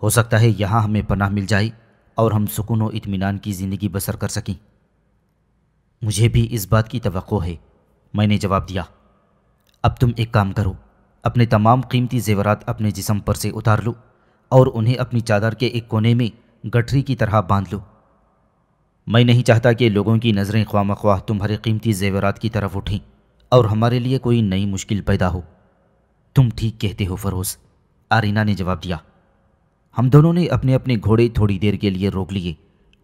हो सकता है यहाँ हमें पनाह मिल जाए और हम सुकून व इतमान की ज़िंदगी बसर कर सकें मुझे भी इस बात की तो है मैंने जवाब दिया अब तुम एक काम करो अपने तमाम कीमती जेवरात अपने जिसम पर से उतार लो और उन्हें अपनी चादर के एक कोने में गठरी की तरह बांध लो मैं नहीं चाहता कि लोगों की नज़रें ख्वा ख्वाह तुम्हारे कीमती जेवरात की तरफ उठें और हमारे लिए कोई नई मुश्किल पैदा हो तुम ठीक कहते हो फरोज़ आरीना ने जवाब दिया हम दोनों ने अपने अपने घोड़े थोड़ी देर के लिए रोक लिए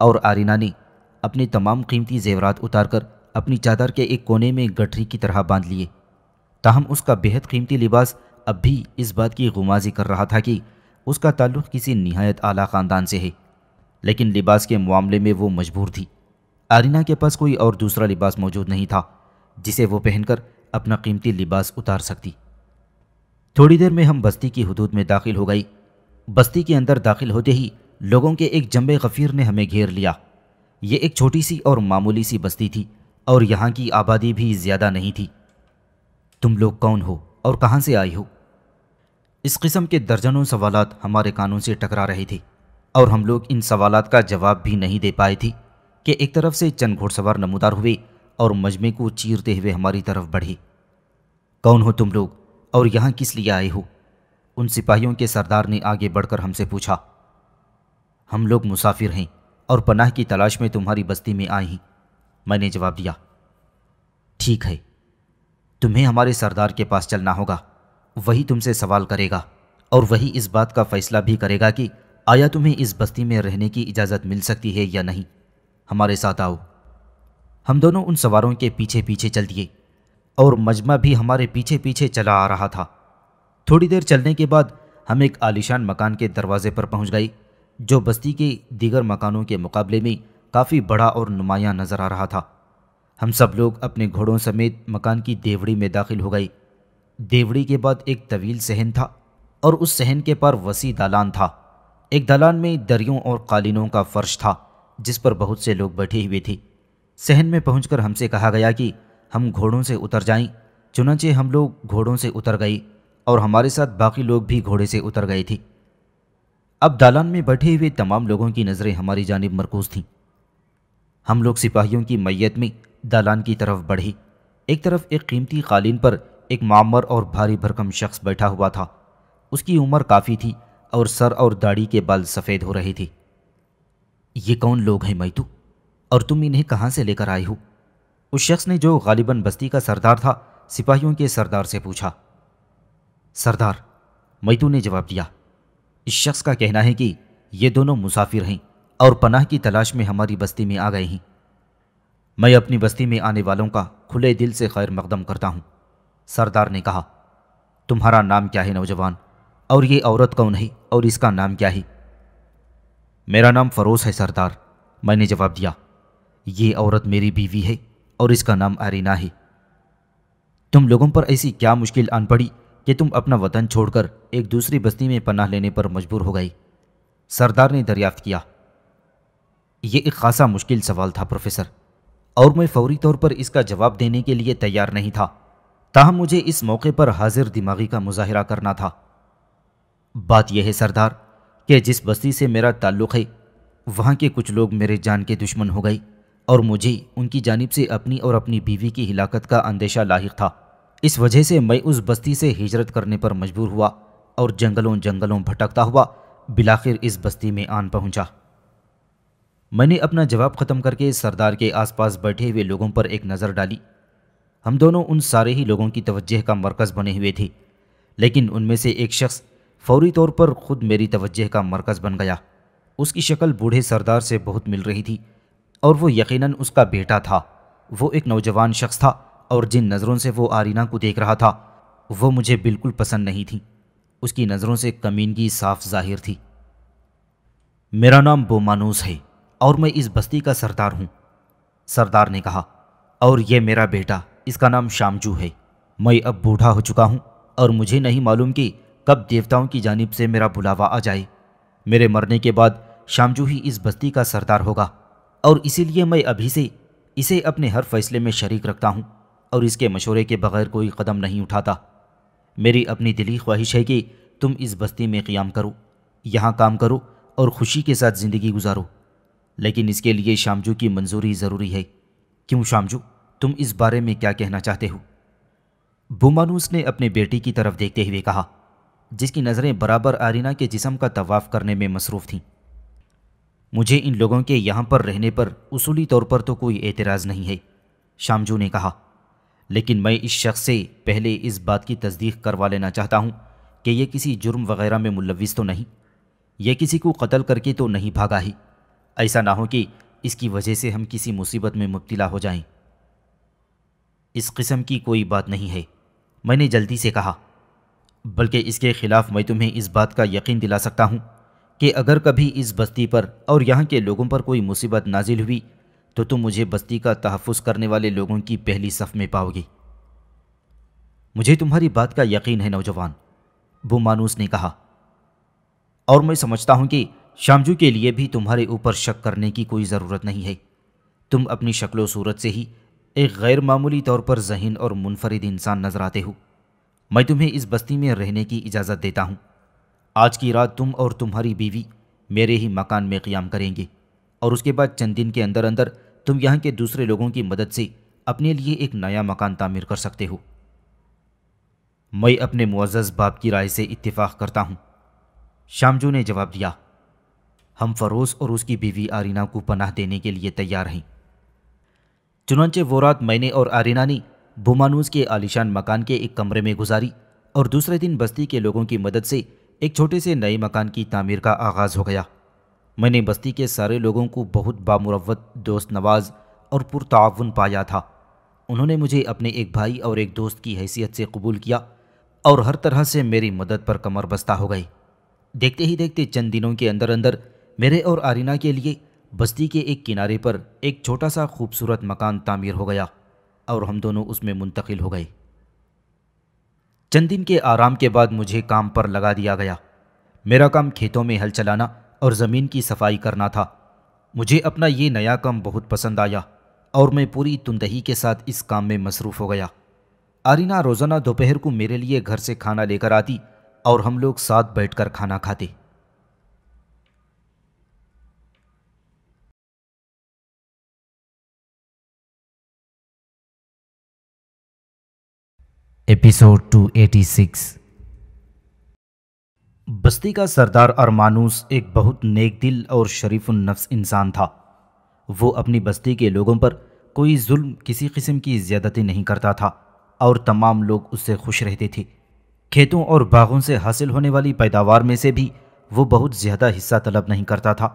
और आरीना ने अपने तमाम कीमती जेवरात उतारकर अपनी चादर के एक कोने में गठरी की तरह बांध लिए ताहम उसका बेहद कीमती लिबास अब भी इस बात की गुमाजी कर रहा था कि उसका ताल्लुक़ किसी नहायत आला ख़ानदान से है लेकिन लिबास के मामले में वो मजबूर थी आरिना के पास कोई और दूसरा लिबास मौजूद नहीं था जिसे वो पहनकर अपना कीमती लिबास उतार सकती थोड़ी देर में हम बस्ती की हदूद में दाखिल हो गई बस्ती के अंदर दाखिल होते ही लोगों के एक जम्बे गफ़ीर ने हमें घेर लिया ये एक छोटी सी और मामूली सी बस्ती थी और यहाँ की आबादी भी ज़्यादा नहीं थी तुम लोग कौन हो और कहाँ से आई हो इस किस्म के दर्जनों सवालात हमारे कानून से टकरा रहे थे और हम लोग इन सवालात का जवाब भी नहीं दे पाए थे कि एक तरफ से चंद घोड़सवार नमूदार हुए और मजमे को चीरते हुए हमारी तरफ बढ़े कौन हो तुम लोग और यहाँ किस लिए आए हो उन सिपाहियों के सरदार ने आगे बढ़कर हमसे पूछा हम लोग मुसाफिर हैं और पनाह की तलाश में तुम्हारी बस्ती में आए हैं मैंने जवाब दिया ठीक है तुम्हें हमारे सरदार के पास चलना होगा वही तुमसे सवाल करेगा और वही इस बात का फैसला भी करेगा कि आया तुम्हें इस बस्ती में रहने की इजाज़त मिल सकती है या नहीं हमारे साथ आओ हम दोनों उन सवारों के पीछे पीछे चल दिए और मजमा भी हमारे पीछे पीछे चला आ रहा था थोड़ी देर चलने के बाद हम एक आलिशान मकान के दरवाजे पर पहुंच गए जो बस्ती के दीगर मकानों के मुकाबले में काफ़ी बड़ा और नुमाया नज़र आ रहा था हम सब लोग अपने घोड़ों समेत मकान की देवड़ी में दाखिल हो गए देवड़ी के बाद एक तवील सहन था और उस सहन के पार वसी दालान था एक दलान में दरियों और कालीनों का फर्श था जिस पर बहुत से लोग बैठे हुए थे सहन में पहुंचकर हमसे कहा गया कि हम घोड़ों से उतर जाएं चुनाचे हम लोग घोड़ों से उतर गए और हमारे साथ बाकी लोग भी घोड़े से उतर गए थे अब दालान में बैठे हुए तमाम लोगों की नज़रें हमारी जानब मरकूज थीं हम लोग सिपाहियों की मैयत में दालान की तरफ बढ़े एक तरफ एक कीमती कालीन पर एक मामर और भारी भरकम शख्स बैठा हुआ था उसकी उम्र काफ़ी थी और सर और दाढ़ी के बाल सफ़ेद हो रही थी ये कौन लोग हैं मैतू और तुम इन्हें कहाँ से लेकर आई हो उस शख्स ने जो गालिबन बस्ती का सरदार था सिपाहियों के सरदार से पूछा सरदार मैतू ने जवाब दिया इस शख्स का कहना है कि ये दोनों मुसाफिर हैं और पनाह की तलाश में हमारी बस्ती में आ गए हैं मैं अपनी बस्ती में आने वालों का खुले दिल से खैर मकदम करता हूँ सरदार ने कहा तुम्हारा नाम क्या है नौजवान और ये औरत कौन है और इसका नाम क्या है मेरा नाम फरोज़ है सरदार मैंने जवाब दिया ये औरत मेरी बीवी है और इसका नाम आरिना है तुम लोगों पर ऐसी क्या मुश्किल आन पड़ी कि तुम अपना वतन छोड़कर एक दूसरी बस्ती में पनाह लेने पर मजबूर हो गई सरदार ने दरियाफ्त किया ये एक खासा मुश्किल सवाल था प्रोफेसर और मैं फौरी तौर पर इसका जवाब देने के लिए तैयार नहीं था ताहम मुझे इस मौके पर हाजिर दिमागी का मुजाहरा करना था बात यह है सरदार कि जिस बस्ती से मेरा ताल्लुक़ है वहाँ के कुछ लोग मेरे जान के दुश्मन हो गए और मुझे उनकी जानब से अपनी और अपनी बीवी की हिलाकत का अंदेशा लाक था इस वजह से मैं उस बस्ती से हिजरत करने पर मजबूर हुआ और जंगलों जंगलों भटकता हुआ बिलाखिर इस बस्ती में आन पहुंचा मैंने अपना जवाब ख़त्म करके सरदार के आसपास बैठे हुए लोगों पर एक नज़र डाली हम दोनों उन सारे ही लोगों की तवज्जह का मरकज़ बने हुए थे लेकिन उनमें से एक शख्स फौरी तौर पर खुद मेरी तवज्जह का मरकज़ बन गया उसकी शक्ल बूढ़े सरदार से बहुत मिल रही थी और वो यकीनन उसका बेटा था वो एक नौजवान शख्स था और जिन नज़रों से वो आरीना को देख रहा था वो मुझे बिल्कुल पसंद नहीं थी उसकी नज़रों से कमीनगी साफ जाहिर थी मेरा नाम बोमानूस है और मैं इस बस्ती का सरदार हूँ सरदार ने कहा और यह मेरा बेटा इसका नाम शामजू है मैं अब बूढ़ा हो चुका हूँ और मुझे नहीं मालूम कि कब देवताओं की जानिब से मेरा बुलावा आ जाए मेरे मरने के बाद शामजू ही इस बस्ती का सरदार होगा और इसीलिए मैं अभी से इसे अपने हर फैसले में शरीक रखता हूँ और इसके मशवरे के बगैर कोई कदम नहीं उठाता मेरी अपनी दिली ख्वाहिश है कि तुम इस बस्ती में क्याम करो यहाँ काम करो और खुशी के साथ ज़िंदगी गुजारो लेकिन इसके लिए शामजू की मंजूरी ज़रूरी है क्यों शामजू तुम इस बारे में क्या कहना चाहते हो बुमानूस ने अपने बेटी की तरफ देखते हुए कहा जिसकी नज़रें बराबर आरीना के जिसम का तवाफ़ करने में मसरूफ़ थीं मुझे इन लोगों के यहाँ पर रहने पर उसूली तौर पर तो कोई एतराज़ नहीं है शामजू ने कहा लेकिन मैं इस शख्स से पहले इस बात की तस्दीक करवा लेना चाहता हूँ कि यह किसी जुर्म वगैरह में मुलविस तो नहीं यह किसी को कत्ल करके तो नहीं भागा ही ऐसा ना हो कि इसकी वजह से हम किसी मुसीबत में मुब्तला हो जाएं। इस किस्म की कोई बात नहीं है मैंने जल्दी से कहा बल्कि इसके खिलाफ मैं तुम्हें इस बात का यकीन दिला सकता हूँ कि अगर कभी इस बस्ती पर और यहाँ के लोगों पर कोई मुसीबत नाजिल हुई तो तुम मुझे बस्ती का तहफ़ करने वाले लोगों की पहली सफ़ में पाओगी मुझे तुम्हारी बात का यकीन है नौजवान वो मानूस ने कहा और मैं समझता हूँ कि शामजू के लिए भी तुम्हारे ऊपर शक करने की कोई ज़रूरत नहीं है तुम अपनी शक्लो सूरत से ही एक गैर मामूली तौर पर ज़हन और मुनफरद इंसान नज़र आते हो मैं तुम्हें इस बस्ती में रहने की इजाज़त देता हूँ आज की रात तुम और तुम्हारी बीवी मेरे ही मकान में क़्याम करेंगे और उसके बाद चंद दिन के अंदर अंदर तुम यहाँ के दूसरे लोगों की मदद से अपने लिए एक नया मकान तामीर कर सकते हो मैं अपने मुआज़ बाप की राय से इतफाक़ करता हूँ शामजू ने जवाब दिया हम फरोज़ और उसकी बीवी आरीना को पनाह देने के लिए तैयार हैं चुनाचे वो रात मैंने और आरिना ने बुमानूज के आलिशान मकान के एक कमरे में गुजारी और दूसरे दिन बस्ती के लोगों की मदद से एक छोटे से नए मकान की तामीर का आगाज़ हो गया मैंने बस्ती के सारे लोगों को बहुत बामुरवत दोस्त नवाज और पुरतावन पाया था उन्होंने मुझे अपने एक भाई और एक दोस्त की हैसियत से कबूल किया और हर तरह से मेरी मदद पर कमर बस्ता हो गई देखते ही देखते चंद दिनों के अंदर अंदर मेरे और आरिना के लिए बस्ती के एक किनारे पर एक छोटा सा खूबसूरत मकान तामीर हो गया और हम दोनों उसमें मुंतकिल हो गए चंद दिन के आराम के बाद मुझे काम पर लगा दिया गया मेरा काम खेतों में हल चलाना और ज़मीन की सफाई करना था मुझे अपना ये नया काम बहुत पसंद आया और मैं पूरी तुंदही के साथ इस काम में मसरूफ़ हो गया आरिना रोज़ाना दोपहर को मेरे लिए घर से खाना लेकर आती और हम लोग साथ बैठकर खाना खाते एपिसोड 286 बस्ती का सरदार अरमानूस एक बहुत नेक दिल और शरीफ नफ्स इंसान था वो अपनी बस्ती के लोगों पर कोई जुल्म किसी किस्म की ज़्यादती नहीं करता था और तमाम लोग उससे खुश रहते थे खेतों और बागों से हासिल होने वाली पैदावार में से भी वो बहुत ज़्यादा हिस्सा तलब नहीं करता था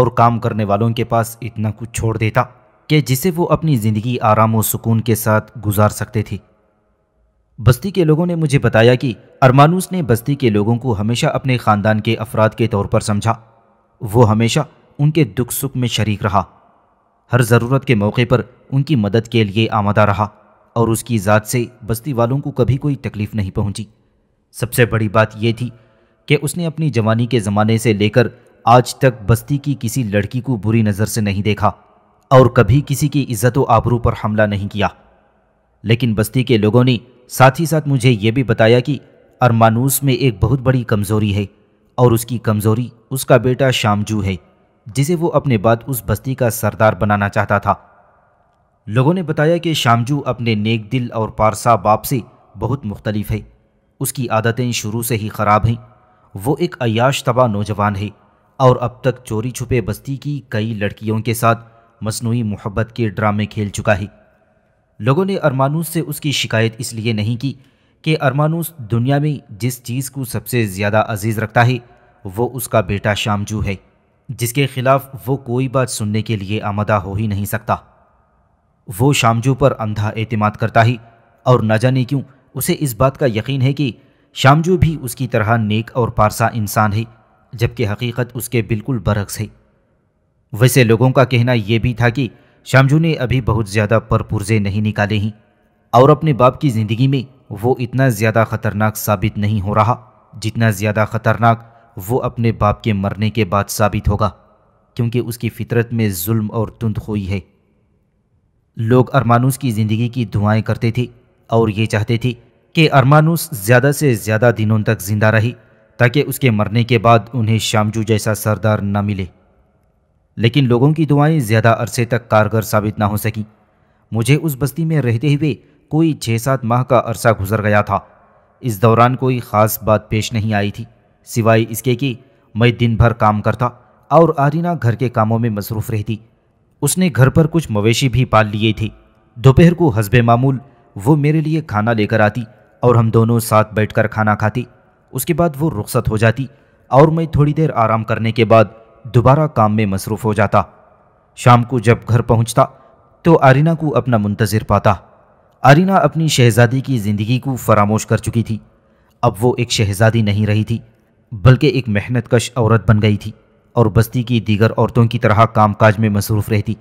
और काम करने वालों के पास इतना कुछ छोड़ देता कि जिसे वो अपनी ज़िंदगी आराम और सुकून के साथ गुजार सकते थे बस्ती के लोगों ने मुझे बताया कि अरमानूस ने बस्ती के लोगों को हमेशा अपने ख़ानदान के अफराद के तौर पर समझा वो हमेशा उनके दुख सुख में शरीक रहा हर ज़रूरत के मौके पर उनकी मदद के लिए आमादा रहा और उसकी ज़ात से बस्ती वालों को कभी कोई तकलीफ़ नहीं पहुंची। सबसे बड़ी बात यह थी कि उसने अपनी जवानी के ज़माने से लेकर आज तक बस्ती की किसी लड़की को बुरी नज़र से नहीं देखा और कभी किसी की इज़्ज़त आबरू पर हमला नहीं किया लेकिन बस्ती के लोगों ने साथ ही साथ मुझे यह भी बताया कि अरमानूस में एक बहुत बड़ी कमज़ोरी है और उसकी कमज़ोरी उसका बेटा शामजू है जिसे वो अपने बाद उस बस्ती का सरदार बनाना चाहता था लोगों ने बताया कि शामजू अपने नेक दिल और पारसा बाप से बहुत मुख्तलिफ है उसकी आदतें शुरू से ही ख़राब हैं वो एक अयाश तबा नौजवान है और अब तक चोरी छुपे बस्ती की कई लड़कियों के साथ मसनू मोहब्बत के ड्रामे खेल चुका है लोगों ने अरमानूस से उसकी शिकायत इसलिए नहीं की कि अरमानूस दुनिया में जिस चीज़ को सबसे ज़्यादा अजीज़ रखता है वो उसका बेटा शामजू है जिसके खिलाफ वो कोई बात सुनने के लिए आमदा हो ही नहीं सकता वो शामजू पर अंधा एतमाद करता है और न जाने क्यों उसे इस बात का यकीन है कि शामजू भी उसकी तरह नेक और पारसा इंसान है जबकि हकीकत उसके बिल्कुल बरक्स है वैसे लोगों का कहना यह भी था कि श्यामजू ने अभी बहुत ज़्यादा परपुरजे नहीं निकाले हैं और अपने बाप की ज़िंदगी में वो इतना ज़्यादा ख़तरनाक साबित नहीं हो रहा जितना ज़्यादा ख़तरनाक वो अपने बाप के मरने के बाद साबित होगा क्योंकि उसकी फितरत में जुल्म और तुंद खोई है लोग अरमानुस की ज़िंदगी की दुआएं करते थे और ये चाहते थे कि अरमानुस ज़्यादा से ज़्यादा दिनों तक ज़िंदा रही ताकि उसके मरने के बाद उन्हें श्यामजू जैसा सरदार न मिले लेकिन लोगों की दुआएं ज़्यादा अरसे तक कारगर साबित ना हो सकी मुझे उस बस्ती में रहते हुए कोई छः सात माह का अरसा गुजर गया था इस दौरान कोई ख़ास बात पेश नहीं आई थी सिवाय इसके कि मैं दिन भर काम करता और आरीना घर के कामों में मसरूफ़ रहती उसने घर पर कुछ मवेशी भी पाल लिए थे दोपहर को हसब मामूल वो मेरे लिए खाना लेकर आती और हम दोनों साथ बैठकर खाना खाते उसके बाद वो रुखसत हो जाती और मैं थोड़ी देर आराम करने के बाद दोबारा काम में मसरूफ़ हो जाता शाम को जब घर पहुंचता तो आरीना को अपना मुंतज़र पाता आरीना अपनी शहज़ादी की ज़िंदगी को फरामोश कर चुकी थी अब वो एक शहज़ादी नहीं रही थी बल्कि एक मेहनत कश औरत बन गई थी और बस्ती की दीगर औरतों की तरह कामकाज में मसरूफ़ रहती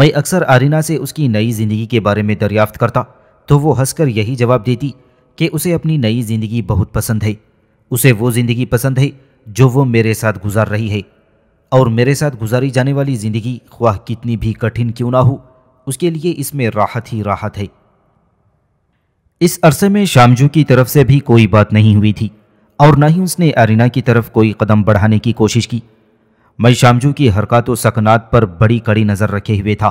मैं अक्सर आरीना से उसकी नई ज़िंदगी के बारे में दरियाफ्त करता तो वो हंसकर यही जवाब देती कि उसे अपनी नई ज़िंदगी बहुत पसंद है उसे वो ज़िंदगी पसंद है जो वो मेरे साथ गुजार रही है और मेरे साथ गुजारी जाने वाली ज़िंदगी ख्वाह कितनी भी कठिन क्यों ना हो उसके लिए इसमें राहत ही राहत है इस अरसे में शामजू की तरफ से भी कोई बात नहीं हुई थी और ना ही उसने अरिना की तरफ कोई कदम बढ़ाने की कोशिश की मैं शामजू की हरकत व सकनात पर बड़ी कड़ी नज़र रखे हुए था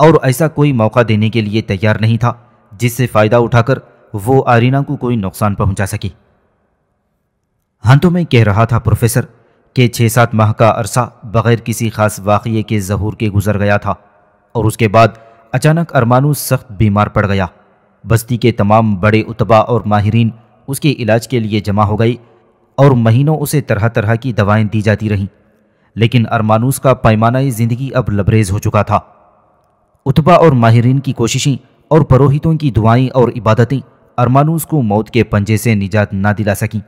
और ऐसा कोई मौका देने के लिए तैयार नहीं था जिससे फ़ायदा उठाकर वो आरिना को कोई नुकसान पहुंचा सके हाँ तो मैं कह रहा था प्रोफेसर कि छः सात माह का अरसा बग़ैर किसी ख़ास वाक़े के जहूर के गुजर गया था और उसके बाद अचानक अरमानू सख्त बीमार पड़ गया बस्ती के तमाम बड़े उतबा और माहरीन उसके इलाज के लिए जमा हो गई और महीनों उसे तरह तरह की दवाएं दी जाती रहीं लेकिन अरमानूस का पैमाना ज़िंदगी अब लबरेज हो चुका था उतबा और माहरीन की कोशिशें और परोहितों की दुआएं और इबादतें अरमानूस को मौत के पंजे से निजात ना दिला सकीं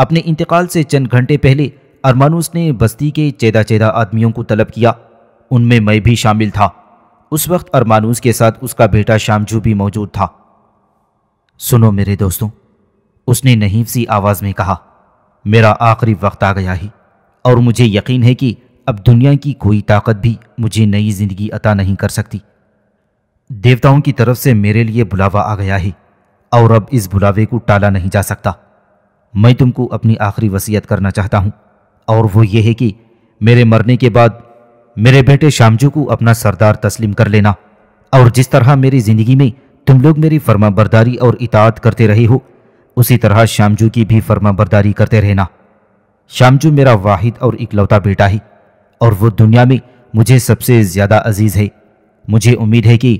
अपने इंतकाल से चंद घंटे पहले अरमानुस ने बस्ती के चेदा चेदा आदमियों को तलब किया उनमें मैं भी शामिल था उस वक्त अरमानूस के साथ उसका बेटा शामजू भी मौजूद था सुनो मेरे दोस्तों उसने नहीव सी आवाज़ में कहा मेरा आखिरी वक्त आ गया ही और मुझे यकीन है कि अब दुनिया की कोई ताकत भी मुझे नई ज़िंदगी अता नहीं कर सकती देवताओं की तरफ से मेरे लिए बुलावा आ गया है और अब इस बुलावे को टाला नहीं जा सकता मैं तुमको अपनी आखिरी वसीयत करना चाहता हूँ और वो ये है कि मेरे मरने के बाद मेरे बेटे शामजू को अपना सरदार तस्लीम कर लेना और जिस तरह मेरी ज़िंदगी में तुम लोग मेरी फर्मा और इतात करते रहे हो उसी तरह शामजू की भी फर्मा करते रहना शामजू मेरा वाहिद और इकलौता बेटा है और वो दुनिया में मुझे सबसे ज़्यादा अजीज़ है मुझे उम्मीद है कि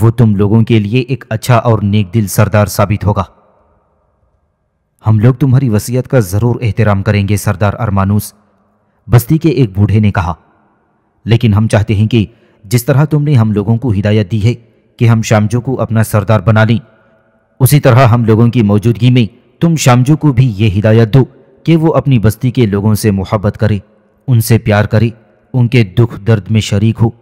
वो तुम लोगों के लिए एक अच्छा और नेक दिल सरदार साबित होगा हम लोग तुम्हारी वसीयत का ज़रूर एहतराम करेंगे सरदार अरमानूस बस्ती के एक बूढ़े ने कहा लेकिन हम चाहते हैं कि जिस तरह तुमने हम लोगों को हिदायत दी है कि हम शामजू को अपना सरदार बना लें उसी तरह हम लोगों की मौजूदगी में तुम शामजू को भी ये हिदायत दो कि वो अपनी बस्ती के लोगों से मोहब्बत करे उनसे प्यार करे उनके दुख दर्द में शरीक हो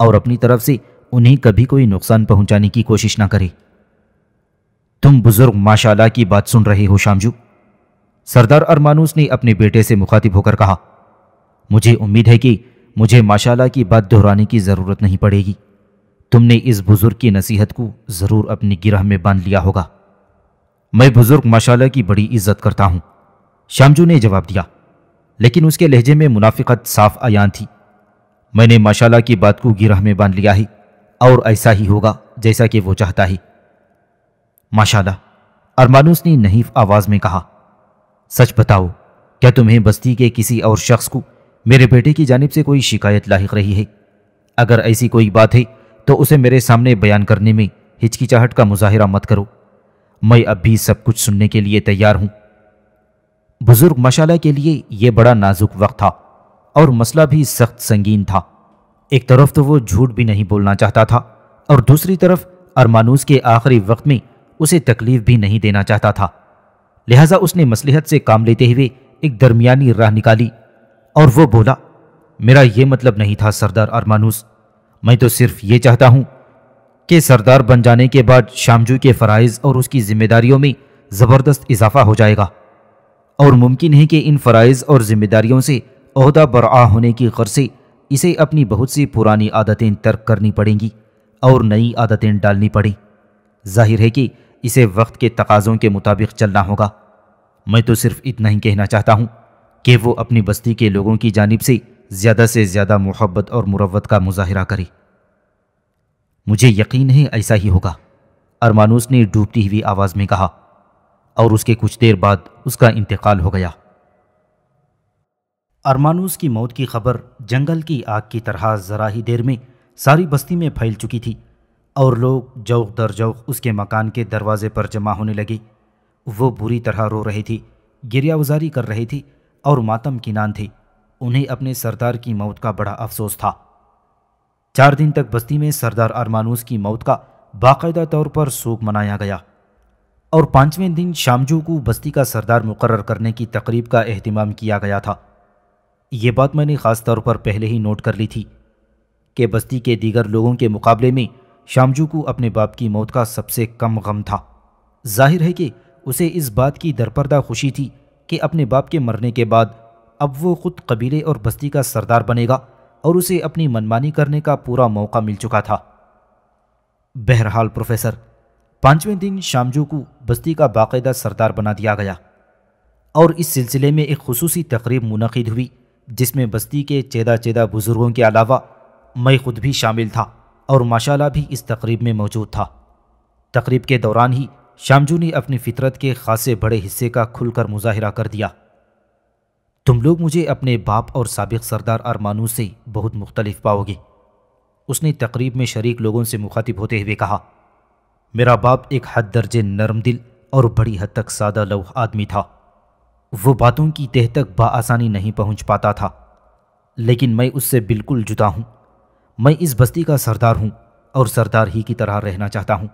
और अपनी तरफ से उन्हें कभी कोई नुकसान पहुंचाने की कोशिश ना करे तुम बुजुर्ग माशाला की बात सुन रहे हो शामजू सरदार अरमानूस ने अपने बेटे से मुखातिब होकर कहा मुझे उम्मीद है कि मुझे माशाला की बात दोहराने की ज़रूरत नहीं पड़ेगी तुमने इस बुज़ुर्ग की नसीहत को ज़रूर अपनी गिरह में बांध लिया होगा मैं बुज़ुर्ग माशाला की बड़ी इज्जत करता हूँ शामजू ने जवाब दिया लेकिन उसके लहजे में मुनाफिकत साफ आयान थी मैंने माशाला की बात को गिरह में बांध लिया है और ऐसा ही होगा जैसा कि वो चाहता है माशादा अरमानुस ने नहीफ आवाज में कहा सच बताओ क्या तुम्हें बस्ती के किसी और शख्स को मेरे बेटे की जानब से कोई शिकायत लाइक रही है अगर ऐसी कोई बात है तो उसे मेरे सामने बयान करने में हिचकिचाहट का मुजाहरा मत करो मैं अब भी सब कुछ सुनने के लिए तैयार हूँ बुजुर्ग मशाला के लिए यह बड़ा नाजुक वक्त था और मसला भी सख्त संगीन था एक तरफ तो वो झूठ भी नहीं बोलना चाहता था और दूसरी तरफ अरमानूस के आखिरी वक्त में उसे तकलीफ भी नहीं देना चाहता था लिहाजा उसने मसलहत से काम लेते हुए एक दरमियानी राह निकाली और वो बोला मेरा यह मतलब नहीं था सरदार अरमानूस मैं तो सिर्फ ये चाहता हूँ कि सरदार बन जाने के बाद शामजू के फ़रज़ और उसकी ज़िम्मेदारियों में ज़बरदस्त इजाफा हो जाएगा और मुमकिन है कि इन फ़रज़ और ज़िम्मेदारियों से अहदा बरआ होने की गर से इसे अपनी बहुत सी पुरानी आदतें तर्क करनी पड़ेंगी और नई आदतें डालनी पड़ी जाहिर है कि इसे वक्त के तकाज़ों के मुताबिक चलना होगा मैं तो सिर्फ इतना ही कहना चाहता हूँ कि वो अपनी बस्ती के लोगों की जानब से ज़्यादा से ज़्यादा मोहब्बत और मुरवत का मुजाहरा करे मुझे यकीन है ऐसा ही होगा अरमानूस ने डूबती हुई आवाज़ में कहा और उसके कुछ देर बाद उसका इंतकाल हो गया अरमानूस की मौत की खबर जंगल की आग की तरह ज़रा ही देर में सारी बस्ती में फैल चुकी थी और लोग जौक दर जौक उसके मकान के दरवाजे पर जमा होने लगे वो बुरी तरह रो रही थी गिरियावजारी कर रही थी और मातम की नान थी उन्हें अपने सरदार की मौत का बड़ा अफसोस था चार दिन तक बस्ती में सरदार अरमानूस की मौत का बाकायदा तौर पर शोक मनाया गया और पाँचवें दिन शामजू को बस्ती का सरदार मुकर करने की तकरीब का अहतमाम किया गया था ये बात मैंने ख़ास तौर पर पहले ही नोट कर ली थी कि बस्ती के दीगर लोगों के मुकाबले में शामजू को अपने बाप की मौत का सबसे कम गम था जाहिर है कि उसे इस बात की दरपर्दा खुशी थी कि अपने बाप के मरने के बाद अब वो खुद कबीले और बस्ती का सरदार बनेगा और उसे अपनी मनमानी करने का पूरा मौका मिल चुका था बहरहाल प्रोफेसर पांचवें दिन शामजू को बस्ती का बाकायदा सरदार बना दिया गया और इस सिलसिले में एक खसूसी तकरीब मुनद हुई जिसमें बस्ती के चेदा चेदा बुज़ुर्गों के अलावा मैं खुद भी शामिल था और माशाला भी इस तकरीब में मौजूद था तकरीब के दौरान ही शामजू ने अपनी फितरत के खासे बड़े हिस्से का खुलकर मुजाहरा कर दिया तुम लोग मुझे अपने बाप और सबक सरदार अरमानू से बहुत मुख्तलिफ पाओगे उसने तकरीब में शरीक लोगों से मुखातिब होते हुए कहा मेरा बाप एक हद दर्जे नरम दिल और बड़ी हद तक सादा लौह आदमी था वो बातों की तह तक बासानी नहीं पहुंच पाता था लेकिन मैं उससे बिल्कुल जुदा हूं मैं इस बस्ती का सरदार हूँ और सरदार ही की तरह रहना चाहता हूँ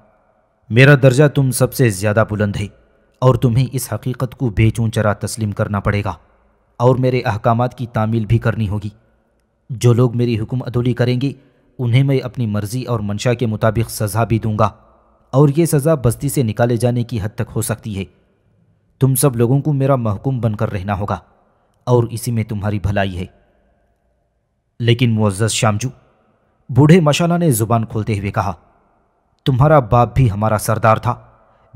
मेरा दर्जा तुम सबसे ज़्यादा बुलंद है और तुम्हें इस हकीकत को बेचूं चरा तस्लीम करना पड़ेगा और मेरे अहकाम की तामील भी करनी होगी जो लोग मेरी हुक्म अदोली करेंगे उन्हें मैं अपनी मर्ज़ी और मंशा के मुताबिक सज़ा भी दूंगा और ये सज़ा बस्ती से निकाले जाने की हद तक हो सकती है तुम सब लोगों को मेरा महकुम बनकर रहना होगा और इसी में तुम्हारी भलाई है लेकिन मुआज़ शामजू बूढ़े मशाला ने जुबान खोलते हुए कहा तुम्हारा बाप भी हमारा सरदार था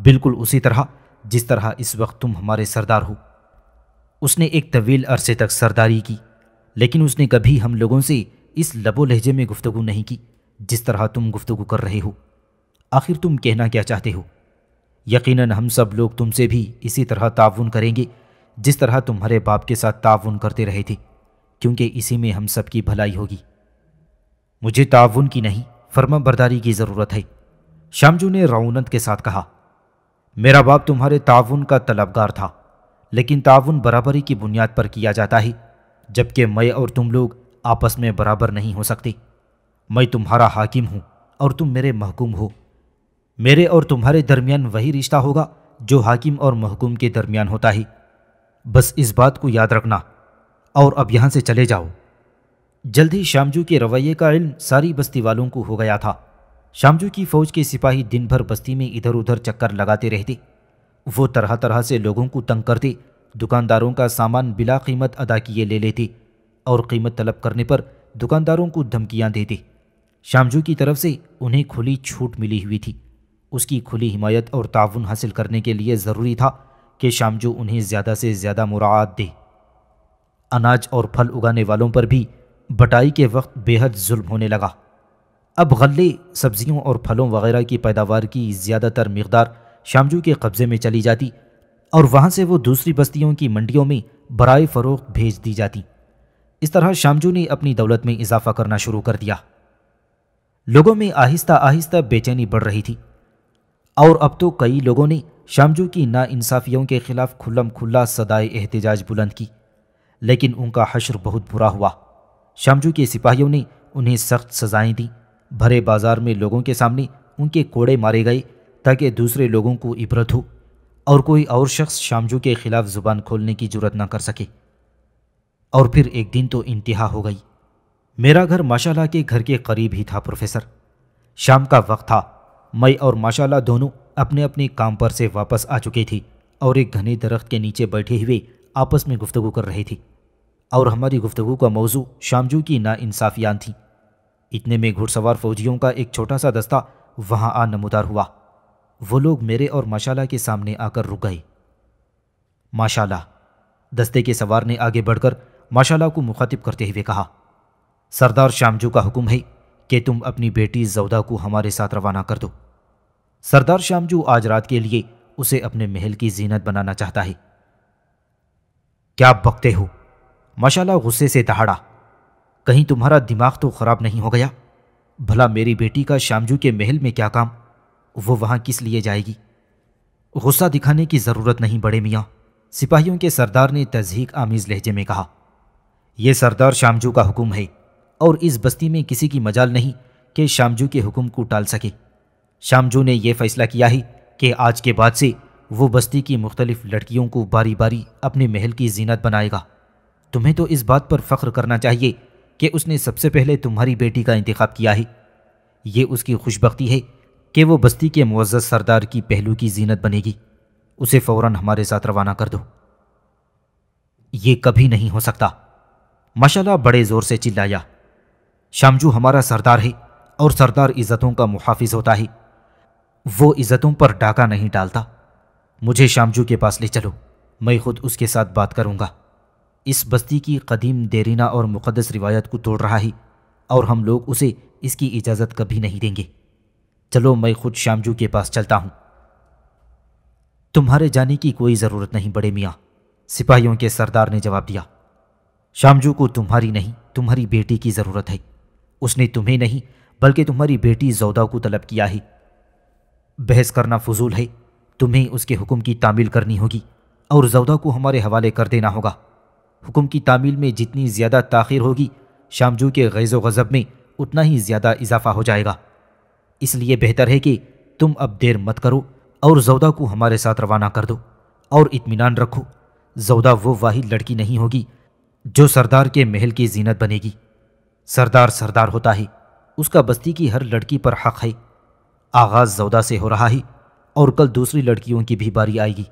बिल्कुल उसी तरह जिस तरह इस वक्त तुम हमारे सरदार हो उसने एक तवील अरसे तक सरदारी की लेकिन उसने कभी हम लोगों से इस लबो लहजे में गुफ्तु नहीं की जिस तरह तुम गुफ्तु कर रहे हो आखिर तुम कहना क्या चाहते हो यकीनन हम सब लोग तुमसे भी इसी तरह ताउन करेंगे जिस तरह तुम्हारे बाप के साथ ताउन करते रहे थे क्योंकि इसी में हम सब की भलाई होगी मुझे ताउन की नहीं फर्मा बरदारी की ज़रूरत है शामजू ने राउनंद के साथ कहा मेरा बाप तुम्हारे ताउन का तलबगार था लेकिन ताउन बराबरी की बुनियाद पर किया जाता है जबकि मैं और तुम लोग आपस में बराबर नहीं हो सकते मैं तुम्हारा हाकिम हूँ और तुम मेरे महकुम हो मेरे और तुम्हारे दरमियान वही रिश्ता होगा जो हाकिम और महकुम के दरमियान होता है बस इस बात को याद रखना और अब यहाँ से चले जाओ जल्द ही शामजू के रवैये का इल्म सारी बस्ती वालों को हो गया था शामजू की फौज के सिपाही दिन भर बस्ती में इधर उधर चक्कर लगाते रहते वो तरह तरह से लोगों को तंग करते दुकानदारों का सामान बिला कीमत अदा किए ले लेते और कीमत तलब करने पर दुकानदारों को धमकियां देते शामजू की तरफ से उन्हें खुली छूट मिली हुई थी उसकी खुली हिमायत और ताउन हासिल करने के लिए ज़रूरी था कि शामजू उन्हें ज़्यादा से ज़्यादा मुराद दे अनाज और फल उगाने वालों पर भी बटाई के वक्त बेहद जुल्म होने लगा अब गले सब्जियों और फलों वगैरह की पैदावार की ज़्यादातर मकदार शामजू के कब्ज़े में चली जाती और वहाँ से वो दूसरी बस्तियों की मंडियों में बरए फरोख भेज दी जाती इस तरह शामजू ने अपनी दौलत में इजाफा करना शुरू कर दिया लोगों में आहिस्ता आहिस्ता बेचैनी बढ़ रही थी और अब तो कई लोगों ने शामजू की नाइंसाफ़ियों के खिलाफ खुल्लम खुल्ला सदाए एहतजाज बुलंद की लेकिन उनका हशर बहुत बुरा हुआ शामजू के सिपाहियों ने उन्हें सख्त सजाएं दी भरे बाजार में लोगों के सामने उनके कोड़े मारे गए ताकि दूसरे लोगों को इबरत हो और कोई और शख्स शामजू के खिलाफ जुबान खोलने की जरूरत ना कर सके और फिर एक दिन तो इंतहा हो गई मेरा घर माशाला के घर के करीब ही था प्रोफेसर शाम का वक्त था मैं और माशाला दोनों अपने अपने काम पर से वापस आ चुके थी और एक घने दरख्त के नीचे बैठे हुए आपस में गुफ्तगु कर रहे थी और हमारी गुफ्तु का मौजू शामजू की नाानसाफ़ियाँ थी इतने में घुड़सवार फौजियों का एक छोटा सा दस्ता वहां आ नमोदार हुआ वो लोग मेरे और माशाला के सामने आकर रुक गए माशाला दस्ते के सवार ने आगे बढ़कर माशाला को मुखातिब करते हुए कहा सरदार शामजू का हुक्म है कि तुम अपनी बेटी जौदा को हमारे साथ रवाना कर दो सरदार शामजू आज रात के लिए उसे अपने महल की जीनत बनाना चाहता है क्या बकते हो माशाला गुस्से से दहाड़ा कहीं तुम्हारा दिमाग तो ख़राब नहीं हो गया भला मेरी बेटी का श्यामजू के महल में क्या काम वो वहाँ किस लिए जाएगी गुस्सा दिखाने की ज़रूरत नहीं बड़े मियाँ सिपाहियों के सरदार ने तजहीक आमीज़ लहजे में कहा यह सरदार शामजू का हुक्म है और इस बस्ती में किसी की मजाल नहीं कि शामजू के हुक्म को टाल सके शामजू ने यह फ़ैसला किया है कि आज के बाद से वो बस्ती की मुख्तलिफ़ लड़कियों को बारी बारी अपने महल की जीनत बनाएगा तुम्हें तो इस बात पर फ़ख्र करना चाहिए कि उसने सबसे पहले तुम्हारी बेटी का इंतखब किया है ये उसकी खुशबख्ती है कि वो बस्ती के मुज्ज़ सरदार की पहलू की जीनत बनेगी उसे फ़ौर हमारे साथ रवाना कर दो ये कभी नहीं हो सकता मशाला बड़े ज़ोर से चिल्लाया शामजू हमारा सरदार है और सरदार इज़्ज़तों का मुहाफ़ होता है वो इज़्ज़तों पर डाका नहीं डालता मुझे शामजू के पास ले चलो मैं खुद उसके साथ बात करूंगा इस बस्ती की कदीम देरीना और मुक़दस रिवायत को तोड़ रहा है और हम लोग उसे इसकी इजाज़त कभी नहीं देंगे चलो मैं खुद श्यामजू के पास चलता हूँ तुम्हारे जाने की कोई ज़रूरत नहीं बड़े मियाँ सिपाहियों के सरदार ने जवाब दिया श्यामजू को तुम्हारी नहीं तुम्हारी बेटी की ज़रूरत है उसने तुम्हें नहीं बल्कि तुम्हारी बेटी जौदा को तलब किया है बहस करना फजूल है तुम्हें उसके हुक्म की तामील करनी होगी और जौदा को हमारे हवाले कर देना होगा हुक्म की तामील में जितनी ज़्यादा ताखिर होगी शामजू के गैज़ गज़ब में उतना ही ज़्यादा इजाफा हो जाएगा इसलिए बेहतर है कि तुम अब देर मत करो और जौदा को हमारे साथ रवाना कर दो और इत्मीनान रखो जौदा वो वाही लड़की नहीं होगी जो सरदार के महल की जीनत बनेगी सरदार सरदार होता है उसका बस्ती की हर लड़की पर हक है आगाज़ जौदा से हो रहा है और कल दूसरी लड़कियों की भी बारी आएगी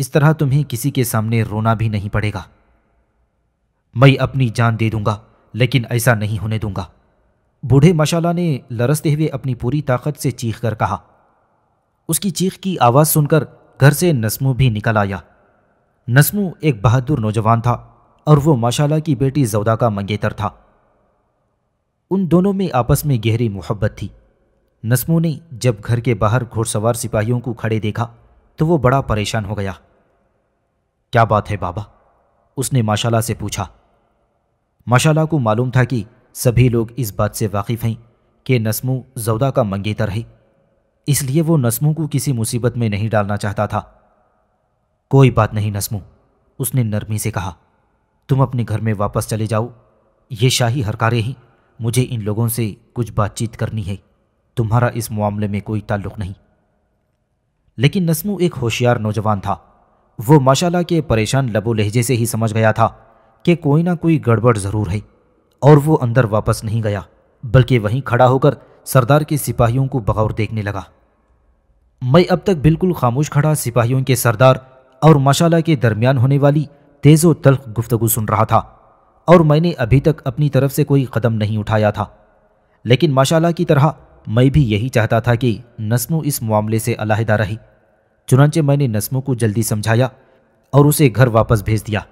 इस तरह तुम्हें किसी के सामने रोना भी नहीं पड़ेगा मैं अपनी जान दे दूंगा लेकिन ऐसा नहीं होने दूंगा बूढ़े मशाला ने लरसते हुए अपनी पूरी ताकत से चीख कर कहा उसकी चीख की आवाज़ सुनकर घर से नस्मू भी निकल आया नस्मू एक बहादुर नौजवान था और वो माशाला की बेटी जौदा का मंगेतर था उन दोनों में आपस में गहरी मोहब्बत थी नस्मू ने जब घर के बाहर घुड़सवार सिपाहियों को खड़े देखा तो वो बड़ा परेशान हो गया क्या बात है बाबा उसने माशाला से पूछा माशाला को मालूम था कि सभी लोग इस बात से वाकिफ़ हैं कि नस्मू जौदा का मंगेतर है इसलिए वो नस्मू को किसी मुसीबत में नहीं डालना चाहता था कोई बात नहीं नस्मू उसने नरमी से कहा तुम अपने घर में वापस चले जाओ ये शाही हरकारें ही मुझे इन लोगों से कुछ बातचीत करनी है तुम्हारा इस मामले में कोई ताल्लुक नहीं लेकिन नस्मू एक होशियार नौजवान था वो माशाला के परेशान लबो लहजे से ही समझ गया था कि कोई ना कोई गड़बड़ ज़रूर है और वो अंदर वापस नहीं गया बल्कि वहीं खड़ा होकर सरदार के सिपाहियों को बगौर देखने लगा मैं अब तक बिल्कुल खामोश खड़ा सिपाहियों के सरदार और मशाला के दरमियान होने वाली तेज़ो तल्ख गुफ्तगु सुन रहा था और मैंने अभी तक अपनी तरफ से कोई कदम नहीं उठाया था लेकिन माशाला की तरह मैं भी यही चाहता था कि नस्मो इस मामले से अलाहिदा रही चुनाचे मैंने नस्मों को जल्दी समझाया और उसे घर वापस भेज दिया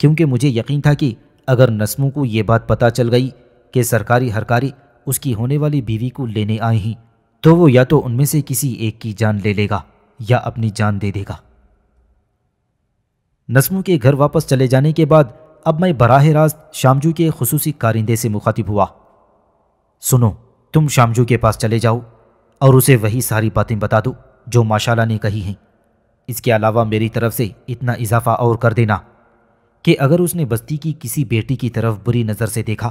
क्योंकि मुझे यकीन था कि अगर नस्मों को ये बात पता चल गई कि सरकारी हरकारी उसकी होने वाली बीवी को लेने आए हैं तो वो या तो उनमें से किसी एक की जान ले लेगा या अपनी जान दे देगा नस्मों के घर वापस चले जाने के बाद अब मैं बराह रास्त शामजू के खसूसी कारिंदे से मुखातिब हुआ सुनो तुम शामजू के पास चले जाओ और उसे वही सारी बातें बता दो जो माशाला ने कही हैं इसके अलावा मेरी तरफ से इतना इजाफा और कर देना कि अगर उसने बस्ती की किसी बेटी की तरफ बुरी नज़र से देखा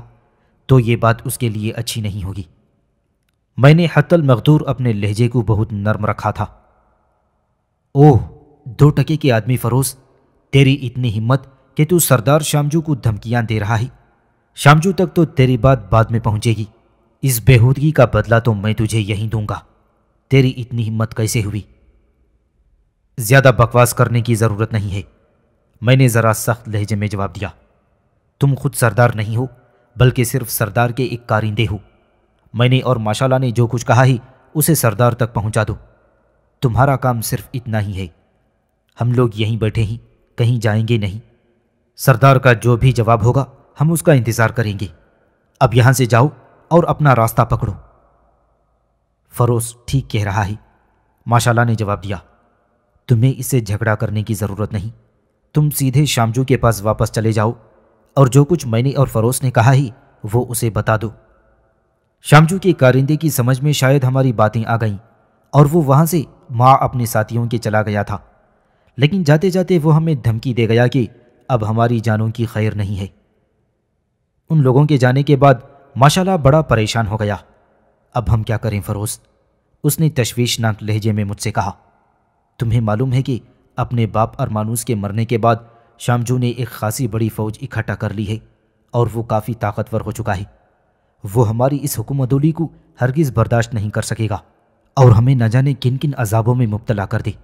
तो ये बात उसके लिए अच्छी नहीं होगी मैंने हतल मकदूर अपने लहजे को बहुत नर्म रखा था ओह दो टके के आदमी फरोज तेरी इतनी हिम्मत कि तू सरदार शामजू को धमकियां दे रहा है शामजू तक तो तेरी बात बाद में पहुंचेगी इस बेहूदगी का बदला तो मैं तुझे यहीं दूंगा तेरी इतनी हिम्मत कैसे हुई ज़्यादा बकवास करने की ज़रूरत नहीं है मैंने ज़रा सख्त लहजे में जवाब दिया तुम खुद सरदार नहीं हो बल्कि सिर्फ सरदार के एक कारिंदे हो मैंने और माशाला ने जो कुछ कहा ही उसे सरदार तक पहुंचा दो तुम्हारा काम सिर्फ इतना ही है हम लोग यहीं बैठे ही कहीं जाएंगे नहीं सरदार का जो भी जवाब होगा हम उसका इंतज़ार करेंगे अब यहां से जाओ और अपना रास्ता पकड़ो फरोज ठीक कह रहा है माशाला ने जवाब दिया तुम्हें इसे झगड़ा करने की ज़रूरत नहीं तुम सीधे शामजू के पास वापस चले जाओ और जो कुछ मैंने और फरोश ने कहा ही वो उसे बता दो शामजू के कारिंदे की समझ में शायद हमारी बातें आ गईं और वो वहां से माँ अपने साथियों के चला गया था लेकिन जाते जाते वो हमें धमकी दे गया कि अब हमारी जानों की खैर नहीं है उन लोगों के जाने के बाद माशाला बड़ा परेशान हो गया अब हम क्या करें फरोज उसने तशवीशनाक लहजे में मुझसे कहा तुम्हें मालूम है कि अपने बाप अरमानूस के मरने के बाद शामजू ने एक खासी बड़ी फ़ौज इकट्ठा कर ली है और वो काफ़ी ताकतवर हो चुका है वो हमारी इस हुकूमतोली को हरगिज़ बर्दाश्त नहीं कर सकेगा और हमें न जाने किन किन अजाबों में मुबतला कर दे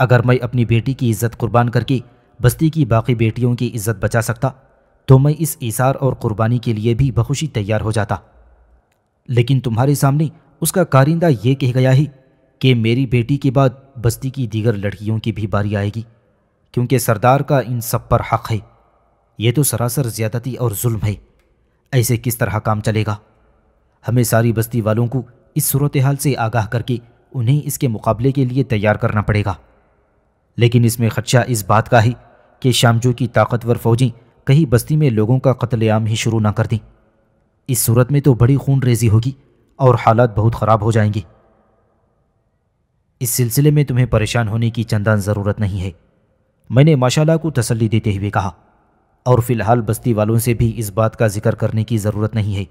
अगर मैं अपनी बेटी की इज़्ज़त कुर्बान करके बस्ती की बाकी बेटियों की इज़्ज़त बचा सकता तो मैं इस इसार और कुर्बानी के लिए भी बखुशी तैयार हो जाता लेकिन तुम्हारे सामने उसका कारिंदा ये कह गया है कि मेरी बेटी के बाद बस्ती की दीगर लड़कियों की भी बारी आएगी क्योंकि सरदार का इन सब पर हक है ये तो सरासर ज़्यादती और जुल्म है ऐसे किस तरह काम चलेगा हमें सारी बस्ती वालों को इस सूरत हाल से आगाह करके उन्हें इसके मुकाबले के लिए तैयार करना पड़ेगा लेकिन इसमें खदशा इस बात का है कि शामजू की ताकतवर फौजें कहीं बस्ती में लोगों का कत्लेआम ही शुरू ना कर दें इस सूरत में तो बड़ी खून रेजी होगी और हालात बहुत ख़राब हो जाएंगे इस सिलसिले में तुम्हें परेशान होने की चंदा ज़रूरत नहीं है मैंने माशाला को तसल्ली देते हुए कहा और फिलहाल बस्ती वालों से भी इस बात का जिक्र करने की ज़रूरत नहीं है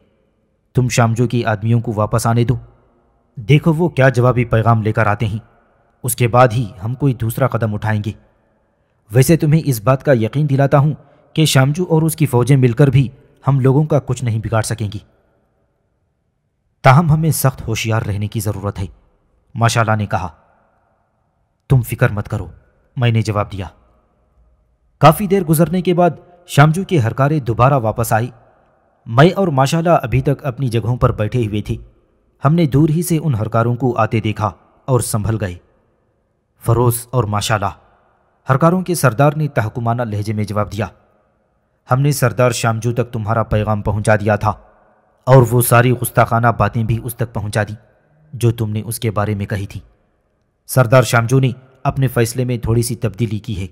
तुम शामजो के आदमियों को वापस आने दो देखो वो क्या जवाबी पैगाम लेकर आते हैं उसके बाद ही हम कोई दूसरा कदम उठाएंगे वैसे तुम्हें इस बात का यकीन दिलाता हूं कि शामजू और उसकी फ़ौजें मिलकर भी हम लोगों का कुछ नहीं बिगाड़ सकेंगी ताहम हमें सख्त होशियार रहने की ज़रूरत है माशाला ने कहा तुम फिक्र मत करो मैंने जवाब दिया काफ़ी देर गुजरने के बाद शामजू की हरकारें दोबारा वापस आई मैं और माशाला अभी तक अपनी जगहों पर बैठे हुए थी हमने दूर ही से उन हरकारों को आते देखा और संभल गए फरोज और माशाला हरकारों के सरदार ने तहकुमाना लहजे में जवाब दिया हमने सरदार शामजू तक तुम्हारा पैगाम पहुंचा दिया था और वो सारी गुस्ताखाना बातें भी उस तक पहुंचा दी जो तुमने उसके बारे में कही थी सरदार शामजू ने अपने फैसले में थोड़ी सी तब्दीली की है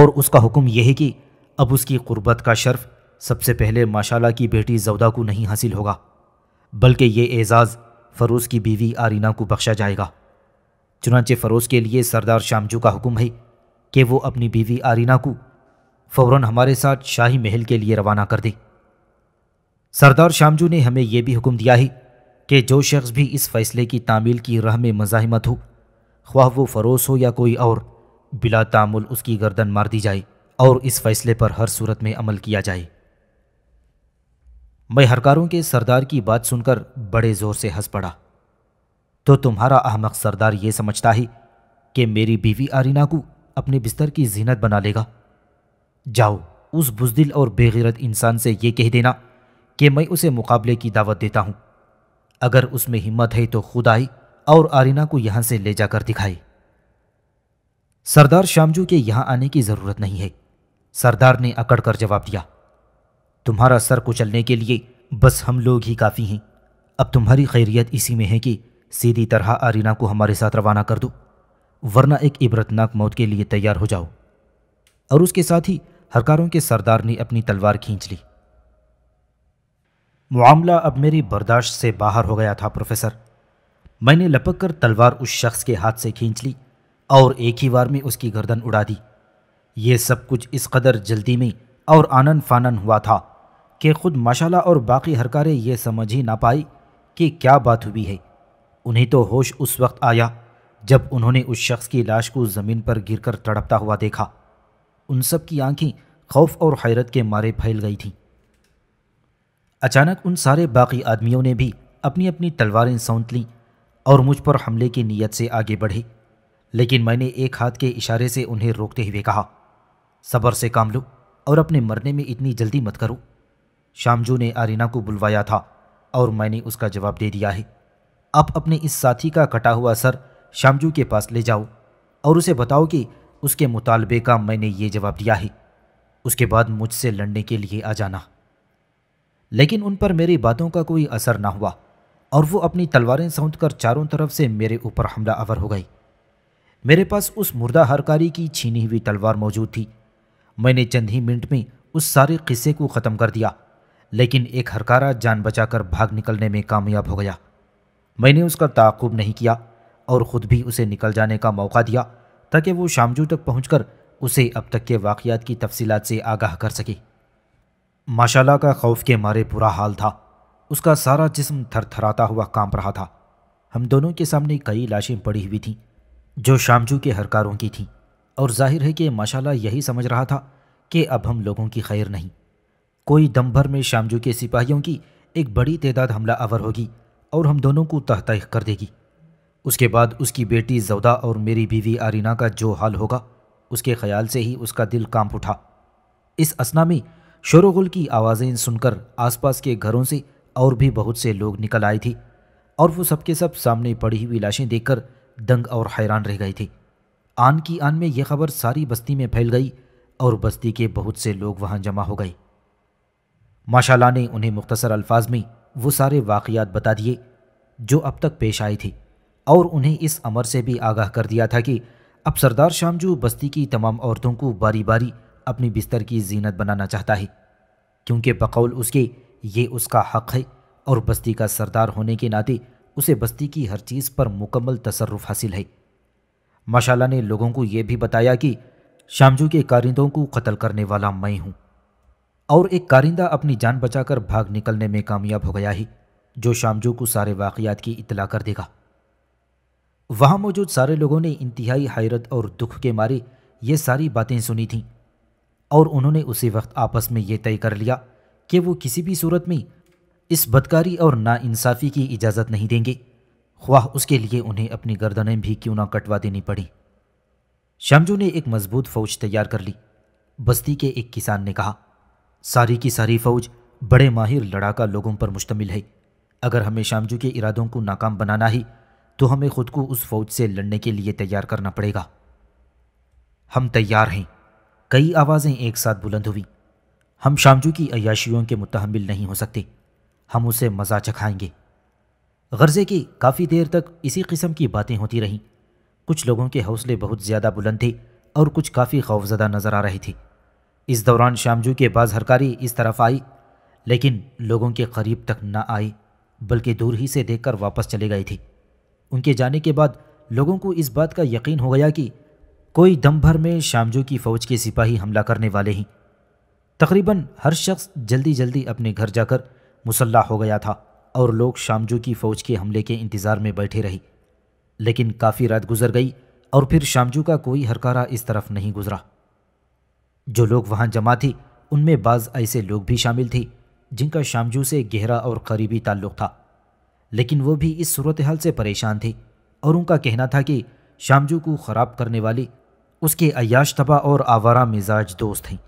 और उसका हुक्म यह है कि अब उसकी कुर्बत का शर्फ सबसे पहले माशाला की बेटी जौदा को नहीं हासिल होगा बल्कि ये एज़ाज़ फ़रोज़ की बीवी आरीना को बख्शा जाएगा चुनाचे फ़रोज़ के लिए सरदार शामजू का हुक्म है कि वो अपनी बीवी आरीना को फ़ौर हमारे साथ शाही महल के लिए रवाना कर दे सरदार शामजू ने हमें यह भी हुक्म दिया है कि जो शख्स भी इस फ़ैसले की तामील की राह में मज़ाहमत हो ख्वाह वो फरोस हो या कोई और बिला तामुल उसकी गर्दन मार दी जाए और इस फैसले पर हर सूरत में अमल किया जाए मैं हरकारों के सरदार की बात सुनकर बड़े ज़ोर से हंस पड़ा तो तुम्हारा अहमक सरदार ये समझता है कि मेरी बीवी आरीना को अपने बिस्तर की जीनत बना लेगा जाओ उस बुजदिल और बेगैरत इंसान से ये कह देना कि मैं उसे मुकाबले की दावत देता हूँ अगर उसमें हिम्मत है तो खुद आई और आरीना को यहां से ले जाकर दिखाई सरदार श्यामजू के यहां आने की ज़रूरत नहीं है सरदार ने अकड़ कर जवाब दिया तुम्हारा सर कुचलने के लिए बस हम लोग ही काफ़ी हैं अब तुम्हारी खैरियत इसी में है कि सीधी तरह आरीना को हमारे साथ रवाना कर दो वरना एक इबरतनाक मौत के लिए तैयार हो जाओ और उसके साथ ही हरकारों के सरदार ने अपनी तलवार खींच ली मामला अब मेरी बर्दाश्त से बाहर हो गया था प्रोफेसर मैंने लपक कर तलवार उस शख्स के हाथ से खींच ली और एक ही बार में उसकी गर्दन उड़ा दी ये सब कुछ इस कदर जल्दी में और आनन फानन हुआ था कि खुद माशाला और बाकी हरकारें ये समझ ही ना पाई कि क्या बात हुई है उन्हें तो होश उस वक्त आया जब उन्होंने उस शख्स की लाश को ज़मीन पर गिरकर तड़पता हुआ देखा उन सब की आंखें खौफ और हैरत के मारे फैल गई थीं अचानक उन सारे बाकी आदमियों ने भी अपनी अपनी तलवारें सौंत लीं और मुझ पर हमले की नीयत से आगे बढ़े लेकिन मैंने एक हाथ के इशारे से उन्हें रोकते हुए कहा सब्र से काम लो और अपने मरने में इतनी जल्दी मत करो शामजू ने आरीना को बुलवाया था और मैंने उसका जवाब दे दिया है आप अपने इस साथी का कटा हुआ सर शामजू के पास ले जाओ और उसे बताओ कि उसके मुतालबे का मैंने ये जवाब दिया है उसके बाद मुझसे लड़ने के लिए आ जाना लेकिन उन पर मेरी बातों का कोई असर ना हुआ और वो अपनी तलवारें कर चारों तरफ से मेरे ऊपर हमला अवर हो गई मेरे पास उस मुर्दा हरकारी की छीनी हुई तलवार मौजूद थी मैंने चंद ही मिनट में उस सारे किस्से को ख़त्म कर दिया लेकिन एक हरकारा जान बचाकर भाग निकलने में कामयाब हो गया मैंने उसका ताकुब नहीं किया और ख़ुद भी उसे निकल जाने का मौका दिया ताकि वो शामजू तक पहुंचकर उसे अब तक के वाक़ात की तफसीत से आगाह कर सके माशाला का खौफ के मारे बुरा हाल था उसका सारा जिस्म थरथराता हुआ कांप रहा था हम दोनों के सामने कई लाशें पड़ी हुई थीं जो शामजू के हरकारों की थीं और जाहिर है कि माशाला यही समझ रहा था कि अब हम लोगों की खैर नहीं कोई दम भर में शामजू के सिपाहियों की एक बड़ी तादाद हमला आवर होगी और हम दोनों को तहतह कर देगी उसके बाद उसकी बेटी जौदा और मेरी बीवी आरीना का जो हाल होगा उसके ख्याल से ही उसका दिल कांप उठा इस असना में शोरगुल की आवाज़ें सुनकर आसपास के घरों से और भी बहुत से लोग निकल आए थे और वो सबके सब सामने पड़ी हुई लाशें देखकर दंग और हैरान रह गए थे आन की आन में यह खबर सारी बस्ती में फैल गई और बस्ती के बहुत से लोग वहाँ जमा हो गए माशाला ने उन्हें मुख्तसर अल्फाज में वो सारे वाकयात बता दिए जो अब तक पेश आए थे और उन्हें इस अमर से भी आगाह कर दिया था कि अब सरदार शामजू बस्ती की तमाम औरतों को बारी बारी अपनी बिस्तर की जीनत बनाना चाहता है क्योंकि बकौल उसके ये उसका हक है और बस्ती का सरदार होने के नाते उसे बस्ती की हर चीज़ पर मुकम्मल तसरफ हासिल है माशाला ने लोगों को यह भी बताया कि शामजू के कारिंदों को कत्ल करने वाला मैं हूँ और एक कारिंदा अपनी जान बचाकर भाग निकलने में कामयाब हो गया ही जो शामजू को सारे वाकयात की इतला कर देगा वहाँ मौजूद सारे लोगों ने इंतहाई हैरत और दुख के मारे ये सारी बातें सुनी थीं और उन्होंने उसी वक्त आपस में ये तय कर लिया कि वो किसी भी सूरत में इस बदकारी और नाइंसाफ़ी की इजाज़त नहीं देंगे ख्वाह उसके लिए उन्हें अपनी गर्दनें भी क्यों ना कटवा देनी पड़ी शामजू ने एक मजबूत फ़ौज तैयार कर ली बस्ती के एक किसान ने कहा सारी की सारी फ़ौज बड़े माहिर लड़ाका लोगों पर मुश्तमिल है अगर हमें शामजू के इरादों को नाकाम बनाना ही तो हमें खुद को उस फौज से लड़ने के लिए तैयार करना पड़ेगा हम तैयार हैं कई आवाज़ें एक साथ बुलंद हुई हम शामजू की अयाशियों के मुतहमल नहीं हो सकते हम उसे मज़ा चखाएंगे गर्जे की काफ़ी देर तक इसी किस्म की बातें होती रहीं कुछ लोगों के हौसले बहुत ज़्यादा बुलंद थे और कुछ काफ़ी खौफजदा नज़र आ रहे थे इस दौरान शामजू के बाज हरकारी इस तरफ आई लेकिन लोगों के करीब तक न आई बल्कि दूर ही से देखकर वापस चले गए थे उनके जाने के बाद लोगों को इस बात का यकीन हो गया कि कोई दम भर में शामजू की फ़ौज के सिपाही हमला करने वाले हैं तकरीबन हर शख्स जल्दी जल्दी अपने घर जाकर मुसल्ला हो गया था और लोग शामजू की फ़ौज के हमले के इंतज़ार में बैठे रही लेकिन काफ़ी रात गुजर गई और फिर शामजू का कोई हरकारा इस तरफ नहीं गुजरा जो लोग वहाँ जमा थी उनमें बाज़ ऐसे लोग भी शामिल थे जिनका शामजू से गहरा और करीबी ताल्लुक़ था लेकिन वो भी इस सूरत हाल से परेशान थी और उनका कहना था कि शामजू को ख़राब करने वाली उसके अयाश तबा और आवारा मिजाज दोस्त हैं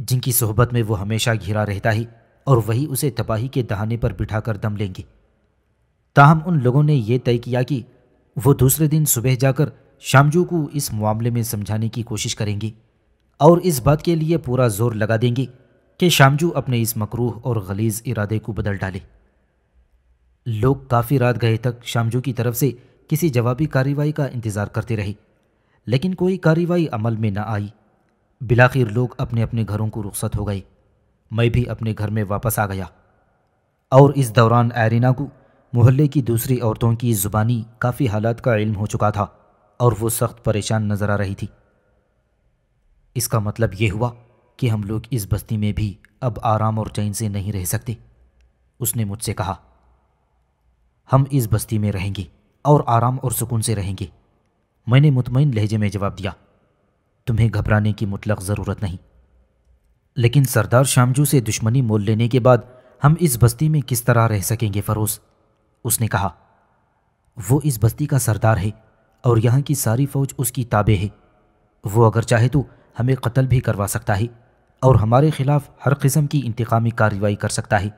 जिनकी सोहबत में वो हमेशा घिरा रहता ही और वही उसे तबाही के दहाने पर बिठाकर दम लेंगे ताहम उन लोगों ने यह तय किया कि वो दूसरे दिन सुबह जाकर शामजू को इस मामले में समझाने की कोशिश करेंगी और इस बात के लिए पूरा जोर लगा देंगी कि शामजू अपने इस मकरूह और गलीज इरादे को बदल डाले लोग काफ़ी रात गए तक शामजू की तरफ से किसी जवाबी कार्रवाई का इंतज़ार करते रहे लेकिन कोई कार्रवाई अमल में न आई बिलाखिर लोग अपने अपने घरों को रुखसत हो गए मैं भी अपने घर में वापस आ गया और इस दौरान एरिना को मोहल्ले की दूसरी औरतों की ज़ुबानी काफ़ी हालात का इल्म हो चुका था और वो सख्त परेशान नज़र आ रही थी इसका मतलब ये हुआ कि हम लोग इस बस्ती में भी अब आराम और चैन से नहीं रह सकते उसने मुझसे कहा हम इस बस्ती में रहेंगे और आराम और सुकून से रहेंगे मैंने मुतमिन लहजे में जवाब दिया तुम्हें घबराने की मुतलक ज़रूरत नहीं लेकिन सरदार शामजू से दुश्मनी मोल लेने के बाद हम इस बस्ती में किस तरह रह सकेंगे फ़रोज़ उसने कहा वो इस बस्ती का सरदार है और यहाँ की सारी फ़ौज उसकी ताबे है वो अगर चाहे तो हमें कत्ल भी करवा सकता है और हमारे ख़िलाफ़ हर किस्म की इंतकामी कार्रवाई कर सकता है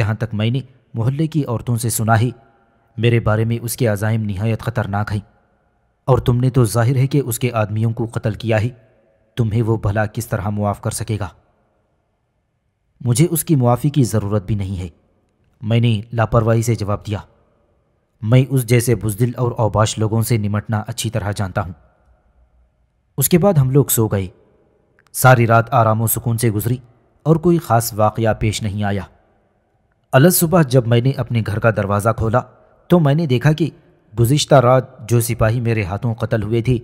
जहाँ तक मैंने मोहल्ले की औरतों से सुना है मेरे बारे में उसके अजाइम नहायत ख़तरनाक हैं और तुमने तो जाहिर है कि उसके आदमियों को कत्ल किया ही तुम्हें वो भला किस तरह मुआफ़ कर सकेगा मुझे उसकी मुआफ़ी की ज़रूरत भी नहीं है मैंने लापरवाही से जवाब दिया मैं उस जैसे बुजदिल और अवबाश लोगों से निमटना अच्छी तरह जानता हूँ उसके बाद हम लोग सो गए सारी रात आराम और सुकून से गुजरी और कोई ख़ास वाक़ पेश नहीं आया अलग सुबह जब मैंने अपने घर का दरवाज़ा खोला तो मैंने देखा कि गुज्त रात जो सिपाही मेरे हाथों कत्ल हुए थे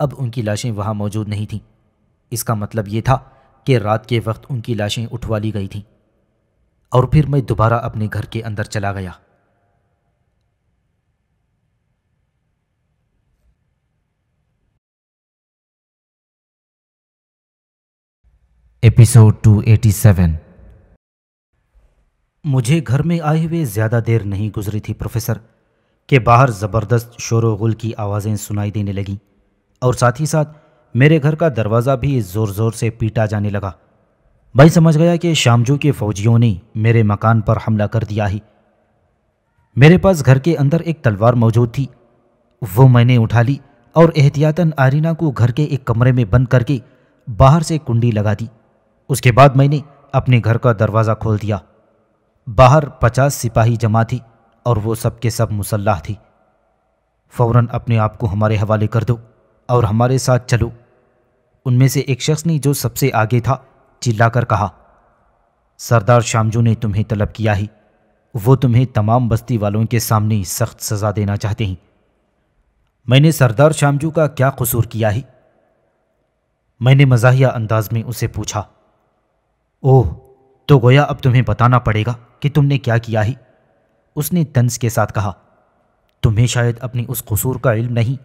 अब उनकी लाशें वहाँ मौजूद नहीं थीं इसका मतलब ये था कि रात के वक्त उनकी लाशें उठवा ली गई थीं और फिर मैं दोबारा अपने घर के अंदर चला गया एपिसोड 287 मुझे घर में आए हुए ज़्यादा देर नहीं गुजरी थी प्रोफेसर कि बाहर ज़बरदस्त शोरगुल की आवाज़ें सुनाई देने लगीं और साथ ही साथ मेरे घर का दरवाज़ा भी ज़ोर ज़ोर से पीटा जाने लगा भाई समझ गया कि शामजू के फ़ौजियों ने मेरे मकान पर हमला कर दिया है मेरे पास घर के अंदर एक तलवार मौजूद थी वो मैंने उठा ली और एहतियातन आरीना को घर के एक कमरे में बंद करके बाहर से कुंडी लगा दी उसके बाद मैंने अपने घर का दरवाज़ा खोल दिया बाहर पचास सिपाही जमा थी और वो सब के सब मुसल्ला थी फौरन अपने आप को हमारे हवाले कर दो और हमारे साथ चलो उनमें से एक शख्स ने जो सबसे आगे था चिल्लाकर कहा सरदार शामजू ने तुम्हें तलब किया ही वो तुम्हें तमाम बस्ती वालों के सामने सख्त सज़ा देना चाहते हैं मैंने सरदार शामजू का क्या कसूर किया ही मैंने मजाहिया अंदाज में उसे पूछा ओह तो गोया अब तुम्हें बताना पड़ेगा कि तुमने क्या किया ही उसने तंज के साथ कहा तुम्हें शायद अपनी उस कसूर का इल्म नहीं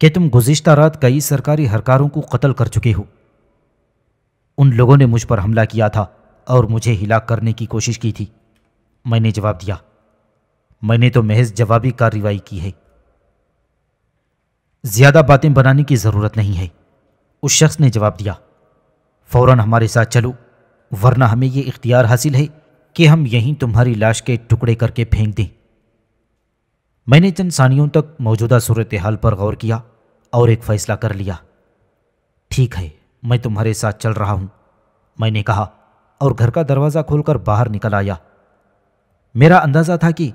कि तुम गुज्त रात कई सरकारी हरकारों को कत्ल कर चुके हो उन लोगों ने मुझ पर हमला किया था और मुझे हिलाक करने की कोशिश की थी मैंने जवाब दिया मैंने तो महज जवाबी कार्रवाई की है ज़्यादा बातें बनाने की ज़रूरत नहीं है उस शख्स ने जवाब दिया फौरन हमारे साथ चलो वरना हमें यह इख्तियार हासिल है कि हम यहीं तुम्हारी लाश के टुकड़े करके फेंक दें मैंने चंद सानियों तक मौजूदा सूरत हाल पर गौर किया और एक फैसला कर लिया ठीक है मैं तुम्हारे साथ चल रहा हूं मैंने कहा और घर का दरवाज़ा खोलकर बाहर निकल आया मेरा अंदाज़ा था कि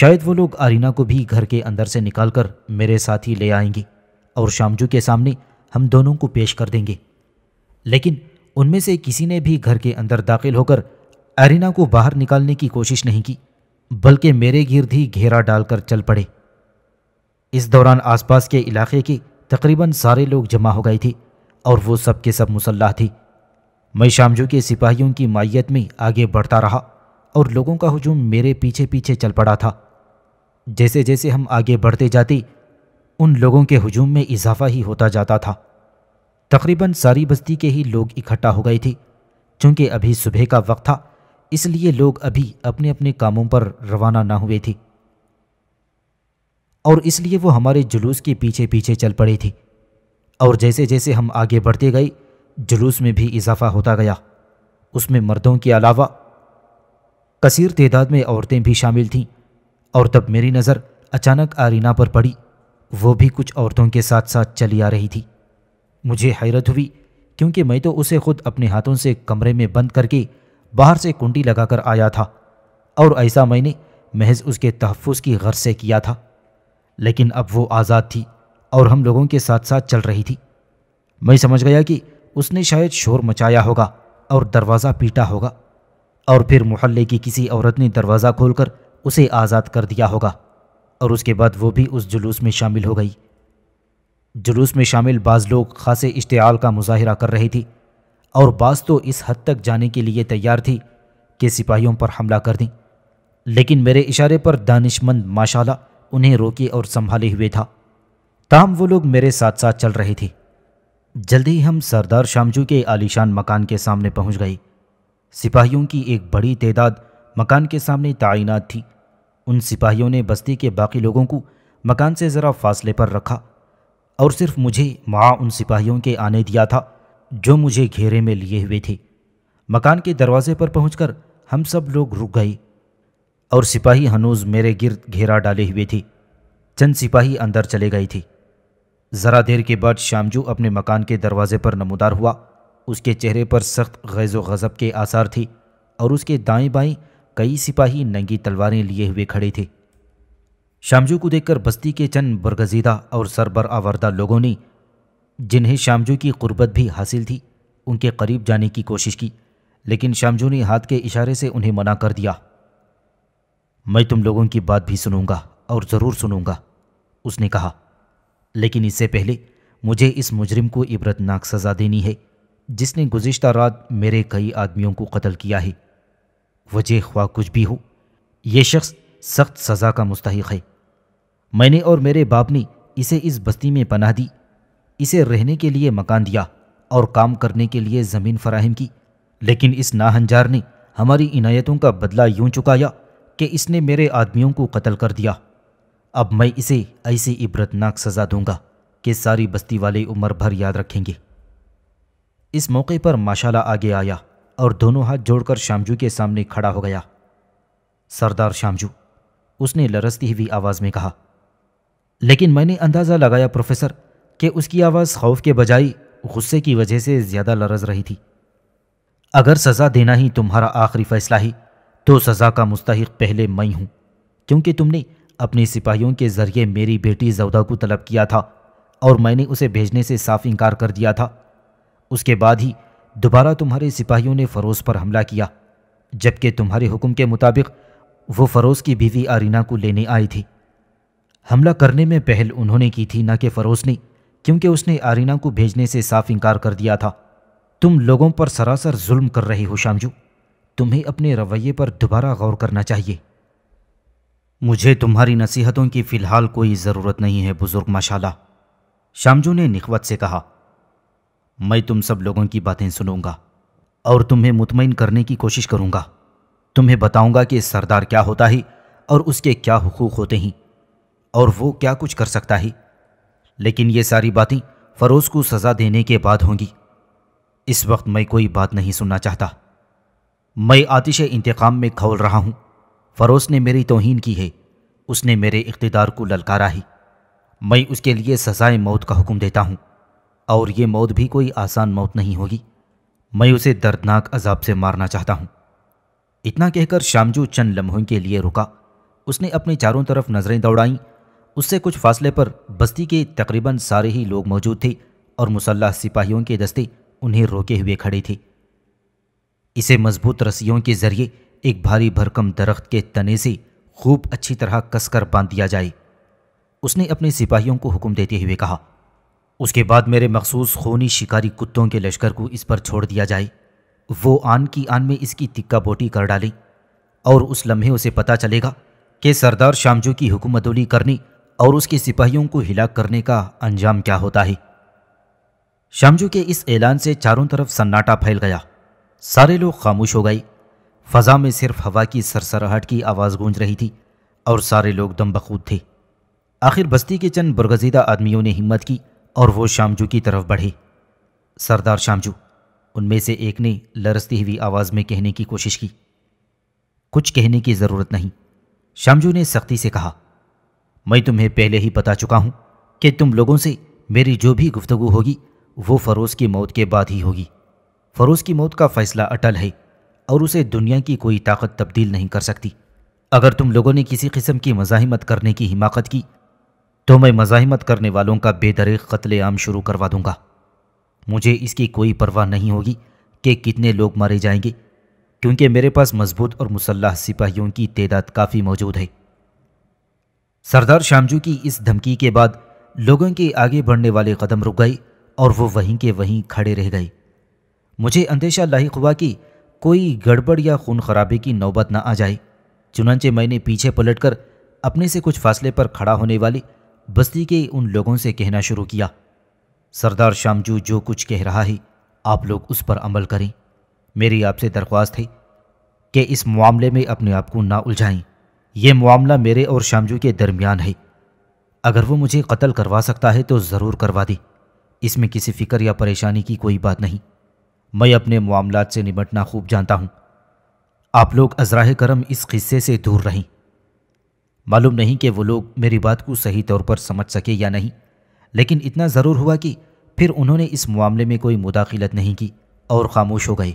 शायद वो लोग आरीना को भी घर के अंदर से निकालकर मेरे साथ ही ले आएंगे और शामजू के सामने हम दोनों को पेश कर देंगे लेकिन उनमें से किसी ने भी घर के अंदर दाखिल होकर अरिना को बाहर निकालने की कोशिश नहीं की बल्कि मेरे गिर्द ही घेरा डालकर चल पड़े इस दौरान आसपास के इलाके के तकरीबन सारे लोग जमा हो गए थे और वो सब के सब मुसल्ला थी मैं शामजू के सिपाहियों की माइत में आगे बढ़ता रहा और लोगों का हजूम मेरे पीछे पीछे चल पड़ा था जैसे जैसे हम आगे बढ़ते जाते उन लोगों के हजूम में इजाफा ही होता जाता था तकरीबन सारी बस्ती के ही लोग इकट्ठा हो गए थे क्योंकि अभी सुबह का वक्त था इसलिए लोग अभी अपने अपने कामों पर रवाना ना हुए थे और इसलिए वो हमारे जुलूस के पीछे पीछे चल पड़े थे और जैसे जैसे हम आगे बढ़ते गए जुलूस में भी इजाफा होता गया उसमें मर्दों के अलावा कसीर तदाद में औरतें भी शामिल थीं और तब मेरी नज़र अचानक आरीना पर पड़ी वो भी कुछ औरतों के साथ साथ चली आ रही थी मुझे हैरत हुई क्योंकि मैं तो उसे खुद अपने हाथों से कमरे में बंद करके बाहर से कुंडी लगाकर आया था और ऐसा मैंने महज उसके तहफ़ की गर्ज से किया था लेकिन अब वो आज़ाद थी और हम लोगों के साथ साथ चल रही थी मैं समझ गया कि उसने शायद शोर मचाया होगा और दरवाज़ा पीटा होगा और फिर मोहल्ले की किसी औरत ने दरवाज़ा खोलकर उसे आज़ाद कर दिया होगा और उसके बाद वो भी उस जुलूस में शामिल हो गई जुलूस में शामिल बाज़ लोग खासे इश्तियाल का मुजाहरा कर रही थी और बास तो इस हद तक जाने के लिए तैयार थी कि सिपाहियों पर हमला कर दें लेकिन मेरे इशारे पर दानिशमंद माशाला उन्हें रोके और संभाले हुए था ताम वो लोग मेरे साथ साथ चल रहे थे जल्दी ही हम सरदार शामजू के आलीशान मकान के सामने पहुंच गए सिपाहियों की एक बड़ी तादाद मकान के सामने तैनात थी उन सिपाहियों ने बस्ती के बाकी लोगों को मकान से ज़रा फासले पर रखा और सिर्फ मुझे माँ उन सिपाहियों के आने दिया था जो मुझे घेरे में लिए हुए थी मकान के दरवाजे पर पहुंचकर हम सब लोग रुक गए और सिपाही हनूज मेरे गिर्द घेरा डाले हुए थी चंद सिपाही अंदर चले गई थी ज़रा देर के बाद शामजू अपने मकान के दरवाजे पर नमोदार हुआ उसके चेहरे पर सख्त गैज़ गज़ब के आसार थी और उसके दाएं बाएं कई सिपाही नंगी तलवारें लिए हुए खड़े थे शामजू को देखकर बस्ती के चंद बरगजीदा और सरबर आवरदा लोगों ने जिन्हें शामजू की कुर्बत भी हासिल थी उनके करीब जाने की कोशिश की लेकिन शामजू ने हाथ के इशारे से उन्हें मना कर दिया मैं तुम लोगों की बात भी सुनूंगा और ज़रूर सुनूंगा उसने कहा लेकिन इससे पहले मुझे इस मुजरिम को इबरतनाक सज़ा देनी है जिसने गुज्त रात मेरे कई आदमियों को कत्ल किया है वजह ख्वा कुछ भी हो यह शख्स सख्त सज़ा का मुस्तक है मैंने और मेरे बाप ने इसे इस बस्ती में पनाह दी इसे रहने के लिए मकान दिया और काम करने के लिए ज़मीन फराहम की लेकिन इस नाहंजार ने हमारी इनायतों का बदला यूं चुकाया कि इसने मेरे आदमियों को कत्ल कर दिया अब मैं इसे ऐसी इबरतनाक सज़ा दूंगा कि सारी बस्ती वाले उम्र भर याद रखेंगे इस मौके पर माशाला आगे आया और दोनों हाथ जोड़कर शामजू के सामने खड़ा हो गया सरदार शामजू उसने लरसती हुई आवाज़ में कहा लेकिन मैंने अंदाज़ा लगाया प्रोफेसर कि उसकी आवाज़ खौफ के बजाय गुस्से की वजह से ज़्यादा लरज रही थी अगर सज़ा देना ही तुम्हारा आखिरी फैसला ही तो सज़ा का मुस्तक पहले मैं हूँ क्योंकि तुमने अपने सिपाहियों के ज़रिए मेरी बेटी जौदा को तलब किया था और मैंने उसे भेजने से साफ इनकार कर दिया था उसके बाद ही दोबारा तुम्हारे सिपाहियों ने फ़रोज़ पर हमला किया जबकि तुम्हारे हुक्म के मुताबिक वो फ़रोज़ की बीवी आरीना को लेने आई थी हमला करने में पहल उन्होंने की थी ना कि फ़रोज़ ने क्योंकि उसने आरीना को भेजने से साफ इनकार कर दिया था तुम लोगों पर सरासर जुल्म कर रहे हो शामजू तुम्हें अपने रवैये पर दोबारा गौर करना चाहिए मुझे तुम्हारी नसीहतों की फ़िलहाल कोई ज़रूरत नहीं है बुज़ुर्ग माशाला शामजू ने निखवत से कहा मैं तुम सब लोगों की बातें सुनूंगा और तुम्हें मुतमिन करने की कोशिश करूंगा तुम्हें बताऊंगा कि सरदार क्या होता है और उसके क्या हुकूक होते हैं और वो क्या कुछ कर सकता है लेकिन ये सारी बातें फरोज को सज़ा देने के बाद होंगी इस वक्त मैं कोई बात नहीं सुनना चाहता मैं आतिश इंतकाम में खौल रहा हूं फरोज ने मेरी तोहन की है उसने मेरे इकतदार को ललकारा ही मैं उसके लिए सज़ाए मौत का हुक्म देता हूँ और ये मौत भी कोई आसान मौत नहीं होगी मैं उसे दर्दनाक अजाब से मारना चाहता हूँ इतना कहकर शामजू चंद लम्हों के लिए रुका उसने अपने चारों तरफ नज़रें दौड़ाईं उससे कुछ फासले पर बस्ती के तकरीबन सारे ही लोग मौजूद थे और मुसल्ह सिपाहियों के दस्ते उन्हें रोके हुए खड़े थे इसे मजबूत रस्सियों के ज़रिए एक भारी भरकम दरख्त के तने से खूब अच्छी तरह कसकर बांध दिया जाए उसने अपने सिपाहियों को हुक्म देते हुए कहा उसके बाद मेरे मखसूस खूनी शिकारी कुत्तों के लश्कर को इस पर छोड़ दिया जाए वो आन की आन में इसकी तिक्का बोटी कर डाले और उस लम्हे उसे पता चलेगा कि सरदार शामजू की उली करनी और उसके सिपाहियों को हिला करने का अंजाम क्या होता है शामजू के इस ऐलान से चारों तरफ सन्नाटा फैल गया सारे लोग खामोश हो गए फजा में सिर्फ हवा की सरसराहट की आवाज़ गूंज रही थी और सारे लोग दम बखूद थे आखिर बस्ती के चंद बुरगजीदा आदमियों ने हिम्मत की और वो शामजू की तरफ बढ़े सरदार शामजू उनमें से एक ने लरसती हुई आवाज़ में कहने की कोशिश की कुछ कहने की ज़रूरत नहीं शामजू ने सख्ती से कहा मैं तुम्हें पहले ही बता चुका हूँ कि तुम लोगों से मेरी जो भी गुफ्तगु होगी वो फ़रोज़ की मौत के बाद ही होगी फ़रोज़ की मौत का फ़ैसला अटल है और उसे दुनिया की कोई ताकत तब्दील नहीं कर सकती अगर तुम लोगों ने किसी किस्म की मजाहिमत करने की हिमाकत की तो मैं मजाहिमत करने वालों का बेदरे कत्ले आम शुरू करवा दूंगा मुझे इसकी कोई परवाह नहीं होगी कि कितने लोग मारे जाएंगे क्योंकि मेरे पास मजबूत और मुसल्ह सिपाहियों की तदाद काफ़ी मौजूद है सरदार शामजू की इस धमकी के बाद लोगों के आगे बढ़ने वाले कदम रुक गए और वो वहीं के वहीं खड़े रह गए मुझे अंदेशा लाइक हुआ कि कोई गड़बड़ या खून खराबे की नौबत ना आ जाए चुनाचे मैंने पीछे पलटकर अपने से कुछ फासले पर खड़ा होने वाली बस्ती के उन लोगों से कहना शुरू किया सरदार शामजू जो कुछ कह रहा है आप लोग उस पर अमल करें मेरी आपसे दरख्वास्त है कि इस मामले में अपने आप को ना उलझाएं ये मामला मेरे और शामजू के दरमियान है अगर वो मुझे कत्ल करवा सकता है तो ज़रूर करवा दे इसमें किसी फिक्र या परेशानी की कोई बात नहीं मैं अपने मामला से निपटना खूब जानता हूँ आप लोग अजराह करम इस किस्से से दूर रहें मालूम नहीं कि वो लोग मेरी बात को सही तौर पर समझ सके या नहीं लेकिन इतना ज़रूर हुआ कि फिर उन्होंने इस मामले में कोई मुदाखलत नहीं की और ख़ामोश हो गए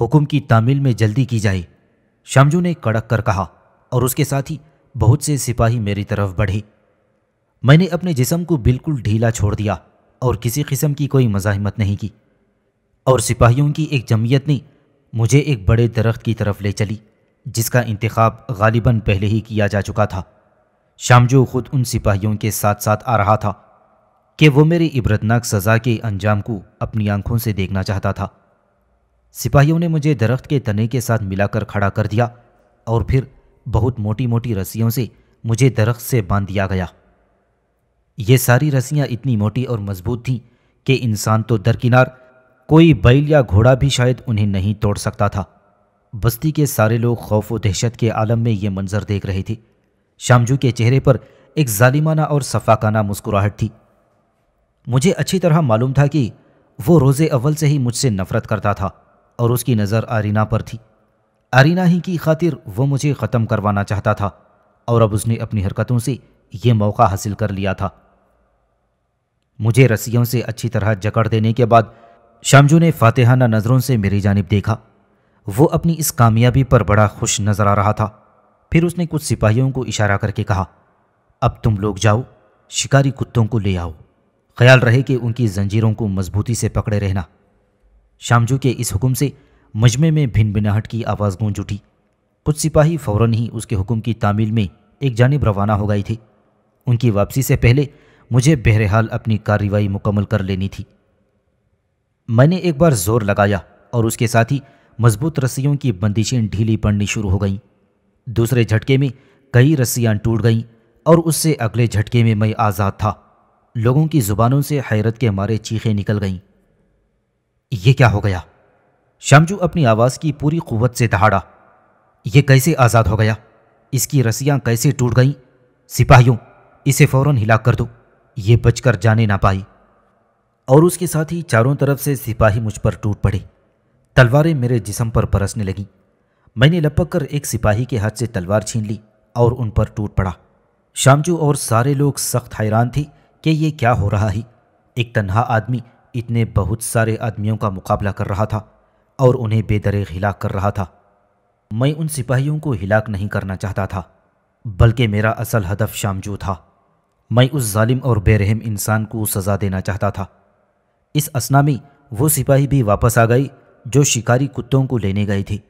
हुक्म की तामील में जल्दी की जाए शमजू ने कड़क कर कहा और उसके साथ ही बहुत से सिपाही मेरी तरफ बढ़े मैंने अपने जिसम को बिल्कुल ढीला छोड़ दिया और किसी किस्म की कोई मजामत नहीं की और सिपाहियों की एक जमीयत ने मुझे एक बड़े दरख्त की तरफ ले चली जिसका इंतखब गालिबा पहले ही किया जा चुका था शामजो खुद उन सिपाहियों के साथ साथ आ रहा था कि वो मेरी इबरतनाक सज़ा के अंजाम को अपनी आंखों से देखना चाहता था सिपाहियों ने मुझे दरख्त के तने के साथ मिलाकर खड़ा कर दिया और फिर बहुत मोटी मोटी रस्सियों से मुझे दरख्त से बांध दिया गया ये सारी रस्सियाँ इतनी मोटी और मजबूत थीं कि इंसान तो दरकिनार कोई बैल या घोड़ा भी शायद उन्हें नहीं तोड़ सकता था बस्ती के सारे लोग खौफ व दहशत के आलम में ये मंजर देख रहे थे शामजू के चेहरे पर एक जालिमाना और सफाकाना मुस्कुराहट थी मुझे अच्छी तरह मालूम था कि वो रोज़े अव्वल से ही मुझसे नफरत करता था और उसकी नज़र आरीना पर थी आरीना ही की खातिर वो मुझे ख़त्म करवाना चाहता था और अब उसने अपनी हरकतों से ये मौका हासिल कर लिया था मुझे रस्सियों से अच्छी तरह जकड़ देने के बाद शामजू ने फातेहाना नज़रों से मेरी जानब देखा वो अपनी इस कामयाबी पर बड़ा खुश नज़र आ रहा था फिर उसने कुछ सिपाहियों को इशारा करके कहा अब तुम लोग जाओ शिकारी कुत्तों को ले आओ ख्याल रहे कि उनकी जंजीरों को मजबूती से पकड़े रहना शामजू के इस हुक्म से मजमे में भिन भिनाहट की आवाज़ गूंज उठी कुछ सिपाही फौरन ही उसके हुक्म की तामील में एक जानब रवाना हो गई थी उनकी वापसी से पहले मुझे बहरहाल अपनी कार्रवाई मुकम्मल कर लेनी थी मैंने एक बार जोर लगाया और उसके साथ ही मजबूत रस्सियों की बंदिशें ढीली पड़नी शुरू हो गईं दूसरे झटके में कई रस्सियाँ टूट गईं और उससे अगले झटके में मैं आज़ाद था लोगों की ज़ुबानों से हैरत के मारे चीखें निकल गईं ये क्या हो गया शमजू अपनी आवाज़ की पूरी कुवत से दहाड़ा ये कैसे आज़ाद हो गया इसकी रस्सियां कैसे टूट गईं सिपाहियों इसे फौरन हिला कर दो ये बचकर जाने ना पाई और उसके साथ ही चारों तरफ से सिपाही मुझ पर टूट पड़े तलवारें मेरे जिसम पर बरसने लगीं मैंने लपक कर एक सिपाही के हाथ से तलवार छीन ली और उन पर टूट पड़ा शामजू और सारे लोग सख्त हैरान थे कि ये क्या हो रहा है एक तन्हा आदमी इतने बहुत सारे आदमियों का मुकाबला कर रहा था और उन्हें बेदरे हिलाक कर रहा था मैं उन सिपाहियों को हिलाक नहीं करना चाहता था बल्कि मेरा असल हदफ शामजू था मैं उस जालिम और बेरहम इंसान को सज़ा देना चाहता था इस असना में वो सिपाही भी वापस आ गई जो शिकारी कुत्तों को लेने गई थी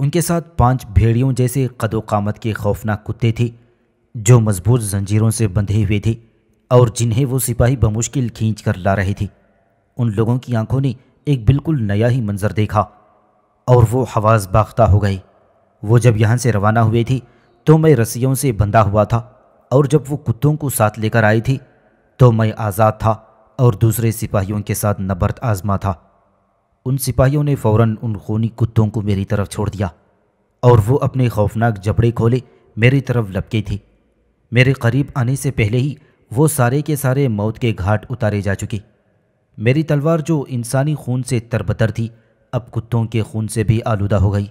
उनके साथ पांच भेड़ियों जैसे कदोकामत के खौफनाक कुत्ते थे जो मजबूत जंजीरों से बंधे हुए थे और जिन्हें वो सिपाही बमुश्किल खींच कर ला रही थी उन लोगों की आंखों ने एक बिल्कुल नया ही मंज़र देखा और वो हवास बाख्ता हो गई वो जब यहाँ से रवाना हुई थी तो मैं रस्सियों से बंधा हुआ था और जब वो कुत्तों को साथ लेकर आई थी तो मैं आज़ाद था और दूसरे सिपाहियों के साथ नबर्द आजमा था उन सिपाहियों ने फ़ौर उन खूनी कुत्तों को मेरी तरफ छोड़ दिया और वो अपने खौफनाक जबड़े खोले मेरी तरफ लपके थी मेरे करीब आने से पहले ही वो सारे के सारे मौत के घाट उतारे जा चुके मेरी तलवार जो इंसानी खून से तरबतर थी अब कुत्तों के खून से भी आलूदा हो गई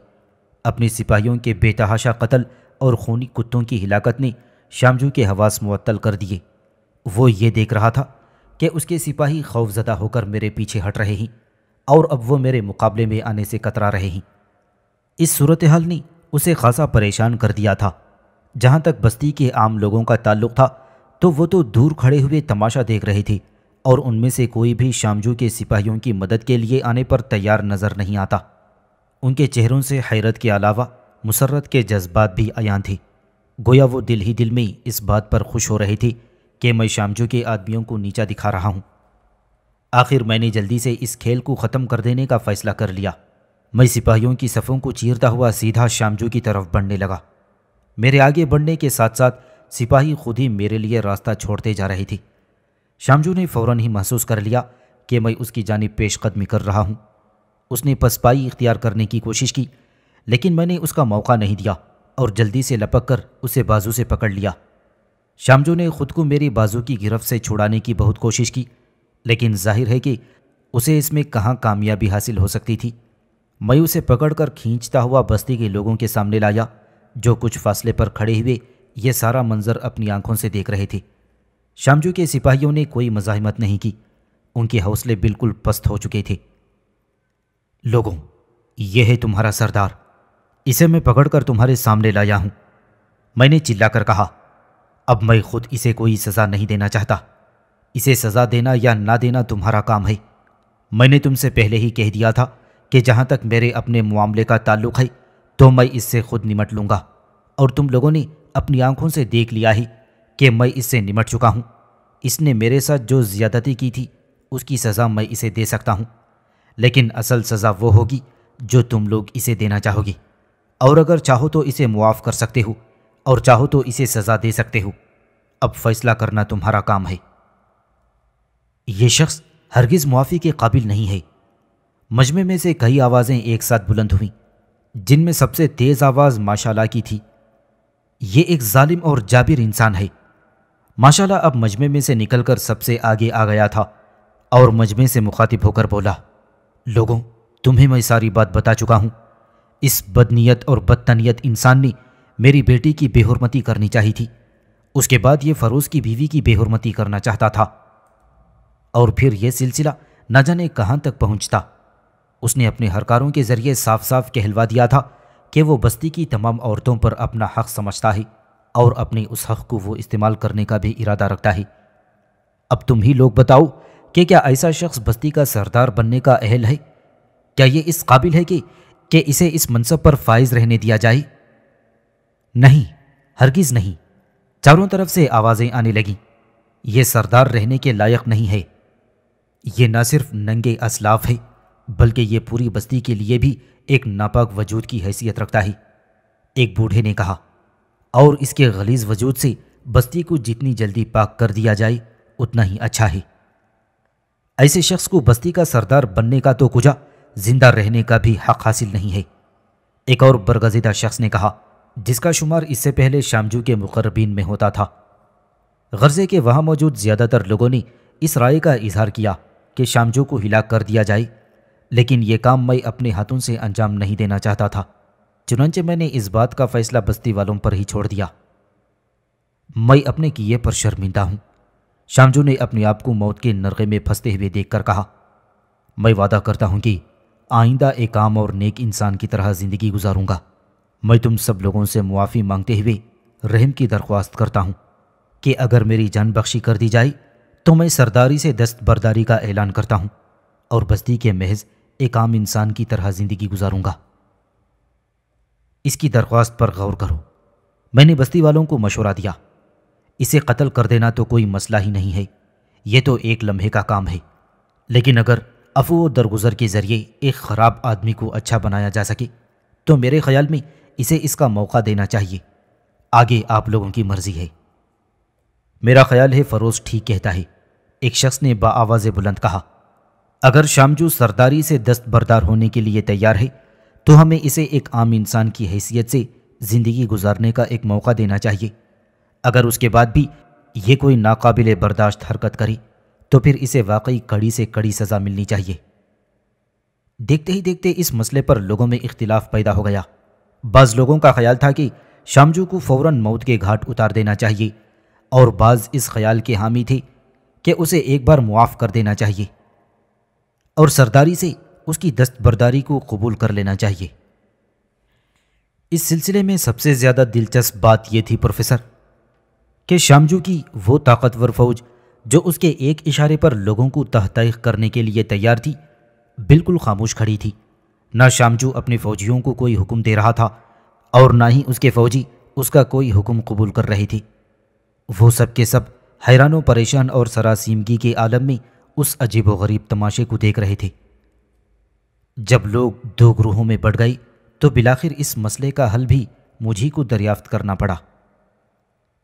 अपने सिपाहियों के बेतहाशा कत्ल और खूनी कुत्तों की हिलाकत ने शामजू के हवास मुअत्तल कर दिए वो ये देख रहा था कि उसके सिपाही खौफजदा होकर मेरे पीछे हट रहे हैं और अब वो मेरे मुकाबले में आने से कतरा रहे हैं इस सूरत हाल ने उसे खासा परेशान कर दिया था जहाँ तक बस्ती के आम लोगों का ताल्लुक था तो वो तो दूर खड़े हुए तमाशा देख रहे थे और उनमें से कोई भी शामजू के सिपाहियों की मदद के लिए आने पर तैयार नज़र नहीं आता उनके चेहरों से हैरत के अलावा मुसरत के जज्बात भी आयान थी गोया वो दिल ही दिल में इस बात पर खुश हो रही थी कि मैं शामजू के आदमियों को नीचा दिखा रहा हूँ आखिर मैंने जल्दी से इस खेल को ख़त्म कर देने का फ़ैसला कर लिया मैं सिपाहियों की सफ़ों को चीरता हुआ सीधा शामजू की तरफ बढ़ने लगा मेरे आगे बढ़ने के साथ साथ सिपाही खुद ही मेरे लिए रास्ता छोड़ते जा रही थी शामजू ने फ़ौरन ही महसूस कर लिया कि मैं उसकी जानब पेशकदमी कर रहा हूँ उसने पसपाई इख्तियार करने की कोशिश की लेकिन मैंने उसका मौका नहीं दिया और जल्दी से लपक कर उसे बाजू से पकड़ लिया शामजू ने खुद को मेरी बाजू की गिरफ्त से छुड़ाने की बहुत कोशिश की लेकिन जाहिर है कि उसे इसमें कहाँ कामयाबी हासिल हो सकती थी मैं उसे पकड़कर खींचता हुआ बस्ती के लोगों के सामने लाया जो कुछ फासले पर खड़े हुए ये सारा मंजर अपनी आंखों से देख रहे थे शामजू के सिपाहियों ने कोई मजामत नहीं की उनके हौसले बिल्कुल पस्त हो चुके थे लोगों यह है तुम्हारा सरदार इसे मैं पकड़कर तुम्हारे सामने लाया हूं मैंने चिल्लाकर कहा अब मैं खुद इसे कोई सज़ा नहीं देना चाहता इसे सज़ा देना या ना देना तुम्हारा काम है मैंने तुमसे पहले ही कह दिया था कि जहां तक मेरे अपने मामले का ताल्लुक है तो मैं इससे खुद निमट लूंगा और तुम लोगों ने अपनी आंखों से देख लिया ही कि मैं इससे निमट चुका हूँ इसने मेरे साथ जो ज़्यादती की थी उसकी सज़ा मैं इसे दे सकता हूँ लेकिन असल सज़ा वो होगी जो तुम लोग इसे देना चाहोगी और अगर चाहो तो इसे मुआफ़ कर सकते हो और चाहो तो इसे सज़ा दे सकते हो अब फैसला करना तुम्हारा काम है यह शख्स हरगिज़ मुआफ़ी के काबिल नहीं है मजमे में से कई आवाज़ें एक साथ बुलंद हुई जिनमें सबसे तेज़ आवाज़ माशाला की थी ये एक जालिम और जाबिर इंसान है माशाला अब मजमे में से निकलकर सबसे आगे आ गया था और मजमे से मुखातिब होकर बोला लोगों तुम्हें मैं सारी बात बता चुका हूँ इस बदनीयत और बदतनीयत इंसान ने मेरी बेटी की बेहरमती करनी चाहिए थी उसके बाद ये फ़रोज़ की बीवी की बेहरमती करना चाहता था और फिर यह सिलसिला न जाने कहाँ तक पहुँचता उसने अपने हरकारों के ज़रिए साफ साफ कहलवा दिया था कि वो बस्ती की तमाम औरतों पर अपना हक समझता है और अपने उस हक़ को वो इस्तेमाल करने का भी इरादा रखता है अब तुम ही लोग बताओ कि क्या ऐसा शख्स बस्ती का सरदार बनने का अहल है क्या ये इस काबिल है कि, कि इसे इस मनसब पर फाइज रहने दिया जाए नहीं हरगिज़ नहीं चारों तरफ से आवाज़ें आने लगीं ये सरदार रहने के लायक नहीं है ये न सिर्फ नंगे असलाफ है बल्कि ये पूरी बस्ती के लिए भी एक नापाक वजूद की हैसियत रखता है एक बूढ़े ने कहा और इसके गलीज वजूद से बस्ती को जितनी जल्दी पाक कर दिया जाए उतना ही अच्छा है ऐसे शख्स को बस्ती का सरदार बनने का तो कुजा जिंदा रहने का भी हक हासिल नहीं है एक और बरगजीदा शख्स ने कहा जिसका शुमार इससे पहले शामजू के मुकरबीन में होता था गर्जे के वहाँ मौजूद ज़्यादातर लोगों ने इस राय का इजहार किया कि शामजू को हिला कर दिया जाए लेकिन ये काम मैं अपने हाथों से अंजाम नहीं देना चाहता था चुनाचे मैंने इस बात का फैसला बस्ती वालों पर ही छोड़ दिया मैं अपने किए पर शर्मिंदा हूं शामजू ने अपने आप को मौत के नरगे में फंसते हुए देखकर कहा मैं वादा करता हूं कि आइंदा एक आम और नेक इंसान की तरह ज़िंदगी गुजारूंगा मैं तुम सब लोगों से मुआफ़ी मांगते हुए रहम की दरख्वास्त करता हूं कि अगर मेरी जान बख्शी कर दी जाए तो मैं सरदारी से दस्तबरदारी का ऐलान करता हूं और बस्ती के महज एक आम इंसान की तरह ज़िंदगी गुजारूंगा इसकी दरख्वास्त पर गौर करो मैंने बस्ती वालों को मशवरा दिया इसे कत्ल कर देना तो कोई मसला ही नहीं है ये तो एक लम्हे का काम है लेकिन अगर अफू दरगुजर के ज़रिए एक ख़राब आदमी को अच्छा बनाया जा सके तो मेरे ख्याल में इसे इसका मौका देना चाहिए आगे आप लोगों की मर्ज़ी है मेरा ख्याल है फ़रोज़ ठीक कहता है एक शख्स ने आवाज़ बुलंद कहा अगर शामजू सरदारी से दस्तबरदार होने के लिए तैयार है तो हमें इसे एक आम इंसान की हैसियत से ज़िंदगी गुजारने का एक मौका देना चाहिए अगर उसके बाद भी ये कोई नाकाबिल बर्दाश्त हरकत करे तो फिर इसे वाकई कड़ी से कड़ी सज़ा मिलनी चाहिए देखते ही देखते इस मसले पर लोगों में इख्तिलाफ पैदा हो गया बाज़ लोगों का ख्याल था कि शामजू को फ़ौर मौत के घाट उतार देना चाहिए और बाज़ इस ख्याल के हामी थे कि उसे एक बार मुआफ़ कर देना चाहिए और सरदारी से उसकी दस्तबरदारी को कबूल कर लेना चाहिए इस सिलसिले में सबसे ज़्यादा दिलचस्प बात यह थी प्रोफेसर कि शामजू की वो ताकतवर फौज जो उसके एक इशारे पर लोगों को तहतीक करने के लिए तैयार थी बिल्कुल खामोश खड़ी थी ना शामजू अपने फौजियों को कोई हुक्म दे रहा था और ना ही उसके फौजी उसका कोई हुक्म कबूल कर रही थी वो सब के सब हैरानों परेशान और सरासीमगी के आलम में उस अजीब व गरीब तमाशे को देख रहे थे जब लोग दो ग्रोहों में बढ़ गई तो बिलाखिर इस मसले का हल भी मुझी को दरियाफ्त करना पड़ा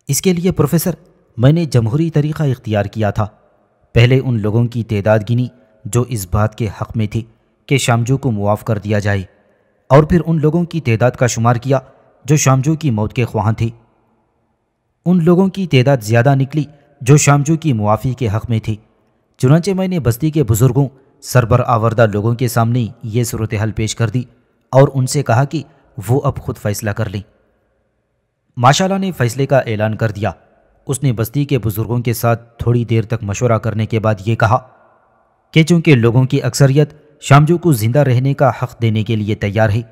इसके लिए प्रोफेसर मैंने जमहूरी तरीक़ा इख्तियार किया था पहले उन लोगों की तदाद गिनी जो इस बात के हक़ में थी कि शामजू को मुआफ़ कर दिया जाए और फिर उन लोगों की तदाद का शुमार किया जो शामजू की मौत के ख्वाह थी उन लोगों की तदाद ज़्यादा निकली जो शामजू की मुआफ़ी के हक़ में थी चुनाचे मैंने बस्ती के बुज़ुर्गों सरबर आवरदा लोगों के सामने ये सूरत हाल पेश कर दी और उनसे कहा कि वो अब खुद फैसला कर लें माशाला ने फैसले का ऐलान कर दिया उसने बस्ती के बुज़ुर्गों के साथ थोड़ी देर तक मशवरा करने के बाद ये कहा कि चूंकि लोगों की अक्सरियत शामजू को ज़िंदा रहने का हक़ देने के लिए तैयार है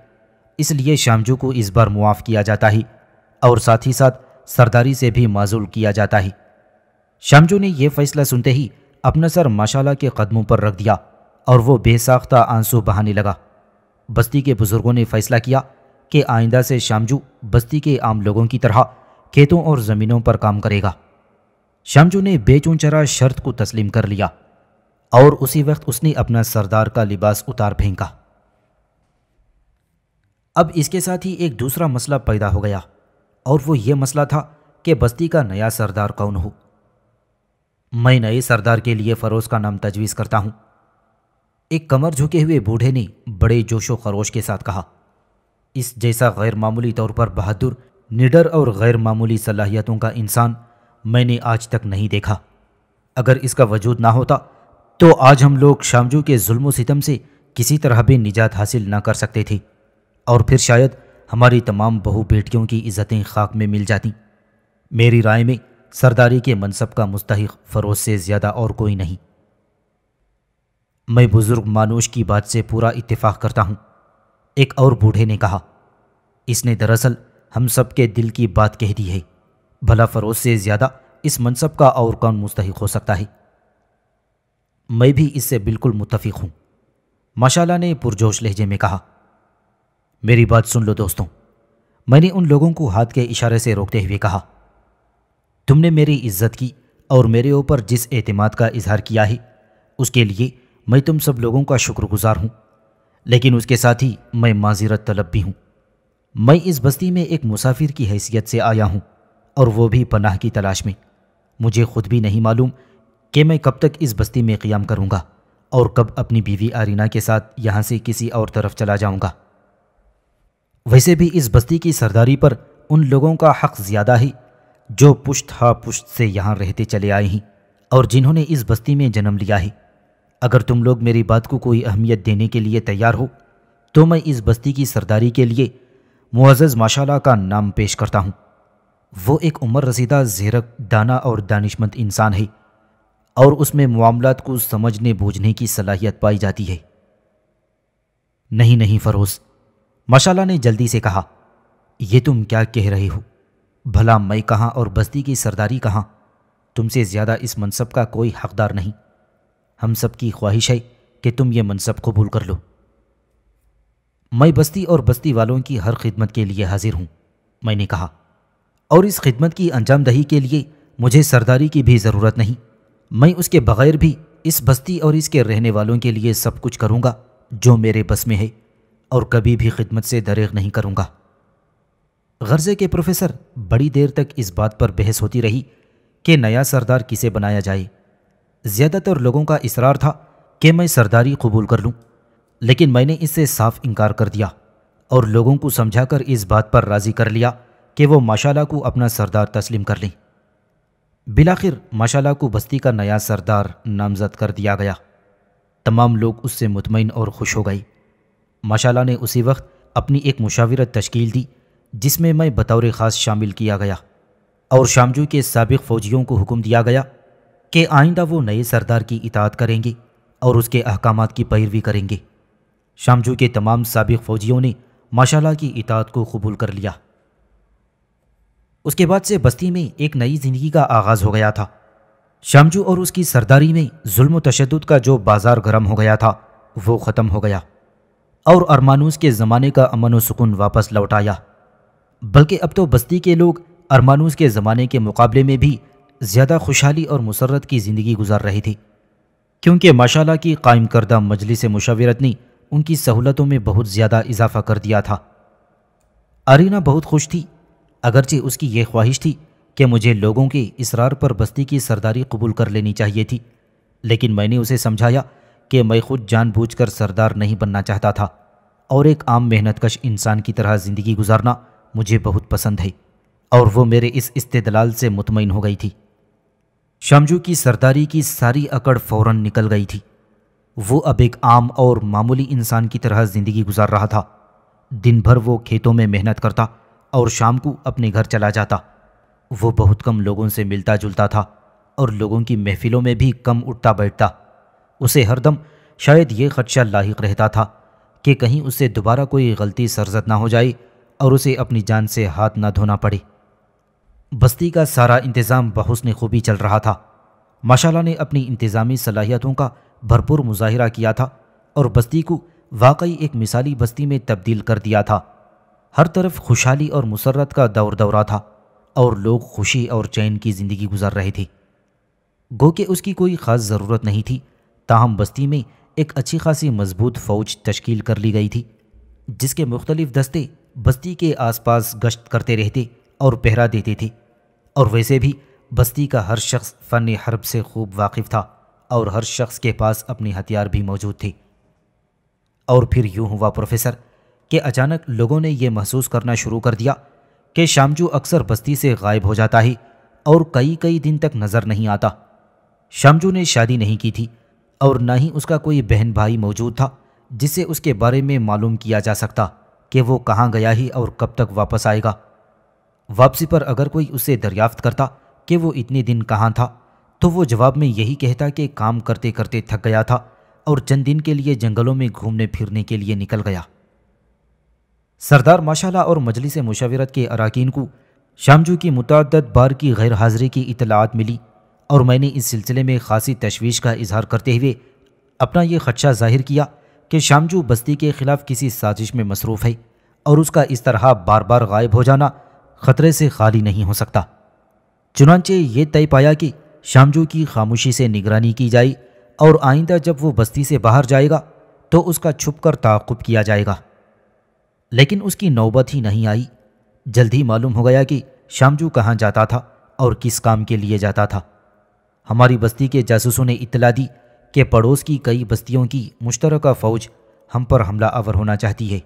इसलिए शामजू को इस बार मुआफ़ किया जाता है और साथ ही साथ सरदारी से भी माजूल किया जाता है शामजू ने यह फैसला सुनते ही अपना सर माशाला के कदमों पर रख दिया और वो बेसाख्ता आंसू बहाने लगा बस्ती के बुज़ुर्गों ने फैसला किया कि आइंदा से शामजू बस्ती के आम लोगों की तरह खेतों और ज़मीनों पर काम करेगा शामजू ने बेचून चरा शर्त को तस्लीम कर लिया और उसी वक्त उसने अपना सरदार का लिबास उतार फेंका अब इसके साथ ही एक दूसरा मसला पैदा हो गया और वो ये मसला था कि बस्ती का नया सरदार कौन हो मैं नए सरदार के लिए फ़रोज़ का नाम तजवीज़ करता हूँ एक कमर झुके हुए बूढ़े ने बड़े जोशो खरोश के साथ कहा इस जैसा गैर मामूली तौर पर बहादुर निडर और गैर मामूली सलाहियतों का इंसान मैंने आज तक नहीं देखा अगर इसका वजूद ना होता तो आज हम लोग शामजू के जुल्म सितम से किसी तरह भी निजात हासिल ना कर सकते थे और फिर शायद हमारी तमाम बहू बेटियों की इज़्ज़तें खाक में मिल जाती मेरी राय में सरदारी के मनसब का मुस्तक फरोज से ज़्यादा और कोई नहीं मैं बुज़ुर्ग मानोश की बात से पूरा इत्तेफाक करता हूँ एक और बूढ़े ने कहा इसने दरअसल हम सब के दिल की बात कह दी है भला फरोज से ज़्यादा इस मनसब का और कौन मुस्तक हो सकता है मैं भी इससे बिल्कुल मुतफिक हूँ माशाला ने पुरजोश लहजे में कहा मेरी बात सुन लो दोस्तों मैंने उन लोगों को हाथ के इशारे से रोकते हुए कहा तुमने मेरी इज्जत की और मेरे ऊपर जिस एतमाद का इजहार किया है उसके लिए मैं तुम सब लोगों का शुक्रगुजार हूँ लेकिन उसके साथ ही मैं माजिरत तलब भी हूँ मैं इस बस्ती में एक मुसाफिर की हैसियत से आया हूँ और वो भी पनाह की तलाश में मुझे खुद भी नहीं मालूम कि मैं कब तक इस बस्ती में क़ियाम करूँगा और कब अपनी बीवी आरीना के साथ यहाँ से किसी और तरफ चला जाऊँगा वैसे भी इस बस्ती की सरदारी पर उन लोगों का हक ज़्यादा ही जो पुश्त हा पुश्त से यहाँ रहते चले आए हैं और जिन्होंने इस बस्ती में जन्म लिया है अगर तुम लोग मेरी बात को कोई अहमियत देने के लिए तैयार हो तो मैं इस बस्ती की सरदारी के लिए मुआज़ माशाला का नाम पेश करता हूँ वो एक उम्र रसीदा जेरक दाना और दानिशमंद इंसान है और उसमें मामलात को समझने बूझने की सलाहियत पाई जाती है नहीं नहीं फरोज़ माशाला ने जल्दी से कहा यह तुम क्या कह रहे हो भला मैं कहाँ और बस्ती की सरदारी कहाँ तुमसे ज़्यादा इस मनसब का कोई हकदार नहीं हम सब की ख्वाहिश है कि तुम ये मनसब कबूल कर लो मैं बस्ती और बस्ती वालों की हर खिदमत के लिए हाजिर हूँ मैंने कहा और इस खिदमत की अंजाम दही के लिए मुझे सरदारी की भी ज़रूरत नहीं मैं उसके बग़ैर भी इस बस्ती और इसके रहने वालों के लिए सब कुछ करूँगा जो मेरे बस में है और कभी भी खिदमत से दरेग नहीं करूँगा गर्ज़े के प्रोफेसर बड़ी देर तक इस बात पर बहस होती रही कि नया सरदार किसे बनाया जाए ज़्यादातर लोगों का इसरार था कि मैं सरदारी कबूल कर लूँ लेकिन मैंने इससे साफ इनकार कर दिया और लोगों को समझाकर इस बात पर राज़ी कर लिया कि वो माशाला को अपना सरदार तस्लीम कर लें बिलाखिर माशाला को बस्ती का नया सरदार नामजद कर दिया गया तमाम लोग उससे मुतमिन और खुश हो गए माशाला ने उसी वक्त अपनी एक मुशावरत तश्कील दी जिसमें मैं बतौर ख़ास शामिल किया गया और शामजू के सबक फ़ौजियों को हुक्म दिया गया कि आइंदा वो नए सरदार की इतात करेंगे और उसके अहकाम की पैरवी करेंगे शामजू के तमाम सबक फ़ौजियों ने माशाला की इतात को कबूल कर लिया उसके बाद से बस्ती में एक नई ज़िंदगी का आगाज़ हो गया था शामजू और उसकी सरदारी में जुल्म तशद का जो बाज़ार गर्म हो गया था वो ख़त्म हो गया और अरमानूस के ज़माने का अमन व सुकून वापस लौट आया बल्कि अब तो बस्ती के लोग अरमानूस के ज़माने के मुकाबले में भी ज़्यादा खुशहाली और मुसरत की ज़िंदगी गुजार रही थी क्योंकि माशाला की कायम करदा मजलिस मशावरत ने उनकी सहूलतों में बहुत ज़्यादा इजाफा कर दिया था आरीना बहुत खुश थी अगरचे उसकी ये ख्वाहिश थी कि मुझे लोगों के इसरार पर बस्ती की सरदारी कबूल कर लेनी चाहिए थी लेकिन मैंने उसे समझाया कि मैं खुद जानबूझकर सरदार नहीं बनना चाहता था और एक आम मेहनतकश इंसान की तरह ज़िंदगी गुजारना मुझे बहुत पसंद है और वो मेरे इस इस्तलाल से मुतमिन हो गई थी शमजू की सरदारी की सारी अकड़ फौरन निकल गई थी वो अब एक आम और मामूली इंसान की तरह ज़िंदगी गुजार रहा था दिन भर वो खेतों में मेहनत करता और शाम को अपने घर चला जाता वो बहुत कम लोगों से मिलता जुलता था और लोगों की महफिलों में भी कम उठता बैठता उसे हरदम शायद ये खदशा लाक रहता था कि कहीं उससे दोबारा कोई गलती सरजद ना हो जाए और उसे अपनी जान से हाथ ना धोना पड़े बस्ती का सारा इंतज़ाम बहुसन खूबी चल रहा था माशाला ने अपनी इंतज़ामी सलाहियतों का भरपूर मुजाहरा किया था और बस्ती को वाकई एक मिसाली बस्ती में तब्दील कर दिया था हर तरफ खुशहाली और मुसरत का दौर दौरा था और लोग खुशी और चैन की ज़िंदगी गुजार रहे थे गो के उसकी कोई ख़ास ज़रूरत नहीं थी ताहम बस्ती में एक अच्छी खासी मजबूत फ़ौज तश्कील कर ली गई थी जिसके मुख्तलिफ दस्ते बस्ती के आसपास गश्त करते रहते और पहरा देती थी और वैसे भी बस्ती का हर शख्स फ़न हरब से खूब वाकिफ़ था और हर शख्स के पास अपनी हथियार भी मौजूद थी और फिर यूं हुआ प्रोफेसर कि अचानक लोगों ने यह महसूस करना शुरू कर दिया कि शामजू अक्सर बस्ती से गायब हो जाता है और कई कई दिन तक नज़र नहीं आता शामजू ने शादी नहीं की थी और ना ही उसका कोई बहन भाई मौजूद था जिसे उसके बारे में मालूम किया जा सकता कि वो कहाँ गया ही और कब तक वापस आएगा वापसी पर अगर कोई उसे दरियाफ्त करता कि वो इतने दिन कहाँ था तो वो जवाब में यही कहता कि काम करते करते थक गया था और चंद दिन के लिए जंगलों में घूमने फिरने के लिए निकल गया सरदार माशाला और मजलिस मुशावरत के अरकान को शामजू की मुतद बार की गैर हाजिरी की इतलात मिली और मैंने इस सिलसिले में खासी तशवीश का इजहार करते हुए अपना ये खदशा जाहिर किया कि शामजू बस्ती के ख़िलाफ़ किसी साजिश में मसरूफ़ है और उसका इस तरह बार बार गायब हो जाना खतरे से खाली नहीं हो सकता चुनाचे ये तय पाया कि शामजू की खामोशी से निगरानी की जाए और आइंदा जब वो बस्ती से बाहर जाएगा तो उसका छुप कर ताकुब किया जाएगा लेकिन उसकी नौबत ही नहीं आई जल्द ही मालूम हो गया कि शामजू कहाँ जाता था और किस काम के लिए जाता था हमारी बस्ती के जासूसों ने इतला दी कि पड़ोस की कई बस्तियों की मुश्तरक फ़ौज हम पर हमला आवर होना चाहती है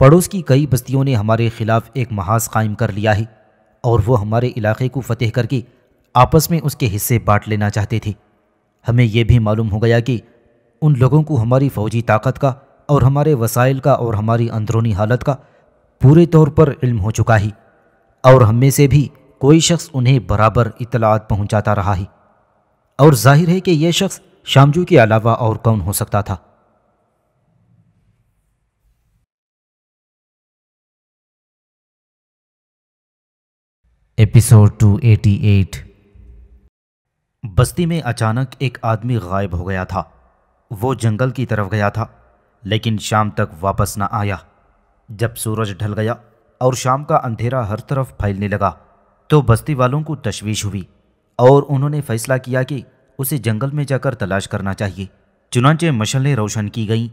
पड़ोस की कई बस्तियों ने हमारे खिलाफ एक महाज कायम कर लिया है और वो हमारे इलाके को फतेह करके आपस में उसके हिस्से बांट लेना चाहते थे हमें यह भी मालूम हो गया कि उन लोगों को हमारी फ़ौजी ताकत का और हमारे वसाइल का और हमारी अंदरूनी हालत का पूरे तौर पर इल्म हो चुका है और हम में से भी कोई शख्स उन्हें बराबर इतलात पहुंचाता रहा है और जाहिर है कि यह शख्स शामजू के अलावा और कौन हो सकता था एपिसोड 288 बस्ती में अचानक एक आदमी गायब हो गया था वो जंगल की तरफ गया था लेकिन शाम तक वापस ना आया जब सूरज ढल गया और शाम का अंधेरा हर तरफ फैलने लगा तो बस्ती वालों को तशवीश हुई और उन्होंने फैसला किया कि उसे जंगल में जाकर तलाश करना चाहिए चुनाचे मशलें रोशन की गईं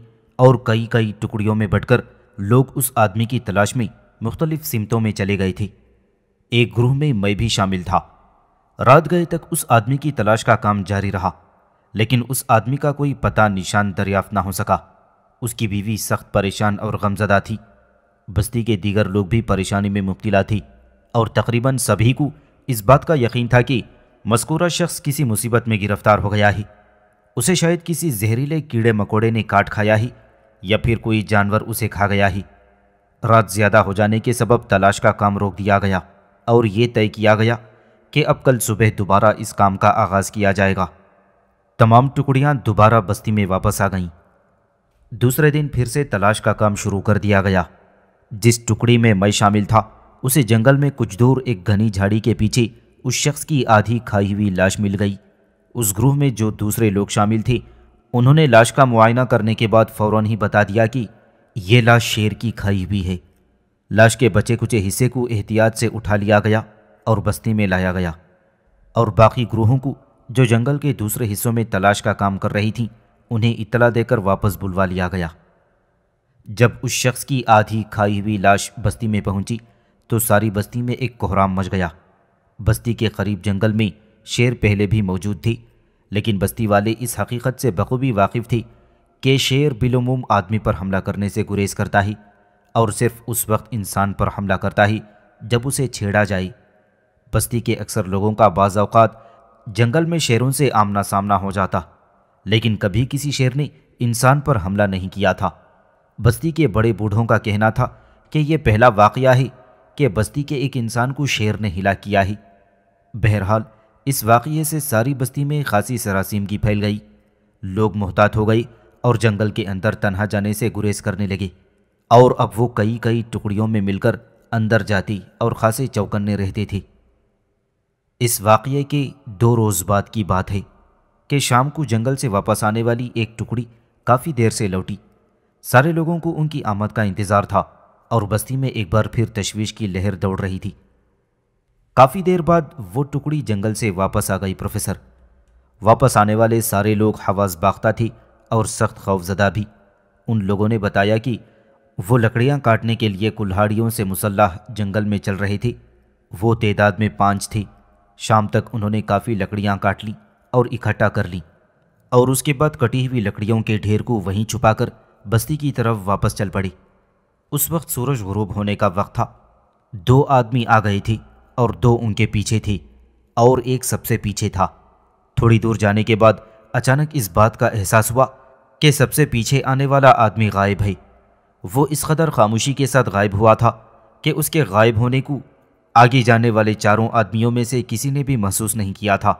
और कई कई टुकड़ियों में बटकर लोग उस आदमी की तलाश में मुख्तलिफ सिमतों में चले गए थे एक गृह में मैं भी शामिल था रात गए तक उस आदमी की तलाश का काम जारी रहा लेकिन उस आदमी का कोई पता निशान दरियाफ्त ना हो सका उसकी बीवी सख्त परेशान और गमजदा थी बस्ती के दीगर लोग भी परेशानी में मुब्तला थी और तकरीबन सभी को इस बात का यकीन था कि मस्कूरा शख्स किसी मुसीबत में गिरफ्तार हो गया ही उसे शायद किसी जहरीले कीड़े मकोड़े ने काट खाया ही या फिर कोई जानवर उसे खा गया ही रात ज़्यादा हो जाने के सबब तलाश का काम रोक दिया गया और ये तय किया गया कि अब कल सुबह दोबारा इस काम का आगाज़ किया जाएगा तमाम टुकड़ियाँ दोबारा बस्ती में वापस आ गईं दूसरे दिन फिर से तलाश का काम शुरू कर दिया गया जिस टुकड़ी में मैं शामिल था उसे जंगल में कुछ दूर एक घनी झाड़ी के पीछे उस शख्स की आधी खाई हुई लाश मिल गई उस ग्रुप में जो दूसरे लोग शामिल थे उन्होंने लाश का मुआयना करने के बाद फ़ौर ही बता दिया कि यह लाश शेर की खाई हुई है लाश के बचे कुचे हिस्से को एहतियात से उठा लिया गया और बस्ती में लाया गया और बाकी ग्रोहों को जो जंगल के दूसरे हिस्सों में तलाश का काम कर रही थीं उन्हें इतला देकर वापस बुलवा लिया गया जब उस शख्स की आधी खाई हुई लाश बस्ती में पहुंची तो सारी बस्ती में एक कोहराम मच गया बस्ती के करीब जंगल में शेर पहले भी मौजूद थी लेकिन बस्ती वाले इस हकीकत से बखूबी वाकिफ थी कि शेर बिलुमूम आदमी पर हमला करने से गुरेज करता ही और सिर्फ उस वक्त इंसान पर हमला करता ही जब उसे छेड़ा जाए बस्ती के अक्सर लोगों का बाज़ात जंगल में शेरों से आमना सामना हो जाता लेकिन कभी किसी शेर ने इंसान पर हमला नहीं किया था बस्ती के बड़े बूढ़ों का कहना था कि यह पहला वाक़ है कि बस्ती के एक इंसान को शेर ने हिला किया ही बहरहाल इस वाक़े से सारी बस्ती में खासी सरासीमगी फैल गई लोग मोहतात हो गई और जंगल के अंदर तनहा जाने से गुरेज करने लगे और अब वो कई कई टुकड़ियों में मिलकर अंदर जाती और खासे चौकन्ने रहती थी इस वाक़े के दो रोज़ बाद की बात है कि शाम को जंगल से वापस आने वाली एक टुकड़ी काफ़ी देर से लौटी सारे लोगों को उनकी आमद का इंतज़ार था और बस्ती में एक बार फिर तशवीश की लहर दौड़ रही थी काफ़ी देर बाद वो टुकड़ी जंगल से वापस आ गई प्रोफेसर वापस आने वाले सारे लोग हवास बाख्ता थी और सख्त खौफजदा भी उन लोगों ने बताया कि वो लकड़ियाँ काटने के लिए कुल्हाड़ियों से मुसल्ह जंगल में चल रही थी वो तेदाद में पाँच थी शाम तक उन्होंने काफ़ी लकड़ियाँ काट ली और इकट्ठा कर ली और उसके बाद कटी हुई लकड़ियों के ढेर को वहीं छुपाकर बस्ती की तरफ वापस चल पड़ी उस वक्त सूरज गुरूब होने का वक्त था दो आदमी आ गए थे और दो उनके पीछे थे और एक सबसे पीछे था थोड़ी दूर जाने के बाद अचानक इस बात का एहसास हुआ कि सबसे पीछे आने वाला आदमी गायब है वो इस कदर खामोशी के साथ गायब हुआ था कि उसके गायब होने को आगे जाने वाले चारों आदमियों में से किसी ने भी महसूस नहीं किया था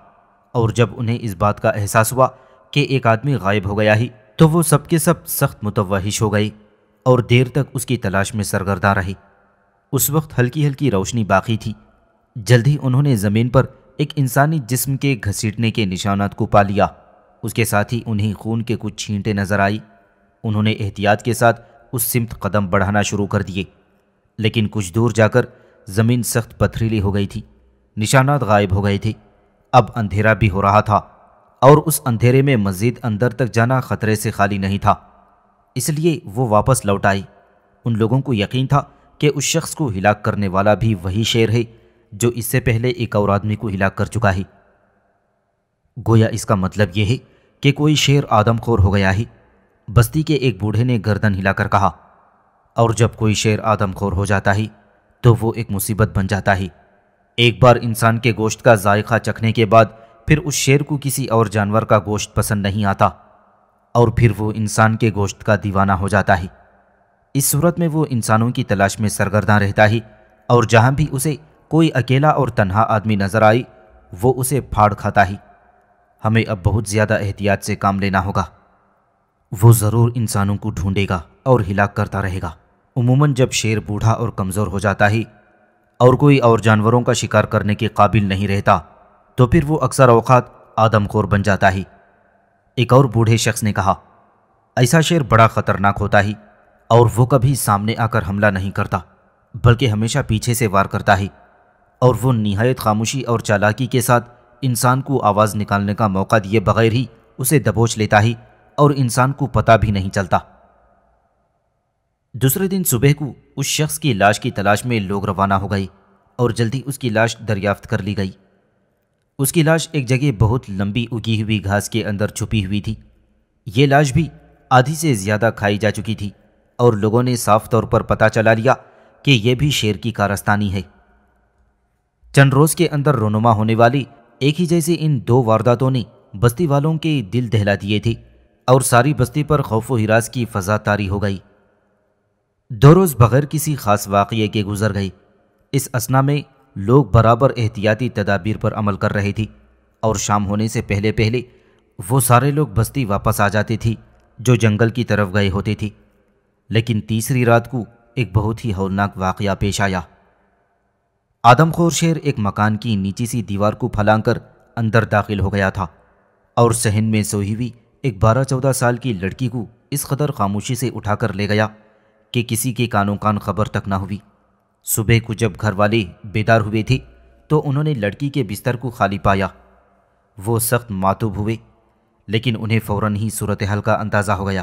और जब उन्हें इस बात का एहसास हुआ कि एक आदमी गायब हो गया ही तो वो सबके सब सख्त मुतवहिश हो गई और देर तक उसकी तलाश में सरगर्दा रही उस वक्त हल्की हल्की रोशनी बाकी थी जल्द ही उन्होंने ज़मीन पर एक इंसानी जिस्म के घसीटने के निशानात को पा लिया उसके साथ ही उन्हें खून के कुछ छींटे नजर आई उन्होंने एहतियात के साथ उस सिमत कदम बढ़ाना शुरू कर दिए लेकिन कुछ दूर जाकर ज़मीन सख्त पथरीली हो गई थी निशानात गायब हो गए थे अब अंधेरा भी हो रहा था और उस अंधेरे में मज़ीद अंदर तक जाना ख़तरे से खाली नहीं था इसलिए वो वापस लौट आई उन लोगों को यकीन था कि उस शख्स को हिलाक करने वाला भी वही शेर है जो इससे पहले एक और आदमी को हिलाक कर चुका है गोया इसका मतलब यह है कि कोई शेर आदमखोर हो गया है बस्ती के एक बूढ़े ने गर्दन हिलाकर कहा और जब कोई शेर आदमखोर हो जाता ही तो वो एक मुसीबत बन जाता ही एक बार इंसान के गोश्त का जायका चखने के बाद फिर उस शेर को किसी और जानवर का गोश्त पसंद नहीं आता और फिर वो इंसान के गोश्त का दीवाना हो जाता ही इस सूरत में वो इंसानों की तलाश में सरगर्दा रहता ही और जहाँ भी उसे कोई अकेला और तनहा आदमी नज़र आई वो उसे फाड़ खाता ही हमें अब बहुत ज़्यादा एहतियात से काम लेना होगा वो ज़रूर इंसानों को ढूंढेगा और हिला करता रहेगा उमूमन जब शेर बूढ़ा और कमज़ोर हो जाता ही और कोई और जानवरों का शिकार करने के काबिल नहीं रहता तो फिर वो अक्सर अवकात आदमखोर बन जाता ही एक और बूढ़े शख्स ने कहा ऐसा शेर बड़ा ख़तरनाक होता ही और वो कभी सामने आकर हमला नहीं करता बल्कि हमेशा पीछे से वार करता ही और वो नहायत खामोशी और चालाकी के साथ इंसान को आवाज़ निकालने का मौका दिए बगैर ही उसे दबोच लेता ही और इंसान को पता भी नहीं चलता दूसरे दिन सुबह को उस शख्स की लाश की तलाश में लोग रवाना हो गए और जल्दी उसकी लाश दरियाफ्त कर ली गई उसकी लाश एक जगह बहुत लंबी उगी हुई घास के अंदर छुपी हुई थी ये लाश भी आधी से ज़्यादा खाई जा चुकी थी और लोगों ने साफ तौर पर पता चला लिया कि यह भी शेर की कारस्तानी है चंद रोज़ के अंदर रोनुमा होने वाली एक ही जैसे इन दो वारदातों ने बस्ती वालों के दिल दहला दिए थे और सारी बस्ती पर खौफ व हिरास की फजा तारी हो गई दो रोज़ बगैर किसी ख़ास वाक़े के गुजर गई इस असना में लोग बराबर एहतियाती तदाबीर पर अमल कर रही थी और शाम होने से पहले पहले वो सारे लोग बस्ती वापस आ जाती थी जो जंगल की तरफ गए होते थी लेकिन तीसरी रात को एक बहुत ही हौलनाक वाक़ पेश आया आदमखोर शेर एक मकान की नीची सी दीवार को फलांग कर अंदर दाखिल हो गया था और सहन में सोई हुई एक बारह चौदह साल की लड़की को इस कदर खामोशी से उठाकर ले गया कि किसी के कानों कान खबर तक ना हुई सुबह को जब घर वाले बेदार हुए थे तो उन्होंने लड़की के बिस्तर को खाली पाया वो सख्त मातूब हुए लेकिन उन्हें फ़ौरन ही सूरत हाल का अंदाज़ा हो गया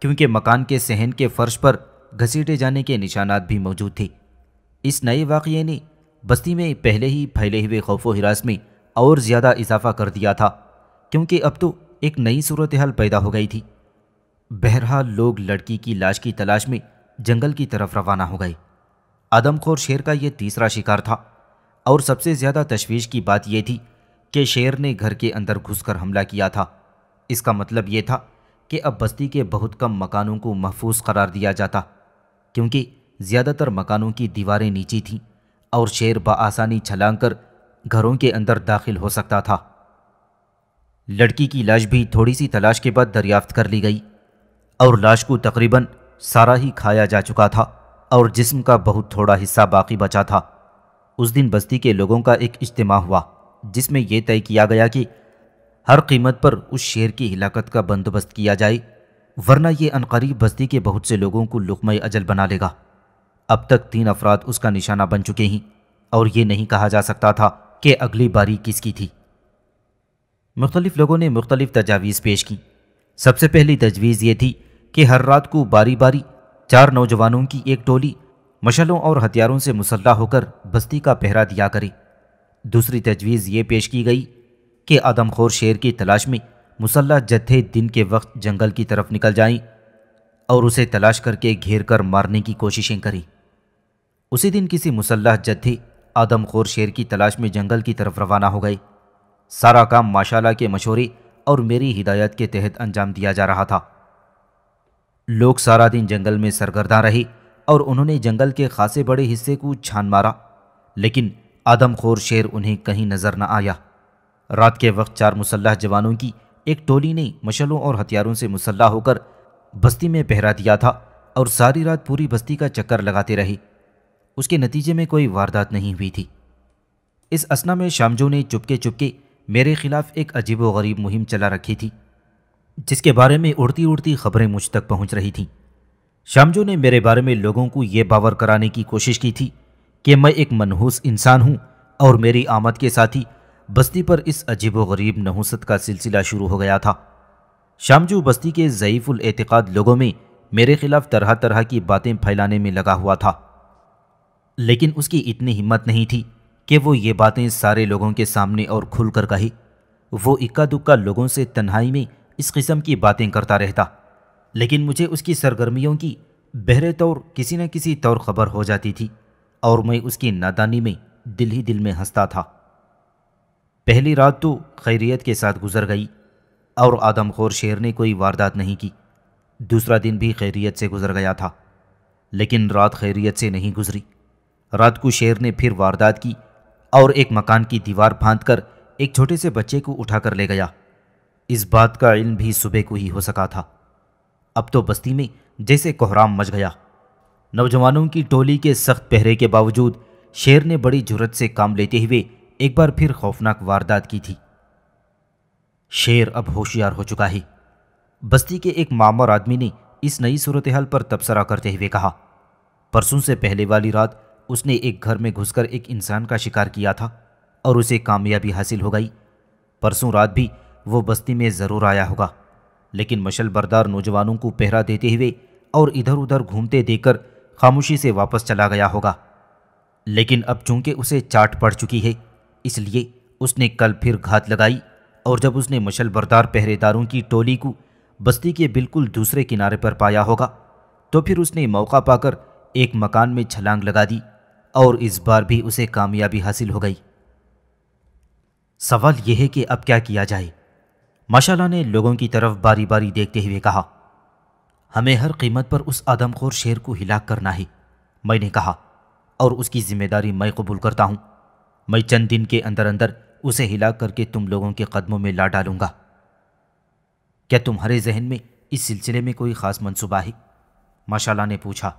क्योंकि मकान के सहन के फर्श पर घसीटे जाने के निशानात भी मौजूद थे इस नए वाक़े ने बस्ती में पहले ही फैले हुए खौफ हिरास में और ज़्यादा इजाफा कर दिया था क्योंकि अब तो एक नई सूरत हाल पैदा हो गई थी बहरहाल लोग लड़की की लाश की तलाश में जंगल की तरफ रवाना हो गए आदमखोर शेर का यह तीसरा शिकार था और सबसे ज़्यादा तशवीश की बात यह थी कि शेर ने घर के अंदर घुसकर हमला किया था इसका मतलब यह था कि अब बस्ती के बहुत कम मकानों को महफूज करार दिया जाता क्योंकि ज़्यादातर मकानों की दीवारें नीची थीं और शेर बआसानी छलांग कर घरों के अंदर दाखिल हो सकता था लड़की की लाश भी थोड़ी सी तलाश के बाद दरियाफ्त कर ली गई और लाश को तकरीबन सारा ही खाया जा चुका था और जिस्म का बहुत थोड़ा हिस्सा बाकी बचा था उस दिन बस्ती के लोगों का एक इज्तम हुआ जिसमें यह तय किया गया कि हर कीमत पर उस शेर की हिलाकत का बंदोबस्त किया जाए वरना यह अनकरीब बस्ती के बहुत से लोगों को लुकमय अजल बना लेगा अब तक तीन अफराद उसका निशाना बन चुके हैं और ये नहीं कहा जा सकता था कि अगली बारी किसकी थी मुख्तलिफ़ लोगों ने मुख्तलिफ़ तजावीज़ पेश की सबसे पहली तजवीज़ ये थी कि हर रात को बारी बारी चार नौजवानों की एक टोली मशलों और हथियारों से मुसल्ह होकर बस्ती का पहरा दिया करे दूसरी तजवीज़ ये पेश की गई कि आदमखोर शेर की तलाश में मुसल्ह जत्थे दिन के वक्त जंगल की तरफ निकल जाएं और उसे तलाश करके घेर कर मारने की कोशिशें करें उसी दिन किसी मुसल्ह जत्थे आदमखोर शेर की तलाश में जंगल की तरफ रवाना हो गए सारा काम माशाला के मशवरे और मेरी हिदायत के तहत अंजाम दिया जा रहा था लोग सारा दिन जंगल में सरगर्दा रहे और उन्होंने जंगल के खासे बड़े हिस्से को छान मारा लेकिन आदमखोर शेर उन्हें कहीं नज़र न आया रात के वक्त चार मुसल्ह जवानों की एक टोली ने मशलों और हथियारों से मुसल्ह होकर बस्ती में पहरा दिया था और सारी रात पूरी बस्ती का चक्कर लगाते रहे उसके नतीजे में कोई वारदात नहीं हुई थी इस असना में शामजो ने चुपके चुपके मेरे खिलाफ एक अजीब व गरीब मुहिम चला रखी थी जिसके बारे में उड़ती उड़ती खबरें मुझ तक पहुंच रही थीं शामजू ने मेरे बारे में लोगों को ये बावर कराने की कोशिश की थी कि मैं एक मनहूस इंसान हूँ और मेरी आमद के साथ ही बस्ती पर इस अजीब व गरीब नहूसत का सिलसिला शुरू हो गया था शामजू बस्ती के ज़यीफ़ुल एतिकाद लोगों में मेरे खिलाफ तरह तरह की बातें फैलाने में लगा हुआ था लेकिन उसकी इतनी हिम्मत नहीं थी कि वो ये बातें सारे लोगों के सामने और खुल कर कही वो इक्का दुक्का लोगों से तन्हाई में इस किस्म की बातें करता रहता लेकिन मुझे उसकी सरगर्मियों की बहरे तौर किसी न किसी तौर खबर हो जाती थी और मैं उसकी नादानी में दिल ही दिल में हंसता था पहली रात तो खैरियत के साथ गुजर गई और आदमखोर शेर ने कोई वारदात नहीं की दूसरा दिन भी खैरियत से गुजर गया था लेकिन रात खैरियत से नहीं गुजरी रात को शेर ने फिर वारदात की और एक मकान की दीवार फाँद एक छोटे से बच्चे को उठाकर ले गया इस बात का इल्म भी सुबह को ही हो सका था अब तो बस्ती में जैसे कोहराम मच गया नौजवानों की टोली के सख्त पहरे के बावजूद शेर ने बड़ी जुरत से काम लेते हुए एक बार फिर खौफनाक वारदात की थी शेर अब होशियार हो चुका है बस्ती के एक मामर आदमी ने इस नई सूरत हाल पर तबसरा करते हुए कहा परसों से पहले वाली रात उसने एक घर में घुसकर एक इंसान का शिकार किया था और उसे कामयाबी हासिल हो गई परसों रात भी वो बस्ती में ज़रूर आया होगा लेकिन मशल बरदार नौजवानों को पहरा देते हुए और इधर उधर घूमते देकर खामोशी से वापस चला गया होगा लेकिन अब चूंकि उसे चाट पड़ चुकी है इसलिए उसने कल फिर घात लगाई और जब उसने मशल बरदार पहरेदारों की टोली को बस्ती के बिल्कुल दूसरे किनारे पर पाया होगा तो फिर उसने मौका पाकर एक मकान में छलांग लगा दी और इस बार भी उसे कामयाबी हासिल हो गई सवाल यह है कि अब क्या किया जाए माशाला ने लोगों की तरफ बारी बारी देखते हुए कहा हमें हर कीमत पर उस आदमखोर शेर को हिला करना है मैंने कहा और उसकी जिम्मेदारी मैं कबूल करता हूँ मैं चंद दिन के अंदर अंदर उसे हिला करके तुम लोगों के कदमों में ला डालूंगा क्या तुम्हारे जहन में इस सिलसिले में कोई ख़ास मनसूबा है माशाला ने पूछा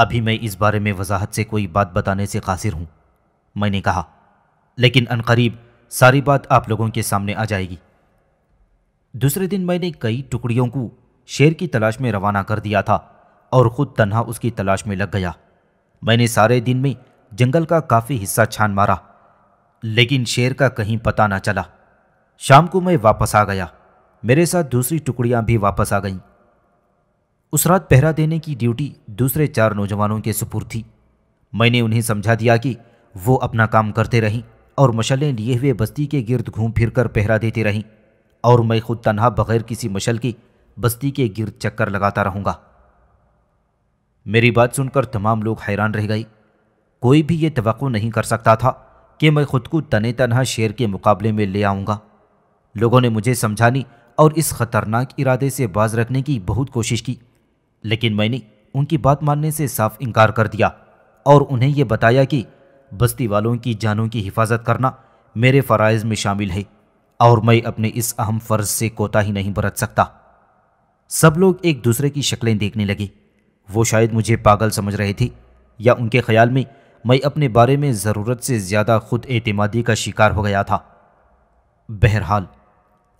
अभी मैं इस बारे में वजाहत से कोई बात बताने से कासिर हूँ मैंने कहा लेकिन अनकरीब सारी बात आप लोगों के सामने आ जाएगी दूसरे दिन मैंने कई टुकड़ियों को शेर की तलाश में रवाना कर दिया था और ख़ुद तन्हा उसकी तलाश में लग गया मैंने सारे दिन में जंगल का काफ़ी हिस्सा छान मारा लेकिन शेर का कहीं पता न चला शाम को मैं वापस आ गया मेरे साथ दूसरी टुकड़ियाँ भी वापस आ गईं उस रात पहरा देने की ड्यूटी दूसरे चार नौजवानों के सुपुर थी मैंने उन्हें समझा दिया कि वो अपना काम करते रहें और मशलें लिए हुए बस्ती के गिर्द घूम फिर कर पहरा देते रहें और मैं खुद तनहा बगैर किसी मशल की बस्ती के गिर्द चक्कर लगाता रहूँगा मेरी बात सुनकर तमाम लोग हैरान रह गए कोई भी ये तो नहीं कर सकता था कि मैं खुद को तने तनहा शेर के मुकाबले में ले आऊँगा लोगों ने मुझे समझाने और इस खतरनाक इरादे से बाज रखने की बहुत कोशिश की लेकिन मैंने उनकी बात मानने से साफ इनकार कर दिया और उन्हें यह बताया कि बस्ती वालों की जानों की हिफाजत करना मेरे फ़रज़ में शामिल है और मैं अपने इस अहम फ़र्ज़ से कोताही नहीं बरत सकता सब लोग एक दूसरे की शक्लें देखने लगे वो शायद मुझे पागल समझ रहे थे या उनके ख्याल में मैं अपने बारे में ज़रूरत से ज़्यादा खुद एतमादी का शिकार हो गया था बहरहाल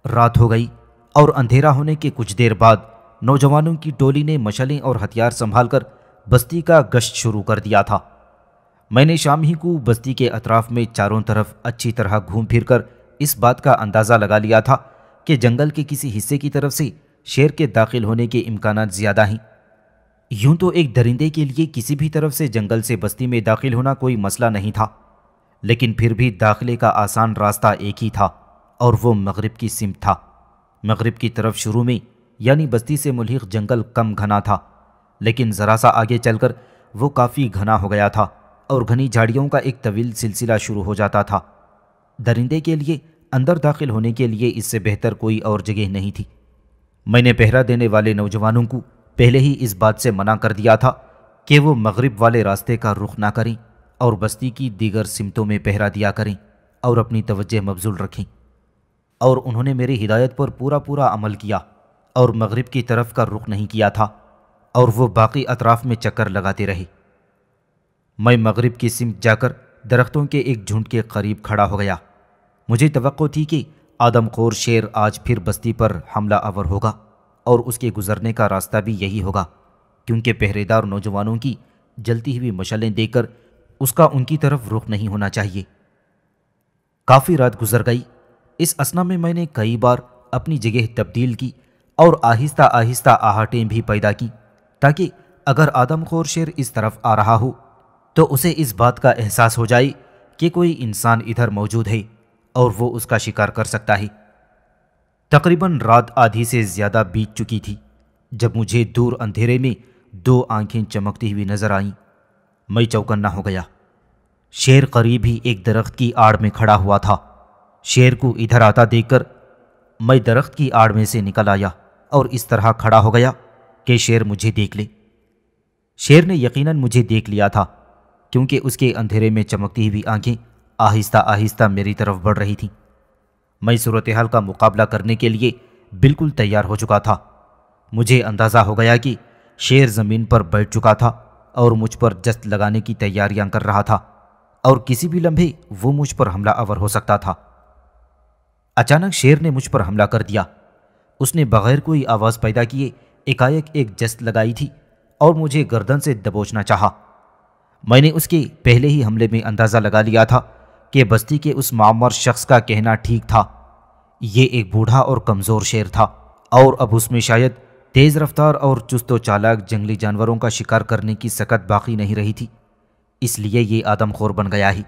रात हो गई और अंधेरा होने के कुछ देर बाद नौजवानों की टोली ने मशलें और हथियार संभालकर बस्ती का गश्त शुरू कर दिया था मैंने शाम ही को बस्ती के अतराफ में चारों तरफ अच्छी तरह घूम फिर कर इस बात का अंदाज़ा लगा लिया था कि जंगल के किसी हिस्से की तरफ से शेर के दाखिल होने के इम्कान ज़्यादा हैं यूं तो एक दरिंदे के लिए किसी भी तरफ से जंगल से बस्ती में दाखिल होना कोई मसला नहीं था लेकिन फिर भी दाखिले का आसान रास्ता एक ही था और वो मगरिब की सिम था मगरिब की तरफ शुरू में यानी बस्ती से मुलहिक जंगल कम घना था लेकिन ज़रा सा आगे चलकर वो काफ़ी घना हो गया था और घनी झाड़ियों का एक तवील सिलसिला शुरू हो जाता था दरिंदे के लिए अंदर दाखिल होने के लिए इससे बेहतर कोई और जगह नहीं थी मैंने पहरा देने वाले नौजवानों को पहले ही इस बात से मना कर दिया था कि वो मगरिब वाले रास्ते का रुख ना करें और बस्ती की दीगर सिमतों में पहरा दिया करें और अपनी तवज्जह मबजूल रखें और उन्होंने मेरी हिदायत पर पूरा पूरा अमल किया और मगरिब की तरफ का रुख नहीं किया था और वो बाकी अतराफ़ में चक्कर लगाते रहे मैं मगरिब की सिमत जाकर दरख्तों के एक झुंड के करीब खड़ा हो गया मुझे तो थी कि आदमखोर शेर आज फिर बस्ती पर हमला आवर होगा और उसके गुजरने का रास्ता भी यही होगा क्योंकि पहरेदार नौजवानों की जलती हुई मशलें देकर उसका उनकी तरफ रुख नहीं होना चाहिए काफ़ी रात गुजर गई इस असना में मैंने कई बार अपनी जगह तब्दील की और आहिस्ता आहिस्ता आहटें भी पैदा की ताकि अगर आदमखोर शेर इस तरफ आ रहा हो तो उसे इस बात का एहसास हो जाए कि कोई इंसान इधर मौजूद है और वो उसका शिकार कर सकता है तकरीबन रात आधी से ज़्यादा बीत चुकी थी जब मुझे दूर अंधेरे में दो आंखें चमकती हुई नजर आईं मैं चौकन्ना हो गया शेर करीब ही एक दरख्त की आड़ में खड़ा हुआ था शेर को इधर आता देखकर मैं दरख्त की आड़ में से निकल आया और इस तरह खड़ा हो गया कि शेर मुझे देख ले शेर ने यकीनन मुझे देख लिया था क्योंकि उसके अंधेरे में चमकती हुई आंखें आहिस्ता आहिस्ता मेरी तरफ बढ़ रही थीं मैं सूरत हाल का मुकाबला करने के लिए बिल्कुल तैयार हो चुका था मुझे अंदाज़ा हो गया कि शेर ज़मीन पर बैठ चुका था और मुझ पर जस्त लगाने की तैयारियां कर रहा था और किसी भी लम्हे वो मुझ पर हमला अवर हो सकता था अचानक शेर ने मुझ पर हमला कर दिया उसने बगैर कोई आवाज़ पैदा किए एकाएक एक जस्त लगाई थी और मुझे गर्दन से दबोचना चाहा मैंने उसके पहले ही हमले में अंदाज़ा लगा लिया था कि बस्ती के उस मामर शख्स का कहना ठीक था ये एक बूढ़ा और कमज़ोर शेर था और अब उसमें शायद तेज़ रफ्तार और चुस्त चालाक जंगली जानवरों का शिकार करने की सकत बाकी नहीं रही थी इसलिए ये आदमखोर बन गया ही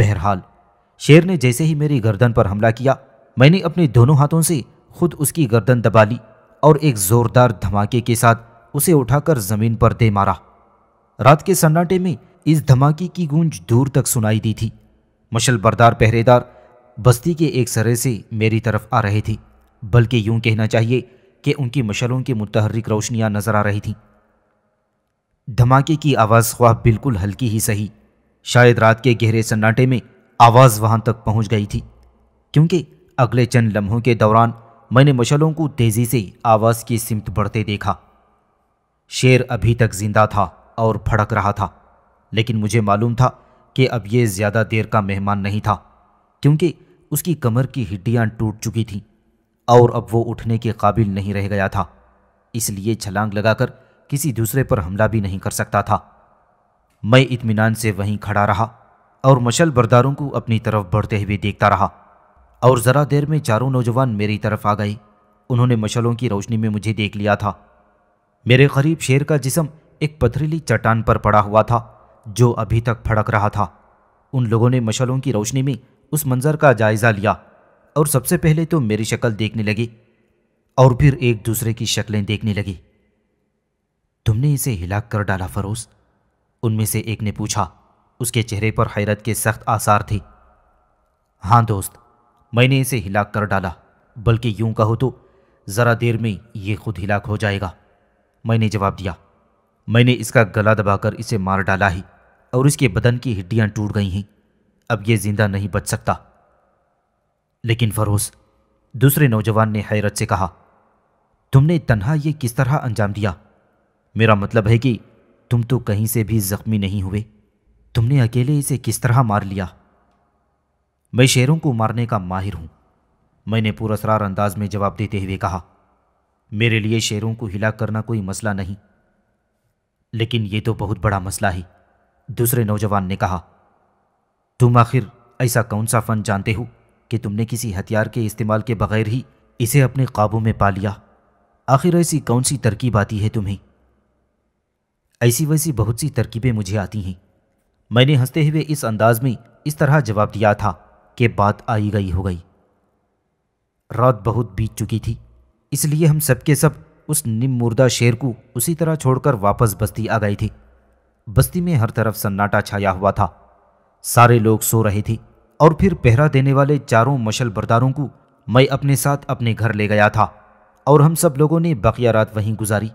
बहरहाल शेर ने जैसे ही मेरी गर्दन पर हमला किया मैंने अपने दोनों हाथों से खुद उसकी गर्दन दबा ली और एक जोरदार धमाके के साथ उसे उठाकर जमीन पर दे मारा रात के सन्नाटे में इस धमाके की गूंज दूर तक सुनाई दी थी मशल बरदार पहरेदार बस्ती के एक सरे से मेरी तरफ आ रहे थे बल्कि यूं कहना चाहिए कि उनकी मशलों की मुतहरक रोशनियां नजर आ रही थीं धमाके की आवाज़ ख्वाह बिल्कुल हल्की ही सही शायद रात के गहरे सन्नाटे में आवाज़ वहां तक पहुंच गई थी क्योंकि अगले चंद लम्हों के दौरान मैंने मशालों को तेजी से आवाज की सिमत बढ़ते देखा शेर अभी तक जिंदा था और फड़क रहा था लेकिन मुझे मालूम था कि अब यह ज़्यादा देर का मेहमान नहीं था क्योंकि उसकी कमर की हड्डियाँ टूट चुकी थीं और अब वो उठने के काबिल नहीं रह गया था इसलिए छलांग लगाकर किसी दूसरे पर हमला भी नहीं कर सकता था मैं इत्मीनान से वहीं खड़ा रहा और मशल बरदारों को अपनी तरफ बढ़ते हुए देखता रहा और ज़रा देर में चारों नौजवान मेरी तरफ आ गए उन्होंने मशलों की रोशनी में मुझे देख लिया था मेरे करीब शेर का जिसम एक पथरीली चट्टान पर पड़ा हुआ था जो अभी तक फड़क रहा था उन लोगों ने मशलों की रोशनी में उस मंज़र का जायज़ा लिया और सबसे पहले तो मेरी शक्ल देखने लगी और फिर एक दूसरे की शक्लें देखने लगी तुमने इसे हिला कर डाला फरोज उनमें से एक ने पूछा उसके चेहरे पर हैरत के सख्त आसार थे हाँ दोस्त मैंने इसे हिलाक कर डाला बल्कि यूं कहो तो ज़रा देर में ये खुद हिलाक हो जाएगा मैंने जवाब दिया मैंने इसका गला दबाकर इसे मार डाला ही और इसके बदन की हड्डियाँ टूट गई हैं अब यह जिंदा नहीं बच सकता लेकिन फरोज दूसरे नौजवान ने हैरत से कहा तुमने तनहा ये किस तरह अंजाम दिया मेरा मतलब है कि तुम तो कहीं से भी ज़ख्मी नहीं हुए तुमने अकेले इसे किस तरह मार लिया मैं शेरों को मारने का माहिर हूं मैंने पुरसरार अंदाज में जवाब देते हुए कहा मेरे लिए शेरों को हिला करना कोई मसला नहीं लेकिन ये तो बहुत बड़ा मसला है दूसरे नौजवान ने कहा तुम आखिर ऐसा कौन सा फन जानते हो कि तुमने किसी हथियार के इस्तेमाल के बगैर ही इसे अपने काबू में पा लिया आखिर ऐसी कौन सी तरकीब आती है तुम्हें ऐसी वैसी बहुत सी तरकीबें मुझे आती हैं मैंने हंसते हुए इस अंदाज में इस तरह जवाब दिया था के बात आई गई हो गई रात बहुत बीत चुकी थी इसलिए हम सबके सब उस निम मुर्दा शेर को उसी तरह छोड़कर वापस बस्ती आ गई थी बस्ती में हर तरफ सन्नाटा छाया हुआ था सारे लोग सो रहे थे और फिर पहरा देने वाले चारों मशल बरदारों को मैं अपने साथ अपने घर ले गया था और हम सब लोगों ने बकिया रात वहीं गुजारी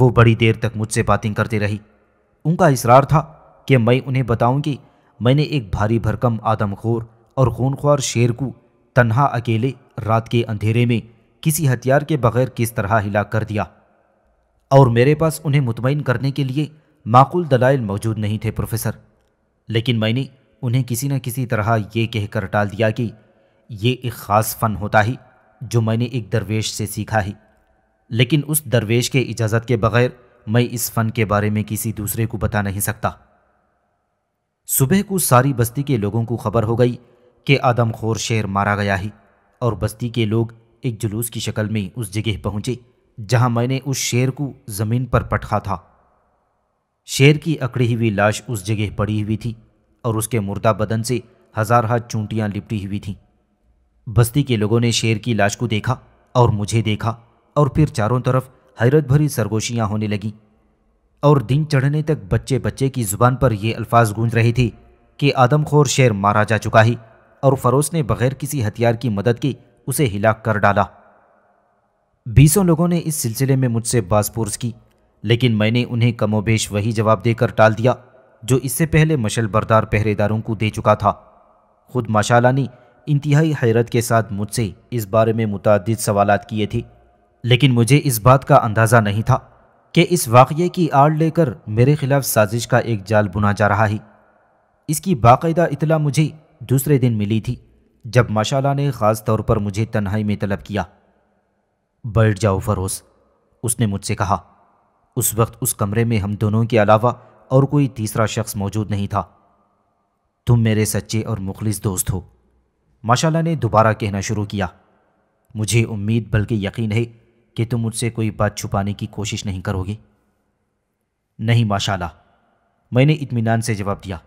वो बड़ी देर तक मुझसे बातें करते रही उनका इसरार था कि मैं उन्हें बताऊं कि मैंने एक भारी भरकम आदमखोर और खूनख्वार शेर को तन्हा अकेले रात के अंधेरे में किसी हथियार के बगैर किस तरह हिला कर दिया और मेरे पास उन्हें मुतमिन करने के लिए माकूल दलाइल मौजूद नहीं थे प्रोफेसर लेकिन मैंने उन्हें किसी न किसी तरह ये कहकर टाल दिया कि ये एक ख़ास फ़न होता ही जो मैंने एक दरवेश से सीखा ही लेकिन उस दरवेश के इजाज़त के बगैर मैं इस फ़न के बारे में किसी दूसरे को बता नहीं सकता सुबह को सारी बस्ती के लोगों को खबर हो गई कि आदमखोर शेर मारा गया है और बस्ती के लोग एक जुलूस की शक्ल में उस जगह पहुंचे जहां मैंने उस शेर को ज़मीन पर पटखा था शेर की अकड़ी हुई लाश उस जगह पड़ी हुई थी और उसके मुर्दा बदन से हजार हाथ चूंटियाँ लिपटी हुई थीं बस्ती के लोगों ने शेर की लाश को देखा और मुझे देखा और फिर चारों तरफ हैरत भरी सरगोशियाँ होने लगीं और दिन चढ़ने तक बच्चे बच्चे की ज़ुबान पर ये अल्फाज गूंज रहे थे कि आदमखोर शेर मारा जा चुका ही और फरोज ने बगैर किसी हथियार की मदद के उसे हिला कर डाला बीसों लोगों ने इस सिलसिले में मुझसे बासपुर्स की लेकिन मैंने उन्हें कमोबेश वही जवाब देकर टाल दिया जो इससे पहले मशल बरदार पहरेदारों को दे चुका था खुद माशाला ने इंतहाई हैरत के साथ मुझसे इस बारे में मुतद सवाल किए थे लेकिन मुझे इस बात का अंदाज़ा नहीं था कि इस वाक़े की आड़ लेकर मेरे खिलाफ साजिश का एक जाल बुना जा रहा है इसकी बाकायदा इतला मुझे दूसरे दिन मिली थी जब माशाला ने ख़ास तौर पर मुझे तन्हाई में तलब किया बैठ जाओ फरोज़ उसने मुझसे कहा उस वक्त उस कमरे में हम दोनों के अलावा और कोई तीसरा शख्स मौजूद नहीं था तुम मेरे सच्चे और मुखलिस दोस्त हो माशाला ने दोबारा कहना शुरू किया मुझे उम्मीद बल्कि यकीन है कि तुम मुझसे कोई बात छुपाने की कोशिश नहीं करोगे नहीं माशाला मैंने इत्मीनान से जवाब दिया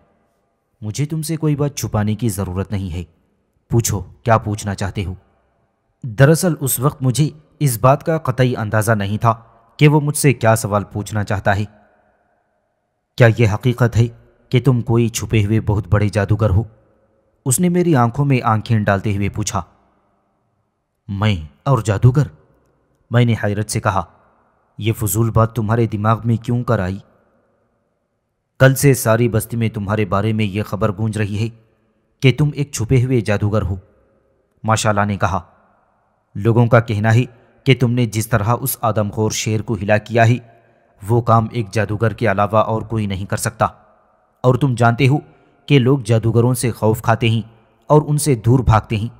मुझे तुमसे कोई बात छुपाने की ज़रूरत नहीं है पूछो क्या पूछना चाहते हो दरअसल उस वक्त मुझे इस बात का कतई अंदाज़ा नहीं था कि वो मुझसे क्या सवाल पूछना चाहता है क्या यह हकीकत है कि तुम कोई छुपे हुए बहुत बड़े जादूगर हो उसने मेरी आंखों में आंखें डालते हुए पूछा मैं और जादूगर मैंने हैरत से कहा यह फजूल बात तुम्हारे दिमाग में क्यों कर आई कल से सारी बस्ती में तुम्हारे बारे में यह खबर गूंज रही है कि तुम एक छुपे हुए जादूगर हो माशाला ने कहा लोगों का कहना है कि तुमने जिस तरह उस आदमखोर शेर को हिला किया है वो काम एक जादूगर के अलावा और कोई नहीं कर सकता और तुम जानते हो कि लोग जादूगरों से खौफ खाते हैं और उनसे दूर भागते हैं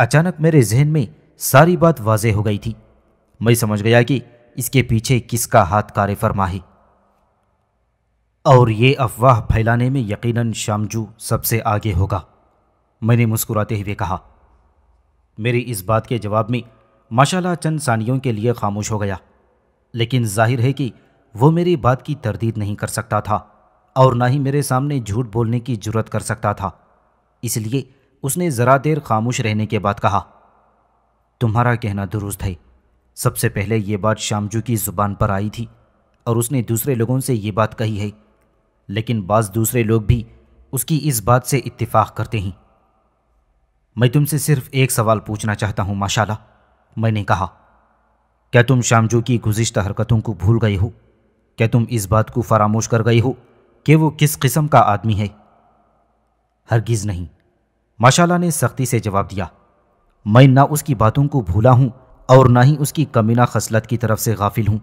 अचानक मेरे जहन में सारी बात वाजे हो गई थी मैं समझ गया कि इसके पीछे किसका हाथ कार्य फरमा है और ये अफवाह फैलाने में यकीनन शामजू सबसे आगे होगा मैंने मुस्कुराते हुए कहा मेरी इस बात के जवाब में माशाल्लाह चंद सानियों के लिए खामोश हो गया लेकिन जाहिर है कि वो मेरी बात की तरदीद नहीं कर सकता था और ना ही मेरे सामने झूठ बोलने की जरूरत कर सकता था इसलिए उसने ज़रा देर खामोश रहने के बाद कहा तुम्हारा कहना दुरुस्त है सबसे पहले ये बात शामजू की ज़ुबान पर आई थी और उसने दूसरे लोगों से ये बात कही है लेकिन बाज़ दूसरे लोग भी उसकी इस बात से इत्तेफाक करते हैं मैं तुमसे सिर्फ एक सवाल पूछना चाहता हूं माशाला मैंने कहा क्या तुम शामजू की गुजशत हरकतों को भूल गए हो क्या तुम इस बात को फरामोश कर गए हो कि वो किस किस्म का आदमी है हरगिज़ नहीं माशाला ने सख्ती से जवाब दिया मैं ना उसकी बातों को भूला हूं और ना ही उसकी कमीना खसलत की तरफ से गाफिल हूं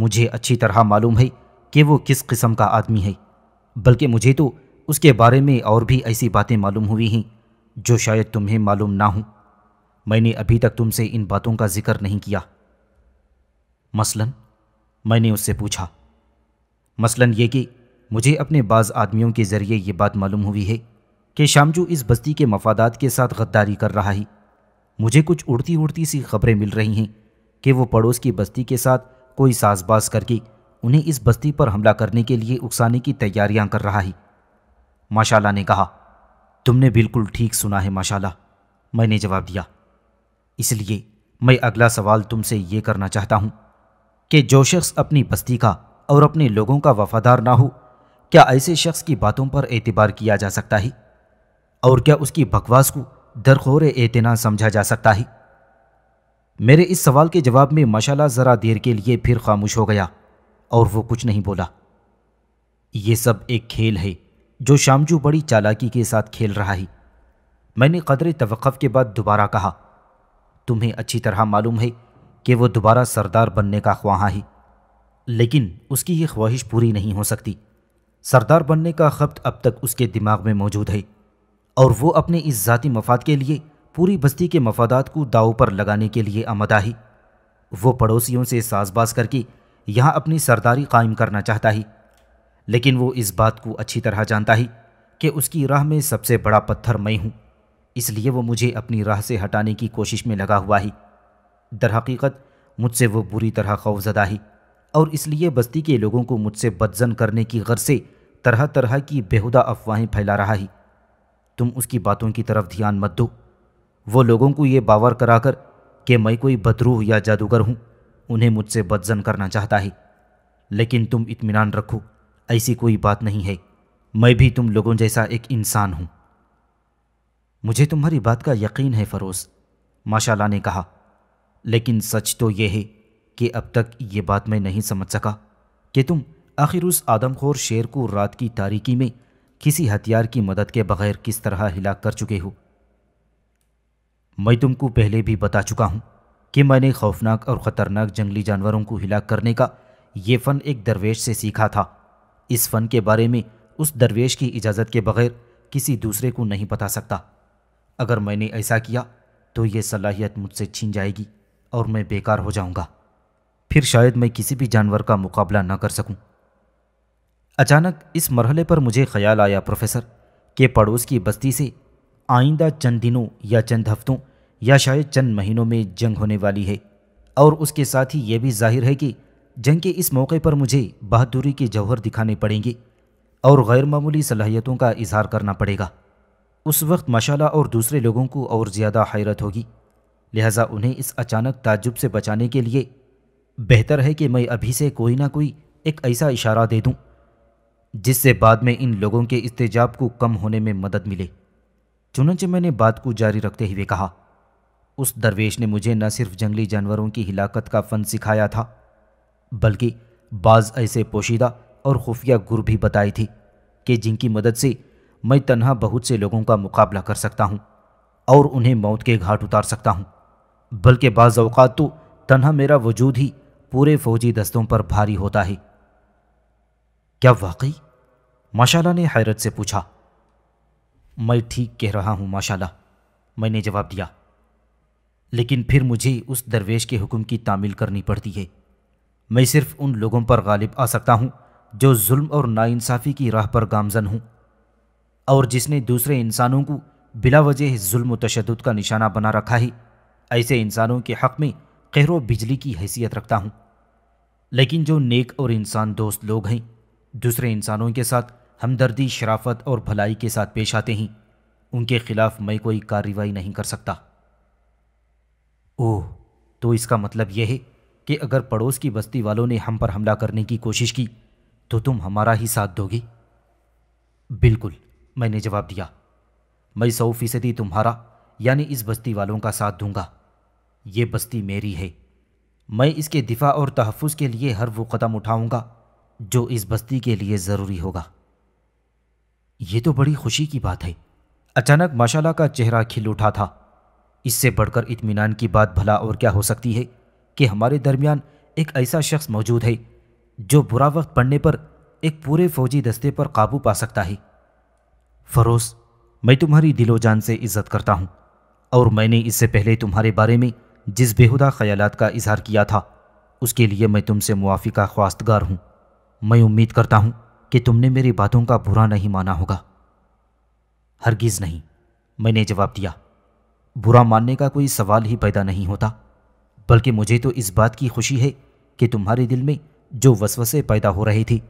मुझे अच्छी तरह मालूम है कि वो किस किस्म का आदमी है बल्कि मुझे तो उसके बारे में और भी ऐसी बातें मालूम हुई हैं जो शायद तुम्हें मालूम ना हो मैंने अभी तक तुमसे इन बातों का जिक्र नहीं किया मसलन मैंने उससे पूछा मसलन ये कि मुझे अपने बाज़ आदमियों के ज़रिए ये बात मालूम हुई है कि शामजू इस बस्ती के मफादात के साथ गद्दारी कर रहा है मुझे कुछ उड़ती उड़ती सी खबरें मिल रही हैं कि वो पड़ोस की बस्ती के साथ कोई साजबाज करके उन्हें इस बस्ती पर हमला करने के लिए उकसाने की तैयारियां कर रहा है माशाला ने कहा तुमने बिल्कुल ठीक सुना है माशाला मैंने जवाब दिया इसलिए मैं अगला सवाल तुमसे ये करना चाहता हूं कि जो शख्स अपनी बस्ती का और अपने लोगों का वफादार ना हो क्या ऐसे शख्स की बातों पर एतबार किया जा सकता है और क्या उसकी बकवास को दरखोर एतना समझा जा सकता है मेरे इस सवाल के जवाब में मशाला ज़रा देर के लिए फिर खामोश हो गया और वो कुछ नहीं बोला ये सब एक खेल है जो शामजू बड़ी चालाकी के साथ खेल रहा है मैंने कदर तवक़ के बाद दोबारा कहा तुम्हें अच्छी तरह मालूम है कि वो दोबारा सरदार बनने का ख्वाहा है लेकिन उसकी ये ख्वाहिश पूरी नहीं हो सकती सरदार बनने का खपत अब तक उसके दिमाग में मौजूद है और वो अपने इस जाति मफाद के लिए पूरी बस्ती के मफादात को दाव पर लगाने के लिए आमदा ही वो पड़ोसियों से साजबाज करके यहाँ अपनी सरदारी कायम करना चाहता ही लेकिन वो इस बात को अच्छी तरह जानता ही कि उसकी राह में सबसे बड़ा पत्थर मैं हूँ इसलिए वो मुझे अपनी राह से हटाने की कोशिश में लगा हुआ ही दरहकीकत मुझसे वो बुरी तरह खौफजदा ही और इसलिए बस्ती के लोगों को मुझसे बदजन करने की गर्ज से तरह तरह की बेहुदा अफवाहें फैला रहा ही तुम उसकी बातों की तरफ ध्यान मत दो वो लोगों को ये बावर कराकर कि मैं कोई बदरूह या जादूगर हूँ उन्हें मुझसे बदजन करना चाहता है लेकिन तुम इत्मीनान रखो ऐसी कोई बात नहीं है मैं भी तुम लोगों जैसा एक इंसान हूं मुझे तुम्हारी बात का यकीन है फ़रोज़ माशाला ने कहा लेकिन सच तो यह है कि अब तक ये बात मैं नहीं समझ सका कि तुम आखिर उस आदमखोर शेर को रात की तारीकी में किसी हथियार की मदद के बगैर किस तरह हिला कर चुके हो मैं तुमको पहले भी बता चुका हूं कि मैंने खौफनाक और ख़तरनाक जंगली जानवरों को हिला करने का ये फ़न एक दरवेश से सीखा था इस फ़न के बारे में उस दरवेश की इजाज़त के बगैर किसी दूसरे को नहीं बता सकता अगर मैंने ऐसा किया तो ये सलाहियत मुझसे छीन जाएगी और मैं बेकार हो जाऊंगा फिर शायद मैं किसी भी जानवर का मुकाबला ना कर सकूं। अचानक इस मरहले पर मुझे ख्याल आया प्रोफेसर के पड़ोस की बस्ती से आइंदा चंद दिनों या चंद हफ्तों या शायद चंद महीनों में जंग होने वाली है और उसके साथ ही यह भी जाहिर है कि जंग के इस मौके पर मुझे बहादुरी के जौहर दिखाने पड़ेंगे और ग़ैरमूली सलाहियतों का इजहार करना पड़ेगा उस वक्त मशाला और दूसरे लोगों को और ज़्यादा हैरत होगी लिहाजा उन्हें इस अचानक ताजुब से बचाने के लिए बेहतर है कि मैं अभी से कोई ना कोई एक ऐसा इशारा दे दूं जिससे बाद में इन लोगों के इस्तेजाब को कम होने में मदद मिले चुनाचे मैंने बात को जारी रखते हुए कहा उस दरवेश ने मुझे न सिर्फ जंगली जानवरों की हिलाकत का फन सिखाया था बल्कि बाज ऐसे पोशीदा और खुफिया गुर भी बताई थी कि जिनकी मदद से मैं तनहा बहुत से लोगों का मुकाबला कर सकता हूँ और उन्हें मौत के घाट उतार सकता हूँ बल्कि बाज़ अवकात तो तनहा मेरा वजूद ही पूरे फौजी दस्तों पर भारी होता है क्या वाकई माशाला ने हैरत से पूछा मैं ठीक कह रहा हूँ माशाला मैंने जवाब दिया लेकिन फिर मुझे उस दरवेश के हुक्म की तामील करनी पड़ती है मैं सिर्फ उन लोगों पर गालिब आ सकता हूँ जो जुल्म और नाइंसाफ़ी की राह पर गामजन हूँ और जिसने दूसरे इंसानों को बिला वजह जुल्म तशद का निशाना बना रखा है ऐसे इंसानों के हक़ में कहरो बिजली की हैसियत रखता हूँ लेकिन जो नेक और इंसान दोस्त लोग हैं दूसरे इंसानों के साथ हमदर्दी शराफत और भलाई के साथ पेश आते हैं उनके खिलाफ मैं कोई कार्रवाई नहीं कर सकता ओह तो इसका मतलब यह है कि अगर पड़ोस की बस्ती वालों ने हम पर हमला करने की कोशिश की तो तुम हमारा ही साथ दोगे बिल्कुल मैंने जवाब दिया मैं सौ फीसदी तुम्हारा यानी इस बस्ती वालों का साथ दूंगा ये बस्ती मेरी है मैं इसके दिफा और तहफ़ के लिए हर वो कदम उठाऊंगा जो इस बस्ती के लिए ज़रूरी होगा ये तो बड़ी खुशी की बात है अचानक माशाला का चेहरा खिल उठा था इससे बढ़कर इतमान की बात भला और क्या हो सकती है कि हमारे दरमियान एक ऐसा शख्स मौजूद है जो बुरा वक्त पड़ने पर एक पूरे फौजी दस्ते पर काबू पा सकता है फरोज मैं तुम्हारी दिलो जान से इज्जत करता हूँ और मैंने इससे पहले तुम्हारे बारे में जिस बेहुदा ख्यालात का इजहार किया था उसके लिए मैं तुमसे मुआफ़ी का ख्वास्तगार हूँ मैं उम्मीद करता हूँ कि तुमने मेरी बातों का बुरा नहीं माना होगा हरगिज़ नहीं मैंने जवाब दिया बुरा मानने का कोई सवाल ही पैदा नहीं होता बल्कि मुझे तो इस बात की खुशी है कि तुम्हारे दिल में जो वसवसे पैदा हो रहे थे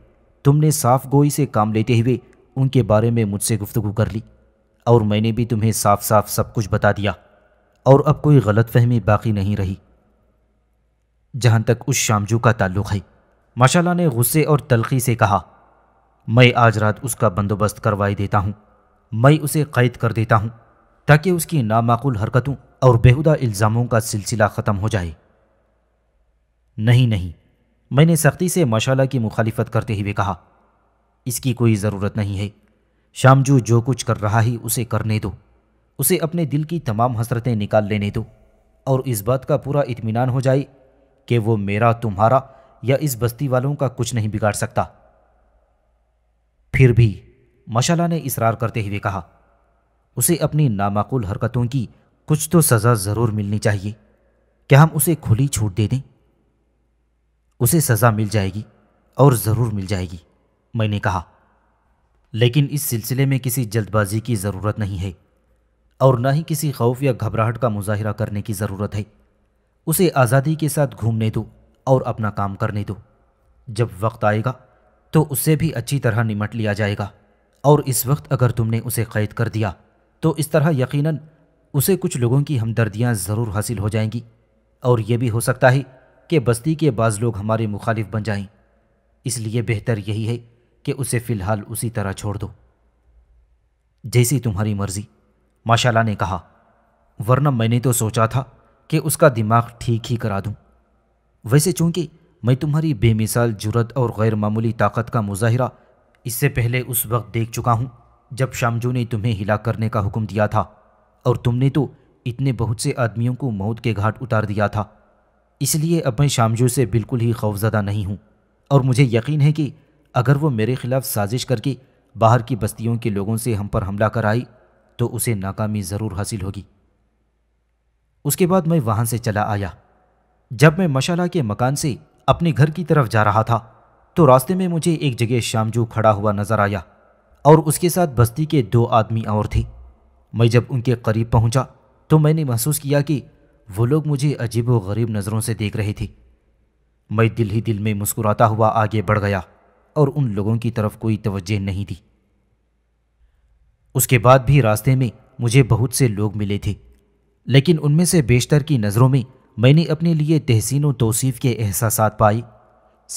तुमने साफ गोई से काम लेते हुए उनके बारे में मुझसे गुफ्तु कर ली और मैंने भी तुम्हें साफ साफ सब कुछ बता दिया और अब कोई गलत फहमी बाकी नहीं रही जहाँ तक उस शामजू का ताल्लुक है माशाला ने गुस्से और तलखी से कहा मैं आज रात उसका बंदोबस्त करवाई देता हूँ मैं उसे कैद कर देता हूँ ताकि उसकी नामाकुल हरकतों और बेहुदा इल्ज़ामों का सिलसिला ख़त्म हो जाए नहीं नहीं मैंने सख्ती से मशाला की मुखालिफत करते हुए कहा इसकी कोई ज़रूरत नहीं है शामजू जो कुछ कर रहा है उसे करने दो उसे अपने दिल की तमाम हसरतें निकाल लेने दो और इस बात का पूरा इत्मीनान हो जाए कि वो मेरा तुम्हारा या इस बस्ती वालों का कुछ नहीं बिगाड़ सकता फिर भी मशाला ने इसरार करते हुए कहा उसे अपनी नामाकुल हरकतों की कुछ तो सज़ा ज़रूर मिलनी चाहिए क्या हम उसे खुली छूट दे दें उसे सज़ा मिल जाएगी और ज़रूर मिल जाएगी मैंने कहा लेकिन इस सिलसिले में किसी जल्दबाजी की ज़रूरत नहीं है और ना ही किसी खौफ या घबराहट का मुजाहरा करने की ज़रूरत है उसे आज़ादी के साथ घूमने दो और अपना काम करने दो जब वक्त आएगा तो उससे भी अच्छी तरह निमट लिया जाएगा और इस वक्त अगर तुमने उसे कैद कर दिया तो इस तरह यकीनन उसे कुछ लोगों की हमदर्दियाँ ज़रूर हासिल हो जाएंगी और यह भी हो सकता है कि बस्ती के बाज़ लोग हमारे मुखालिफ बन जाएं इसलिए बेहतर यही है कि उसे फ़िलहाल उसी तरह छोड़ दो जैसी तुम्हारी मर्ज़ी माशाला ने कहा वरना मैंने तो सोचा था कि उसका दिमाग ठीक ही करा दूँ वैसे चूँकि मैं तुम्हारी बेमिसाल जुरत और गैर मामूली ताकत का मुजाहरा इससे पहले उस वक्त देख चुका हूँ जब शामजू ने तुम्हें हिला करने का हुक्म दिया था और तुमने तो इतने बहुत से आदमियों को मौत के घाट उतार दिया था इसलिए अब मैं शामजू से बिल्कुल ही खौफजदा नहीं हूँ और मुझे यकीन है कि अगर वो मेरे खिलाफ साजिश करके बाहर की बस्तियों के लोगों से हम पर हमला कर आई तो उसे नाकामी ज़रूर हासिल होगी उसके बाद मैं वहाँ से चला आया जब मैं मशाला के मकान से अपने घर की तरफ जा रहा था तो रास्ते में मुझे एक जगह शामजू खड़ा हुआ नज़र आया और उसके साथ बस्ती के दो आदमी और थे मैं जब उनके करीब पहुंचा तो मैंने महसूस किया कि वो लोग मुझे अजीब व गरीब नज़रों से देख रहे थे मैं दिल ही दिल में मुस्कुराता हुआ आगे बढ़ गया और उन लोगों की तरफ कोई तवज्जह नहीं दी उसके बाद भी रास्ते में मुझे बहुत से लोग मिले थे लेकिन उनमें से बेशतर की नज़रों में मैंने अपने लिए तहसीन व तोसीफ़ के एहसास पाए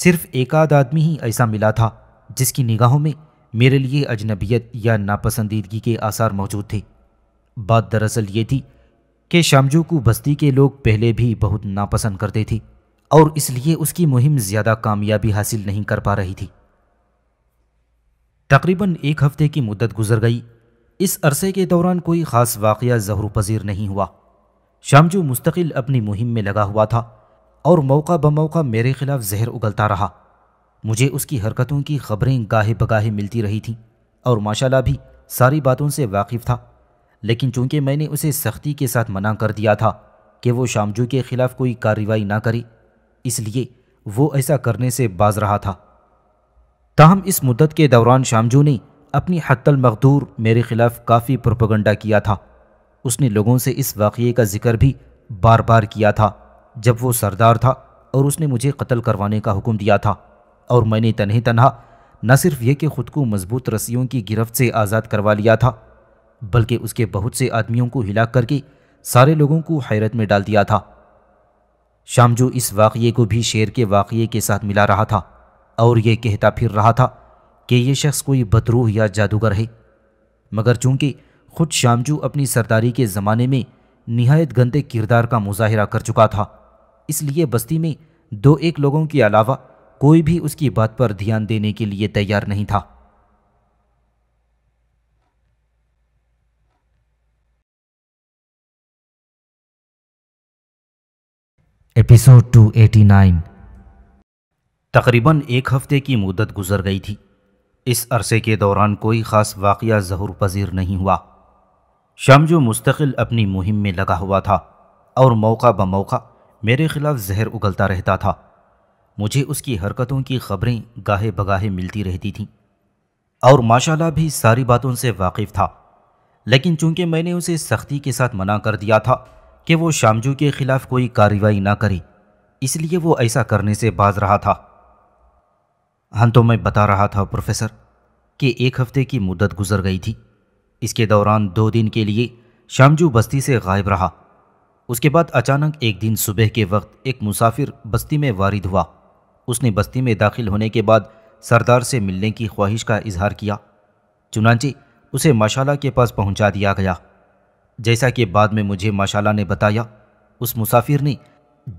सिर्फ एक आध आदमी ही ऐसा मिला था जिसकी निगाहों में मेरे लिए अजनबियत या नापसंदीदगी के आसार मौजूद थे बात दरअसल ये थी कि शामजू को बस्ती के लोग पहले भी बहुत नापसंद करते थे और इसलिए उसकी मुहिम ज़्यादा कामयाबी हासिल नहीं कर पा रही थी तकरीबन एक हफ्ते की मुद्दत गुजर गई इस अरसे के दौरान कोई ख़ास वाक़ जहर पजीर नहीं हुआ शामजू मुस्तकिल अपनी मुहिम में लगा हुआ था और मौका बमौका मेरे खिलाफ जहर उगलता रहा मुझे उसकी हरकतों की खबरें गाहे बगाहे मिलती रही थीं और माशाल्लाह भी सारी बातों से वाकिफ़ था लेकिन चूंकि मैंने उसे सख्ती के साथ मना कर दिया था कि वो शामजू के ख़िलाफ़ कोई कार्रवाई ना करे इसलिए वो ऐसा करने से बाज रहा था ताहम इस मुद्दत के दौरान शामजू ने अपनी हत्तल मकदूर मेरे ख़िलाफ़ काफ़ी प्रोपगंडा किया था उसने लोगों से इस वाक़े का जिक्र भी बार बार किया था जब वो सरदार था और उसने मुझे कत्ल करवाने का हुक्म दिया था और मैंने तनहे तनहा न सिर्फ यह कि खुद को मजबूत रस्सियों की गिरफ्त से आज़ाद करवा लिया था बल्कि उसके बहुत से आदमियों को हिला करके सारे लोगों को हैरत में डाल दिया था शामजू इस वाक़े को भी शेर के वाक़े के साथ मिला रहा था और ये कहता फिर रहा था कि यह शख्स कोई बदरूह या जादूगर है मगर चूंकि खुद शामजू अपनी सरदारी के ज़माने में नहायत गंदे किरदार का मुजाहरा कर चुका था इसलिए बस्ती में दो एक लोगों के अलावा कोई भी उसकी बात पर ध्यान देने के लिए तैयार नहीं था एपिसोड 289 तकरीबन एक हफ्ते की मुदत गुजर गई थी इस अरसे के दौरान कोई ख़ास वाक़ जहूर पजीर नहीं हुआ जो मुस्तकिल अपनी मुहिम में लगा हुआ था और मौका ब मौका मेरे ख़िलाफ़ जहर उगलता रहता था मुझे उसकी हरकतों की खबरें गाहे बगाहे मिलती रहती थीं और माशाल्लाह भी सारी बातों से वाकिफ़ था लेकिन चूंकि मैंने उसे सख्ती के साथ मना कर दिया था कि वो शामजू के ख़िलाफ़ कोई कार्रवाई ना करे इसलिए वो ऐसा करने से बाज रहा था हाँ तो मैं बता रहा था प्रोफेसर कि एक हफ्ते की मुद्दत गुजर गई थी इसके दौरान दो दिन के लिए शामजू बस्ती से गायब रहा उसके बाद अचानक एक दिन सुबह के वक्त एक मुसाफिर बस्ती में वारिद हुआ उसने बस्ती में दाखिल होने के बाद सरदार से मिलने की ख्वाहिश का इजहार किया चुनाचे उसे माशाला के पास पहुंचा दिया गया जैसा कि बाद में मुझे माशाला ने बताया उस मुसाफिर ने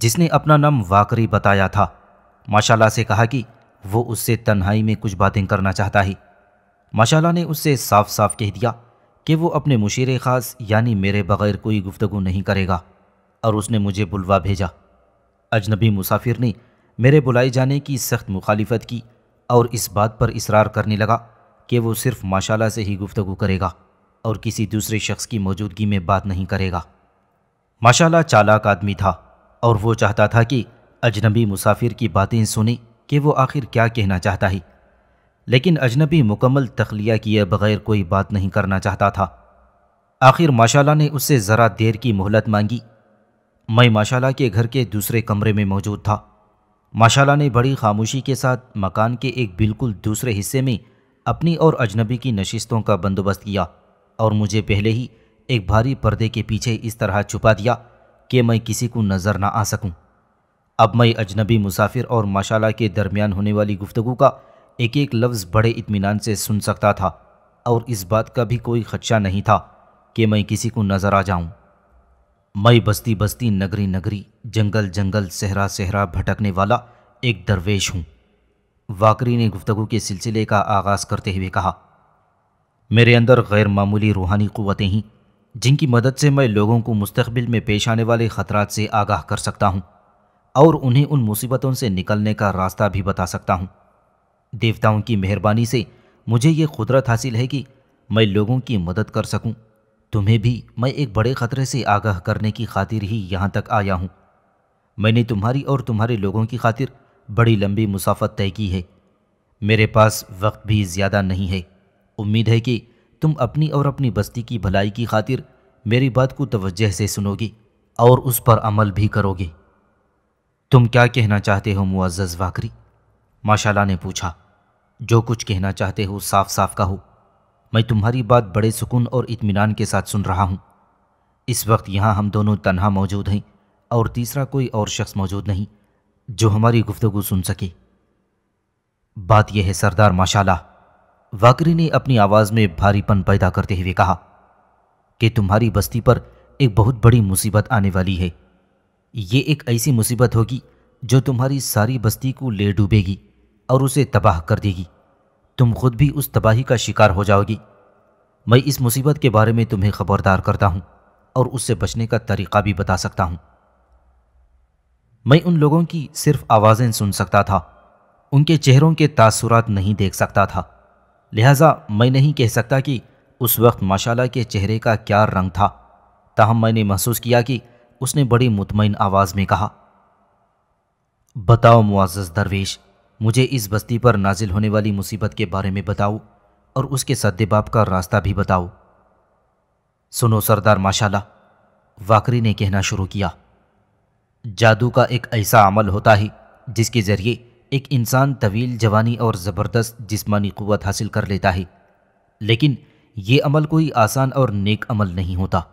जिसने अपना नाम वाकरी बताया था माशाला से कहा कि वो उससे तन्हाई में कुछ बातें करना चाहता है माशाला ने उससे साफ साफ कह दिया कि वो अपने मुशीर ख़ास यानी मेरे बग़ैर कोई गुफ्तगु नहीं करेगा और उसने मुझे बुलवा भेजा अजनबी मुसाफिर ने मेरे बुलाए जाने की सख्त मुखालिफत की और इस बात पर इसरार करने लगा कि वो सिर्फ माशाला से ही गुफ्तु करेगा और किसी दूसरे शख्स की मौजूदगी में बात नहीं करेगा माशाला चालाक आदमी था और वो चाहता था कि अजनबी मुसाफिर की बातें सुने कि वो आखिर क्या कहना चाहता है लेकिन अजनबी मुकम्मल तखलिया किए बगैर कोई बात नहीं करना चाहता था आखिर माशाला ने उससे ज़रा देर की मोहलत मांगी मैं माशाला के घर के दूसरे कमरे में मौजूद था माशाला ने बड़ी खामोशी के साथ मकान के एक बिल्कुल दूसरे हिस्से में अपनी और अजनबी की नशिस्तों का बंदोबस्त किया और मुझे पहले ही एक भारी पर्दे के पीछे इस तरह छुपा दिया कि मैं किसी को नज़र ना आ सकूं। अब मैं अजनबी मुसाफिर और माशाला के दरमियान होने वाली गुफ्तु का एक एक लफ्ज़ बड़े इतमान से सुन सकता था और इस बात का भी कोई खदशा नहीं था कि मैं किसी को नज़र आ जाऊँ मई बस्ती बस्ती नगरी नगरी जंगल जंगल सहरा सहरा भटकने वाला एक दरवेश हूँ वाकरी ने गुफ्तगु के सिलसिले का आगाज़ करते हुए कहा मेरे अंदर गैर मामूली रूहानी क़वतें हैं जिनकी मदद से मैं लोगों को मुस्तबिल में पेश आने वाले ख़तरात से आगाह कर सकता हूँ और उन्हें उन मुसीबतों से निकलने का रास्ता भी बता सकता हूँ देवताओं की मेहरबानी से मुझे ये कुदरत हासिल है कि मैं लोगों की मदद कर सकूँ तुम्हें भी मैं एक बड़े खतरे से आगाह करने की खातिर ही यहाँ तक आया हूँ मैंने तुम्हारी और तुम्हारे लोगों की खातिर बड़ी लंबी मुसाफत तय की है मेरे पास वक्त भी ज़्यादा नहीं है उम्मीद है कि तुम अपनी और अपनी बस्ती की भलाई की खातिर मेरी बात को तवज्जह से सुनोगे और उस पर अमल भी करोगे तुम क्या कहना चाहते हो मुआज़ज वाकरी माशाला ने पूछा जो कुछ कहना चाहते हो साफ साफ कहो मैं तुम्हारी बात बड़े सुकून और इत्मीनान के साथ सुन रहा हूँ इस वक्त यहाँ हम दोनों तन्हा मौजूद हैं और तीसरा कोई और शख्स मौजूद नहीं जो हमारी गुफ्तगु सुन सके बात यह है सरदार माशाला वाकरी ने अपनी आवाज़ में भारीपन पैदा करते हुए कहा कि तुम्हारी बस्ती पर एक बहुत बड़ी मुसीबत आने वाली है ये एक ऐसी मुसीबत होगी जो तुम्हारी सारी बस्ती को ले डूबेगी और उसे तबाह कर देगी तुम खुद भी उस तबाही का शिकार हो जाओगी मैं इस मुसीबत के बारे में तुम्हें खबरदार करता हूँ और उससे बचने का तरीका भी बता सकता हूँ मैं उन लोगों की सिर्फ आवाज़ें सुन सकता था उनके चेहरों के तासुरात नहीं देख सकता था लिहाजा मैं नहीं कह सकता कि उस वक्त माशाला के चेहरे का क्या रंग था ताहम मैंने महसूस किया कि उसने बड़ी मुतमिन आवाज़ में कहा बताओ मुआज़ दरवेश मुझे इस बस्ती पर नाजिल होने वाली मुसीबत के बारे में बताओ और उसके सद्देबाप का रास्ता भी बताओ सुनो सरदार माशाला वाकरी ने कहना शुरू किया जादू का एक ऐसा अमल होता है जिसके ज़रिए एक इंसान तवील जवानी और ज़बरदस्त जिस्मानी क़वत हासिल कर लेता है लेकिन ये अमल कोई आसान और नेक अमल नहीं होता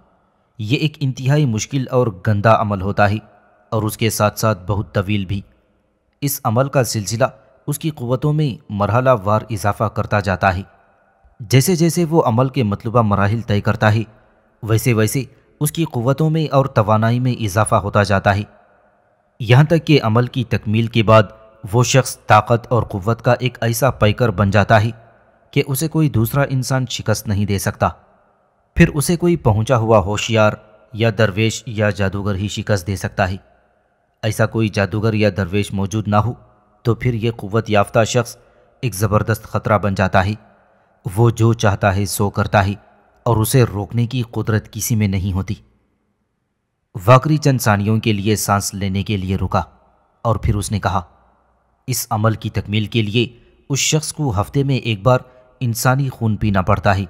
ये एक इंतहाई मुश्किल और गंदा अमल होता है और उसके साथ साथ बहुत तवील भी इस अमल का सिलसिला उसकी क़वतों में मरहला वार इजाफा करता जाता है जैसे जैसे वो अमल के मतलूबा मराहल तय करता है वैसे वैसे उसकी क़वतों में और तोानाई में इजाफा होता जाता है यहाँ तक कि अमल की तकमील के बाद वो शख्स ताकत और क़वत का एक ऐसा पैकर बन जाता है कि उसे कोई दूसरा इंसान शिकस्त नहीं दे सकता फिर उसे कोई पहुँचा हुआ होशियार या दरवेश या जादूगर ही शिकस्त दे सकता है ऐसा कोई जादूगर या दरवेश मौजूद ना हो तो फिर यह क़वत याफ्ता शख्स एक ज़बरदस्त ख़तरा बन जाता है वो जो चाहता है सो करता है और उसे रोकने की कुदरत किसी में नहीं होती वाकरी चंद सानियों के लिए सांस लेने के लिए रुका और फिर उसने कहा इस अमल की तकमील के लिए उस शख्स को हफ्ते में एक बार इंसानी खून पीना पड़ता है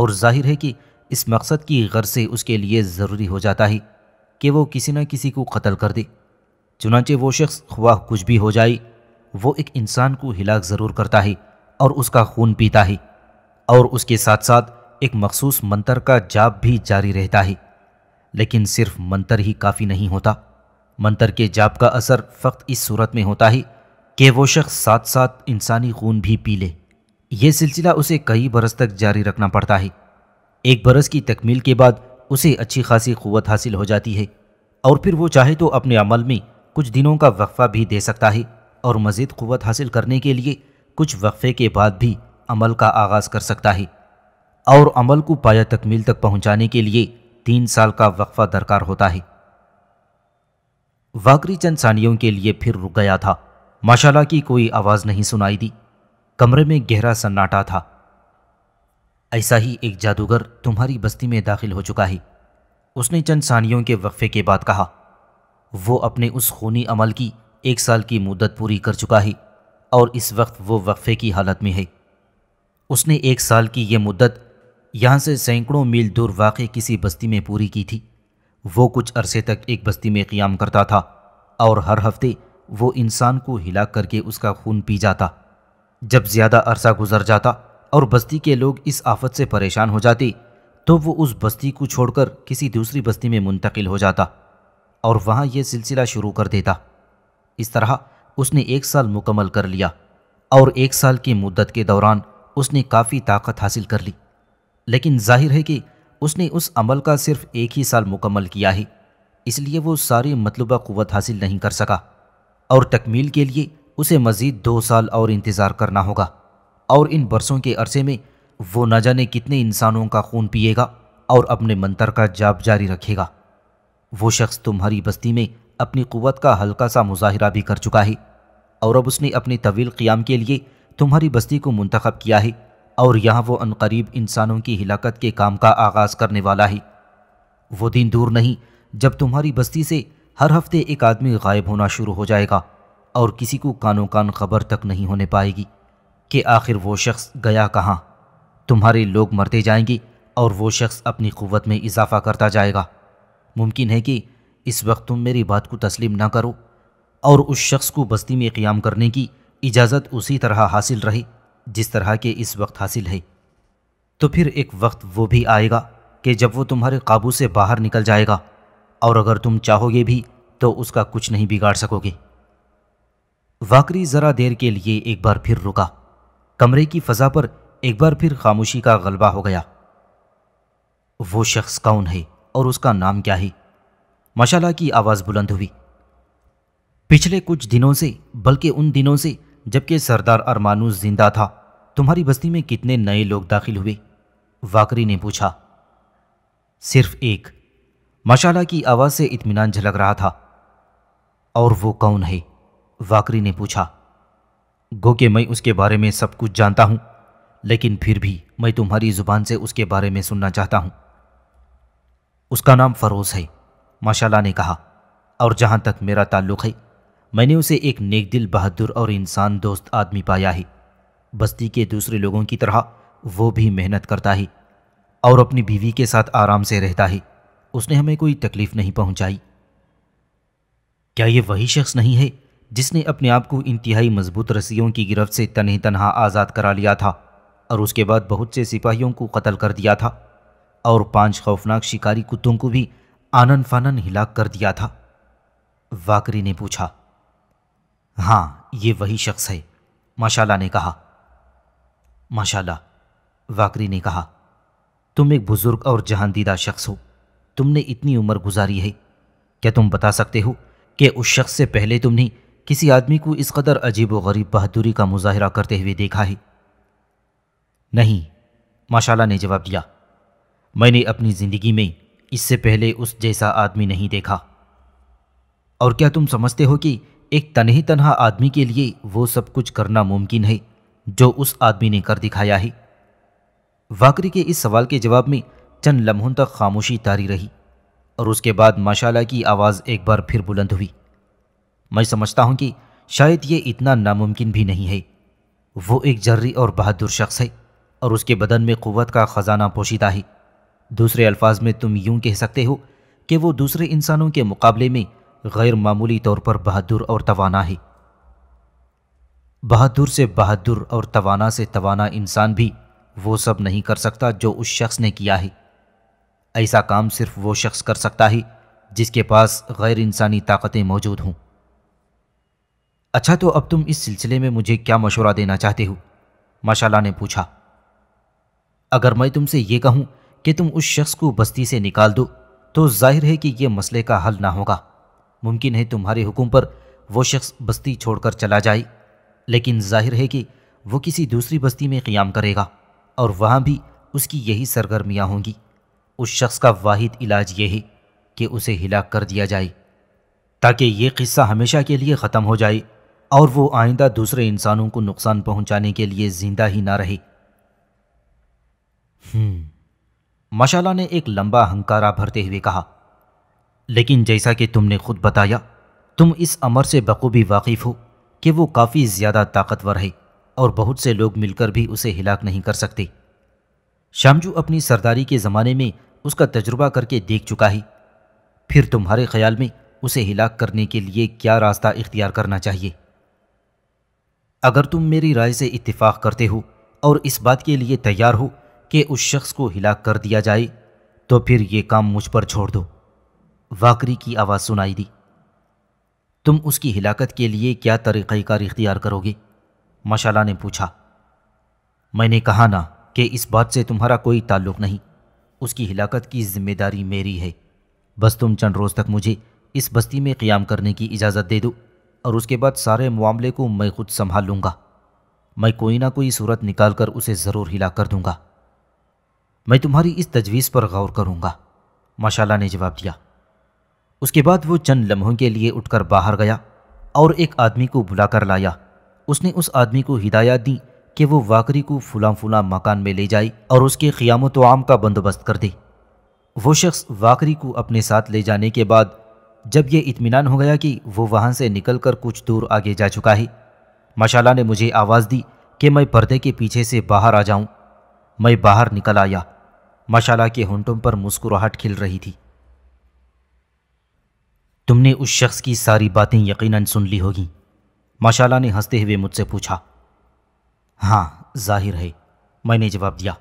और जाहिर है कि इस मकसद की गर्ज से उसके लिए ज़रूरी हो जाता है कि वो किसी न किसी को कत्ल कर दे चुनाचे वो शख्स ख्वाह कुछ भी हो जाए वो एक इंसान को हिलाक ज़रूर करता है और उसका खून पीता है और उसके साथ साथ एक मखसूस मंतर का जाप भी जारी रहता है लेकिन सिर्फ मंतर ही काफ़ी नहीं होता मंतर के जाप का असर फ़क्त इस सूरत में होता है कि वो शख्स साथ साथ इंसानी खून भी पी ले यह सिलसिला उसे कई बरस तक जारी रखना पड़ता है एक बरस की तकमील के बाद उसे अच्छी खासी क़वत हासिल हो जाती है और फिर वो चाहे तो अपने अमल में कुछ दिनों का वक्फ़ा भी दे सकता है और मज़ीद क़वत हासिल करने के लिए कुछ वक्फ़े के बाद भी अमल का आगाज़ कर सकता है और अमल को पाया तकमील तक पहुँचाने के लिए तीन साल का वक्फ़ा दरकार होता है वाकरी चंद सानियों के लिए फिर रुक गया था माशाला की कोई आवाज़ नहीं सुनाई दी कमरे में गहरा सन्नाटा था ऐसा ही एक जादूगर तुम्हारी बस्ती में दाखिल हो चुका है उसने चंद सानियों के वक्फे के बाद कहा वो अपने उस खूनी अमल की एक साल की मुद्दत पूरी कर चुका है और इस वक्त वो वक्फ़े की हालत में है उसने एक साल की यह मुद्दत यहाँ से सैकड़ों मील दूर वाक़ किसी बस्ती में पूरी की थी वो कुछ अरसे तक एक बस्ती में क़ियाम करता था और हर हफ्ते वो इंसान को हिला करके उसका खून पी जाता जब ज़्यादा अरसा गुजर जाता और बस्ती के लोग इस आफत से परेशान हो जाते तो वो उस बस्ती को छोड़कर किसी दूसरी बस्ती में मुंतकिल हो जाता और वहाँ यह सिलसिला शुरू कर देता इस तरह उसने एक साल मुकम्मल कर लिया और एक साल की मुद्दत के दौरान उसने काफ़ी ताकत हासिल कर ली लेकिन जाहिर है कि उसने उस अमल का सिर्फ एक ही साल मुकम्मल किया है इसलिए वो सारी मतलूबा क़वत हासिल नहीं कर सका और तकमील के लिए उसे मज़ीद दो साल और इंतज़ार करना होगा और इन बरसों के अरसे में वो न जाने कितने इंसानों का खून पिएगा और अपने मंतर का जाप जारी रखेगा वो शख्स तुम्हारी बस्ती में अपनी क़वत का हल्का सा मुजाहरा भी कर चुका है और अब उसने अपने तवील क़्याम के लिए तुम्हारी बस्ती को मंतखब किया है और यहाँ वो अनकरीब इंसानों की हिलाकत के काम का आगाज़ करने वाला है वो दिन दूर नहीं जब तुम्हारी बस्ती से हर हफ्ते एक आदमी गायब होना शुरू हो जाएगा और किसी को कानों कान खबर तक नहीं होने पाएगी कि आखिर वो शख्स गया कहाँ तुम्हारे लोग मरते जाएंगे और वो शख्स अपनी क़वत में इजाफ़ा करता जाएगा मुमकिन है कि इस वक्त तुम मेरी बात को तस्लीम ना करो और उस शख्स को बस्ती में क़्याम करने की इजाज़त उसी तरह हासिल रही जिस तरह के इस वक्त हासिल है तो फिर एक वक्त वो भी आएगा कि जब वो तुम्हारे काबू से बाहर निकल जाएगा और अगर तुम चाहोगे भी तो उसका कुछ नहीं बिगाड़ सकोगे वाकरी ज़रा देर के लिए एक बार फिर रुका कमरे की फ़जा पर एक बार फिर खामोशी का गलबा हो गया वो शख्स कौन है और उसका नाम क्या है मशाला की आवाज़ बुलंद हुई पिछले कुछ दिनों से बल्कि उन दिनों से जबकि सरदार अरमानू जिंदा था तुम्हारी बस्ती में कितने नए लोग दाखिल हुए वाकरी ने पूछा सिर्फ एक मशाला की आवाज़ से इतमान झलक रहा था और वो कौन है वाकरी ने पूछा गो के मैं उसके बारे में सब कुछ जानता हूं लेकिन फिर भी मैं तुम्हारी ज़ुबान से उसके बारे में सुनना चाहता हूं उसका नाम फ़रोज़ है माशाला ने कहा और जहाँ तक मेरा ताल्लुक़ है मैंने उसे एक नेक दिल बहादुर और इंसान दोस्त आदमी पाया है बस्ती के दूसरे लोगों की तरह वो भी मेहनत करता है और अपनी बीवी के साथ आराम से रहता है उसने हमें कोई तकलीफ़ नहीं पहुंचाई। क्या ये वही शख्स नहीं है जिसने अपने आप को इंतहाई मजबूत रस्सियों की गिरफ्त से तनह तनहा आज़ाद करा लिया था और उसके बाद बहुत से सिपाहियों को कत्ल कर दिया था और पांच खौफनाक शिकारी कुत्तों को भी आनन फानन हिला कर दिया था वाकरी ने पूछा हां ये वही शख्स है माशाला ने कहा माशाला वाकरी ने कहा तुम एक बुज़ुर्ग और जहानदीदा शख्स हो तुमने इतनी उम्र गुजारी है क्या तुम बता सकते हो कि उस शख्स से पहले तुमने किसी आदमी को इस कदर अजीब व गरीब बहादुरी का मुजाहरा करते हुए देखा है नहीं माशाला ने जवाब दिया मैंने अपनी ज़िंदगी में इससे पहले उस जैसा आदमी नहीं देखा और क्या तुम समझते हो कि एक तनही तनहा आदमी के लिए वो सब कुछ करना मुमकिन है जो उस आदमी ने कर दिखाया है वाकरी के इस सवाल के जवाब में चंद लम्हों तक खामोशी तारी रही और उसके बाद माशाला की आवाज़ एक बार फिर बुलंद हुई मैं समझता हूँ कि शायद ये इतना नामुमकिन भी नहीं है वो एक जर्री और बहादुर शख्स है और उसके बदन में क़वत का ख़जाना पोशीदा है दूसरे अल्फाज में तुम यूं कह सकते हो कि वो दूसरे इंसानों के मुकाबले में गैर मामूली तौर पर बहादुर और तवाना है बहादुर से बहादुर और तवाना से तवाना इंसान भी वो सब नहीं कर सकता जो उस शख्स ने किया है ऐसा काम सिर्फ वो शख्स कर सकता है जिसके पास गैर इंसानी ताकतें मौजूद हों अच्छा तो अब तुम इस सिलसिले में मुझे क्या मशवरा देना चाहते हो माशाला ने पूछा अगर मैं तुमसे ये कहूं कि तुम उस शख्स को बस्ती से निकाल दो तो जाहिर है कि यह मसले का हल ना होगा मुमकिन है तुम्हारे हुक्म पर वो शख्स बस्ती छोड़कर चला जाए लेकिन जाहिर है कि वो किसी दूसरी बस्ती में क़्याम करेगा और वहाँ भी उसकी यही सरगर्मियाँ होंगी उस शख्स का वाहिद इलाज ये है कि उसे हिला कर दिया जाए ताकि ये किस्सा हमेशा के लिए ख़त्म हो जाए और वो आइंदा दूसरे इंसानों को नुकसान पहुंचाने के लिए ज़िंदा ही ना रहे हम्म मशाला ने एक लंबा हंकारा भरते हुए कहा लेकिन जैसा कि तुमने खुद बताया तुम इस अमर से बखूबी वाकिफ़ हो कि वो काफ़ी ज़्यादा ताकतवर है और बहुत से लोग मिलकर भी उसे हिलाक नहीं कर सकते शामजू अपनी सरदारी के ज़माने में उसका तजुर्बा करके देख चुका है फिर तुम्हारे ख्याल में उसे हिलाक करने के लिए क्या रास्ता इख्तियार करना चाहिए अगर तुम मेरी राय से इत्तेफाक करते हो और इस बात के लिए तैयार हो कि उस शख्स को हिला कर दिया जाए तो फिर ये काम मुझ पर छोड़ दो वाकरी की आवाज़ सुनाई दी तुम उसकी हिलाकत के लिए क्या तरीक़ार इख्तियार करोगे मशाला ने पूछा मैंने कहा ना कि इस बात से तुम्हारा कोई ताल्लुक नहीं उसकी हिलाकत की जिम्मेदारी मेरी है बस तुम चंद रोज़ तक मुझे इस बस्ती में क़्याम करने की इजाज़त दे दो और उसके बाद सारे मामले को मैं खुद संभाल लूँगा मैं कोई ना कोई सूरत निकाल कर उसे ज़रूर हिला कर दूँगा मैं तुम्हारी इस तजवीज़ पर गौर करूँगा माशाला ने जवाब दिया उसके बाद वो चंद लम्हों के लिए उठकर बाहर गया और एक आदमी को बुला कर लाया उसने उस आदमी को हिदायत दी कि वो वाकरी को फुला फुला मकान में ले जाए और उसके क़ियामत आम का बंदोबस्त कर दे वो शख्स वाकरी को अपने साथ ले जाने के बाद जब यह इतमान हो गया कि वो वहाँ से निकल कर कुछ दूर आगे जा चुका है मशाला ने मुझे आवाज़ दी कि मैं पर्दे के पीछे से बाहर आ जाऊँ मैं बाहर निकल आया मशाला के होंटों पर मुस्कुराहट खिल रही थी तुमने उस शख्स की सारी बातें यकीनन सुन ली होगी माशाला ने हंसते हुए मुझसे पूछा हाँ जाहिर है मैंने जवाब दिया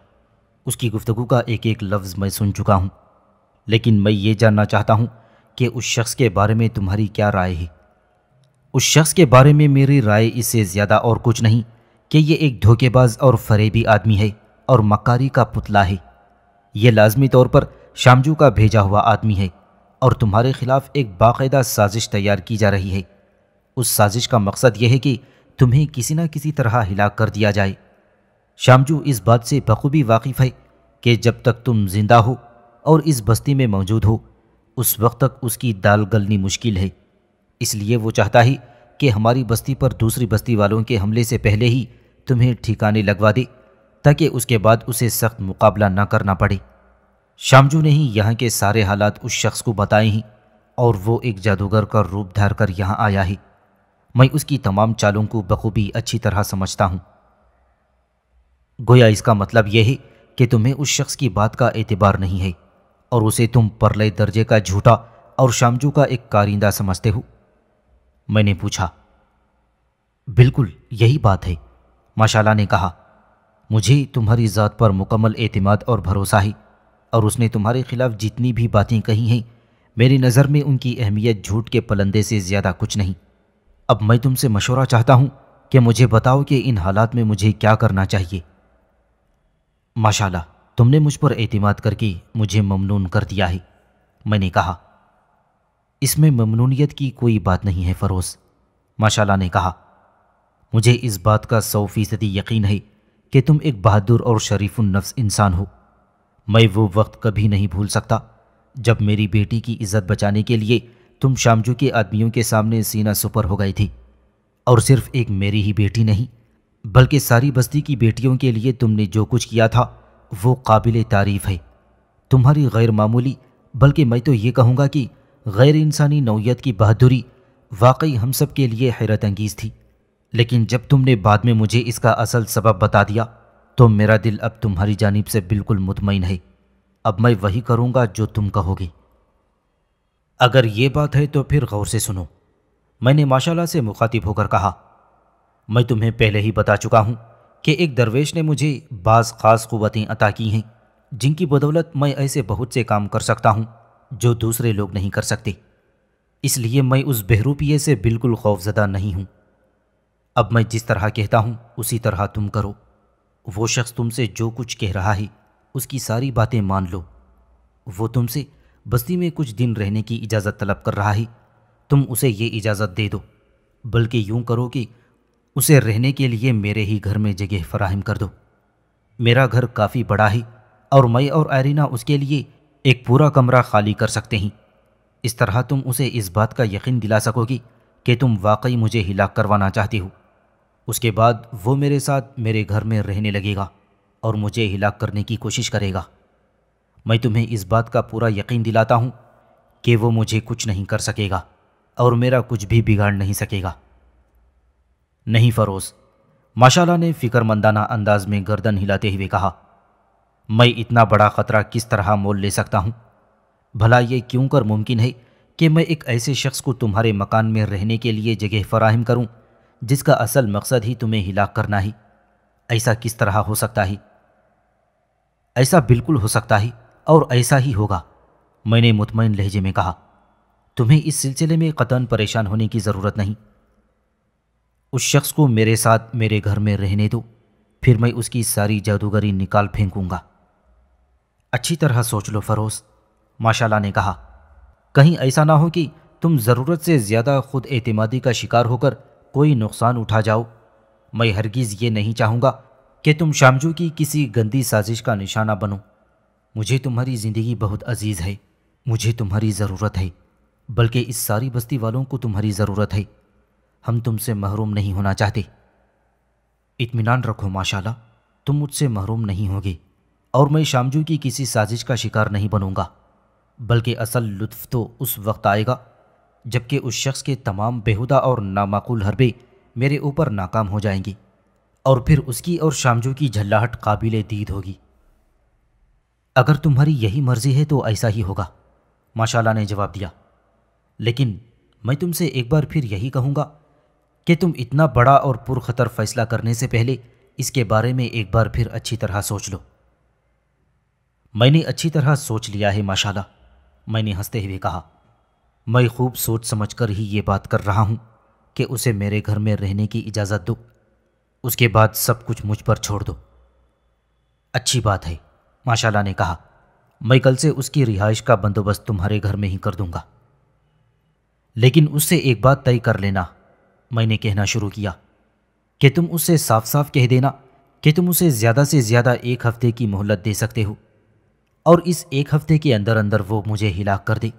उसकी गुफ्तगु का एक एक लफ्ज़ मैं सुन चुका हूँ लेकिन मैं ये जानना चाहता हूँ कि उस शख्स के बारे में तुम्हारी क्या राय है उस शख्स के बारे में मेरी राय इससे ज़्यादा और कुछ नहीं कि ये एक धोखेबाज और फरेबी आदमी है और मकारी का पुतला है यह लाजमी तौर पर शामजू का भेजा हुआ आदमी है और तुम्हारे खिलाफ एक बाकायदा साजिश तैयार की जा रही है उस साजिश का मकसद यह है कि तुम्हें किसी न किसी तरह हिला कर दिया जाए शामजू इस बात से बखूबी वाकिफ़ है कि जब तक तुम जिंदा हो और इस बस्ती में मौजूद हो उस वक्त तक उसकी दाल गलनी मुश्किल है इसलिए वो चाहता है कि हमारी बस्ती पर दूसरी बस्ती वालों के हमले से पहले ही तुम्हें ठिकाने लगवा दे ताकि उसके बाद उसे सख्त मुकाबला न करना पड़े शामजू ने ही यहाँ के सारे हालात उस शख्स को बताए ही और वो एक जादूगर का रूप धार कर यहाँ आया है मैं उसकी तमाम चालों को बखूबी अच्छी तरह समझता हूँ गोया इसका मतलब यह है कि तुम्हें उस शख्स की बात का एतबार नहीं है और उसे तुम परले दर्जे का झूठा और शामजू का एक कारिंदा समझते हो मैंने पूछा बिल्कुल यही बात है माशाला ने कहा मुझे तुम्हारी ज़ात पर मुकम्मल एतमाद और भरोसा है और उसने तुम्हारे खिलाफ जितनी भी बातें कही हैं मेरी नज़र में उनकी अहमियत झूठ के पलंदे से ज़्यादा कुछ नहीं अब मैं तुमसे मशवरा चाहता हूँ कि मुझे बताओ कि इन हालात में मुझे क्या करना चाहिए माशाल्लाह तुमने मुझ पर एतमाद करके मुझे ममनून कर दिया है मैंने कहा इसमें ममनूनीत की कोई बात नहीं है फ़रोज़ माशाल्लाह ने कहा मुझे इस बात का सौ फीसदी यकीन है कि तुम एक बहादुर और नफ्स इंसान हो मैं वो वक्त कभी नहीं भूल सकता जब मेरी बेटी की इज्जत बचाने के लिए तुम शामजू के आदमियों के सामने सीना सुपर हो गई थी और सिर्फ एक मेरी ही बेटी नहीं बल्कि सारी बस्ती की बेटियों के लिए तुमने जो कुछ किया था वो काबिल तारीफ है तुम्हारी गैर मामूली बल्कि मैं तो ये कहूँगा कि गैर इंसानी नौीयत की बहादुरी वाकई हम सब के लिए हैरत अंगीज़ थी लेकिन जब तुमने बाद में मुझे इसका असल सबब बता दिया तो मेरा दिल अब तुम्हारी जानिब से बिल्कुल मुतमिन है अब मैं वही करूँगा जो तुम कहोगे अगर ये बात है तो फिर गौर से सुनो मैंने माशाला से मुखातिब होकर कहा मैं तुम्हें पहले ही बता चुका हूँ कि एक दरवेश ने मुझे बाज़ ख़ास क़वतें अता की हैं जिनकी बदौलत मैं ऐसे बहुत से काम कर सकता हूँ जो दूसरे लोग नहीं कर सकते इसलिए मैं उस बहरूपिए से बिल्कुल खौफजदा नहीं हूँ अब मैं जिस तरह कहता हूँ उसी तरह तुम करो वो शख्स तुमसे जो कुछ कह रहा है उसकी सारी बातें मान लो वो तुमसे बस्ती में कुछ दिन रहने की इजाज़त तलब कर रहा है तुम उसे ये इजाज़त दे दो बल्कि यूं करो कि उसे रहने के लिए मेरे ही घर में जगह फराहम कर दो मेरा घर काफ़ी बड़ा है और मैं और एरिना उसके लिए एक पूरा कमरा खाली कर सकते हैं इस तरह तुम उसे इस बात का यकीन दिला सकोगी कि तुम वाकई मुझे हिला करवाना चाहती हो उसके बाद वो मेरे साथ मेरे घर में रहने लगेगा और मुझे हिलाक करने की कोशिश करेगा मैं तुम्हें इस बात का पूरा यकीन दिलाता हूँ कि वो मुझे कुछ नहीं कर सकेगा और मेरा कुछ भी बिगाड़ नहीं सकेगा नहीं फ़रोज़ माशाला ने फ़िक्रमंदाना अंदाज में गर्दन हिलाते हुए कहा मैं इतना बड़ा ख़तरा किस तरह मोल ले सकता हूँ भला ये क्यों कर मुमकिन है कि मैं एक ऐसे शख्स को तुम्हारे मकान में रहने के लिए जगह फराहम करूँ जिसका असल मकसद ही तुम्हें हिला करना ही ऐसा किस तरह हो सकता है ऐसा बिल्कुल हो सकता है और ऐसा ही होगा मैंने मुतमिन लहजे में कहा तुम्हें इस सिलसिले में कतन परेशान होने की ज़रूरत नहीं उस शख्स को मेरे साथ मेरे घर में रहने दो फिर मैं उसकी सारी जादूगरी निकाल फेंकूंगा अच्छी तरह सोच लो फरोज माशाला ने कहा कहीं ऐसा ना हो कि तुम ज़रूरत से ज़्यादा खुद एतमादी का शिकार होकर कोई नुकसान उठा जाओ मैं हरगिज़ ये नहीं चाहूँगा कि तुम शामजू की किसी गंदी साजिश का निशाना बनो मुझे तुम्हारी ज़िंदगी बहुत अजीज़ है मुझे तुम्हारी ज़रूरत है बल्कि इस सारी बस्ती वालों को तुम्हारी ज़रूरत है हम तुमसे महरूम नहीं होना चाहते इत्मीनान रखो माशाल्लाह तुम मुझसे महरूम नहीं होगे और मैं शामजू की किसी साजिश का शिकार नहीं बनूंगा बल्कि असल लुत्फ़ तो उस वक्त आएगा जबकि उस शख्स के तमाम बेहुदा और नामाकुल हरबे मेरे ऊपर नाकाम हो जाएंगे और फिर उसकी और शामजू की झल्लाहट काबिल दीद होगी अगर तुम्हारी यही मर्ज़ी है तो ऐसा ही होगा माशाला ने जवाब दिया लेकिन मैं तुमसे एक बार फिर यही कहूँगा कि तुम इतना बड़ा और पुरखतर फैसला करने से पहले इसके बारे में एक बार फिर अच्छी तरह सोच लो मैंने अच्छी तरह सोच लिया है माशाला मैंने हंसते हुए कहा मैं खूब सोच समझकर ही ये बात कर रहा हूँ कि उसे मेरे घर में रहने की इजाज़त दो उसके बाद सब कुछ मुझ पर छोड़ दो अच्छी बात है माशाला ने कहा मैं कल से उसकी रिहाइश का बंदोबस्त तुम्हारे घर में ही कर दूंगा लेकिन उससे एक बात तय कर लेना मैंने कहना शुरू किया कि तुम उससे साफ साफ कह देना कि तुम उसे ज़्यादा से ज़्यादा एक हफ्ते की मोहलत दे सकते हो और इस एक हफ्ते के अंदर अंदर वो मुझे हिला कर दे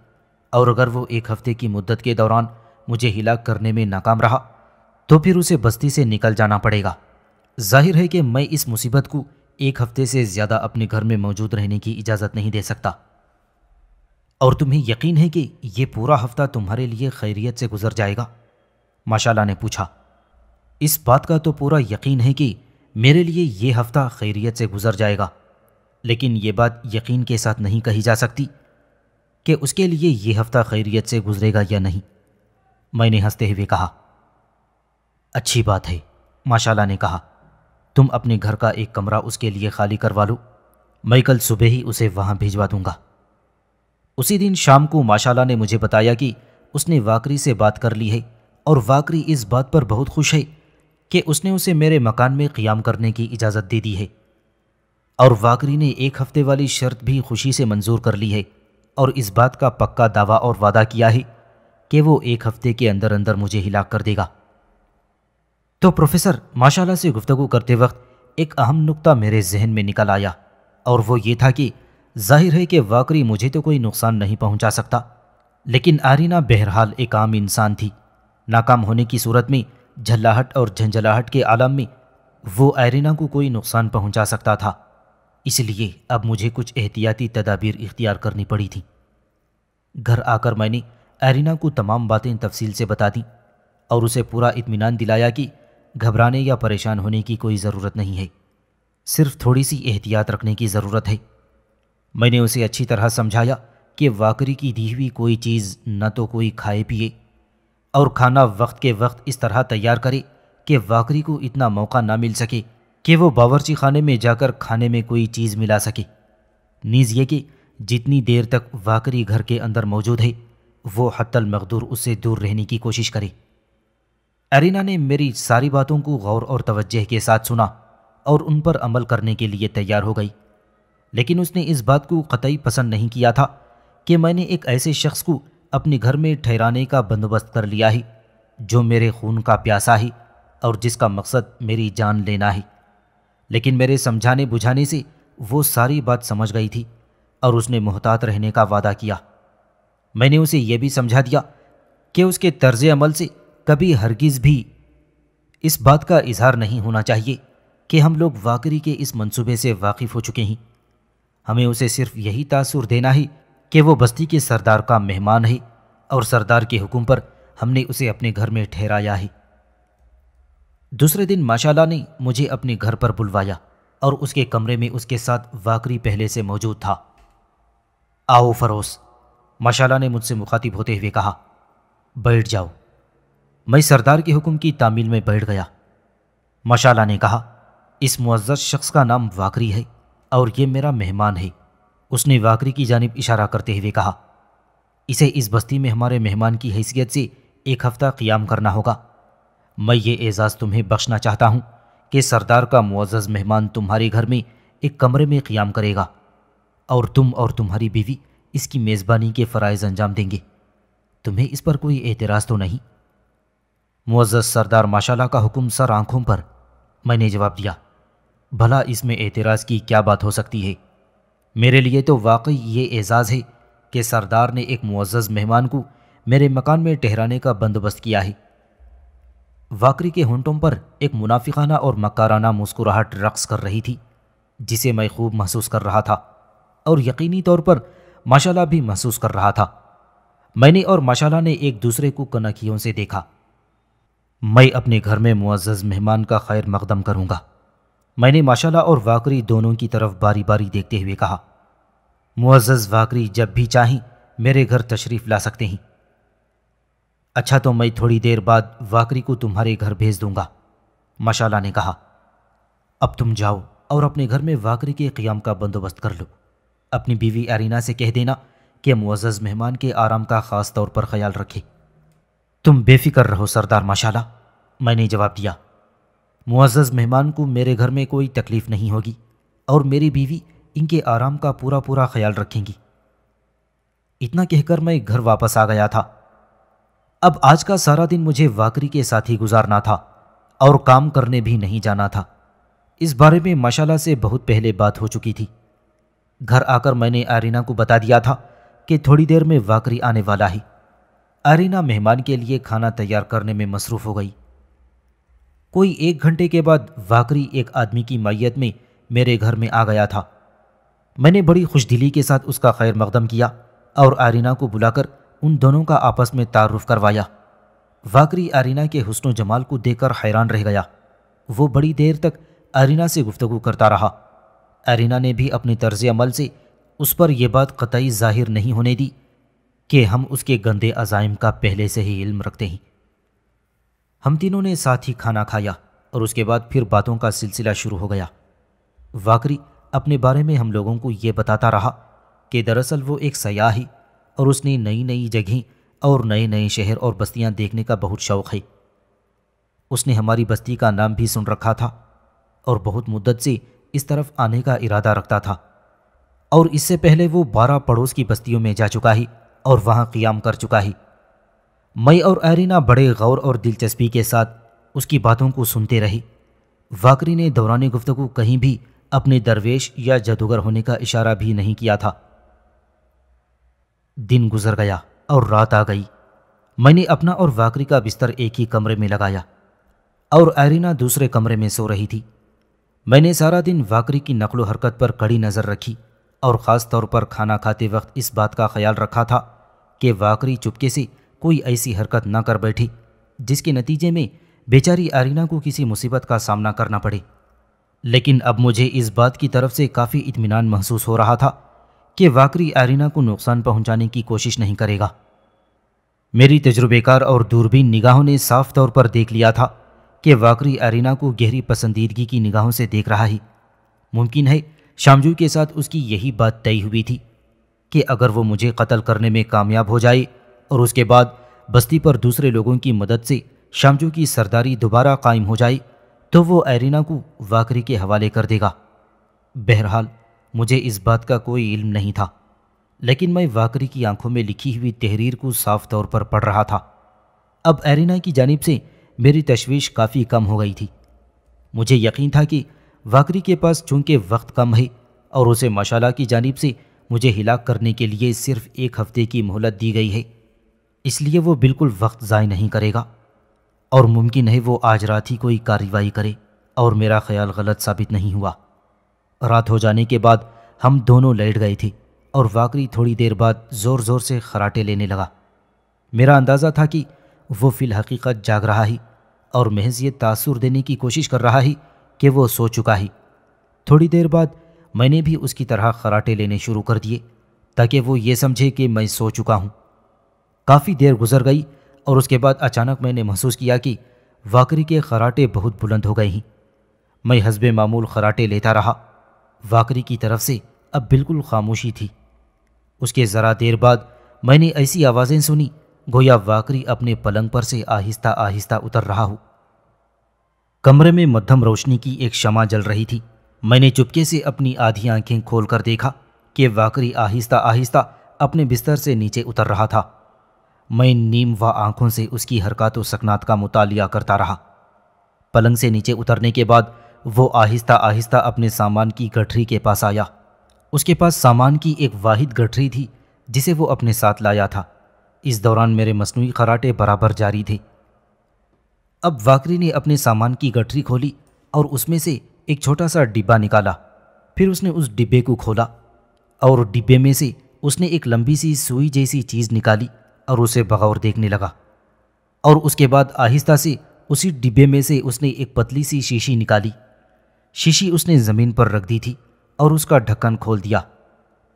और अगर वो एक हफ्ते की मुद्दत के दौरान मुझे हिला करने में नाकाम रहा तो फिर उसे बस्ती से निकल जाना पड़ेगा जाहिर है कि मैं इस मुसीबत को एक हफ्ते से ज़्यादा अपने घर में मौजूद रहने की इजाज़त नहीं दे सकता और तुम्हें यकीन है कि ये पूरा हफ्ता तुम्हारे लिए खैरियत से गुजर जाएगा माशाला ने पूछा इस बात का तो पूरा यकीन है कि मेरे लिए ये हफ्ता खैरियत से गुजर जाएगा लेकिन ये बात यकीन के साथ नहीं कही जा सकती कि उसके लिए ये हफ्ता खैरियत से गुजरेगा या नहीं मैंने हंसते हुए कहा अच्छी बात है माशाला ने कहा तुम अपने घर का एक कमरा उसके लिए खाली करवा लो मैं कल सुबह ही उसे वहाँ भिजवा दूंगा उसी दिन शाम को माशाला ने मुझे बताया कि उसने वाकरी से बात कर ली है और वाकरी इस बात पर बहुत खुश है कि उसने उसे मेरे मकान में क़ियाम करने की इजाज़त दे दी है और वाकरी ने एक हफ्ते वाली शर्त भी खुशी से मंजूर कर ली है और इस बात का पक्का दावा और वादा किया ही कि वो एक हफ्ते के अंदर अंदर मुझे हिला कर देगा तो प्रोफेसर माशाला से गुफ्तु करते वक्त एक अहम नुकता मेरे जहन में निकल आया और वो ये था कि जाहिर है कि वाकरी मुझे तो कोई नुकसान नहीं पहुंचा सकता लेकिन आरिना बहरहाल एक आम इंसान थी नाकाम होने की सूरत में झल्लाहट और झंझलाहट के आलम में वो आरीना को कोई नुकसान पहुंचा सकता था इसलिए अब मुझे कुछ एहतियाती तदाबीर इख्तियार करनी पड़ी थी घर आकर मैंने एरिना को तमाम बातें तफसील से बता दी और उसे पूरा इत्मीनान दिलाया कि घबराने या परेशान होने की कोई ज़रूरत नहीं है सिर्फ थोड़ी सी एहतियात रखने की ज़रूरत है मैंने उसे अच्छी तरह समझाया कि वाकरी की दी हुई कोई चीज़ न तो कोई खाए पिए और खाना वक्त के वक्त इस तरह तैयार करे कि वाकरी को इतना मौका ना मिल सके कि वो बावरची खाने में जाकर खाने में कोई चीज़ मिला सके नीज़ ये कि जितनी देर तक वाकरी घर के अंदर मौजूद है वो हत्तल मकदूर उससे दूर रहने की कोशिश करे एरिना ने मेरी सारी बातों को गौर और तवज्जह के साथ सुना और उन पर अमल करने के लिए तैयार हो गई लेकिन उसने इस बात को कतई पसंद नहीं किया था कि मैंने एक ऐसे शख्स को अपने घर में ठहराने का बंदोबस्त कर लिया है जो मेरे खून का प्यासा है और जिसका मकसद मेरी जान लेना है लेकिन मेरे समझाने बुझाने से वो सारी बात समझ गई थी और उसने मोहतात रहने का वादा किया मैंने उसे यह भी समझा दिया कि उसके तर्ज अमल से कभी हरगिज़ भी इस बात का इजहार नहीं होना चाहिए कि हम लोग वाकरी के इस मंसूबे से वाकिफ़ हो चुके हैं हमें उसे सिर्फ यही तासुर देना है कि वो बस्ती के सरदार का मेहमान है और सरदार के हुक्म पर हमने उसे अपने घर में ठहराया है दूसरे दिन माशाला ने मुझे अपने घर पर बुलवाया और उसके कमरे में उसके साथ वाकरी पहले से मौजूद था आओ फरोस माशाला ने मुझसे मुखातिब होते हुए कहा बैठ जाओ मैं सरदार के हुक्म की तामील में बैठ गया माशाला ने कहा इस मुआजत शख्स का नाम वाकरी है और ये मेरा मेहमान है उसने वाकरी की जानब इशारा करते हुए कहा इसे इस बस्ती में हमारे मेहमान की हैसियत से एक हफ़्ता क़्याम करना होगा मैं ये एज़ाज़ तुम्हें बख्शना चाहता हूँ कि सरदार का मुआज़ मेहमान तुम्हारे घर में एक कमरे में क़्याम करेगा और तुम और तुम्हारी बीवी इसकी मेज़बानी के फ़रज़ अंजाम देंगे तुम्हें इस पर कोई एतराज़ तो नहीं मुआज़ सरदार माशाला का हुक्म सर आँखों पर मैंने जवाब दिया भला इसमें एतराज़ की क्या बात हो सकती है मेरे लिए तो वाकई ये एज़ाज़ है कि सरदार ने एक मुआज़ मेहमान को मेरे मकान में ठहराने का बंदोबस्त किया है वाकरी के होंटों पर एक मुनाफिकाना और मकाराना मुस्कुराहट रक्स कर रही थी जिसे मैं खूब महसूस कर रहा था और यकीनी तौर पर माशाला भी महसूस कर रहा था मैंने और माशाला ने एक दूसरे को कनखियों से देखा मैं अपने घर में मुआज़ मेहमान का खैर मकदम करूँगा मैंने माशाला और वाकरी दोनों की तरफ बारी बारी देखते हुए कहा मुआज़ वाकरी जब भी चाहें मेरे घर तशरीफ़ ला सकते हैं अच्छा तो मैं थोड़ी देर बाद वाकरी को तुम्हारे घर भेज दूंगा मशाला ने कहा अब तुम जाओ और अपने घर में वाकरी के क़्याम का बंदोबस्त कर लो अपनी बीवी अरीना से कह देना कि मुआज़ मेहमान के आराम का ख़ास तौर पर ख्याल रखे तुम बेफिक्र रहो सरदार माशाला मैंने जवाब दिया मुआज़ मेहमान को मेरे घर में कोई तकलीफ़ नहीं होगी और मेरी बीवी इनके आराम का पूरा पूरा ख्याल रखेंगी इतना कहकर मैं घर वापस आ गया था अब आज का सारा दिन मुझे वाकरी के साथ ही गुजारना था और काम करने भी नहीं जाना था इस बारे में मशाला से बहुत पहले बात हो चुकी थी घर आकर मैंने आरीना को बता दिया था कि थोड़ी देर में वाकरी आने वाला है आरीना मेहमान के लिए खाना तैयार करने में मसरूफ़ हो गई कोई एक घंटे के बाद वाकरी एक आदमी की मैयत में मेरे घर में आ गया था मैंने बड़ी खुशदिली के साथ उसका खैर मकदम किया और आरीना को बुलाकर उन दोनों का आपस में तारुफ करवाया वाकरी अरीना के हसन जमाल को देखकर हैरान रह गया वो बड़ी देर तक अरीना से गुफ्तु करता रहा अरीना ने भी अपने तर्ज अमल से उस पर यह बात कतई जाहिर नहीं होने दी कि हम उसके गंदे अजाइम का पहले से ही इल्म रखते हैं हम तीनों ने साथ ही खाना खाया और उसके बाद फिर बातों का सिलसिला शुरू हो गया वाकरी अपने बारे में हम लोगों को ये बताता रहा कि दरअसल वो एक सयाही और उसने नई नई जगहें और नए नए शहर और बस्तियां देखने का बहुत शौक़ है उसने हमारी बस्ती का नाम भी सुन रखा था और बहुत मुद्दत से इस तरफ आने का इरादा रखता था और इससे पहले वो बारह पड़ोस की बस्तियों में जा चुका है और वहाँ क़ियाम कर चुका है मैं और एरिना बड़े गौर और दिलचस्पी के साथ उसकी बातों को सुनते रहे वाकरी ने दौरान गुफ्तु कहीं भी अपने दरवेश या जादूगर होने का इशारा भी नहीं किया था दिन गुजर गया और रात आ गई मैंने अपना और वाकरी का बिस्तर एक ही कमरे में लगाया और एरिना दूसरे कमरे में सो रही थी मैंने सारा दिन वाकरी की नकलो हरकत पर कड़ी नज़र रखी और ख़ास तौर पर खाना खाते वक्त इस बात का ख्याल रखा था कि वाकरी चुपके से कोई ऐसी हरकत न कर बैठी जिसके नतीजे में बेचारी आरीना को किसी मुसीबत का सामना करना पड़े लेकिन अब मुझे इस बात की तरफ से काफ़ी इत्मीनान महसूस हो रहा था कि वाकरी एरिना को नुकसान पहुंचाने की कोशिश नहीं करेगा मेरी तजुर्बेकार और दूरबीन निगाहों ने साफ तौर पर देख लिया था कि वाकरी एरिना को गहरी पसंदीदगी की निगाहों से देख रहा ही मुमकिन है शामजू के साथ उसकी यही बात तय हुई थी कि अगर वो मुझे कत्ल करने में कामयाब हो जाए और उसके बाद बस्ती पर दूसरे लोगों की मदद से शामजू की सरदारी दोबारा कायम हो जाए तो वो एरिना को वाकरी के हवाले कर देगा बहरहाल मुझे इस बात का कोई इल्म नहीं था लेकिन मैं वाकरी की आंखों में लिखी हुई तहरीर को साफ तौर पर पढ़ रहा था अब एरिना की जानब से मेरी तशवीश काफ़ी कम हो गई थी मुझे यकीन था कि वाकरी के पास चूंकि वक्त कम है और उसे मशाला की जानब से मुझे हिला करने के लिए सिर्फ एक हफ्ते की मोहलत दी गई है इसलिए वो बिल्कुल वक्त ज़ाय नहीं करेगा और मुमकिन है वो आज रात ही कोई कार्रवाई करे और मेरा ख्याल गलत साबित नहीं हुआ रात हो जाने के बाद हम दोनों लेट गई थी और वाकरी थोड़ी देर बाद ज़ोर ज़ोर से खराटे लेने लगा मेरा अंदाज़ा था कि वो हकीकत जाग रहा ही और महज ये तासुर देने की कोशिश कर रहा ही कि वो सो चुका ही थोड़ी देर बाद मैंने भी उसकी तरह खराटे लेने शुरू कर दिए ताकि वो ये समझे कि मैं सो चुका हूँ काफ़ी देर गुजर गई और उसके बाद अचानक मैंने महसूस किया कि वाकरी के खराटे बहुत बुलंद हो गए हैं मैं हसब मामूल खराटे लेता रहा वाकरी की तरफ से अब बिल्कुल खामोशी थी उसके ज़रा देर बाद मैंने ऐसी आवाज़ें सुनी गोया वाकरी अपने पलंग पर से आहिस्ता आहिस्ता उतर रहा हो कमरे में मध्यम रोशनी की एक शमा जल रही थी मैंने चुपके से अपनी आधी आंखें खोलकर देखा कि वाकरी आहिस्ता आहिस्ता अपने बिस्तर से नीचे उतर रहा था मैं नीम व आंखों से उसकी हरकत सकनात का मुतालिया करता रहा पलंग से नीचे उतरने के बाद वो आहिस्ता आहिस्ता अपने सामान की गठरी के पास आया उसके पास सामान की एक वाहिद गठरी थी जिसे वो अपने साथ लाया था इस दौरान मेरे मसनू खराटे बराबर जारी थे अब वाकरी ने अपने सामान की गठरी खोली और उसमें से एक छोटा सा डिब्बा निकाला फिर उसने उस डिब्बे को खोला और डिब्बे में से उसने एक लंबी सी सुई जैसी चीज़ निकाली और उसे बगौर देखने लगा और उसके बाद आहिस्ता से उसी डिब्बे में से उसने एक पतली सी शीशी निकाली शीशी उसने ज़मीन पर रख दी थी और उसका ढक्कन खोल दिया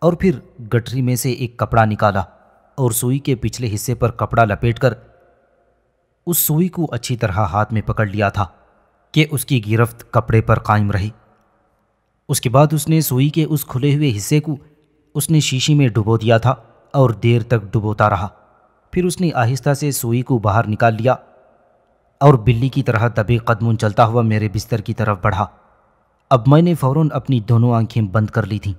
और फिर गठरी में से एक कपड़ा निकाला और सुई के पिछले हिस्से पर कपड़ा लपेटकर उस सुई को अच्छी तरह हाथ में पकड़ लिया था कि उसकी गिरफ्त कपड़े पर कायम रही उसके बाद उसने सुई के उस खुले हुए हिस्से को उसने शीशी में डुबो दिया था और देर तक डुबोता रहा फिर उसने आहिस्ता से सुई को बाहर निकाल लिया और बिल्ली की तरह दबे कदमों चलता हुआ मेरे बिस्तर की तरफ बढ़ा अब मैंने फौरन अपनी दोनों आंखें बंद कर ली थीं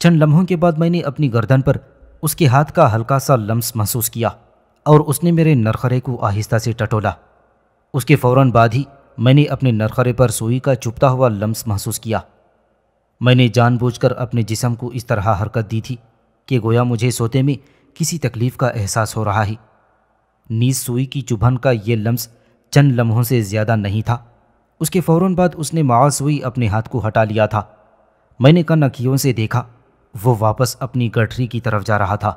चंद लम्हों के बाद मैंने अपनी गर्दन पर उसके हाथ का हल्का सा लम्स महसूस किया और उसने मेरे नरखरे को आहिस्ता से टटोला उसके फ़ौरन बाद ही मैंने अपने नरखरे पर सुई का चुपता हुआ लम्स महसूस किया मैंने जानबूझकर अपने जिसम को इस तरह हरकत दी थी कि गोया मुझे सोते में किसी तकलीफ़ का एहसास हो रहा है नीज सुई की चुभन का ये लम्स चंद लम्हों से ज़्यादा नहीं था उसके फ़ौरन बाद उसने मासूई अपने हाथ को हटा लिया था मैंने कन अखियों से देखा वो वापस अपनी गठरी की तरफ जा रहा था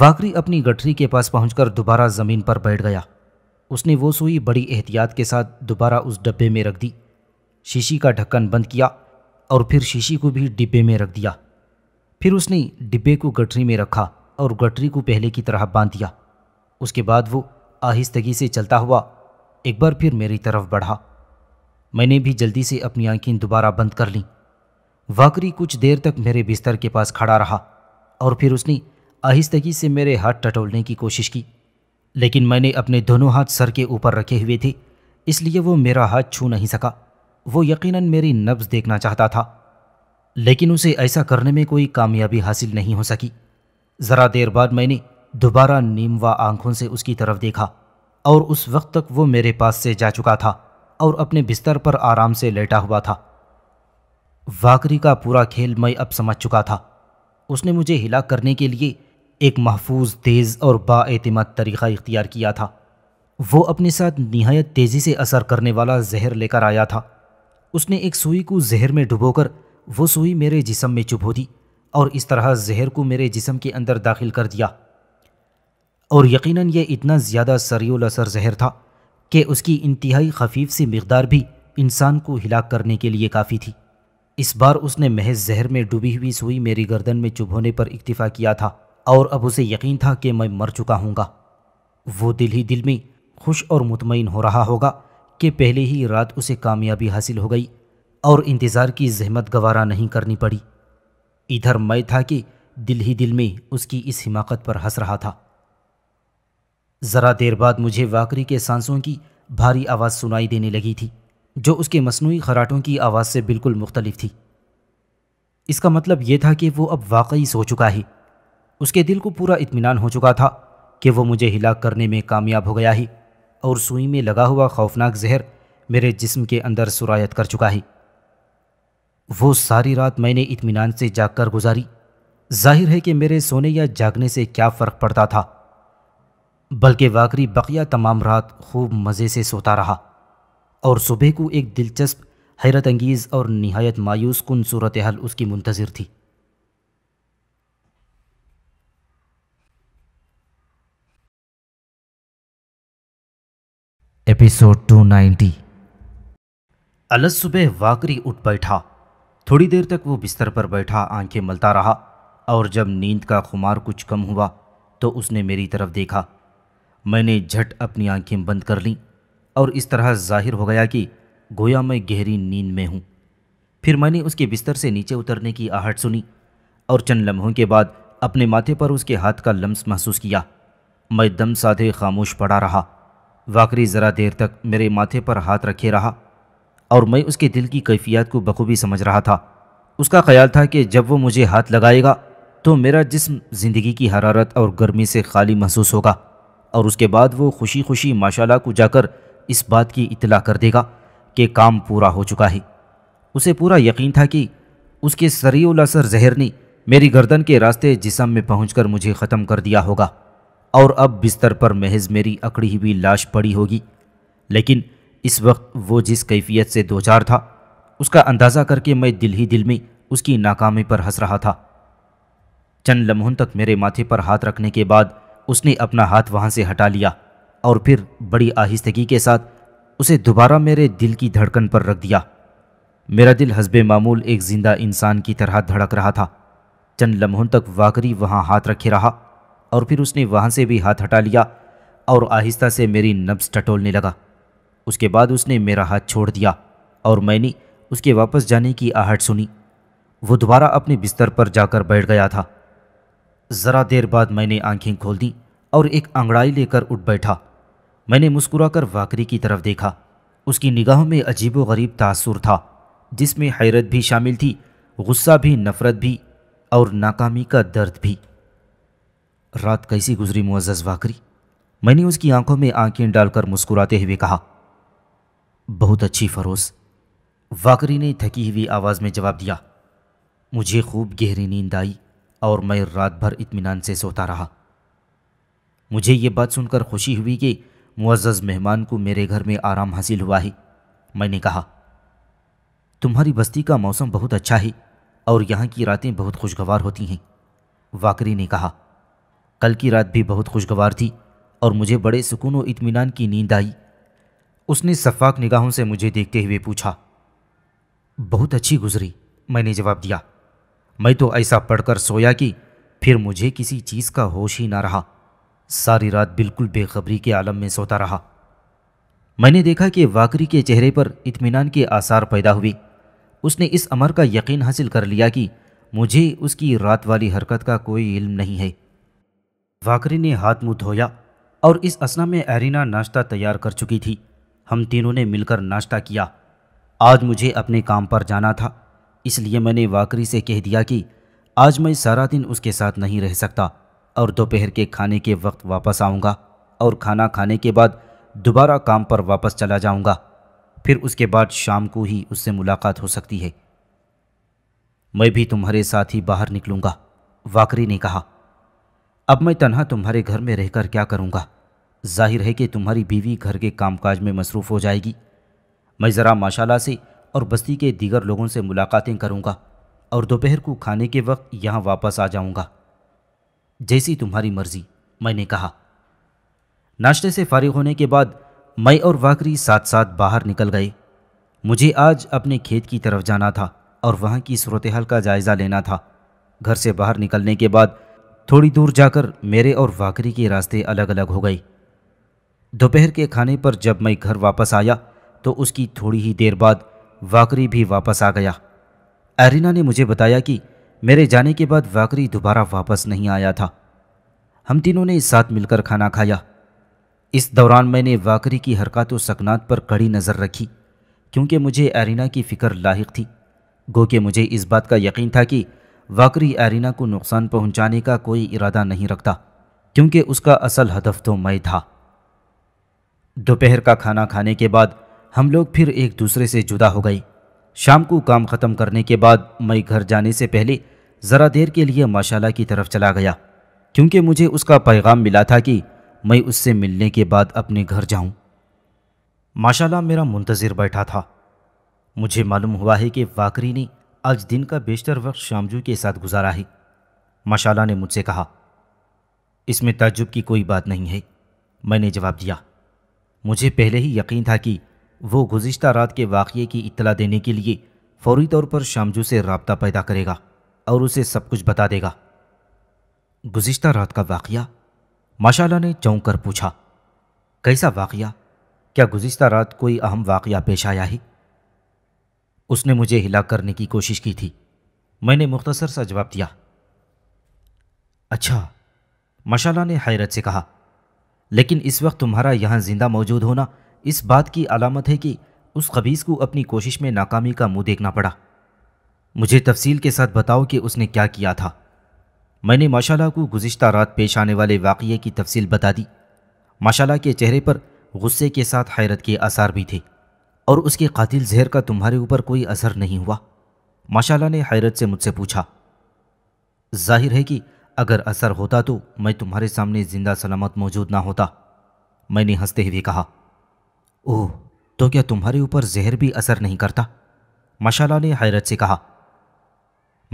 वाकरी अपनी गठरी के पास पहुंचकर दोबारा ज़मीन पर बैठ गया उसने वो सुई बड़ी एहतियात के साथ दोबारा उस डब्बे में रख दी शीशी का ढक्कन बंद किया और फिर शीशी को भी डिब्बे में रख दिया फिर उसने डिब्बे को गठरी में रखा और गठरी को पहले की तरह बांध दिया उसके बाद वो आहिस्तगी से चलता हुआ एक बार फिर मेरी तरफ बढ़ा मैंने भी जल्दी से अपनी आंखें दोबारा बंद कर लीं वाकरी कुछ देर तक मेरे बिस्तर के पास खड़ा रहा और फिर उसने आहिस्तगी से मेरे हाथ टटोलने की कोशिश की लेकिन मैंने अपने दोनों हाथ सर के ऊपर रखे हुए थे इसलिए वो मेरा हाथ छू नहीं सका वो यकीनन मेरी नब्ज देखना चाहता था लेकिन उसे ऐसा करने में कोई कामयाबी हासिल नहीं हो सकी ज़रा देर बाद मैंने दोबारा नीमवा आंखों से उसकी तरफ देखा और उस वक्त तक वो मेरे पास से जा चुका था और अपने बिस्तर पर आराम से लेटा हुआ था वाकरी का पूरा खेल मैं अब समझ चुका था उसने मुझे हिला करने के लिए एक महफूज तेज़ और बातमद तरीक़ा इख्तियार किया था वो अपने साथ नहायत तेज़ी से असर करने वाला जहर लेकर आया था उसने एक सुई को जहर में डुबोकर वो सुई मेरे जिसम में चुभो दी और इस तरह जहर को मेरे जिसम के अंदर दाखिल कर दिया और यकीनन ये इतना ज़्यादा सरील असर जहर था कि उसकी इंतहाई खफीफ सी मकदार भी इंसान को हिला करने के लिए काफ़ी थी इस बार उसने महज जहर में डूबी हुई सुई मेरी गर्दन में चुभ होने पर इक्तफ़ा किया था और अब उसे यकीन था कि मैं मर चुका हूँगा वो दिल ही दिल में खुश और मुतमिन हो रहा होगा कि पहले ही रात उसे कामयाबी हासिल हो गई और इंतज़ार की जहमत गवारा नहीं करनी पड़ी इधर मैं था कि दिल ही दिल में उसकी इस हिमाकत पर हंस रहा था ज़रा देर बाद मुझे वाकरी के सांसों की भारी आवाज़ सुनाई देने लगी थी जो उसके मसनू खराटों की आवाज़ से बिल्कुल मुख्तलिफ थी इसका मतलब यह था कि वो अब वाकई सो चुका है उसके दिल को पूरा इत्मीनान हो चुका था कि वो मुझे हिलाक करने में कामयाब हो गया है और सुई में लगा हुआ खौफनाक जहर मेरे जिस्म के अंदर सुरायत कर चुका है वो सारी रात मैंने इत्मीनान से जाग कर गुजारी जाहिर है कि मेरे सोने या जागने से क्या फ़र्क पड़ता था बल्कि वाकरी बकिया तमाम रात खूब मज़े से सोता रहा और सुबह को एक दिलचस्प हैरत अंगीज़ और नहायत मायूस कन सूरत हाल उसकी मुंतज़र थी एपिसोड 290 अलस सुबह वाकरी उठ बैठा थोड़ी देर तक वो बिस्तर पर बैठा आंखें मलता रहा और जब नींद का खुमार कुछ कम हुआ तो उसने मेरी तरफ देखा मैंने झट अपनी आंखें बंद कर लीं और इस तरह जाहिर हो गया कि गोया मैं गहरी नींद में हूँ फिर मैंने उसके बिस्तर से नीचे उतरने की आहट सुनी और चंद लम्हों के बाद अपने माथे पर उसके हाथ का लम्स महसूस किया मैं दम साधे खामोश पड़ा रहा वाकरी ज़रा देर तक मेरे माथे पर हाथ रखे रहा और मैं उसके दिल की कैफियत को बखूबी समझ रहा था उसका ख्याल था कि जब वो मुझे हाथ लगाएगा तो मेरा जिस्म ज़िंदगी की हरारत और गर्मी से खाली महसूस होगा और उसके बाद वो खुशी खुशी माशाला को जाकर इस बात की इतला कर देगा कि काम पूरा हो चुका है उसे पूरा यकीन था कि उसके सरीला सर जहर ने मेरी गर्दन के रास्ते जिसम में पहुंचकर मुझे ख़त्म कर दिया होगा और अब बिस्तर पर महज मेरी अकड़ी हुई लाश पड़ी होगी लेकिन इस वक्त वो जिस कैफियत से दो चार था उसका अंदाज़ा करके मैं दिल ही दिल में उसकी नाकामी पर हंस रहा था चंद लम्हों तक मेरे माथे पर हाथ रखने के बाद उसने अपना हाथ वहाँ से हटा लिया और फिर बड़ी आहिस्तगी के साथ उसे दोबारा मेरे दिल की धड़कन पर रख दिया मेरा दिल हसब मामूल एक ज़िंदा इंसान की तरह धड़क रहा था चंद लम्हों तक वाकरी वहाँ हाथ रखे रहा और फिर उसने वहाँ से भी हाथ हटा लिया और आहिस्ता से मेरी नब्स टटोलने लगा उसके बाद उसने मेरा हाथ छोड़ दिया और मैंने उसके वापस जाने की आहट सुनी वो दोबारा अपने बिस्तर पर जाकर बैठ गया था ज़रा देर बाद मैंने आंखें खोल दी और एक अंगड़ाई लेकर उठ बैठा मैंने मुस्कुराकर वाकरी की तरफ देखा उसकी निगाहों में अजीब व गरीब तासुर था जिसमें हैरत भी शामिल थी गुस्सा भी नफ़रत भी और नाकामी का दर्द भी रात कैसी गुजरी मुआजस वाकरी मैंने उसकी आंखों में आंखें डालकर मुस्कुराते हुए कहा बहुत अच्छी फरोज़ वाकरी ने थकी हुई आवाज़ में जवाब दिया मुझे खूब गहरी नींद आई और मैं रात भर इतमान से सोता रहा मुझे ये बात सुनकर खुशी हुई कि मुआज़ मेहमान को मेरे घर में आराम हासिल हुआ है मैंने कहा तुम्हारी बस्ती का मौसम बहुत अच्छा है और यहाँ की रातें बहुत खुशगवार होती हैं वाकरी ने कहा कल की रात भी बहुत खुशगवार थी और मुझे बड़े सुकून और इतमान की नींद आई उसने शफाक निगाहों से मुझे देखते हुए पूछा बहुत अच्छी गुजरी मैंने जवाब दिया मैं तो ऐसा पढ़कर सोया कि फिर मुझे किसी चीज़ का होश ही ना रहा सारी रात बिल्कुल बेखबरी के आलम में सोता रहा मैंने देखा कि वाकरी के चेहरे पर इत्मीनान के आसार पैदा हुए उसने इस अमर का यकीन हासिल कर लिया कि मुझे उसकी रात वाली हरकत का कोई इल्म नहीं है वाकरी ने हाथ मुँह धोया और इस असना में एरिना नाश्ता तैयार कर चुकी थी हम तीनों ने मिलकर नाश्ता किया आज मुझे अपने काम पर जाना था इसलिए मैंने वाकरी से कह दिया कि आज मैं सारा दिन उसके साथ नहीं रह सकता और दोपहर के खाने के वक्त वापस आऊँगा और खाना खाने के बाद दोबारा काम पर वापस चला जाऊँगा फिर उसके बाद शाम को ही उससे मुलाकात हो सकती है मैं भी तुम्हारे साथ ही बाहर निकलूँगा वाकरी ने कहा अब मैं तनहा तुम्हारे घर में रहकर क्या करूँगा जाहिर है कि तुम्हारी बीवी घर के कामकाज में मसरूफ़ हो जाएगी मैं ज़रा माशाला से और बस्ती के दीगर लोगों से मुलाकातें करूंगा और दोपहर को खाने के वक्त यहां वापस आ जाऊंगा जैसी तुम्हारी मर्जी मैंने कहा नाश्ते से फारिग होने के बाद मैं और वाकरी साथ साथ बाहर निकल गए मुझे आज अपने खेत की तरफ जाना था और वहां की सूरत हाल का जायज़ा लेना था घर से बाहर निकलने के बाद थोड़ी दूर जाकर मेरे और वाकरी के रास्ते अलग अलग हो गए दोपहर के खाने पर जब मैं घर वापस आया तो उसकी थोड़ी ही देर बाद वाकरी भी वापस आ गया एरिना ने मुझे बताया कि मेरे जाने के बाद वाकरी दोबारा वापस नहीं आया था हम तीनों ने साथ मिलकर खाना खाया इस दौरान मैंने वाकरी की हरकत सकनात पर कड़ी नज़र रखी क्योंकि मुझे एरिना की फ़िक्र लाक थी गो कि मुझे इस बात का यकीन था कि वाकरी एरिना को नुकसान पहुंचाने का कोई इरादा नहीं रखता क्योंकि उसका असल हदफ तो मैं था दोपहर का खाना खाने के बाद हम लोग फिर एक दूसरे से जुदा हो गए शाम को काम ख़त्म करने के बाद मैं घर जाने से पहले ज़रा देर के लिए माशाला की तरफ चला गया क्योंकि मुझे उसका पैगाम मिला था कि मैं उससे मिलने के बाद अपने घर जाऊं। माशाला मेरा मुंतज़र बैठा था मुझे मालूम हुआ है कि वाकरी ने आज दिन का बेशतर वक्त शामजू के साथ गुजारा है माशाला ने मुझसे कहा इसमें ताजुब की कोई बात नहीं है मैंने जवाब दिया मुझे पहले ही यकीन था कि वो गुज्त रात के वाक़े की इतला देने के लिए फौरी तौर पर शामजू से रबता पैदा करेगा और उसे सब कुछ बता देगा गुज्त रात का वाक़ माशाला ने चौंक कर पूछा कैसा वाक़ क्या गुज्त रात कोई अहम वाक़ पेश आया है उसने मुझे हिला करने की कोशिश की थी मैंने मुख्तसर सा जवाब दिया अच्छा मशाला ने हैरत से कहा लेकिन इस वक्त तुम्हारा यहाँ ज़िंदा मौजूद होना इस बात की अलामत है कि उस खबीस को अपनी कोशिश में नाकामी का मुंह देखना पड़ा मुझे तफसील के साथ बताओ कि उसने क्या किया था मैंने माशाला को गुज्त रात पेश आने वाले वाक़े की तफसील बता दी माशाला के चेहरे पर गुस्से के साथ हैरत के आसार भी थे और उसके कातिल जहर का तुम्हारे ऊपर कोई असर नहीं हुआ माशाला ने हैरत से मुझसे पूछा जाहिर है कि अगर असर होता तो मैं तुम्हारे सामने ज़िंदा सलामत मौजूद ना होता मैंने हंसते हुए कहा ओह तो क्या तुम्हारे ऊपर जहर भी असर नहीं करता माशाला ने हैरत से कहा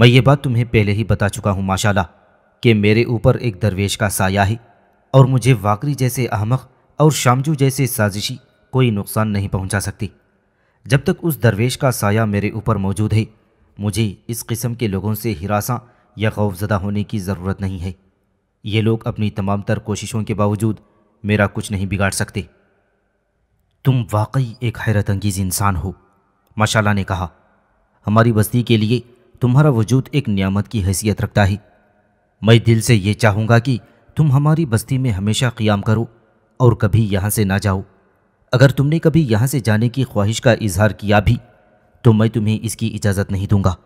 मैं ये बात तुम्हें पहले ही बता चुका हूँ माशाला कि मेरे ऊपर एक दरवेश का साया है और मुझे वाकरी जैसे अहमक और शामजू जैसे साजिशी कोई नुकसान नहीं पहुंचा सकती जब तक उस दरवेश का साया मेरे ऊपर मौजूद है मुझे इस किस्म के लोगों से हिरासा या खौफजदा होने की ज़रूरत नहीं है ये लोग अपनी तमाम तर कोशिशों के बावजूद मेरा कुछ नहीं बिगाड़ सकते तुम वाकई एक हैरत अंगीज़ इंसान हो माशाला ने कहा हमारी बस्ती के लिए तुम्हारा वजूद एक नियामत की हैसियत रखता है मैं दिल से ये चाहूँगा कि तुम हमारी बस्ती में हमेशा क़ियाम करो और कभी यहाँ से ना जाओ अगर तुमने कभी यहाँ से जाने की ख्वाहिश का इजहार किया भी तो मैं तुम्हें इसकी इजाज़त नहीं दूंगा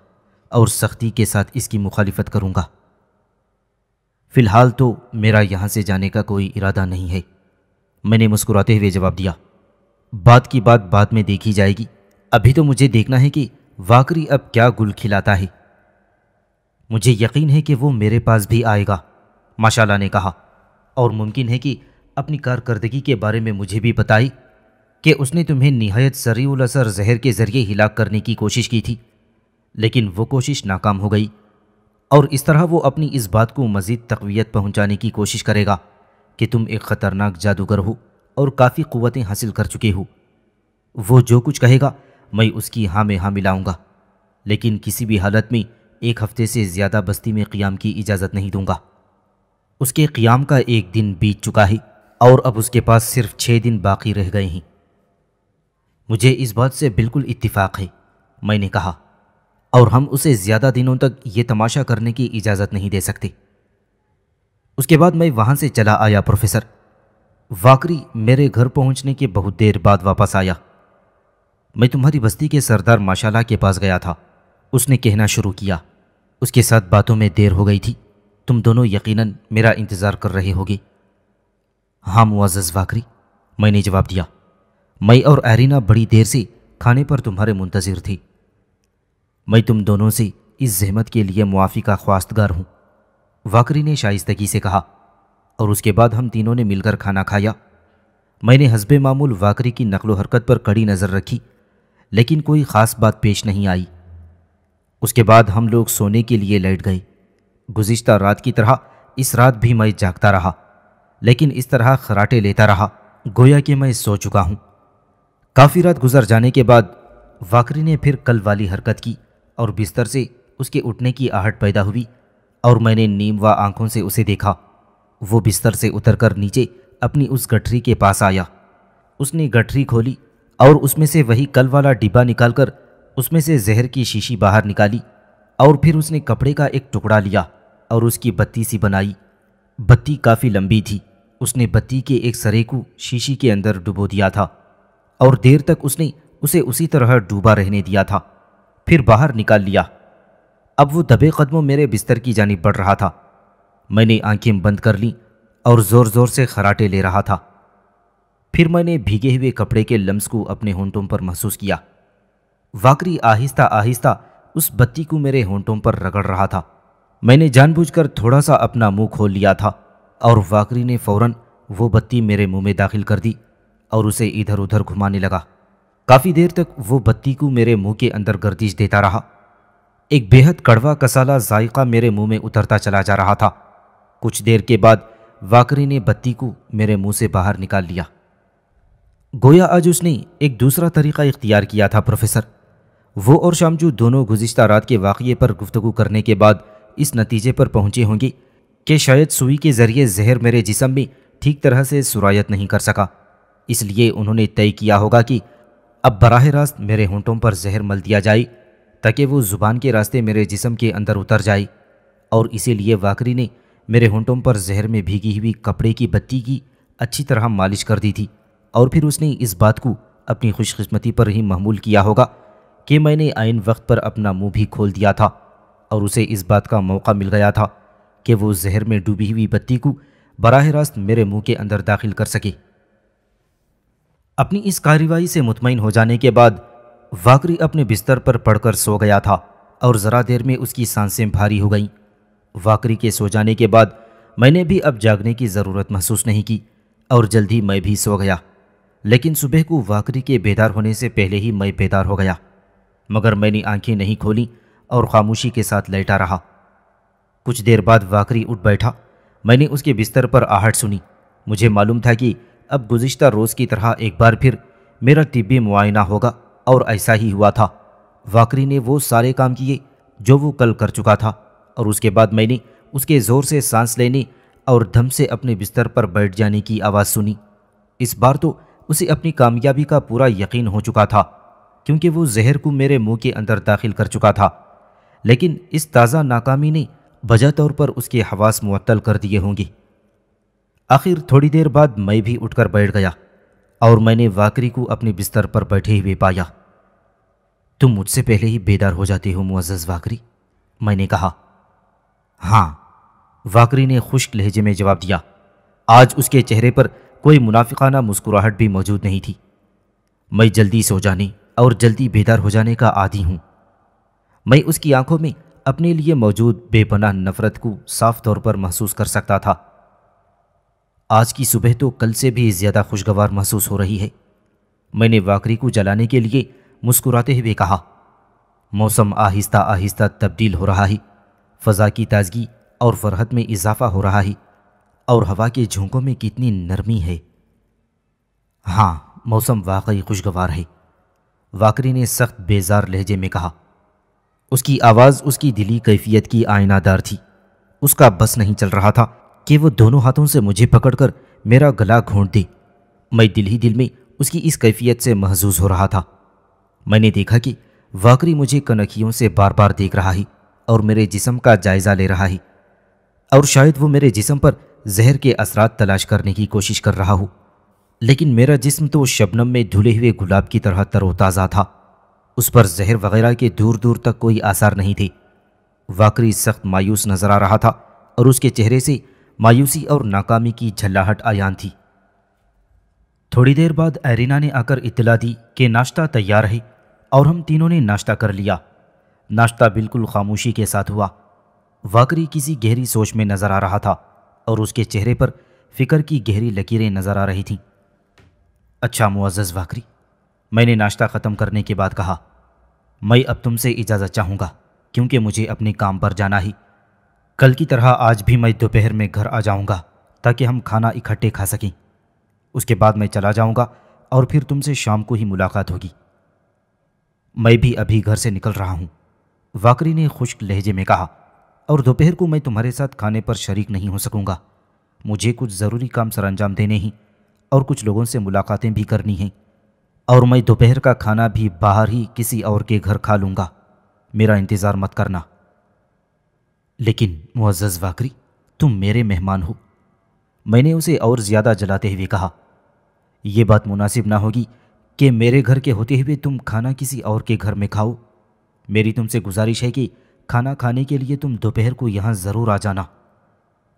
और सख्ती के साथ इसकी मुखालिफत करूँगा फ़िलहाल तो मेरा यहाँ से जाने का कोई इरादा नहीं है मैंने मुस्कुराते हुए जवाब दिया बात की बात बाद में देखी जाएगी अभी तो मुझे देखना है कि वाकरी अब क्या गुल खिलाता है मुझे यकीन है कि वो मेरे पास भी आएगा माशाला ने कहा और मुमकिन है कि अपनी कारकर्दगी के बारे में मुझे भी बताई कि उसने तुम्हें नहायत सरील असर जहर के ज़रिए हिलाक करने की कोशिश की थी लेकिन वो कोशिश नाकाम हो गई और इस तरह वो अपनी इस बात को मज़ीद तकवीत पहुँचाने की कोशिश करेगा कि तुम एक ख़तरनाक जादूगर हो और काफ़ी कुवतें हासिल कर चुके हो वो जो कुछ कहेगा मैं उसकी हाँ में हाँ मिलाऊंगा लेकिन किसी भी हालत में एक हफ्ते से ज़्यादा बस्ती में क़ियाम की इजाज़त नहीं दूंगा उसके क्याम का एक दिन बीत चुका है और अब उसके पास सिर्फ छह दिन बाकी रह गए हैं मुझे इस बात से बिल्कुल इत्तिफाक है मैंने कहा और हम उसे ज़्यादा दिनों तक ये तमाशा करने की इजाज़त नहीं दे सकते उसके बाद मैं वहां से चला आया प्रोफेसर वाकरी मेरे घर पहुंचने के बहुत देर बाद वापस आया मैं तुम्हारी बस्ती के सरदार माशाला के पास गया था उसने कहना शुरू किया उसके साथ बातों में देर हो गई थी तुम दोनों यकीनन मेरा इंतज़ार कर रहे होगे हाँ मुआज़ वाकरी मैंने जवाब दिया मैं और एरिना बड़ी देर से खाने पर तुम्हारे मुंतज़र थी मैं तुम दोनों से इस जहमत के लिए मुआफ़ी का ख्वास्तगार हूँ वाकरी ने शाइस्तगी से कहा और उसके बाद हम तीनों ने मिलकर खाना खाया मैंने हसब मामूल वाकरी की नकलो हरकत पर कड़ी नज़र रखी लेकिन कोई ख़ास बात पेश नहीं आई उसके बाद हम लोग सोने के लिए लेट गए गुज्त रात की तरह इस रात भी मैं जागता रहा लेकिन इस तरह खराटे लेता रहा गोया कि मैं सो चुका हूँ काफ़ी रात गुजर जाने के बाद वाकरी ने फिर कल वाली हरकत की और बिस्तर से उसके उठने की आहट पैदा हुई और मैंने नीम व आंखों से उसे देखा वो बिस्तर से उतरकर नीचे अपनी उस गठरी के पास आया उसने गठरी खोली और उसमें से वही कल वाला डिब्बा निकालकर उसमें से जहर की शीशी बाहर निकाली और फिर उसने कपड़े का एक टुकड़ा लिया और उसकी बत्ती सी बनाई बत्ती काफ़ी लंबी थी उसने बत्ती के एक सरे को शीशी के अंदर डुबो दिया था और देर तक उसने उसे उसी तरह डूबा रहने दिया था फिर बाहर निकाल लिया अब वो दबे कदमों मेरे बिस्तर की जानी बढ़ रहा था मैंने आंखें बंद कर लीं और ज़ोर ज़ोर से खराटे ले रहा था फिर मैंने भीगे हुए कपड़े के लम्स को अपने होंटों पर महसूस किया वाकरी आहिस्ता आहिस्ता उस बत्ती को मेरे होंटों पर रगड़ रहा था मैंने जानबूझकर थोड़ा सा अपना मुंह खोल लिया था और वाकरी ने फौरन वो बत्ती मेरे मुंह में दाखिल कर दी और उसे इधर उधर घुमाने लगा काफ़ी देर तक वो बत्ती को मेरे मुंह के अंदर गर्दिश देता रहा एक बेहद कड़वा कसाला जायका मेरे मुंह में उतरता चला जा रहा था कुछ देर के बाद वाकरी ने बत्ती को मेरे मुंह से बाहर निकाल लिया गोया आज उसने एक दूसरा तरीका इख्तियार किया था प्रोफेसर वो और शामजू दोनों गुज्तर रात के वाक़े पर गुफ्तु करने के बाद इस नतीजे पर पहुंचे होंगे कि शायद सुई के ज़रिए जहर मेरे जिसम में ठीक तरह से सुरायत नहीं कर सका इसलिए उन्होंने तय किया होगा कि अब बराह रास्त मेरे होंटों पर जहर मल दिया जाए ताकि वो ज़ुबान के रास्ते मेरे जिसम के अंदर उतर जाए और इसीलिए वाकरी ने मेरे होंटों पर जहर में भीगी हुई कपड़े की बत्ती की अच्छी तरह मालिश कर दी थी और फिर उसने इस बात को अपनी खुशकिस्मती पर ही महमूल किया होगा कि मैंने आयन वक्त पर अपना मुंह भी खोल दिया था और उसे इस बात का मौका मिल गया था कि वो जहर में डूबी हुई बत्ती को बराह रास्त मेरे मुंह के अंदर दाखिल कर सके अपनी इस कार्रवाई से मुतमिन हो जाने के बाद वाकरी अपने बिस्तर पर पड़कर सो गया था और ज़रा देर में उसकी सांसें भारी हो गईं वाकरी के सो जाने के बाद मैंने भी अब जागने की ज़रूरत महसूस नहीं की और जल्दी मैं भी सो गया लेकिन सुबह को वाकरी के बेदार होने से पहले ही मैं बेदार हो गया मगर मैंने आंखें नहीं खोली और खामोशी के साथ लेटा रहा कुछ देर बाद वाकरी उठ बैठा मैंने उसके बिस्तर पर आहट सुनी मुझे मालूम था कि अब गुज्त रोज़ की तरह एक बार फिर मेरा तिबी मुआयना होगा और ऐसा ही हुआ था वाकरी ने वो सारे काम किए जो वो कल कर चुका था और उसके बाद मैंने उसके ज़ोर से सांस लेने और धम से अपने बिस्तर पर बैठ जाने की आवाज़ सुनी इस बार तो उसे अपनी कामयाबी का पूरा यकीन हो चुका था क्योंकि वो जहर को मेरे मुंह के अंदर दाखिल कर चुका था लेकिन इस ताज़ा नाकामी ने बजा तौर पर उसके हवास मुअत्तल कर दिए होंगे आखिर थोड़ी देर बाद मैं भी उठकर बैठ गया और मैंने वाकरी को अपने बिस्तर पर बैठे हुए पाया तुम मुझसे पहले ही बेदार हो जाते हो मुआज़ वाकरी मैंने कहा हाँ वाकरी ने खुश्क लहजे में जवाब दिया आज उसके चेहरे पर कोई मुनाफिकाना मुस्कुराहट भी मौजूद नहीं थी मैं जल्दी सो जाने और जल्दी बेदार हो जाने का आदि हूँ मैं उसकी आंखों में अपने लिए मौजूद बेपनाह नफरत को साफ तौर पर महसूस कर सकता था आज की सुबह तो कल से भी ज़्यादा खुशगवार महसूस हो रही है मैंने वाकरी को जलाने के लिए मुस्कुराते हुए कहा मौसम आहिस्ता आहिस्ता तब्दील हो रहा है फ़ज़ा की ताजगी और फरहत में इजाफा हो रहा है और हवा के झोंकों में कितनी नरमी है हाँ मौसम वाकई खुशगवार है वाकरी ने सख्त बेजार लहजे में कहा उसकी आवाज़ उसकी दिली कैफियत की आयनादार थी उसका बस नहीं चल रहा था कि वो दोनों हाथों से मुझे पकड़कर मेरा गला घोंट दे मैं दिल ही दिल में उसकी इस कैफियत से महजूज हो रहा था मैंने देखा कि वाकरी मुझे कनखियों से बार बार देख रहा है और मेरे जिसम का जायज़ा ले रहा है और शायद वो मेरे जिसम पर जहर के असरात तलाश करने की कोशिश कर रहा हो लेकिन मेरा जिसम तो शबनम में धुले हुए गुलाब की तरह तरोताज़ा था उस पर जहर वगैरह के दूर दूर तक कोई आसार नहीं थे वाकरी सख्त मायूस नज़र आ रहा था और उसके चेहरे से मायूसी और नाकामी की झल्लाहट आयान थी थोड़ी देर बाद एरिना ने आकर इतला दी कि नाश्ता तैयार है और हम तीनों ने नाश्ता कर लिया नाश्ता बिल्कुल खामोशी के साथ हुआ वाकरी किसी गहरी सोच में नज़र आ रहा था और उसके चेहरे पर फ़िक्र की गहरी लकीरें नज़र आ रही थीं अच्छा मुआज़ वाकरी मैंने नाश्ता ख़त्म करने के बाद कहा मैं अब तुमसे इजाज़त चाहूँगा क्योंकि मुझे अपने काम पर जाना ही कल की तरह आज भी मैं दोपहर में घर आ जाऊँगा ताकि हम खाना इकट्ठे खा सकें उसके बाद मैं चला जाऊँगा और फिर तुमसे शाम को ही मुलाकात होगी मैं भी अभी घर से निकल रहा हूँ वाकरी ने खुश्क लहजे में कहा और दोपहर को मैं तुम्हारे साथ खाने पर शरीक नहीं हो सकूंगा मुझे कुछ ज़रूरी काम सर अंजाम देने हैं और कुछ लोगों से मुलाकातें भी करनी हैं और मैं दोपहर का खाना भी बाहर ही किसी और के घर खा लूँगा मेरा इंतज़ार मत करना लेकिन मुआज़ वाकरी तुम मेरे मेहमान हो मैंने उसे और ज़्यादा जलाते हुए कहा यह बात मुनासिब ना होगी कि मेरे घर के होते हुए तुम खाना किसी और के घर में खाओ मेरी तुमसे गुजारिश है कि खाना खाने के लिए तुम दोपहर को यहाँ ज़रूर आ जाना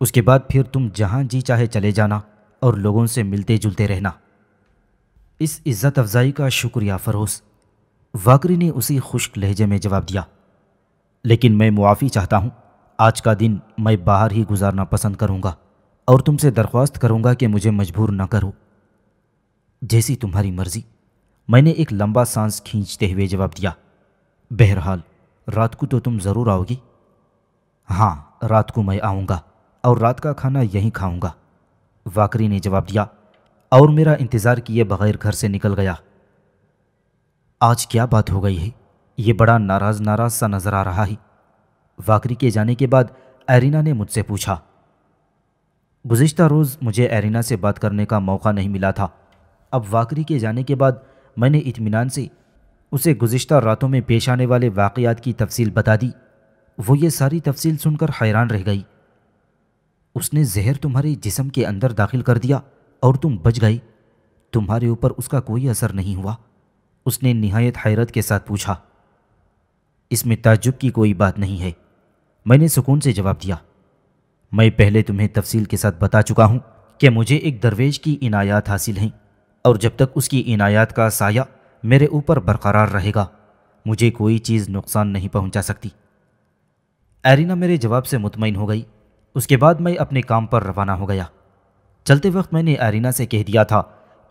उसके बाद फिर तुम जहाँ जी चाहे चले जाना और लोगों से मिलते जुलते रहना इस इज़्ज़त अफजाई का शुक्रिया फरोज़ वाकरी ने उसी खुश्क लहजे में जवाब दिया लेकिन मैं मुआफ़ी चाहता हूँ आज का दिन मैं बाहर ही गुजारना पसंद करूँगा और तुमसे दरख्वास्त करूँगा कि मुझे मजबूर न करो जैसी तुम्हारी मर्ज़ी मैंने एक लंबा सांस खींचते हुए जवाब दिया बहरहाल रात को तो तुम ज़रूर आओगी हाँ रात को मैं आऊँगा और रात का खाना यहीं खाऊंगा वाकरी ने जवाब दिया और मेरा इंतज़ार किए बगैर घर से निकल गया आज क्या बात हो गई है ये बड़ा नाराज़ नाराज़ सा नज़र आ रहा है वाकरी के जाने के बाद एरिना ने मुझसे पूछा गुज्त रोज़ मुझे एरिना से बात करने का मौका नहीं मिला था अब वाकरी के जाने के बाद मैंने इतमान से उसे गुज्त रातों में पेश आने वाले वाक़ात की तफसील बता दी वो ये सारी तफसील सुनकर हैरान रह गई उसने जहर तुम्हारे जिसम के अंदर दाखिल कर दिया और तुम बच गई तुम्हारे ऊपर उसका कोई असर नहीं हुआ उसने नहायत हैरत के साथ पूछा इसमें ताजुब की कोई बात नहीं है मैंने सुकून से जवाब दिया मैं पहले तुम्हें तफसील के साथ बता चुका हूँ कि मुझे एक दरवेज की इनायात हासिल हैं और जब तक उसकी इनायात का साया मेरे ऊपर बरकरार रहेगा मुझे कोई चीज़ नुकसान नहीं पहुंचा सकती एरिना मेरे जवाब से मुतमिन हो गई उसके बाद मैं अपने काम पर रवाना हो गया चलते वक्त मैंने एरिना से कह दिया था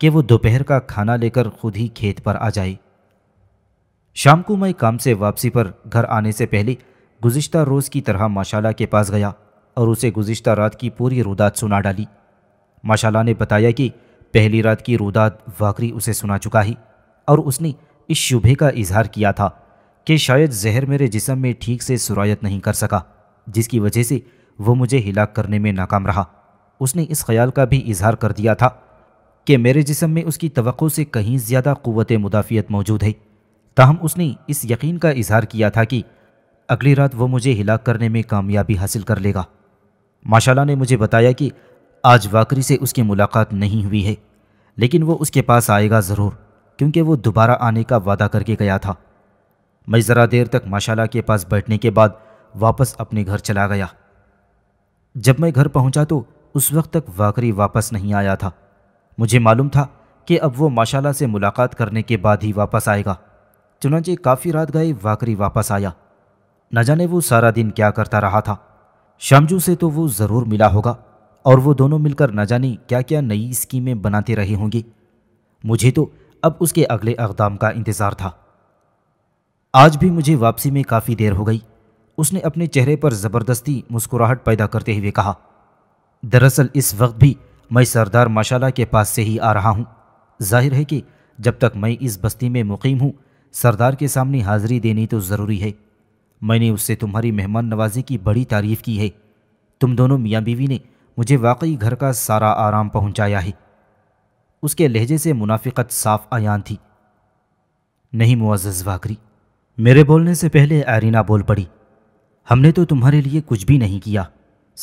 कि वो दोपहर का खाना लेकर खुद ही खेत पर आ जाए शाम को मैं काम से वापसी पर घर आने से पहले गुज्त रोज़ की तरह माशाला के पास गया और उसे गुज्त रात की पूरी रुदात सुना डाली माशाला ने बताया कि पहली रात की रुदात वाकरी उसे सुना चुका ही और उसने इस शुभे का इजहार किया था कि शायद जहर मेरे जिसम में ठीक से सुरायत नहीं कर सका जिसकी वजह से वो मुझे हिलाक करने में नाकाम रहा उसने इस ख्याल का भी इजहार कर दिया था कि मेरे जिसम में उसकी तो से कहीं ज़्यादा क़वत मुदाफ़ियत मौजूद है ताहम उसने इस यकीन का इजहार किया था कि अगली रात वो मुझे हिलाक करने में कामयाबी हासिल कर लेगा माशाला ने मुझे बताया कि आज वाकरी से उसकी मुलाकात नहीं हुई है लेकिन वो उसके पास आएगा ज़रूर क्योंकि वो दोबारा आने का वादा करके गया था मैं ज़रा देर तक माशाला के पास बैठने के बाद वापस अपने घर चला गया जब मैं घर पहुंचा तो उस वक्त तक वाकरी वापस नहीं आया था मुझे मालूम था कि अब वो माशाला से मुलाकात करने के बाद ही वापस आएगा चुनाचे काफ़ी रात गए वाकरी वापस आया न जाने वो सारा दिन क्या करता रहा था शामजू से तो वो ज़रूर मिला होगा और वो दोनों मिलकर न जाने क्या क्या नई स्कीमें बनाते रहे होंगे मुझे तो अब उसके अगले अकदाम का इंतज़ार था आज भी मुझे वापसी में काफ़ी देर हो गई उसने अपने चेहरे पर ज़बरदस्ती मुस्कुराहट पैदा करते हुए कहा दरअसल इस वक्त भी मैं सरदार माशाला के पास से ही आ रहा हूँ जाहिर है कि जब तक मैं इस बस्ती में मुकीम हूँ सरदार के सामने हाज़िरी देनी तो ज़रूरी है मैंने उससे तुम्हारी मेहमान नवाजी की बड़ी तारीफ़ की है तुम दोनों मियाँ बीवी ने मुझे वाकई घर का सारा आराम पहुँचाया है उसके लहजे से मुनाफिकत साफ आयान थी नहीं मुआज़ वाकरी मेरे बोलने से पहले आरिना बोल पड़ी हमने तो तुम्हारे लिए कुछ भी नहीं किया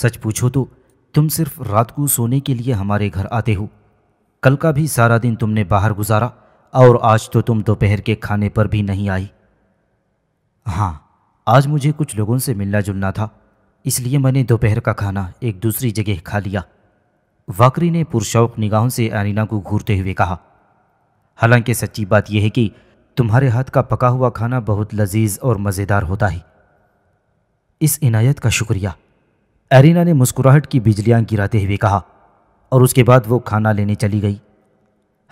सच पूछो तो तुम सिर्फ रात को सोने के लिए हमारे घर आते हो कल का भी सारा दिन तुमने बाहर गुजारा और आज तो तुम दोपहर के खाने पर भी नहीं आई हाँ आज मुझे कुछ लोगों से मिलना जुलना था इसलिए मैंने दोपहर का खाना एक दूसरी जगह खा लिया वाकरी ने पुरशौक निगाहों से अनिला को घूरते हुए कहा हालांकि सच्ची बात यह है कि तुम्हारे हाथ का पका हुआ खाना बहुत लजीज और मज़ेदार होता है इस इनायत का शुक्रिया एरिना ने मुस्कुराहट की बिजलियां गिराते हुए कहा और उसके बाद वो खाना लेने चली गई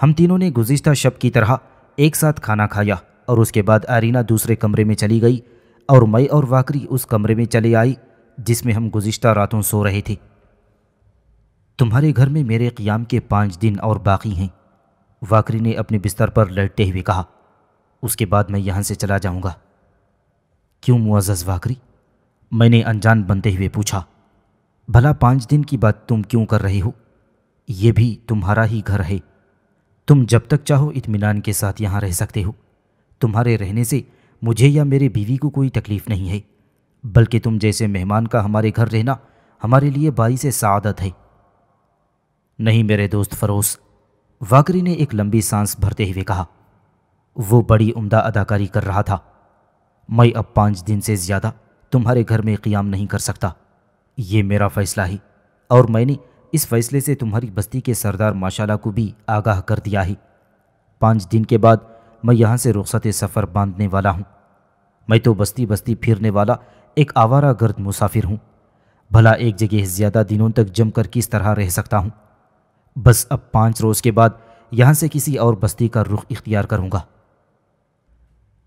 हम तीनों ने गुज्त शब की तरह एक साथ खाना खाया और उसके बाद एरिना दूसरे कमरे में चली गई और मैं और वाकरी उस कमरे में चले आई जिसमें हम गुज्त रातों सो रहे थे तुम्हारे घर में मेरे क़्याम के पाँच दिन और बाकी हैं वाकरी ने अपने बिस्तर पर लेटते हुए कहा उसके बाद मैं यहाँ से चला जाऊँगा क्यों मुआज़ वाकरी मैंने अनजान बनते हुए पूछा भला पाँच दिन की बात तुम क्यों कर रहे हो ये भी तुम्हारा ही घर है तुम जब तक चाहो इतमान के साथ यहाँ रह सकते हो तुम्हारे रहने से मुझे या मेरे बीवी को कोई तकलीफ़ नहीं है बल्कि तुम जैसे मेहमान का हमारे घर रहना हमारे लिए बाई से सादत है नहीं मेरे दोस्त फरोज वाकरी ने एक लंबी सांस भरते हुए कहा वो बड़ी उम्दा अदाकारी कर रहा था मैं अब पाँच दिन से ज़्यादा तुम्हारे घर में क्याम नहीं कर सकता ये मेरा फ़ैसला ही और मैंने इस फैसले से तुम्हारी बस्ती के सरदार माशाला को भी आगाह कर दिया ही पाँच दिन के बाद मैं यहाँ से रुखसत सफ़र बांधने वाला हूँ मैं तो बस्ती बस्ती फिरने वाला एक आवारा गर्द मुसाफिर हूँ भला एक जगह ज़्यादा दिनों तक जमकर किस तरह रह सकता हूँ बस अब पांच रोज़ के बाद यहां से किसी और बस्ती का रुख इख्तियार करूंगा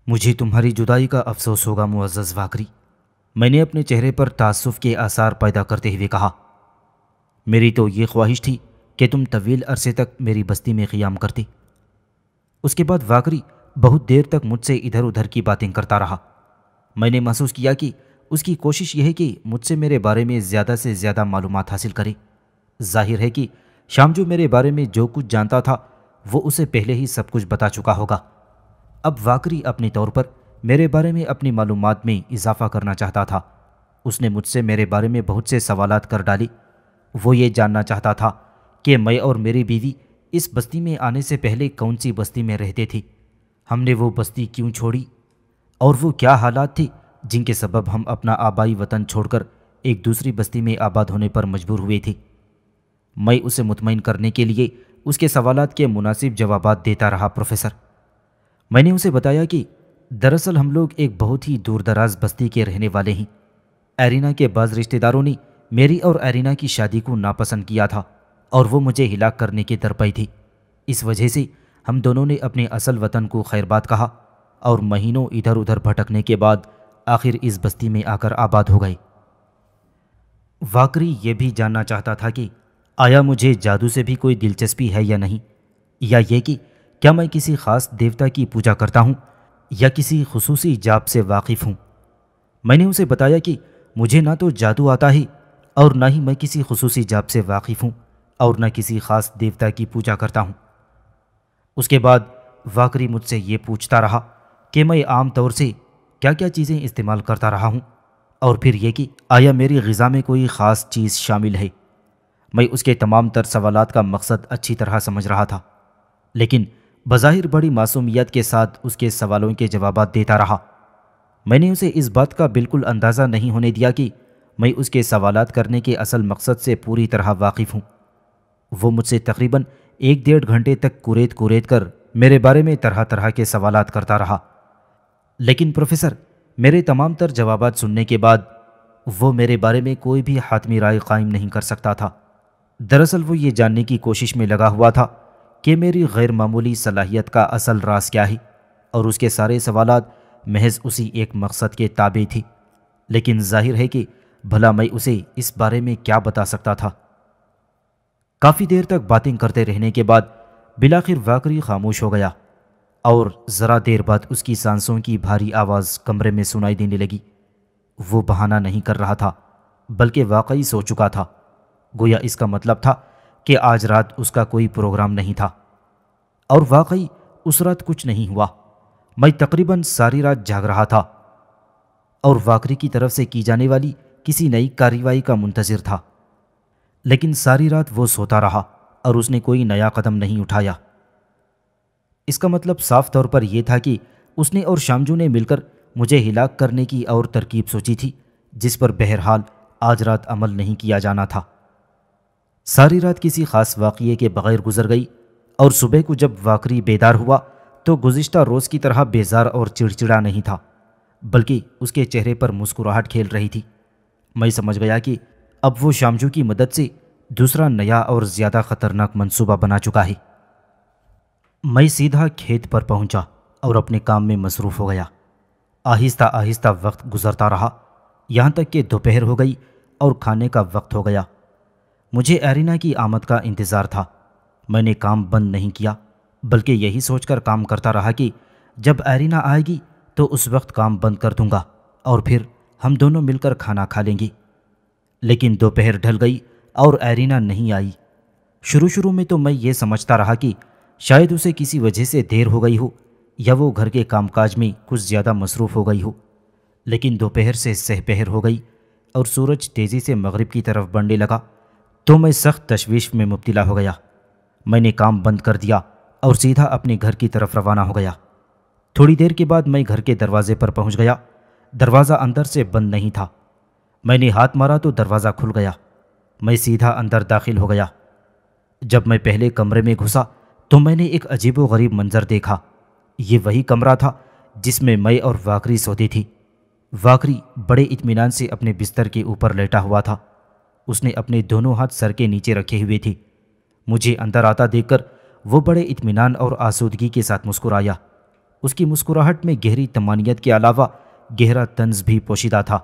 मुझे तुम्हारी जुदाई का अफसोस होगा मुआज़ वाकरी मैंने अपने चेहरे पर तासुफ़ के आसार पैदा करते हुए कहा मेरी तो ये ख्वाहिश थी कि तुम तवील अरसे तक मेरी बस्ती में क़याम करते उसके बाद वाकरी बहुत देर तक मुझसे इधर उधर की बातें करता रहा मैंने महसूस किया कि उसकी कोशिश यह है कि मुझसे मेरे बारे में ज़्यादा से ज़्यादा मालूम हासिल करे जाहिर है कि श्यामजू मेरे बारे में जो कुछ जानता था वो उसे पहले ही सब कुछ बता चुका होगा अब वाकरी अपने तौर पर मेरे बारे में अपनी मालूम में इजाफा करना चाहता था उसने मुझसे मेरे बारे में बहुत से सवाल कर डाली वो ये जानना चाहता था कि मैं और मेरी बीवी इस बस्ती में आने से पहले कौन सी बस्ती में रहते थे हमने वो बस्ती क्यों छोड़ी और वो क्या हालात थे जिनके सबब हम अपना आबाई वतन छोड़कर एक दूसरी बस्ती में आबाद होने पर मजबूर हुए थे मैं उसे मुतमिन करने के लिए उसके सवाल के मुनासिब जवाब देता रहा प्रोफेसर मैंने उसे बताया कि दरअसल हम लोग एक बहुत ही दूरदराज बस्ती के रहने वाले हैं एरिना के बाद रिश्तेदारों ने मेरी और एरिना की शादी को नापसंद किया था और वो मुझे हिला करने की दरपाई थी इस वजह से हम दोनों ने अपने असल वतन को खैरबाद कहा और महीनों इधर उधर भटकने के बाद आखिर इस बस्ती में आकर आबाद हो गए वाकरी ये भी जानना चाहता था कि आया मुझे जादू से भी कोई दिलचस्पी है या नहीं या ये कि क्या मैं किसी ख़ास देवता की पूजा करता हूँ या किसी खसूसी जाप से वाकिफ़ हूँ मैंने उसे बताया कि मुझे ना तो जादू आता ही और ना ही मैं किसी खसूसी जाप से वाकिफ़ हूँ और ना किसी ख़ास देवता की पूजा करता हूँ उसके बाद वाकरी मुझसे ये पूछता रहा कि मैं आम तौर से क्या क्या चीज़ें इस्तेमाल करता रहा हूँ और फिर ये कि आया मेरी गज़ा में कोई ख़ास चीज़ शामिल है मैं उसके तमाम तर सवाल का मकसद अच्छी तरह समझ रहा था लेकिन बज़ाहिर बड़ी मासूमियत के साथ उसके सवालों के जवाब देता रहा मैंने उसे इस बात का बिल्कुल अंदाज़ा नहीं होने दिया कि मैं उसके सवाल करने के असल मकसद से पूरी तरह वाकिफ़ हूँ वो मुझसे तकरीबन एक डेढ़ घंटे तक कुरेद कुरेद कर मेरे बारे में तरह तरह के सवाल करता रहा लेकिन प्रोफेसर मेरे तमाम तर जवाब सुनने के बाद वो मेरे बारे में कोई भी हातमी राय कायम नहीं कर सकता था दरअसल वो ये जानने की कोशिश में लगा हुआ था कि मेरी गैर मामूली सलाहियत का असल रास क्या है और उसके सारे सवाल महज उसी एक मकसद के ताबे थी लेकिन जाहिर है कि भला मैं उसे इस बारे में क्या बता सकता था काफ़ी देर तक बातें करते रहने के बाद बिलाखिर वाकरी खामोश हो गया और ज़रा देर बाद उसकी सांसों की भारी आवाज़ कमरे में सुनाई देने लगी वो बहाना नहीं कर रहा था बल्कि वाकई सो चुका था गोया इसका मतलब था कि आज रात उसका कोई प्रोग्राम नहीं था और वाकई उस रात कुछ नहीं हुआ मैं तकरीबन सारी रात जाग रहा था और वाकरी की तरफ से की जाने वाली किसी नई कार्रवाई का मुंतज़र था लेकिन सारी रात वो सोता रहा और उसने कोई नया कदम नहीं उठाया इसका मतलब साफ तौर पर यह था कि उसने और शामजू ने मिलकर मुझे हिलाक करने की और तरकीब सोची थी जिस पर बहरहाल आज रात अमल नहीं किया जाना था सारी रात किसी खास वाक़े के बगैर गुजर गई और सुबह को जब वाकरी बेदार हुआ तो गुज्त रोज़ की तरह बेजार और चिड़चिड़ा नहीं था बल्कि उसके चेहरे पर मुस्कुराहट खेल रही थी मैं समझ गया कि अब वो शामजू की मदद से दूसरा नया और ज़्यादा ख़तरनाक मंसूबा बना चुका है मैं सीधा खेत पर पहुंचा और अपने काम में मसरूफ़ हो गया आहिस्ता आहिस्ता वक्त गुजरता रहा यहाँ तक कि दोपहर हो गई और खाने का वक्त हो गया मुझे एरिना की आमद का इंतज़ार था मैंने काम बंद नहीं किया बल्कि यही सोचकर काम करता रहा कि जब एरिना आएगी तो उस वक्त काम बंद कर दूंगा और फिर हम दोनों मिलकर खाना खा लेंगे लेकिन दोपहर ढल गई और एरिना नहीं आई शुरू शुरू में तो मैं ये समझता रहा कि शायद उसे किसी वजह से देर हो गई हो या वो घर के कामकाज में कुछ ज़्यादा मसरूफ़ हो गई हो लेकिन दोपहर से सहपहर हो गई और सूरज तेज़ी से मगरिब की तरफ बढ़ने लगा तो मैं सख्त तशवीश में मुब्तला हो गया मैंने काम बंद कर दिया और सीधा अपने घर की तरफ रवाना हो गया थोड़ी देर के बाद मैं घर के दरवाजे पर पहुंच गया दरवाज़ा अंदर से बंद नहीं था मैंने हाथ मारा तो दरवाज़ा खुल गया मैं सीधा अंदर दाखिल हो गया जब मैं पहले कमरे में घुसा तो मैंने एक अजीब गरीब मंज़र देखा ये वही कमरा था जिसमें मैं और वाकरी सोती थी वाकरी बड़े इतमान से अपने बिस्तर के ऊपर लेटा हुआ था उसने अपने दोनों हाथ सर के नीचे रखे हुए थे मुझे अंदर आता देखकर वो बड़े इत्मीनान और आसूदगी के साथ मुस्कुराया उसकी मुस्कुराहट में गहरी तमानियत के अलावा गहरा तंज भी पोशीदा था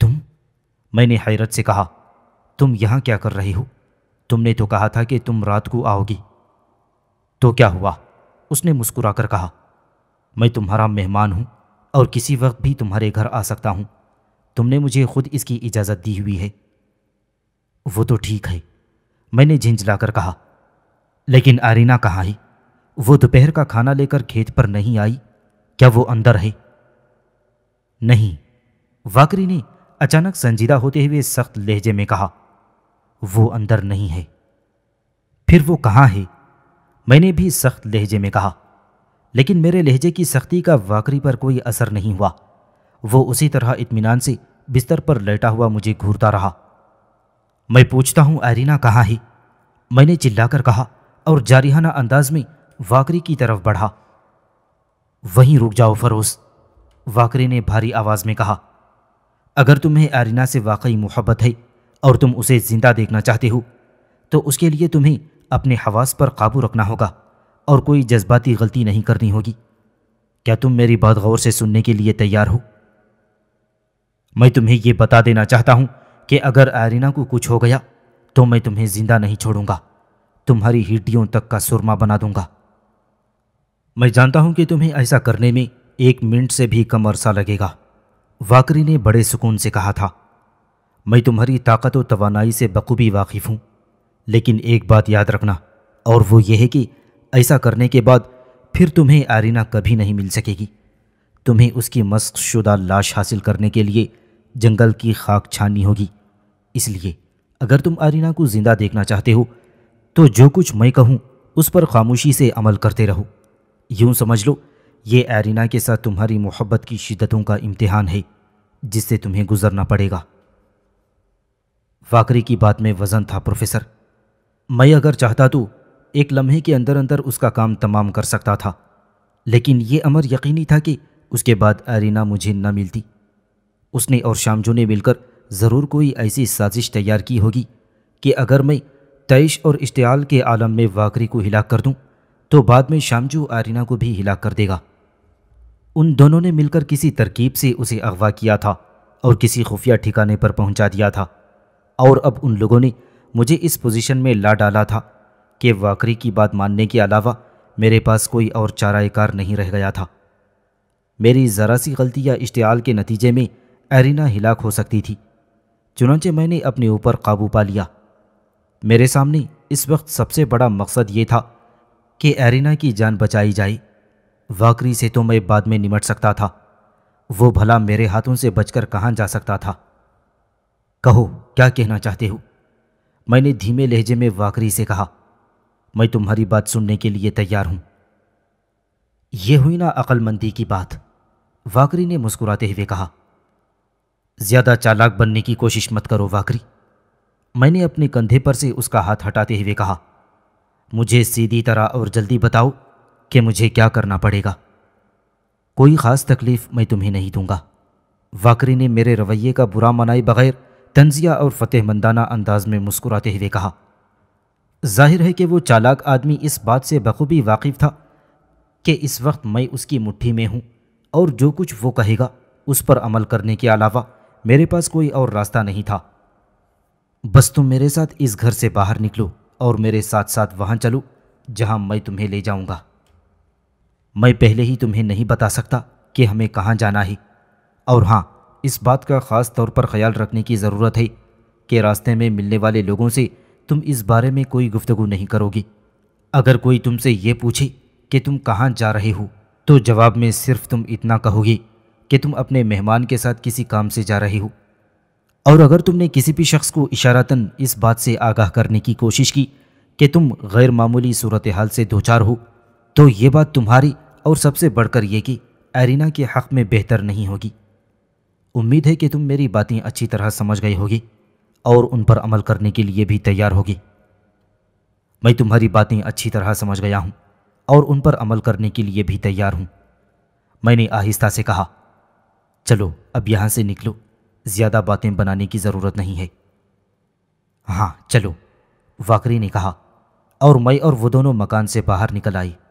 तुम मैंने हैरत से कहा तुम यहां क्या कर रहे हो तुमने तो कहा था कि तुम रात को आओगी तो क्या हुआ उसने मुस्कुराकर कहा मैं तुम्हारा मेहमान हूं और किसी वक्त भी तुम्हारे घर आ सकता हूं तुमने मुझे खुद इसकी इजाज़त दी हुई है वो तो ठीक है मैंने झिंझलाकर कहा लेकिन आरीना कहाँ है वो दोपहर का खाना लेकर खेत पर नहीं आई क्या वो अंदर है नहीं वाकरी ने अचानक संजीदा होते हुए सख्त लहजे में कहा वो अंदर नहीं है फिर वो कहाँ है मैंने भी सख्त लहजे में कहा लेकिन मेरे लहजे की सख्ती का वाकरी पर कोई असर नहीं हुआ वो उसी तरह इतमान से बिस्तर पर लेटा हुआ मुझे घूरता रहा मैं पूछता हूँ एरिना कहाँ ही मैंने चिल्लाकर कहा और जारिहाना अंदाज में वाकरी की तरफ बढ़ा वहीं रुक जाओ फरोज वाकरी ने भारी आवाज़ में कहा अगर तुम्हें एरिना से वाकई मोहब्बत है और तुम उसे ज़िंदा देखना चाहते हो तो उसके लिए तुम्हें अपने हवास पर काबू रखना होगा और कोई जज्बाती गलती नहीं करनी होगी क्या तुम मेरी बात गौर से सुनने के लिए तैयार हो मैं तुम्हें ये बता देना चाहता हूँ कि अगर आयरिना को कुछ हो गया तो मैं तुम्हें जिंदा नहीं छोड़ूंगा तुम्हारी हिड्डियों तक का सुरमा बना दूंगा मैं जानता हूं कि तुम्हें ऐसा करने में एक मिनट से भी कम अरसा लगेगा वाकरी ने बड़े सुकून से कहा था मैं तुम्हारी ताकत और तोानाई से बखूबी वाकिफ़ हूँ लेकिन एक बात याद रखना और वो ये है कि ऐसा करने के बाद फिर तुम्हें आरिना कभी नहीं मिल सकेगी तुम्हें उसकी मस्क शुदा लाश हासिल करने के लिए जंगल की खाक छाननी होगी इसलिए अगर तुम आरीना को ज़िंदा देखना चाहते हो तो जो कुछ मैं कहूँ उस पर खामोशी से अमल करते रहो यूँ समझ लो ये एरिना के साथ तुम्हारी मोहब्बत की शिद्दतों का इम्तहान है जिससे तुम्हें गुजरना पड़ेगा वाकरी की बात में वज़न था प्रोफेसर मैं अगर चाहता तो एक लम्हे के अंदर अंदर उसका काम तमाम कर सकता था लेकिन ये अमर यकीनी था कि उसके बाद एरिना मुझे न मिलती उसने और शामजू ने मिलकर ज़रूर कोई ऐसी साजिश तैयार की होगी कि अगर मैं तयश और इश्तियाल के आलम में वाकरी को हिला कर दूँ तो बाद में शामजू आरिना को भी हिला कर देगा उन दोनों ने मिलकर किसी तरकीब से उसे अगवा किया था और किसी खुफिया ठिकाने पर पहुंचा दिया था और अब उन लोगों ने मुझे इस पोजीशन में ला डाला था कि वाकरी की बात मानने के अलावा मेरे पास कोई और चाराकार नहीं रह गया था मेरी ज़रा सी गलती या इश्तियाल के नतीजे में एरिना हिलाक हो सकती थी चुनाचे मैंने अपने ऊपर काबू पा लिया मेरे सामने इस वक्त सबसे बड़ा मकसद ये था कि एरिना की जान बचाई जाए वाकरी से तो मैं बाद में निमट सकता था वो भला मेरे हाथों से बचकर कहाँ जा सकता था कहो क्या कहना चाहते हो मैंने धीमे लहजे में वाकरी से कहा मैं तुम्हारी बात सुनने के लिए तैयार हूं यह हुई ना अकलमंदी की बात वाकरी ने मुस्कुराते हुए कहा ज्यादा चालाक बनने की कोशिश मत करो वाकरी मैंने अपने कंधे पर से उसका हाथ हटाते हुए कहा मुझे सीधी तरह और जल्दी बताओ कि मुझे क्या करना पड़ेगा कोई ख़ास तकलीफ़ मैं तुम्हें नहीं दूंगा वाकरी ने मेरे रवैये का बुरा मनाए बगैर तंजिया और फतेह मंदाना अंदाज में मुस्कुराते हुए कहा जाहिर है कि वो चालाक आदमी इस बात से बखूबी वाकिफ था कि इस वक्त मैं उसकी मुट्ठी में हूँ और जो कुछ वो कहेगा उस पर अमल करने के अलावा मेरे पास कोई और रास्ता नहीं था बस तुम मेरे साथ इस घर से बाहर निकलो और मेरे साथ साथ वहाँ चलो जहाँ मैं तुम्हें ले जाऊँगा मैं पहले ही तुम्हें नहीं बता सकता कि हमें कहाँ जाना है और हाँ इस बात का ख़ास तौर पर ख्याल रखने की ज़रूरत है कि रास्ते में मिलने वाले लोगों से तुम इस बारे में कोई गुफ्तगु नहीं करोगी अगर कोई तुमसे ये पूछे कि तुम कहाँ जा रहे हो तो जवाब में सिर्फ तुम इतना कहोगी कि तुम अपने मेहमान के साथ किसी काम से जा रहे हो और अगर तुमने किसी भी शख्स को इशारातन इस बात से आगाह करने की कोशिश की कि तुम गैर मामूली सूरत हाल से दो चार हो तो ये बात तुम्हारी और सबसे बढ़कर ये कि एरिना के हक़ में बेहतर नहीं होगी उम्मीद है कि तुम मेरी बातें अच्छी तरह समझ गई होगी और उन पर अमल करने के लिए भी तैयार होगी मैं तुम्हारी बातें अच्छी तरह समझ गया हूँ और उन पर अमल करने के लिए भी तैयार हूँ मैंने आहिस्ता से कहा चलो अब यहां से निकलो ज़्यादा बातें बनाने की ज़रूरत नहीं है हाँ चलो वाकरी ने कहा और मैं और वो दोनों मकान से बाहर निकल आई